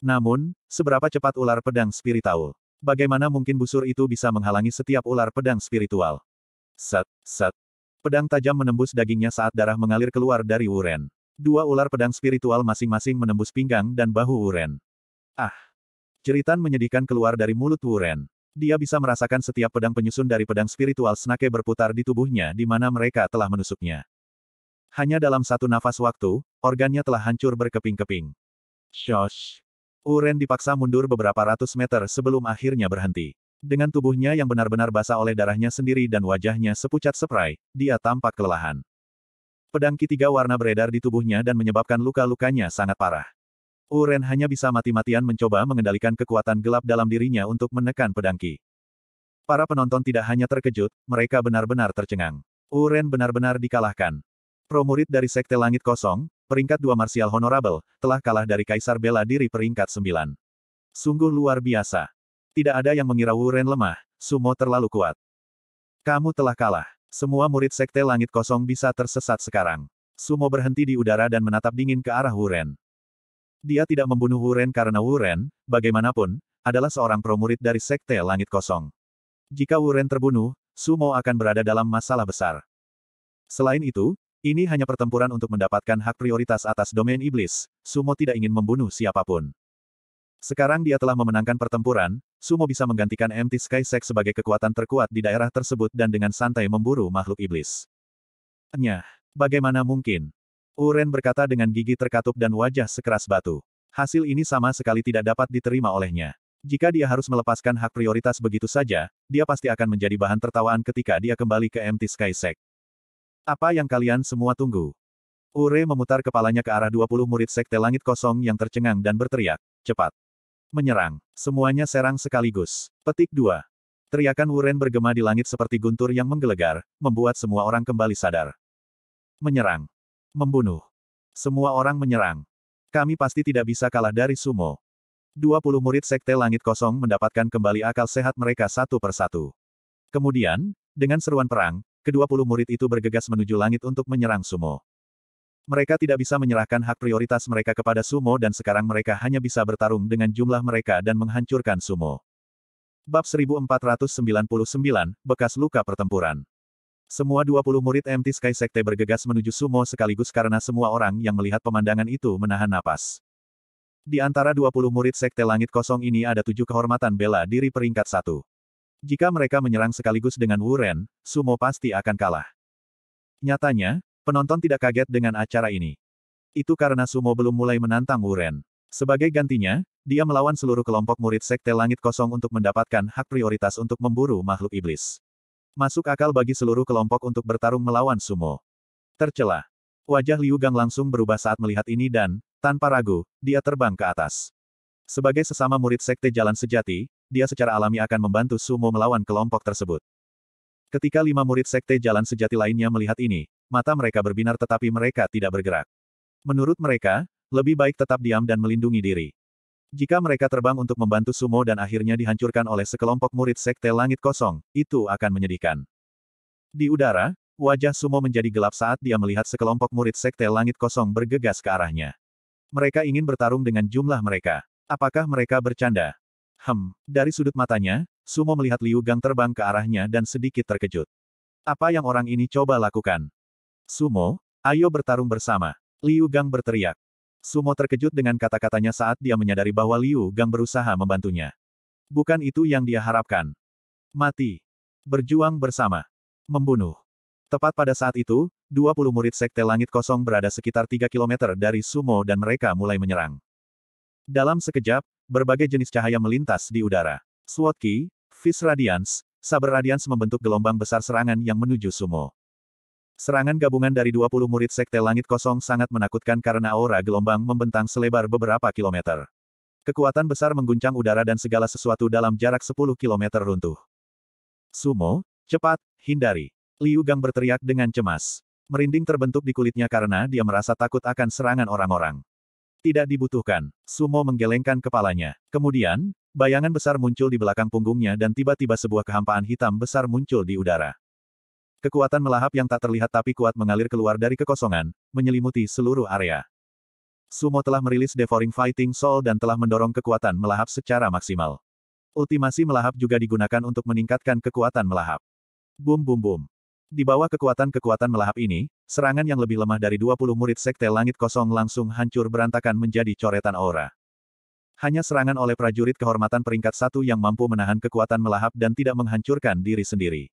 Namun, seberapa cepat ular pedang spiritual? Bagaimana mungkin busur itu bisa menghalangi setiap ular pedang spiritual? Set, set. Pedang tajam menembus dagingnya saat darah mengalir keluar dari Wuren. Dua ular pedang spiritual masing-masing menembus pinggang dan bahu Wuren. Ah! Jeritan menyedihkan keluar dari mulut Wuren. Dia bisa merasakan setiap pedang penyusun dari pedang spiritual Snake berputar di tubuhnya di mana mereka telah menusuknya. Hanya dalam satu nafas waktu, organnya telah hancur berkeping-keping. Shosh! Uren dipaksa mundur beberapa ratus meter sebelum akhirnya berhenti. Dengan tubuhnya yang benar-benar basah oleh darahnya sendiri dan wajahnya sepucat seprai, dia tampak kelelahan. Pedang ketiga warna beredar di tubuhnya dan menyebabkan luka-lukanya sangat parah. Uren hanya bisa mati-matian mencoba mengendalikan kekuatan gelap dalam dirinya untuk menekan pedang Ki. Para penonton tidak hanya terkejut, mereka benar-benar tercengang. Uren benar-benar dikalahkan. Pro murid dari Sekte Langit Kosong, peringkat dua Marsial Honorable, telah kalah dari Kaisar Bela Diri peringkat 9. Sungguh luar biasa. Tidak ada yang mengira Uren lemah, Sumo terlalu kuat. Kamu telah kalah. Semua murid Sekte Langit Kosong bisa tersesat sekarang. Sumo berhenti di udara dan menatap dingin ke arah Uren. Dia tidak membunuh Wuren karena Wuren, bagaimanapun, adalah seorang promurid dari Sekte Langit Kosong. Jika Wuren terbunuh, Sumo akan berada dalam masalah besar. Selain itu, ini hanya pertempuran untuk mendapatkan hak prioritas atas domain iblis, Sumo tidak ingin membunuh siapapun. Sekarang dia telah memenangkan pertempuran, Sumo bisa menggantikan Empty Sky Sek sebagai kekuatan terkuat di daerah tersebut dan dengan santai memburu makhluk iblis. Nyah, bagaimana mungkin? Uren berkata dengan gigi terkatup dan wajah sekeras batu. Hasil ini sama sekali tidak dapat diterima olehnya. Jika dia harus melepaskan hak prioritas begitu saja, dia pasti akan menjadi bahan tertawaan ketika dia kembali ke MT Skysec. Apa yang kalian semua tunggu? Ure memutar kepalanya ke arah 20 murid sekte langit kosong yang tercengang dan berteriak, cepat. Menyerang. Semuanya serang sekaligus. Petik 2. Teriakan Wuren bergema di langit seperti guntur yang menggelegar, membuat semua orang kembali sadar. Menyerang. Membunuh. Semua orang menyerang. Kami pasti tidak bisa kalah dari sumo. 20 murid Sekte Langit Kosong mendapatkan kembali akal sehat mereka satu persatu. Kemudian, dengan seruan perang, kedua puluh murid itu bergegas menuju langit untuk menyerang sumo. Mereka tidak bisa menyerahkan hak prioritas mereka kepada sumo dan sekarang mereka hanya bisa bertarung dengan jumlah mereka dan menghancurkan sumo. Bab 1499, Bekas Luka Pertempuran semua 20 murid MT Sky Sekte bergegas menuju sumo sekaligus karena semua orang yang melihat pemandangan itu menahan napas. Di antara 20 murid Sekte Langit Kosong ini ada tujuh kehormatan bela diri peringkat satu. Jika mereka menyerang sekaligus dengan Wuren, sumo pasti akan kalah. Nyatanya, penonton tidak kaget dengan acara ini. Itu karena sumo belum mulai menantang Wuren. Sebagai gantinya, dia melawan seluruh kelompok murid Sekte Langit Kosong untuk mendapatkan hak prioritas untuk memburu makhluk iblis. Masuk akal bagi seluruh kelompok untuk bertarung melawan sumo. Tercelah. Wajah Liu Gang langsung berubah saat melihat ini dan, tanpa ragu, dia terbang ke atas. Sebagai sesama murid sekte jalan sejati, dia secara alami akan membantu sumo melawan kelompok tersebut. Ketika lima murid sekte jalan sejati lainnya melihat ini, mata mereka berbinar tetapi mereka tidak bergerak. Menurut mereka, lebih baik tetap diam dan melindungi diri. Jika mereka terbang untuk membantu Sumo dan akhirnya dihancurkan oleh sekelompok murid Sekte Langit Kosong, itu akan menyedihkan. Di udara, wajah Sumo menjadi gelap saat dia melihat sekelompok murid Sekte Langit Kosong bergegas ke arahnya. Mereka ingin bertarung dengan jumlah mereka. Apakah mereka bercanda? Hem, dari sudut matanya, Sumo melihat Liu Gang terbang ke arahnya dan sedikit terkejut. Apa yang orang ini coba lakukan? Sumo, ayo bertarung bersama. Liu Gang berteriak. Sumo terkejut dengan kata-katanya saat dia menyadari bahwa Liu Gang berusaha membantunya. Bukan itu yang dia harapkan. Mati. Berjuang bersama. Membunuh. Tepat pada saat itu, 20 murid Sekte Langit Kosong berada sekitar 3 km dari Sumo dan mereka mulai menyerang. Dalam sekejap, berbagai jenis cahaya melintas di udara. Sword Key, Radians, Radiance, Saber Radiance membentuk gelombang besar serangan yang menuju Sumo. Serangan gabungan dari 20 murid Sekte Langit Kosong sangat menakutkan karena aura gelombang membentang selebar beberapa kilometer. Kekuatan besar mengguncang udara dan segala sesuatu dalam jarak 10 kilometer runtuh. Sumo, cepat, hindari. Liu Gang berteriak dengan cemas. Merinding terbentuk di kulitnya karena dia merasa takut akan serangan orang-orang. Tidak dibutuhkan. Sumo menggelengkan kepalanya. Kemudian, bayangan besar muncul di belakang punggungnya dan tiba-tiba sebuah kehampaan hitam besar muncul di udara. Kekuatan melahap yang tak terlihat tapi kuat mengalir keluar dari kekosongan, menyelimuti seluruh area. Sumo telah merilis Devouring Fighting Soul dan telah mendorong kekuatan melahap secara maksimal. Ultimasi melahap juga digunakan untuk meningkatkan kekuatan melahap. Bum bum bum. Di bawah kekuatan-kekuatan melahap ini, serangan yang lebih lemah dari 20 murid Sekte Langit Kosong langsung hancur berantakan menjadi coretan aura. Hanya serangan oleh prajurit kehormatan peringkat satu yang mampu menahan kekuatan melahap dan tidak menghancurkan diri sendiri.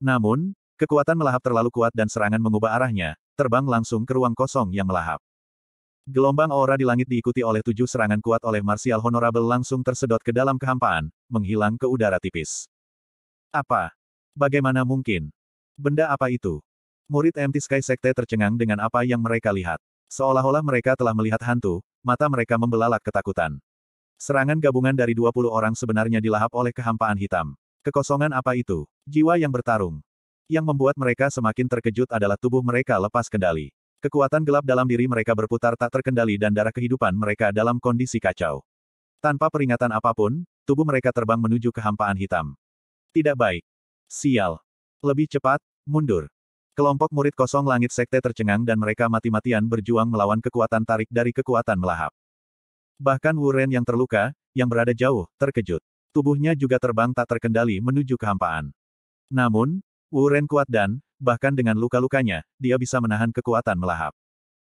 Namun, kekuatan melahap terlalu kuat dan serangan mengubah arahnya, terbang langsung ke ruang kosong yang melahap. Gelombang aura di langit diikuti oleh tujuh serangan kuat oleh Martial Honorable langsung tersedot ke dalam kehampaan, menghilang ke udara tipis. Apa? Bagaimana mungkin? Benda apa itu? Murid MT Sky Sekte tercengang dengan apa yang mereka lihat. Seolah-olah mereka telah melihat hantu, mata mereka membelalak ketakutan. Serangan gabungan dari 20 orang sebenarnya dilahap oleh kehampaan hitam. Kekosongan apa itu? Jiwa yang bertarung. Yang membuat mereka semakin terkejut adalah tubuh mereka lepas kendali. Kekuatan gelap dalam diri mereka berputar tak terkendali dan darah kehidupan mereka dalam kondisi kacau. Tanpa peringatan apapun, tubuh mereka terbang menuju kehampaan hitam. Tidak baik. Sial. Lebih cepat, mundur. Kelompok murid kosong langit sekte tercengang dan mereka mati-matian berjuang melawan kekuatan tarik dari kekuatan melahap. Bahkan Wuren yang terluka, yang berada jauh, terkejut. Tubuhnya juga terbang tak terkendali menuju kehampaan. Namun, Wu Ren kuat dan, bahkan dengan luka-lukanya, dia bisa menahan kekuatan melahap.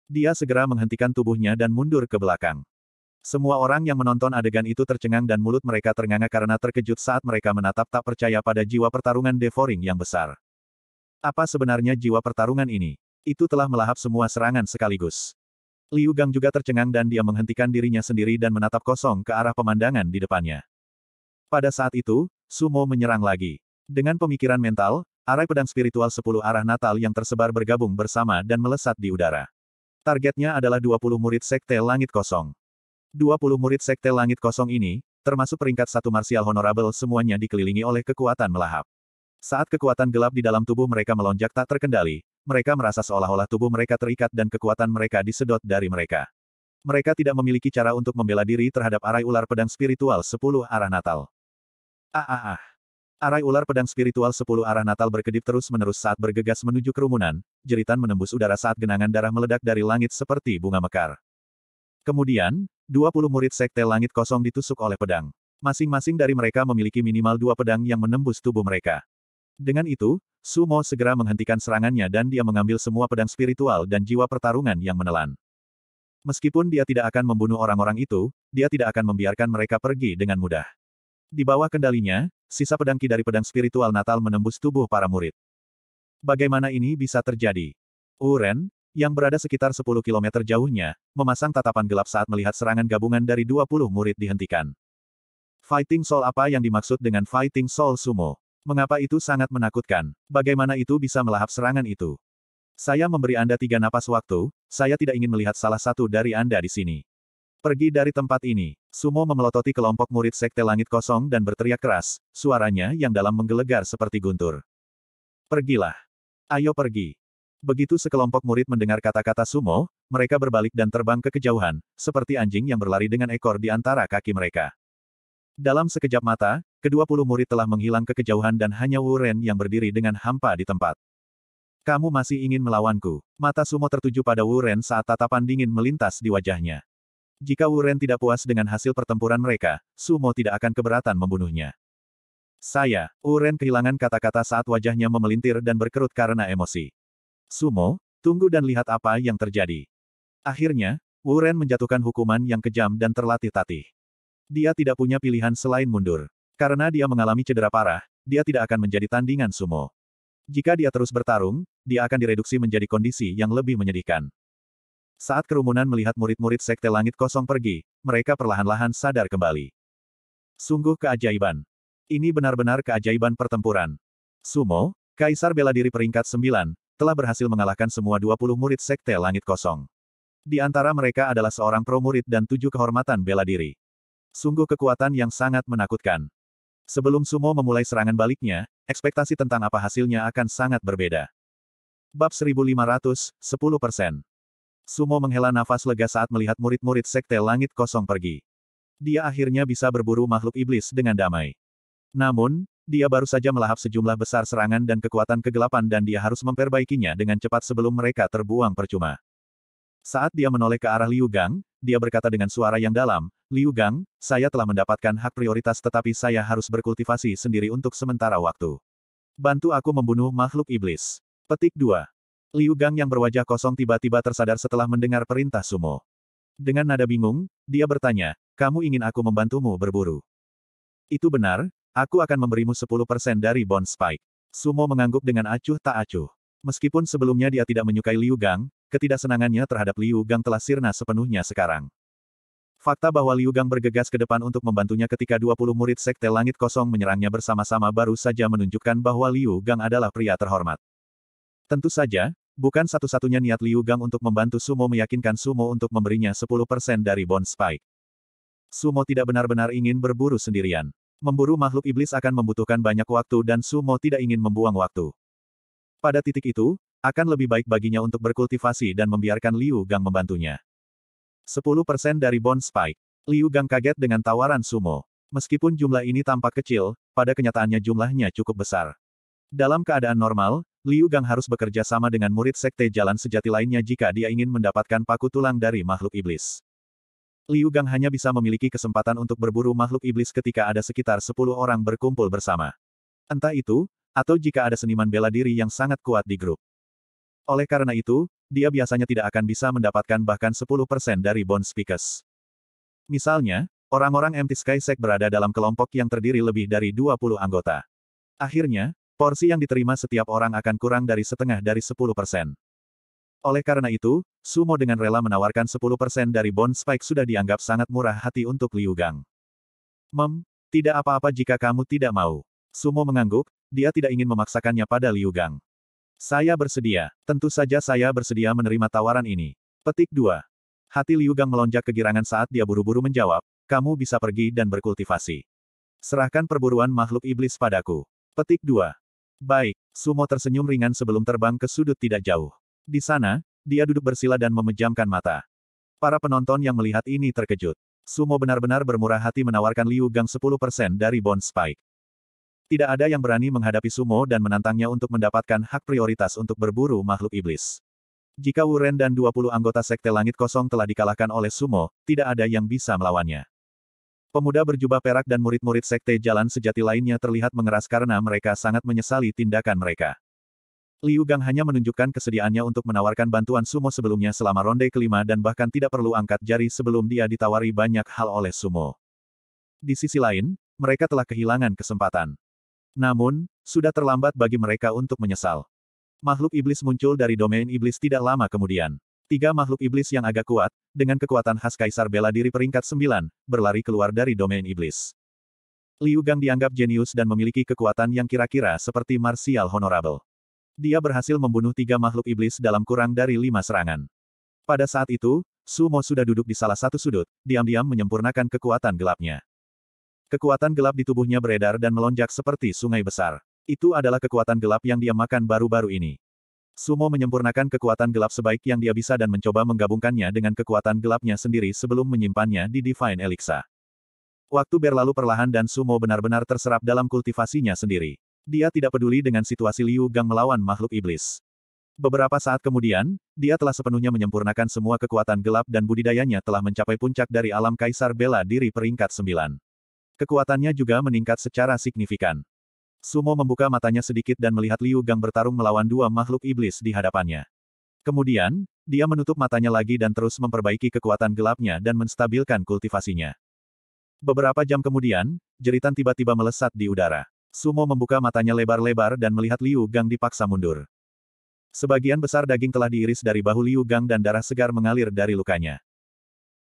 Dia segera menghentikan tubuhnya dan mundur ke belakang. Semua orang yang menonton adegan itu tercengang dan mulut mereka ternganga karena terkejut saat mereka menatap tak percaya pada jiwa pertarungan Devoring yang besar. Apa sebenarnya jiwa pertarungan ini? Itu telah melahap semua serangan sekaligus. Liu Gang juga tercengang dan dia menghentikan dirinya sendiri dan menatap kosong ke arah pemandangan di depannya. Pada saat itu, Sumo menyerang lagi. Dengan pemikiran mental, arai pedang spiritual 10 arah natal yang tersebar bergabung bersama dan melesat di udara. Targetnya adalah 20 murid Sekte Langit Kosong. 20 murid Sekte Langit Kosong ini, termasuk peringkat satu martial honorable semuanya dikelilingi oleh kekuatan melahap. Saat kekuatan gelap di dalam tubuh mereka melonjak tak terkendali, mereka merasa seolah-olah tubuh mereka terikat dan kekuatan mereka disedot dari mereka. Mereka tidak memiliki cara untuk membela diri terhadap arai ular pedang spiritual 10 arah Natal. Ah, ah, ah. Arai ular pedang spiritual sepuluh arah Natal berkedip terus-menerus saat bergegas menuju kerumunan, jeritan menembus udara saat genangan darah meledak dari langit seperti bunga mekar. Kemudian, 20 murid sekte langit kosong ditusuk oleh pedang. Masing-masing dari mereka memiliki minimal dua pedang yang menembus tubuh mereka. Dengan itu, Sumo segera menghentikan serangannya dan dia mengambil semua pedang spiritual dan jiwa pertarungan yang menelan. Meskipun dia tidak akan membunuh orang-orang itu, dia tidak akan membiarkan mereka pergi dengan mudah. Di bawah kendalinya, sisa pedangki dari pedang spiritual Natal menembus tubuh para murid. Bagaimana ini bisa terjadi? Uren, yang berada sekitar 10 km jauhnya, memasang tatapan gelap saat melihat serangan gabungan dari 20 murid dihentikan. Fighting Soul apa yang dimaksud dengan Fighting Soul Sumo? Mengapa itu sangat menakutkan? Bagaimana itu bisa melahap serangan itu? Saya memberi Anda tiga napas waktu, saya tidak ingin melihat salah satu dari Anda di sini. Pergi dari tempat ini. Sumo memelototi kelompok murid Sekte Langit Kosong dan berteriak keras, suaranya yang dalam menggelegar seperti guntur. Pergilah. Ayo pergi. Begitu sekelompok murid mendengar kata-kata Sumo, mereka berbalik dan terbang ke kejauhan, seperti anjing yang berlari dengan ekor di antara kaki mereka. Dalam sekejap mata, kedua puluh murid telah menghilang ke kejauhan dan hanya Wu Ren yang berdiri dengan hampa di tempat. Kamu masih ingin melawanku? Mata Sumo tertuju pada Wu Ren saat tatapan dingin melintas di wajahnya. Jika Wuren tidak puas dengan hasil pertempuran mereka, Sumo tidak akan keberatan membunuhnya. Saya, Wuren kehilangan kata-kata saat wajahnya memelintir dan berkerut karena emosi. Sumo, tunggu dan lihat apa yang terjadi. Akhirnya, Wuren menjatuhkan hukuman yang kejam dan terlatih-tatih. Dia tidak punya pilihan selain mundur. Karena dia mengalami cedera parah, dia tidak akan menjadi tandingan Sumo. Jika dia terus bertarung, dia akan direduksi menjadi kondisi yang lebih menyedihkan. Saat kerumunan melihat murid-murid Sekte Langit Kosong pergi, mereka perlahan-lahan sadar kembali. Sungguh keajaiban. Ini benar-benar keajaiban pertempuran. Sumo, Kaisar Bela Diri peringkat 9, telah berhasil mengalahkan semua 20 murid Sekte Langit Kosong. Di antara mereka adalah seorang pro murid dan tujuh kehormatan bela diri. Sungguh kekuatan yang sangat menakutkan. Sebelum Sumo memulai serangan baliknya, ekspektasi tentang apa hasilnya akan sangat berbeda. Bab 1500, 10%. Sumo menghela nafas lega saat melihat murid-murid Sekte Langit Kosong pergi. Dia akhirnya bisa berburu makhluk iblis dengan damai. Namun, dia baru saja melahap sejumlah besar serangan dan kekuatan kegelapan dan dia harus memperbaikinya dengan cepat sebelum mereka terbuang percuma. Saat dia menoleh ke arah Liu Gang, dia berkata dengan suara yang dalam, Liu Gang, saya telah mendapatkan hak prioritas tetapi saya harus berkultivasi sendiri untuk sementara waktu. Bantu aku membunuh makhluk iblis. Petik 2. Liu Gang yang berwajah kosong tiba-tiba tersadar setelah mendengar perintah Sumo. Dengan nada bingung, dia bertanya, kamu ingin aku membantumu berburu? Itu benar, aku akan memberimu 10% dari bond spike. Sumo mengangguk dengan acuh tak acuh. Meskipun sebelumnya dia tidak menyukai Liu Gang, ketidaksenangannya terhadap Liu Gang telah sirna sepenuhnya sekarang. Fakta bahwa Liu Gang bergegas ke depan untuk membantunya ketika 20 murid Sekte Langit Kosong menyerangnya bersama-sama baru saja menunjukkan bahwa Liu Gang adalah pria terhormat. Tentu saja, Bukan satu-satunya niat Liu Gang untuk membantu Sumo meyakinkan Sumo untuk memberinya 10% dari Bond Spike. Sumo tidak benar-benar ingin berburu sendirian. Memburu makhluk iblis akan membutuhkan banyak waktu dan Sumo tidak ingin membuang waktu. Pada titik itu, akan lebih baik baginya untuk berkultivasi dan membiarkan Liu Gang membantunya. 10% dari Bond Spike. Liu Gang kaget dengan tawaran Sumo. Meskipun jumlah ini tampak kecil, pada kenyataannya jumlahnya cukup besar. Dalam keadaan normal, Liu Gang harus bekerja sama dengan murid sekte jalan sejati lainnya jika dia ingin mendapatkan paku tulang dari makhluk iblis. Liu Gang hanya bisa memiliki kesempatan untuk berburu makhluk iblis ketika ada sekitar 10 orang berkumpul bersama. Entah itu, atau jika ada seniman bela diri yang sangat kuat di grup. Oleh karena itu, dia biasanya tidak akan bisa mendapatkan bahkan 10% dari bond speakers. Misalnya, orang-orang MT Skysec berada dalam kelompok yang terdiri lebih dari 20 anggota. Akhirnya, Porsi yang diterima setiap orang akan kurang dari setengah dari 10 persen. Oleh karena itu, Sumo dengan rela menawarkan 10% dari bond spike sudah dianggap sangat murah hati untuk Liu Gang. Mem, tidak apa-apa jika kamu tidak mau. Sumo mengangguk, dia tidak ingin memaksakannya pada Liu Gang. Saya bersedia, tentu saja saya bersedia menerima tawaran ini. Petik 2. Hati Liu Gang melonjak kegirangan saat dia buru-buru menjawab, kamu bisa pergi dan berkultivasi. Serahkan perburuan makhluk iblis padaku. Petik 2. Baik, Sumo tersenyum ringan sebelum terbang ke sudut tidak jauh. Di sana, dia duduk bersila dan memejamkan mata. Para penonton yang melihat ini terkejut. Sumo benar-benar bermurah hati menawarkan Liu Gang 10% dari Bond Spike. Tidak ada yang berani menghadapi Sumo dan menantangnya untuk mendapatkan hak prioritas untuk berburu makhluk iblis. Jika Wuren dan 20 anggota Sekte Langit Kosong telah dikalahkan oleh Sumo, tidak ada yang bisa melawannya. Pemuda berjubah perak dan murid-murid sekte jalan sejati lainnya terlihat mengeras karena mereka sangat menyesali tindakan mereka. Liu Gang hanya menunjukkan kesediaannya untuk menawarkan bantuan sumo sebelumnya selama ronde kelima dan bahkan tidak perlu angkat jari sebelum dia ditawari banyak hal oleh sumo. Di sisi lain, mereka telah kehilangan kesempatan. Namun, sudah terlambat bagi mereka untuk menyesal. Makhluk iblis muncul dari domain iblis tidak lama kemudian. Tiga makhluk iblis yang agak kuat, dengan kekuatan khas Kaisar Bela Diri peringkat sembilan, berlari keluar dari domain iblis. Liu Gang dianggap jenius dan memiliki kekuatan yang kira-kira seperti martial honorable. Dia berhasil membunuh tiga makhluk iblis dalam kurang dari lima serangan. Pada saat itu, Sumo sudah duduk di salah satu sudut, diam-diam menyempurnakan kekuatan gelapnya. Kekuatan gelap di tubuhnya beredar dan melonjak seperti sungai besar. Itu adalah kekuatan gelap yang dia makan baru-baru ini. Sumo menyempurnakan kekuatan gelap sebaik yang dia bisa dan mencoba menggabungkannya dengan kekuatan gelapnya sendiri sebelum menyimpannya di Divine Elixir. Waktu berlalu perlahan dan Sumo benar-benar terserap dalam kultivasinya sendiri. Dia tidak peduli dengan situasi Liu Gang melawan makhluk iblis. Beberapa saat kemudian, dia telah sepenuhnya menyempurnakan semua kekuatan gelap dan budidayanya telah mencapai puncak dari alam kaisar bela diri peringkat 9. Kekuatannya juga meningkat secara signifikan. Sumo membuka matanya sedikit dan melihat Liu Gang bertarung melawan dua makhluk iblis di hadapannya. Kemudian, dia menutup matanya lagi dan terus memperbaiki kekuatan gelapnya dan menstabilkan kultivasinya. Beberapa jam kemudian, jeritan tiba-tiba melesat di udara. Sumo membuka matanya lebar-lebar dan melihat Liu Gang dipaksa mundur. Sebagian besar daging telah diiris dari bahu Liu Gang dan darah segar mengalir dari lukanya.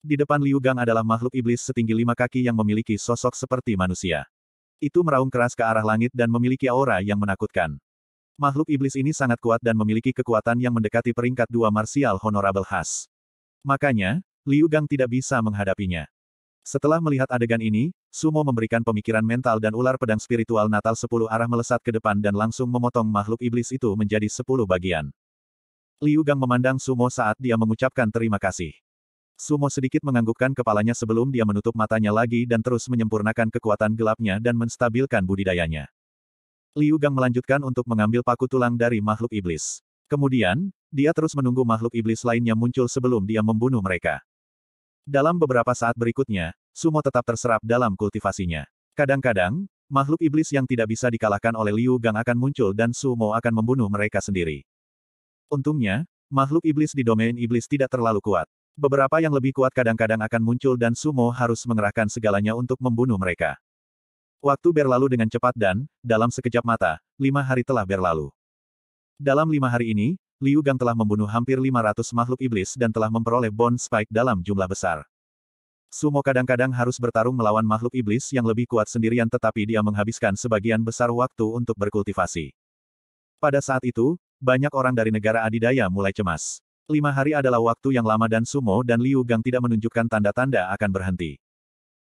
Di depan Liu Gang adalah makhluk iblis setinggi lima kaki yang memiliki sosok seperti manusia. Itu meraung keras ke arah langit dan memiliki aura yang menakutkan. Makhluk iblis ini sangat kuat dan memiliki kekuatan yang mendekati peringkat dua martial honorable khas. Makanya, Liu Gang tidak bisa menghadapinya. Setelah melihat adegan ini, Sumo memberikan pemikiran mental dan ular pedang spiritual Natal sepuluh arah melesat ke depan dan langsung memotong makhluk iblis itu menjadi sepuluh bagian. Liu Gang memandang Sumo saat dia mengucapkan terima kasih. Sumo sedikit menganggukkan kepalanya sebelum dia menutup matanya lagi dan terus menyempurnakan kekuatan gelapnya dan menstabilkan budidayanya. Liu Gang melanjutkan untuk mengambil paku tulang dari makhluk iblis. Kemudian, dia terus menunggu makhluk iblis lainnya muncul sebelum dia membunuh mereka. Dalam beberapa saat berikutnya, Sumo tetap terserap dalam kultivasinya. Kadang-kadang, makhluk iblis yang tidak bisa dikalahkan oleh Liu Gang akan muncul dan Sumo akan membunuh mereka sendiri. Untungnya, makhluk iblis di domain iblis tidak terlalu kuat. Beberapa yang lebih kuat kadang-kadang akan muncul dan Sumo harus mengerahkan segalanya untuk membunuh mereka. Waktu berlalu dengan cepat dan, dalam sekejap mata, lima hari telah berlalu. Dalam lima hari ini, Liu Gang telah membunuh hampir 500 makhluk iblis dan telah memperoleh Bone spike dalam jumlah besar. Sumo kadang-kadang harus bertarung melawan makhluk iblis yang lebih kuat sendirian tetapi dia menghabiskan sebagian besar waktu untuk berkultivasi. Pada saat itu, banyak orang dari negara adidaya mulai cemas. Lima hari adalah waktu yang lama dan Sumo dan Liu Gang tidak menunjukkan tanda-tanda akan berhenti.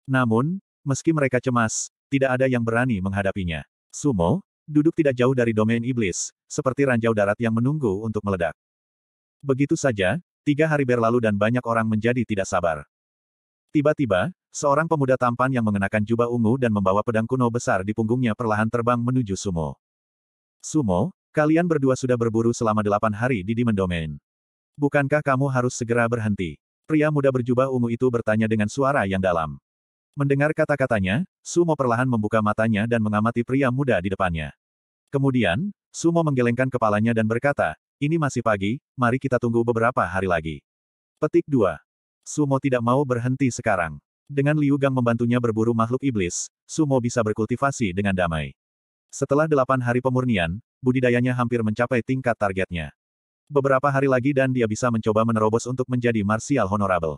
Namun, meski mereka cemas, tidak ada yang berani menghadapinya. Sumo, duduk tidak jauh dari domain iblis, seperti ranjau darat yang menunggu untuk meledak. Begitu saja, tiga hari berlalu dan banyak orang menjadi tidak sabar. Tiba-tiba, seorang pemuda tampan yang mengenakan jubah ungu dan membawa pedang kuno besar di punggungnya perlahan terbang menuju Sumo. Sumo, kalian berdua sudah berburu selama delapan hari di domain. Bukankah kamu harus segera berhenti? Pria muda berjubah ungu itu bertanya dengan suara yang dalam. Mendengar kata-katanya, Sumo perlahan membuka matanya dan mengamati pria muda di depannya. Kemudian, Sumo menggelengkan kepalanya dan berkata, ini masih pagi, mari kita tunggu beberapa hari lagi. Petik 2. Sumo tidak mau berhenti sekarang. Dengan Liu Gang membantunya berburu makhluk iblis, Sumo bisa berkultivasi dengan damai. Setelah delapan hari pemurnian, budidayanya hampir mencapai tingkat targetnya beberapa hari lagi dan dia bisa mencoba menerobos untuk menjadi Martial honorable.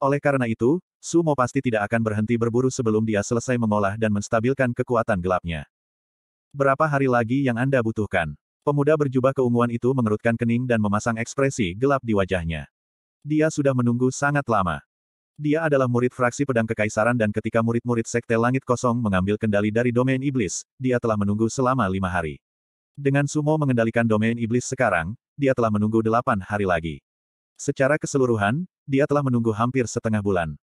Oleh karena itu, Sumo pasti tidak akan berhenti berburu sebelum dia selesai mengolah dan menstabilkan kekuatan gelapnya. Berapa hari lagi yang Anda butuhkan? Pemuda berjubah keunguan itu mengerutkan kening dan memasang ekspresi gelap di wajahnya. Dia sudah menunggu sangat lama. Dia adalah murid fraksi pedang kekaisaran dan ketika murid-murid sekte langit kosong mengambil kendali dari domain iblis, dia telah menunggu selama lima hari. Dengan Sumo mengendalikan domain iblis sekarang, dia telah menunggu delapan hari lagi. Secara keseluruhan, dia telah menunggu hampir setengah bulan.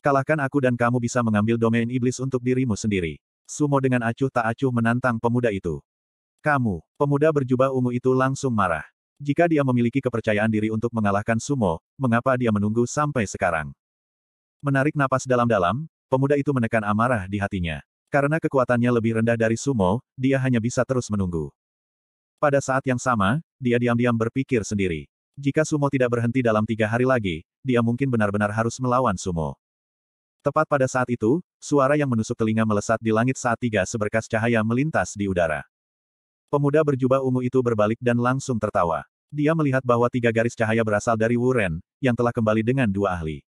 Kalahkan aku dan kamu bisa mengambil domain iblis untuk dirimu sendiri. Sumo dengan acuh tak acuh menantang pemuda itu. Kamu, pemuda berjubah ungu itu langsung marah. Jika dia memiliki kepercayaan diri untuk mengalahkan Sumo, mengapa dia menunggu sampai sekarang? Menarik napas dalam-dalam, pemuda itu menekan amarah di hatinya. Karena kekuatannya lebih rendah dari Sumo, dia hanya bisa terus menunggu. Pada saat yang sama, dia diam-diam berpikir sendiri. Jika Sumo tidak berhenti dalam tiga hari lagi, dia mungkin benar-benar harus melawan Sumo. Tepat pada saat itu, suara yang menusuk telinga melesat di langit saat tiga seberkas cahaya melintas di udara. Pemuda berjubah ungu itu berbalik dan langsung tertawa. Dia melihat bahwa tiga garis cahaya berasal dari Wuren, yang telah kembali dengan dua ahli.